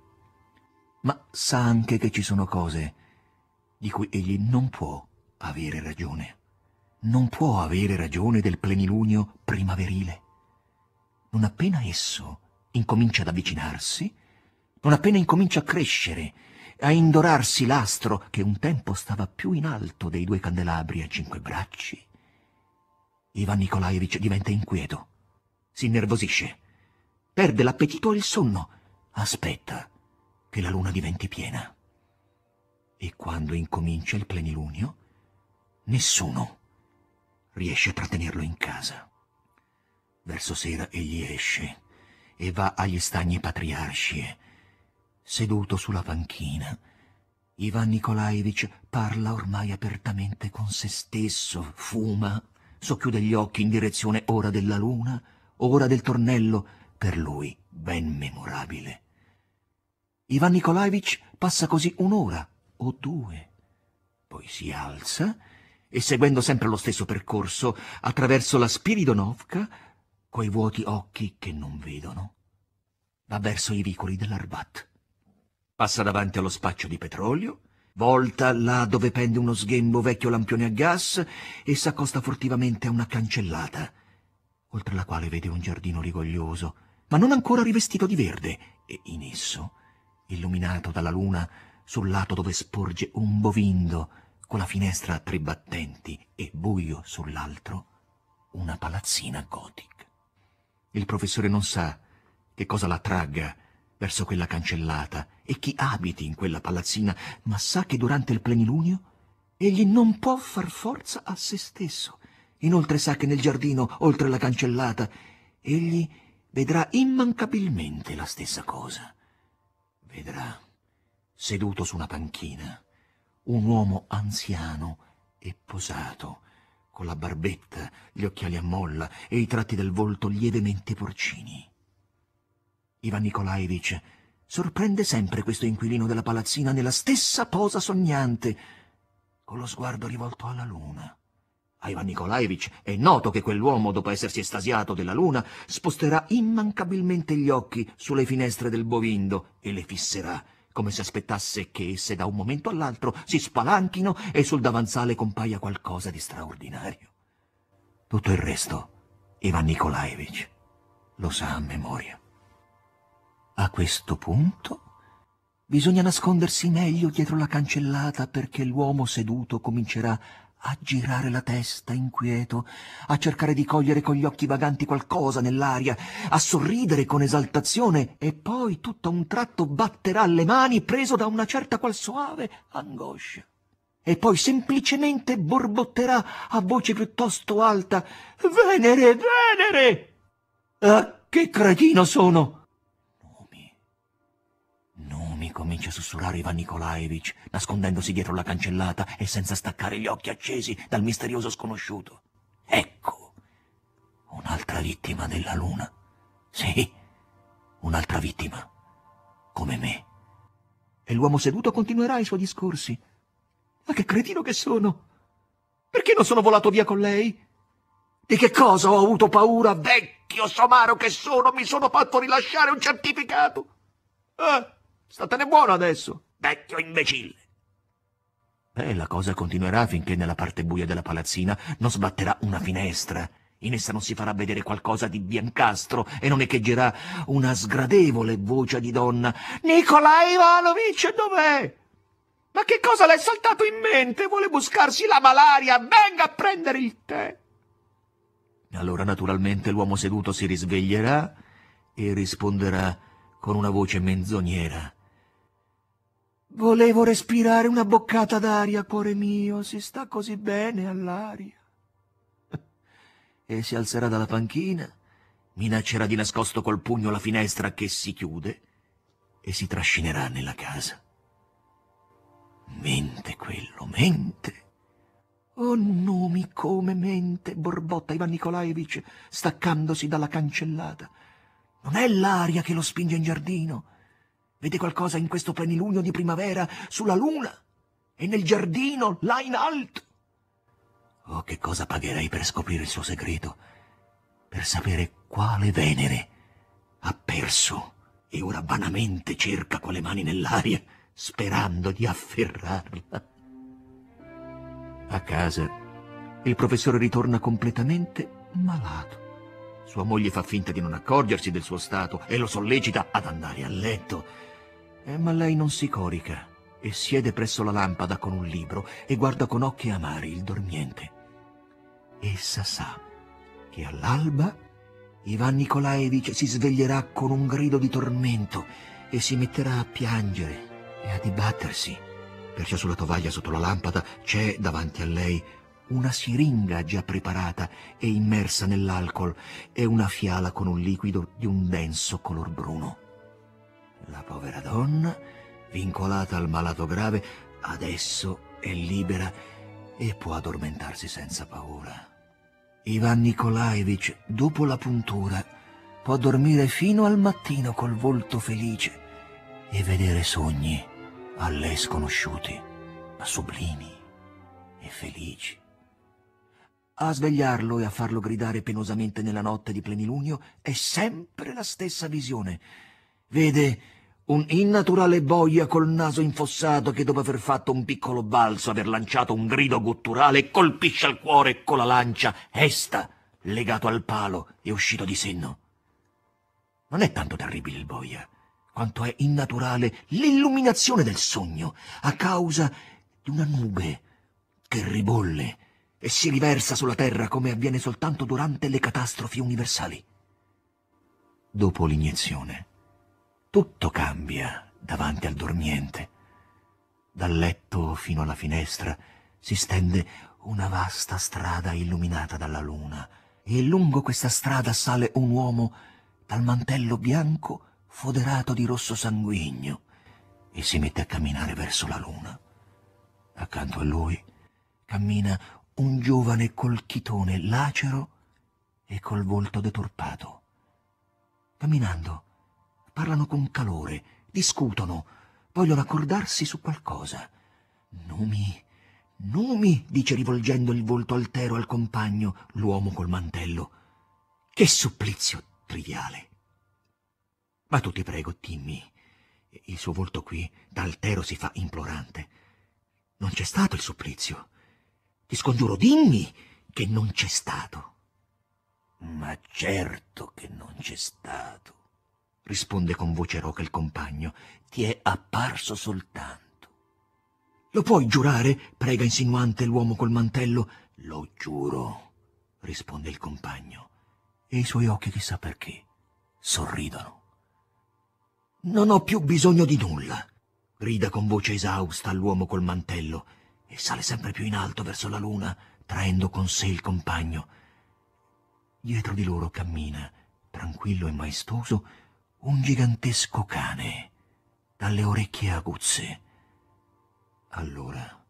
Ma sa anche che ci sono cose di cui egli non può avere ragione. Non può avere ragione del plenilunio primaverile. Non appena esso incomincia ad avvicinarsi, non appena incomincia a crescere, a indorarsi l'astro che un tempo stava più in alto dei due candelabri a cinque bracci, Ivan Nikolaevich diventa inquieto. Si innervosisce. Perde l'appetito e il sonno. Aspetta che la luna diventi piena. E quando incomincia il plenilunio, nessuno riesce a trattenerlo in casa. Verso sera egli esce e va agli stagni patriarcie. Seduto sulla panchina, Ivan Nikolaevich parla ormai apertamente con se stesso, fuma socchiude gli occhi in direzione ora della luna, ora del tornello, per lui ben memorabile. Ivan Nikolaevich passa così un'ora o due, poi si alza e seguendo sempre lo stesso percorso attraverso la Spiridonovka, coi vuoti occhi che non vedono, va verso i vicoli dell'Arbat. Passa davanti allo spaccio di petrolio, volta là dove pende uno sghembo vecchio lampione a gas e s'accosta furtivamente a una cancellata, oltre la quale vede un giardino rigoglioso, ma non ancora rivestito di verde, e in esso, illuminato dalla luna, sul lato dove sporge un bovindo, con la finestra a tre battenti e buio sull'altro, una palazzina gotic. Il professore non sa che cosa la tragga verso quella cancellata, e chi abiti in quella palazzina, ma sa che durante il plenilunio egli non può far forza a se stesso. Inoltre sa che nel giardino, oltre la cancellata, egli vedrà immancabilmente la stessa cosa. Vedrà, seduto su una panchina, un uomo anziano e posato, con la barbetta, gli occhiali a molla e i tratti del volto lievemente porcini. Ivan Nikolaevich sorprende sempre questo inquilino della palazzina nella stessa posa sognante, con lo sguardo rivolto alla luna. A Ivan Nikolaevich è noto che quell'uomo, dopo essersi estasiato della luna, sposterà immancabilmente gli occhi sulle finestre del bovindo e le fisserà, come se aspettasse che esse da un momento all'altro si spalanchino e sul davanzale compaia qualcosa di straordinario. Tutto il resto, Ivan Nikolaevich lo sa a memoria. A questo punto bisogna nascondersi meglio dietro la cancellata perché l'uomo seduto comincerà a girare la testa inquieto, a cercare di cogliere con gli occhi vaganti qualcosa nell'aria, a sorridere con esaltazione e poi tutto a un tratto batterà le mani preso da una certa qual soave angoscia. E poi semplicemente borbotterà a voce piuttosto alta Venere, Venere! Ah, che cretino sono! Mi comincia a sussurrare Ivan Nikolaevich, nascondendosi dietro la cancellata e senza staccare gli occhi accesi dal misterioso sconosciuto. Ecco, un'altra vittima della luna. Sì, un'altra vittima, come me. E l'uomo seduto continuerà i suoi discorsi. Ma che cretino che sono! Perché non sono volato via con lei? Di che cosa ho avuto paura, vecchio somaro che sono? Mi sono fatto rilasciare un certificato. Ah! Statene buono adesso, vecchio imbecille! Beh, la cosa continuerà finché nella parte buia della palazzina non sbatterà una finestra. In essa non si farà vedere qualcosa di biancastro e non echeggerà una sgradevole voce di donna. Nicolai Ivanovic, dov'è? Ma che cosa le è saltato in mente? Vuole buscarsi la malaria? Venga a prendere il tè! Allora, naturalmente, l'uomo seduto si risveglierà e risponderà con una voce menzognera. Volevo respirare una boccata d'aria, cuore mio, si sta così bene all'aria. E si alzerà dalla panchina, minaccerà di nascosto col pugno la finestra che si chiude e si trascinerà nella casa. Mente quello, mente. Oh nomi come mente, borbotta Ivan Nikolaevich, staccandosi dalla cancellata. Non è l'aria che lo spinge in giardino, Vede qualcosa in questo plenilunio di primavera, sulla luna e nel giardino, là in alto. Oh, che cosa pagherei per scoprire il suo segreto, per sapere quale Venere ha perso e ora vanamente cerca con le mani nell'aria, sperando di afferrarla. A casa, il professore ritorna completamente malato. Sua moglie fa finta di non accorgersi del suo stato e lo sollecita ad andare a letto. Eh, ma lei non si corica e siede presso la lampada con un libro e guarda con occhi amari il dormiente. Essa sa che all'alba Ivan Nikolaevich si sveglierà con un grido di tormento e si metterà a piangere e a dibattersi. Perciò sulla tovaglia sotto la lampada c'è davanti a lei una siringa già preparata e immersa nell'alcol e una fiala con un liquido di un denso color bruno. La povera donna, vincolata al malato grave, adesso è libera e può addormentarsi senza paura. Ivan Nikolaevich, dopo la puntura, può dormire fino al mattino col volto felice e vedere sogni a lei sconosciuti, ma sublimi e felici. A svegliarlo e a farlo gridare penosamente nella notte di plenilunio è sempre la stessa visione. Vede un innaturale boia col naso infossato che dopo aver fatto un piccolo balzo, aver lanciato un grido gutturale, colpisce al cuore con la lancia esta, legato al palo e uscito di senno. Non è tanto terribile il boia, quanto è innaturale l'illuminazione del sogno a causa di una nube che ribolle e si riversa sulla terra come avviene soltanto durante le catastrofi universali. Dopo l'iniezione, tutto cambia davanti al dormiente. Dal letto fino alla finestra si stende una vasta strada illuminata dalla luna e lungo questa strada sale un uomo dal mantello bianco foderato di rosso sanguigno e si mette a camminare verso la luna. Accanto a lui cammina un giovane col chitone lacero e col volto deturpato. Camminando, parlano con calore, discutono, vogliono accordarsi su qualcosa. Numi, Numi, dice rivolgendo il volto altero al compagno, l'uomo col mantello. Che supplizio triviale. Ma tu ti prego, dimmi. Il suo volto qui, da altero, si fa implorante. Non c'è stato il supplizio. Ti scongiuro, dimmi che non c'è stato. Ma certo che non c'è stato risponde con voce roca il compagno, ti è apparso soltanto. Lo puoi giurare? prega insinuante l'uomo col mantello. Lo giuro, risponde il compagno, e i suoi occhi chissà perché sorridono. Non ho più bisogno di nulla, grida con voce esausta l'uomo col mantello e sale sempre più in alto verso la luna, traendo con sé il compagno. Dietro di loro cammina, tranquillo e maestoso, un gigantesco cane dalle orecchie aguzze. Allora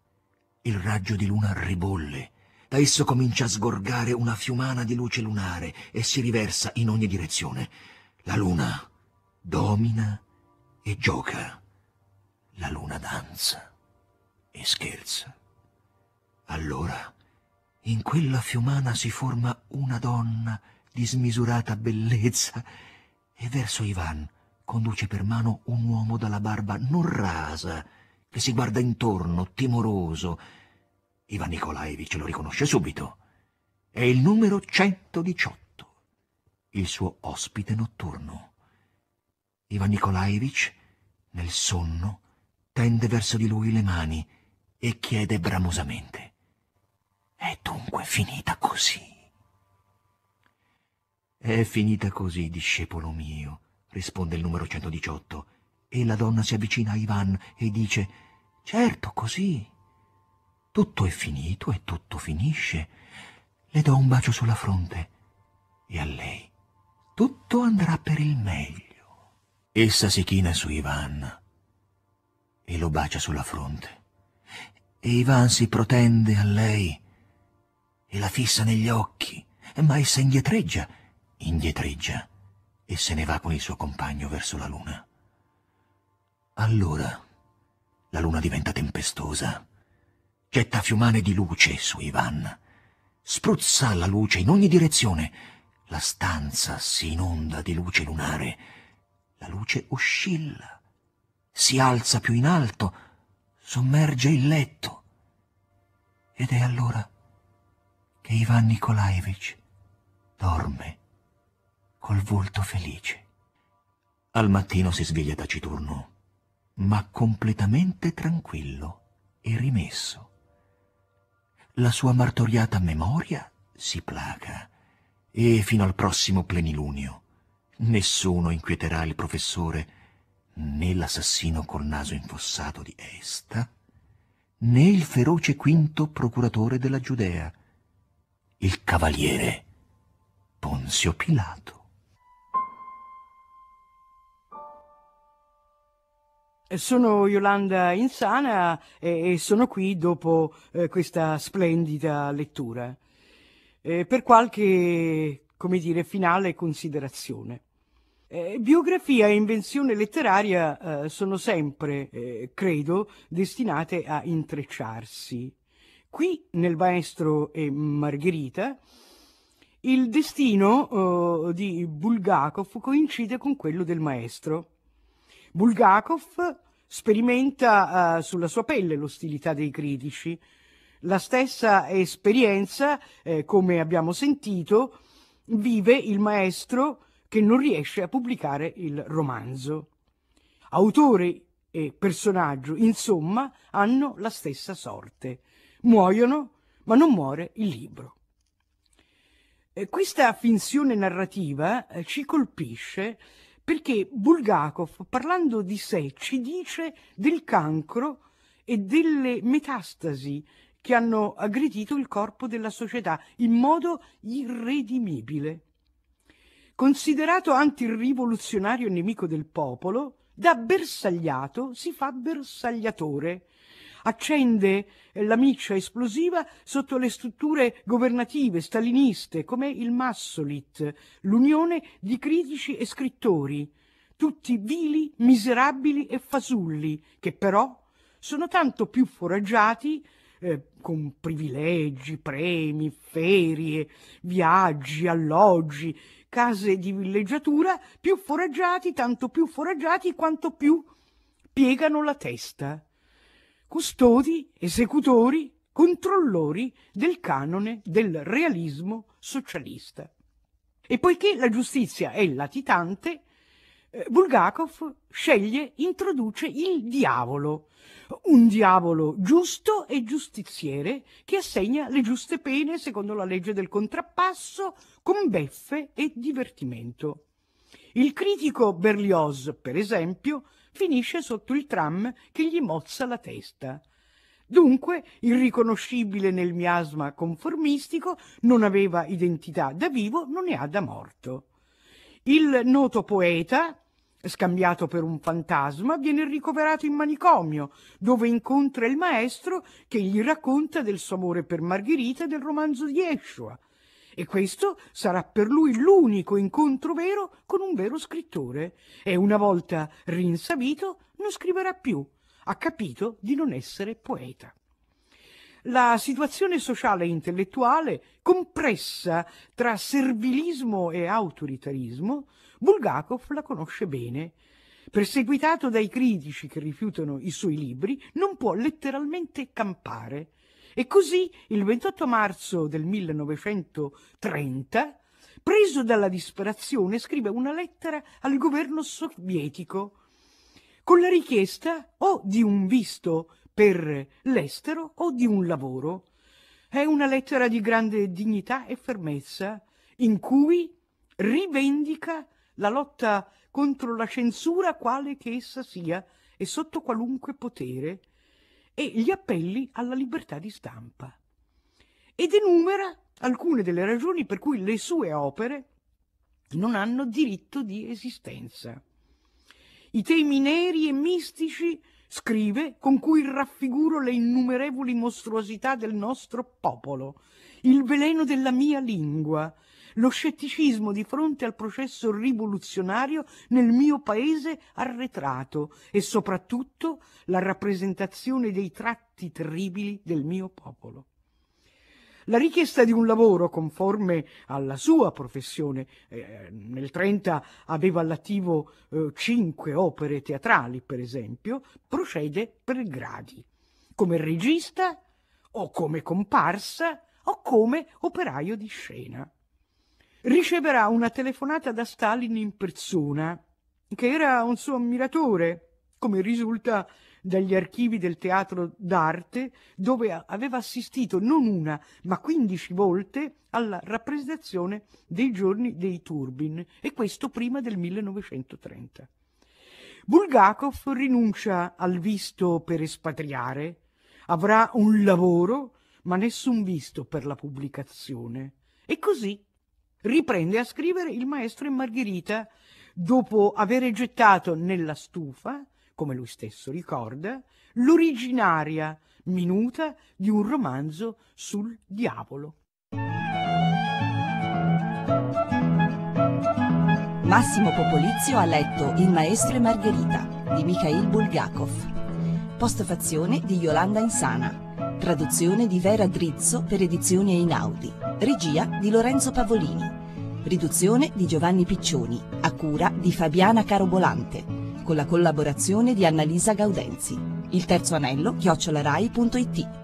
il raggio di luna ribolle, da esso comincia a sgorgare una fiumana di luce lunare e si riversa in ogni direzione. La luna domina e gioca. La luna danza e scherza. Allora, in quella fiumana si forma una donna di smisurata bellezza e verso Ivan conduce per mano un uomo dalla barba non rasa, che si guarda intorno, timoroso. Ivan Nikolaevich lo riconosce subito. È il numero 118, il suo ospite notturno. Ivan Nikolaevich, nel sonno, tende verso di lui le mani e chiede bramosamente. È dunque finita così. È finita così, discepolo mio, risponde il numero 118. E la donna si avvicina a Ivan e dice, certo, così. Tutto è finito e tutto finisce. Le do un bacio sulla fronte. E a lei, tutto andrà per il meglio. Essa si china su Ivan e lo bacia sulla fronte. E Ivan si protende a lei e la fissa negli occhi, ma essa indietreggia indietreggia e se ne va con il suo compagno verso la luna. Allora la luna diventa tempestosa, getta fiumane di luce su Ivan, spruzza la luce in ogni direzione, la stanza si inonda di luce lunare, la luce oscilla, si alza più in alto, sommerge il letto. Ed è allora che Ivan Nikolaevich dorme col volto felice. Al mattino si sveglia taciturno, ma completamente tranquillo e rimesso. La sua martoriata memoria si placa e fino al prossimo plenilunio nessuno inquieterà il professore né l'assassino col naso infossato di Esta, né il feroce quinto procuratore della Giudea, il cavaliere Ponzio Pilato. Eh, sono Yolanda Insana eh, e, sono qui dopo eh, questa splendida lettura eh, per qualche, come dire, finale considerazione. Eh, biografia e invenzione letteraria eh, sono sempre, credo, destinate a intrecciarsi. Qui, nel Maestro e Margherita, il destino oh, di Bulgakov coincide con quello del maestro Bulgakov sperimenta uh, sulla sua pelle l'ostilità dei critici. La stessa esperienza, eh, come abbiamo sentito, vive il maestro che non riesce a pubblicare il romanzo. Autore e personaggio, insomma, hanno la stessa sorte. Muoiono, ma non muore il libro. Eh, questa finzione narrativa eh, ci colpisce perché Bulgakov, parlando di sé, ci dice del cancro e delle metastasi che hanno aggredito il corpo della società in modo irredimibile. Considerato antirivoluzionario nemico del popolo, da bersagliato si fa bersagliatore accende eh, la miccia esplosiva sotto le strutture governative staliniste come il Massolit, l'unione di critici e scrittori, tutti vili, miserabili e fasulli, che però sono tanto più foraggiati eh, con privilegi, premi, ferie, viaggi, alloggi, case di villeggiatura, più foraggiati, tanto più foraggiati quanto più piegano la testa custodi, esecutori, controllori del canone del realismo socialista. E poiché la giustizia è latitante, eh, Bulgakov sceglie, introduce il diavolo, un diavolo giusto e giustiziere che assegna le giuste pene secondo la legge del contrappasso con beffe e divertimento. Il critico Berlioz, per esempio, finisce sotto il tram che gli mozza la testa. Dunque, irriconoscibile nel miasma conformistico, non aveva identità da vivo, non ne ha da morto. Il noto poeta, scambiato per un fantasma, viene ricoverato in manicomio, dove incontra il maestro che gli racconta del suo amore per Margherita e del romanzo di Yeshua. E questo sarà per lui l'unico incontro vero con un vero scrittore. E una volta rinsavito non scriverà più. Ha capito di non essere poeta la situazione sociale e intellettuale, compressa tra servilismo e autoritarismo, Bulgakov la conosce bene. Perseguitato dai critici che rifiutano i suoi libri, non può letteralmente campare. E così il 28 marzo del 1930, preso dalla disperazione, scrive una lettera al governo sovietico con la richiesta o di un visto per l'estero o di un lavoro. È una lettera di grande dignità e fermezza in cui rivendica la lotta contro la censura quale che essa sia e sotto qualunque potere e gli appelli alla libertà di stampa ed enumera alcune delle ragioni per cui le sue opere non hanno diritto di esistenza. I temi neri e mistici, scrive, con cui raffiguro le innumerevoli mostruosità del nostro popolo, il veleno della mia lingua, lo scetticismo di fronte al processo rivoluzionario nel mio paese arretrato e soprattutto la rappresentazione dei tratti terribili del mio popolo. La richiesta di un lavoro conforme alla sua professione, eh, nel 30 aveva all'attivo eh, cinque opere teatrali per esempio, procede per gradi, come regista o come comparsa o come operaio di scena riceverà una telefonata da Stalin in persona, che era un suo ammiratore, come risulta dagli archivi del teatro d'arte, dove aveva assistito non una, ma 15 volte alla rappresentazione dei giorni dei Turbin, e questo prima del 1930. Bulgakov rinuncia al visto per espatriare, avrà un lavoro, ma nessun visto per la pubblicazione. E così riprende a scrivere il maestro e Margherita dopo aver gettato nella stufa, come lui stesso ricorda, l'originaria minuta di un romanzo sul diavolo. Massimo Popolizio ha letto Il maestro e Margherita di Mikhail Bulgakov. Postfazione di Yolanda Insana. Traduzione di Vera Drizzo per Edizioni Einaudi. Regia di Lorenzo Pavolini. Riduzione di Giovanni Piccioni, a cura di Fabiana Carobolante, con la collaborazione di Annalisa Gaudenzi. Il terzo anello, chiocciolarai.it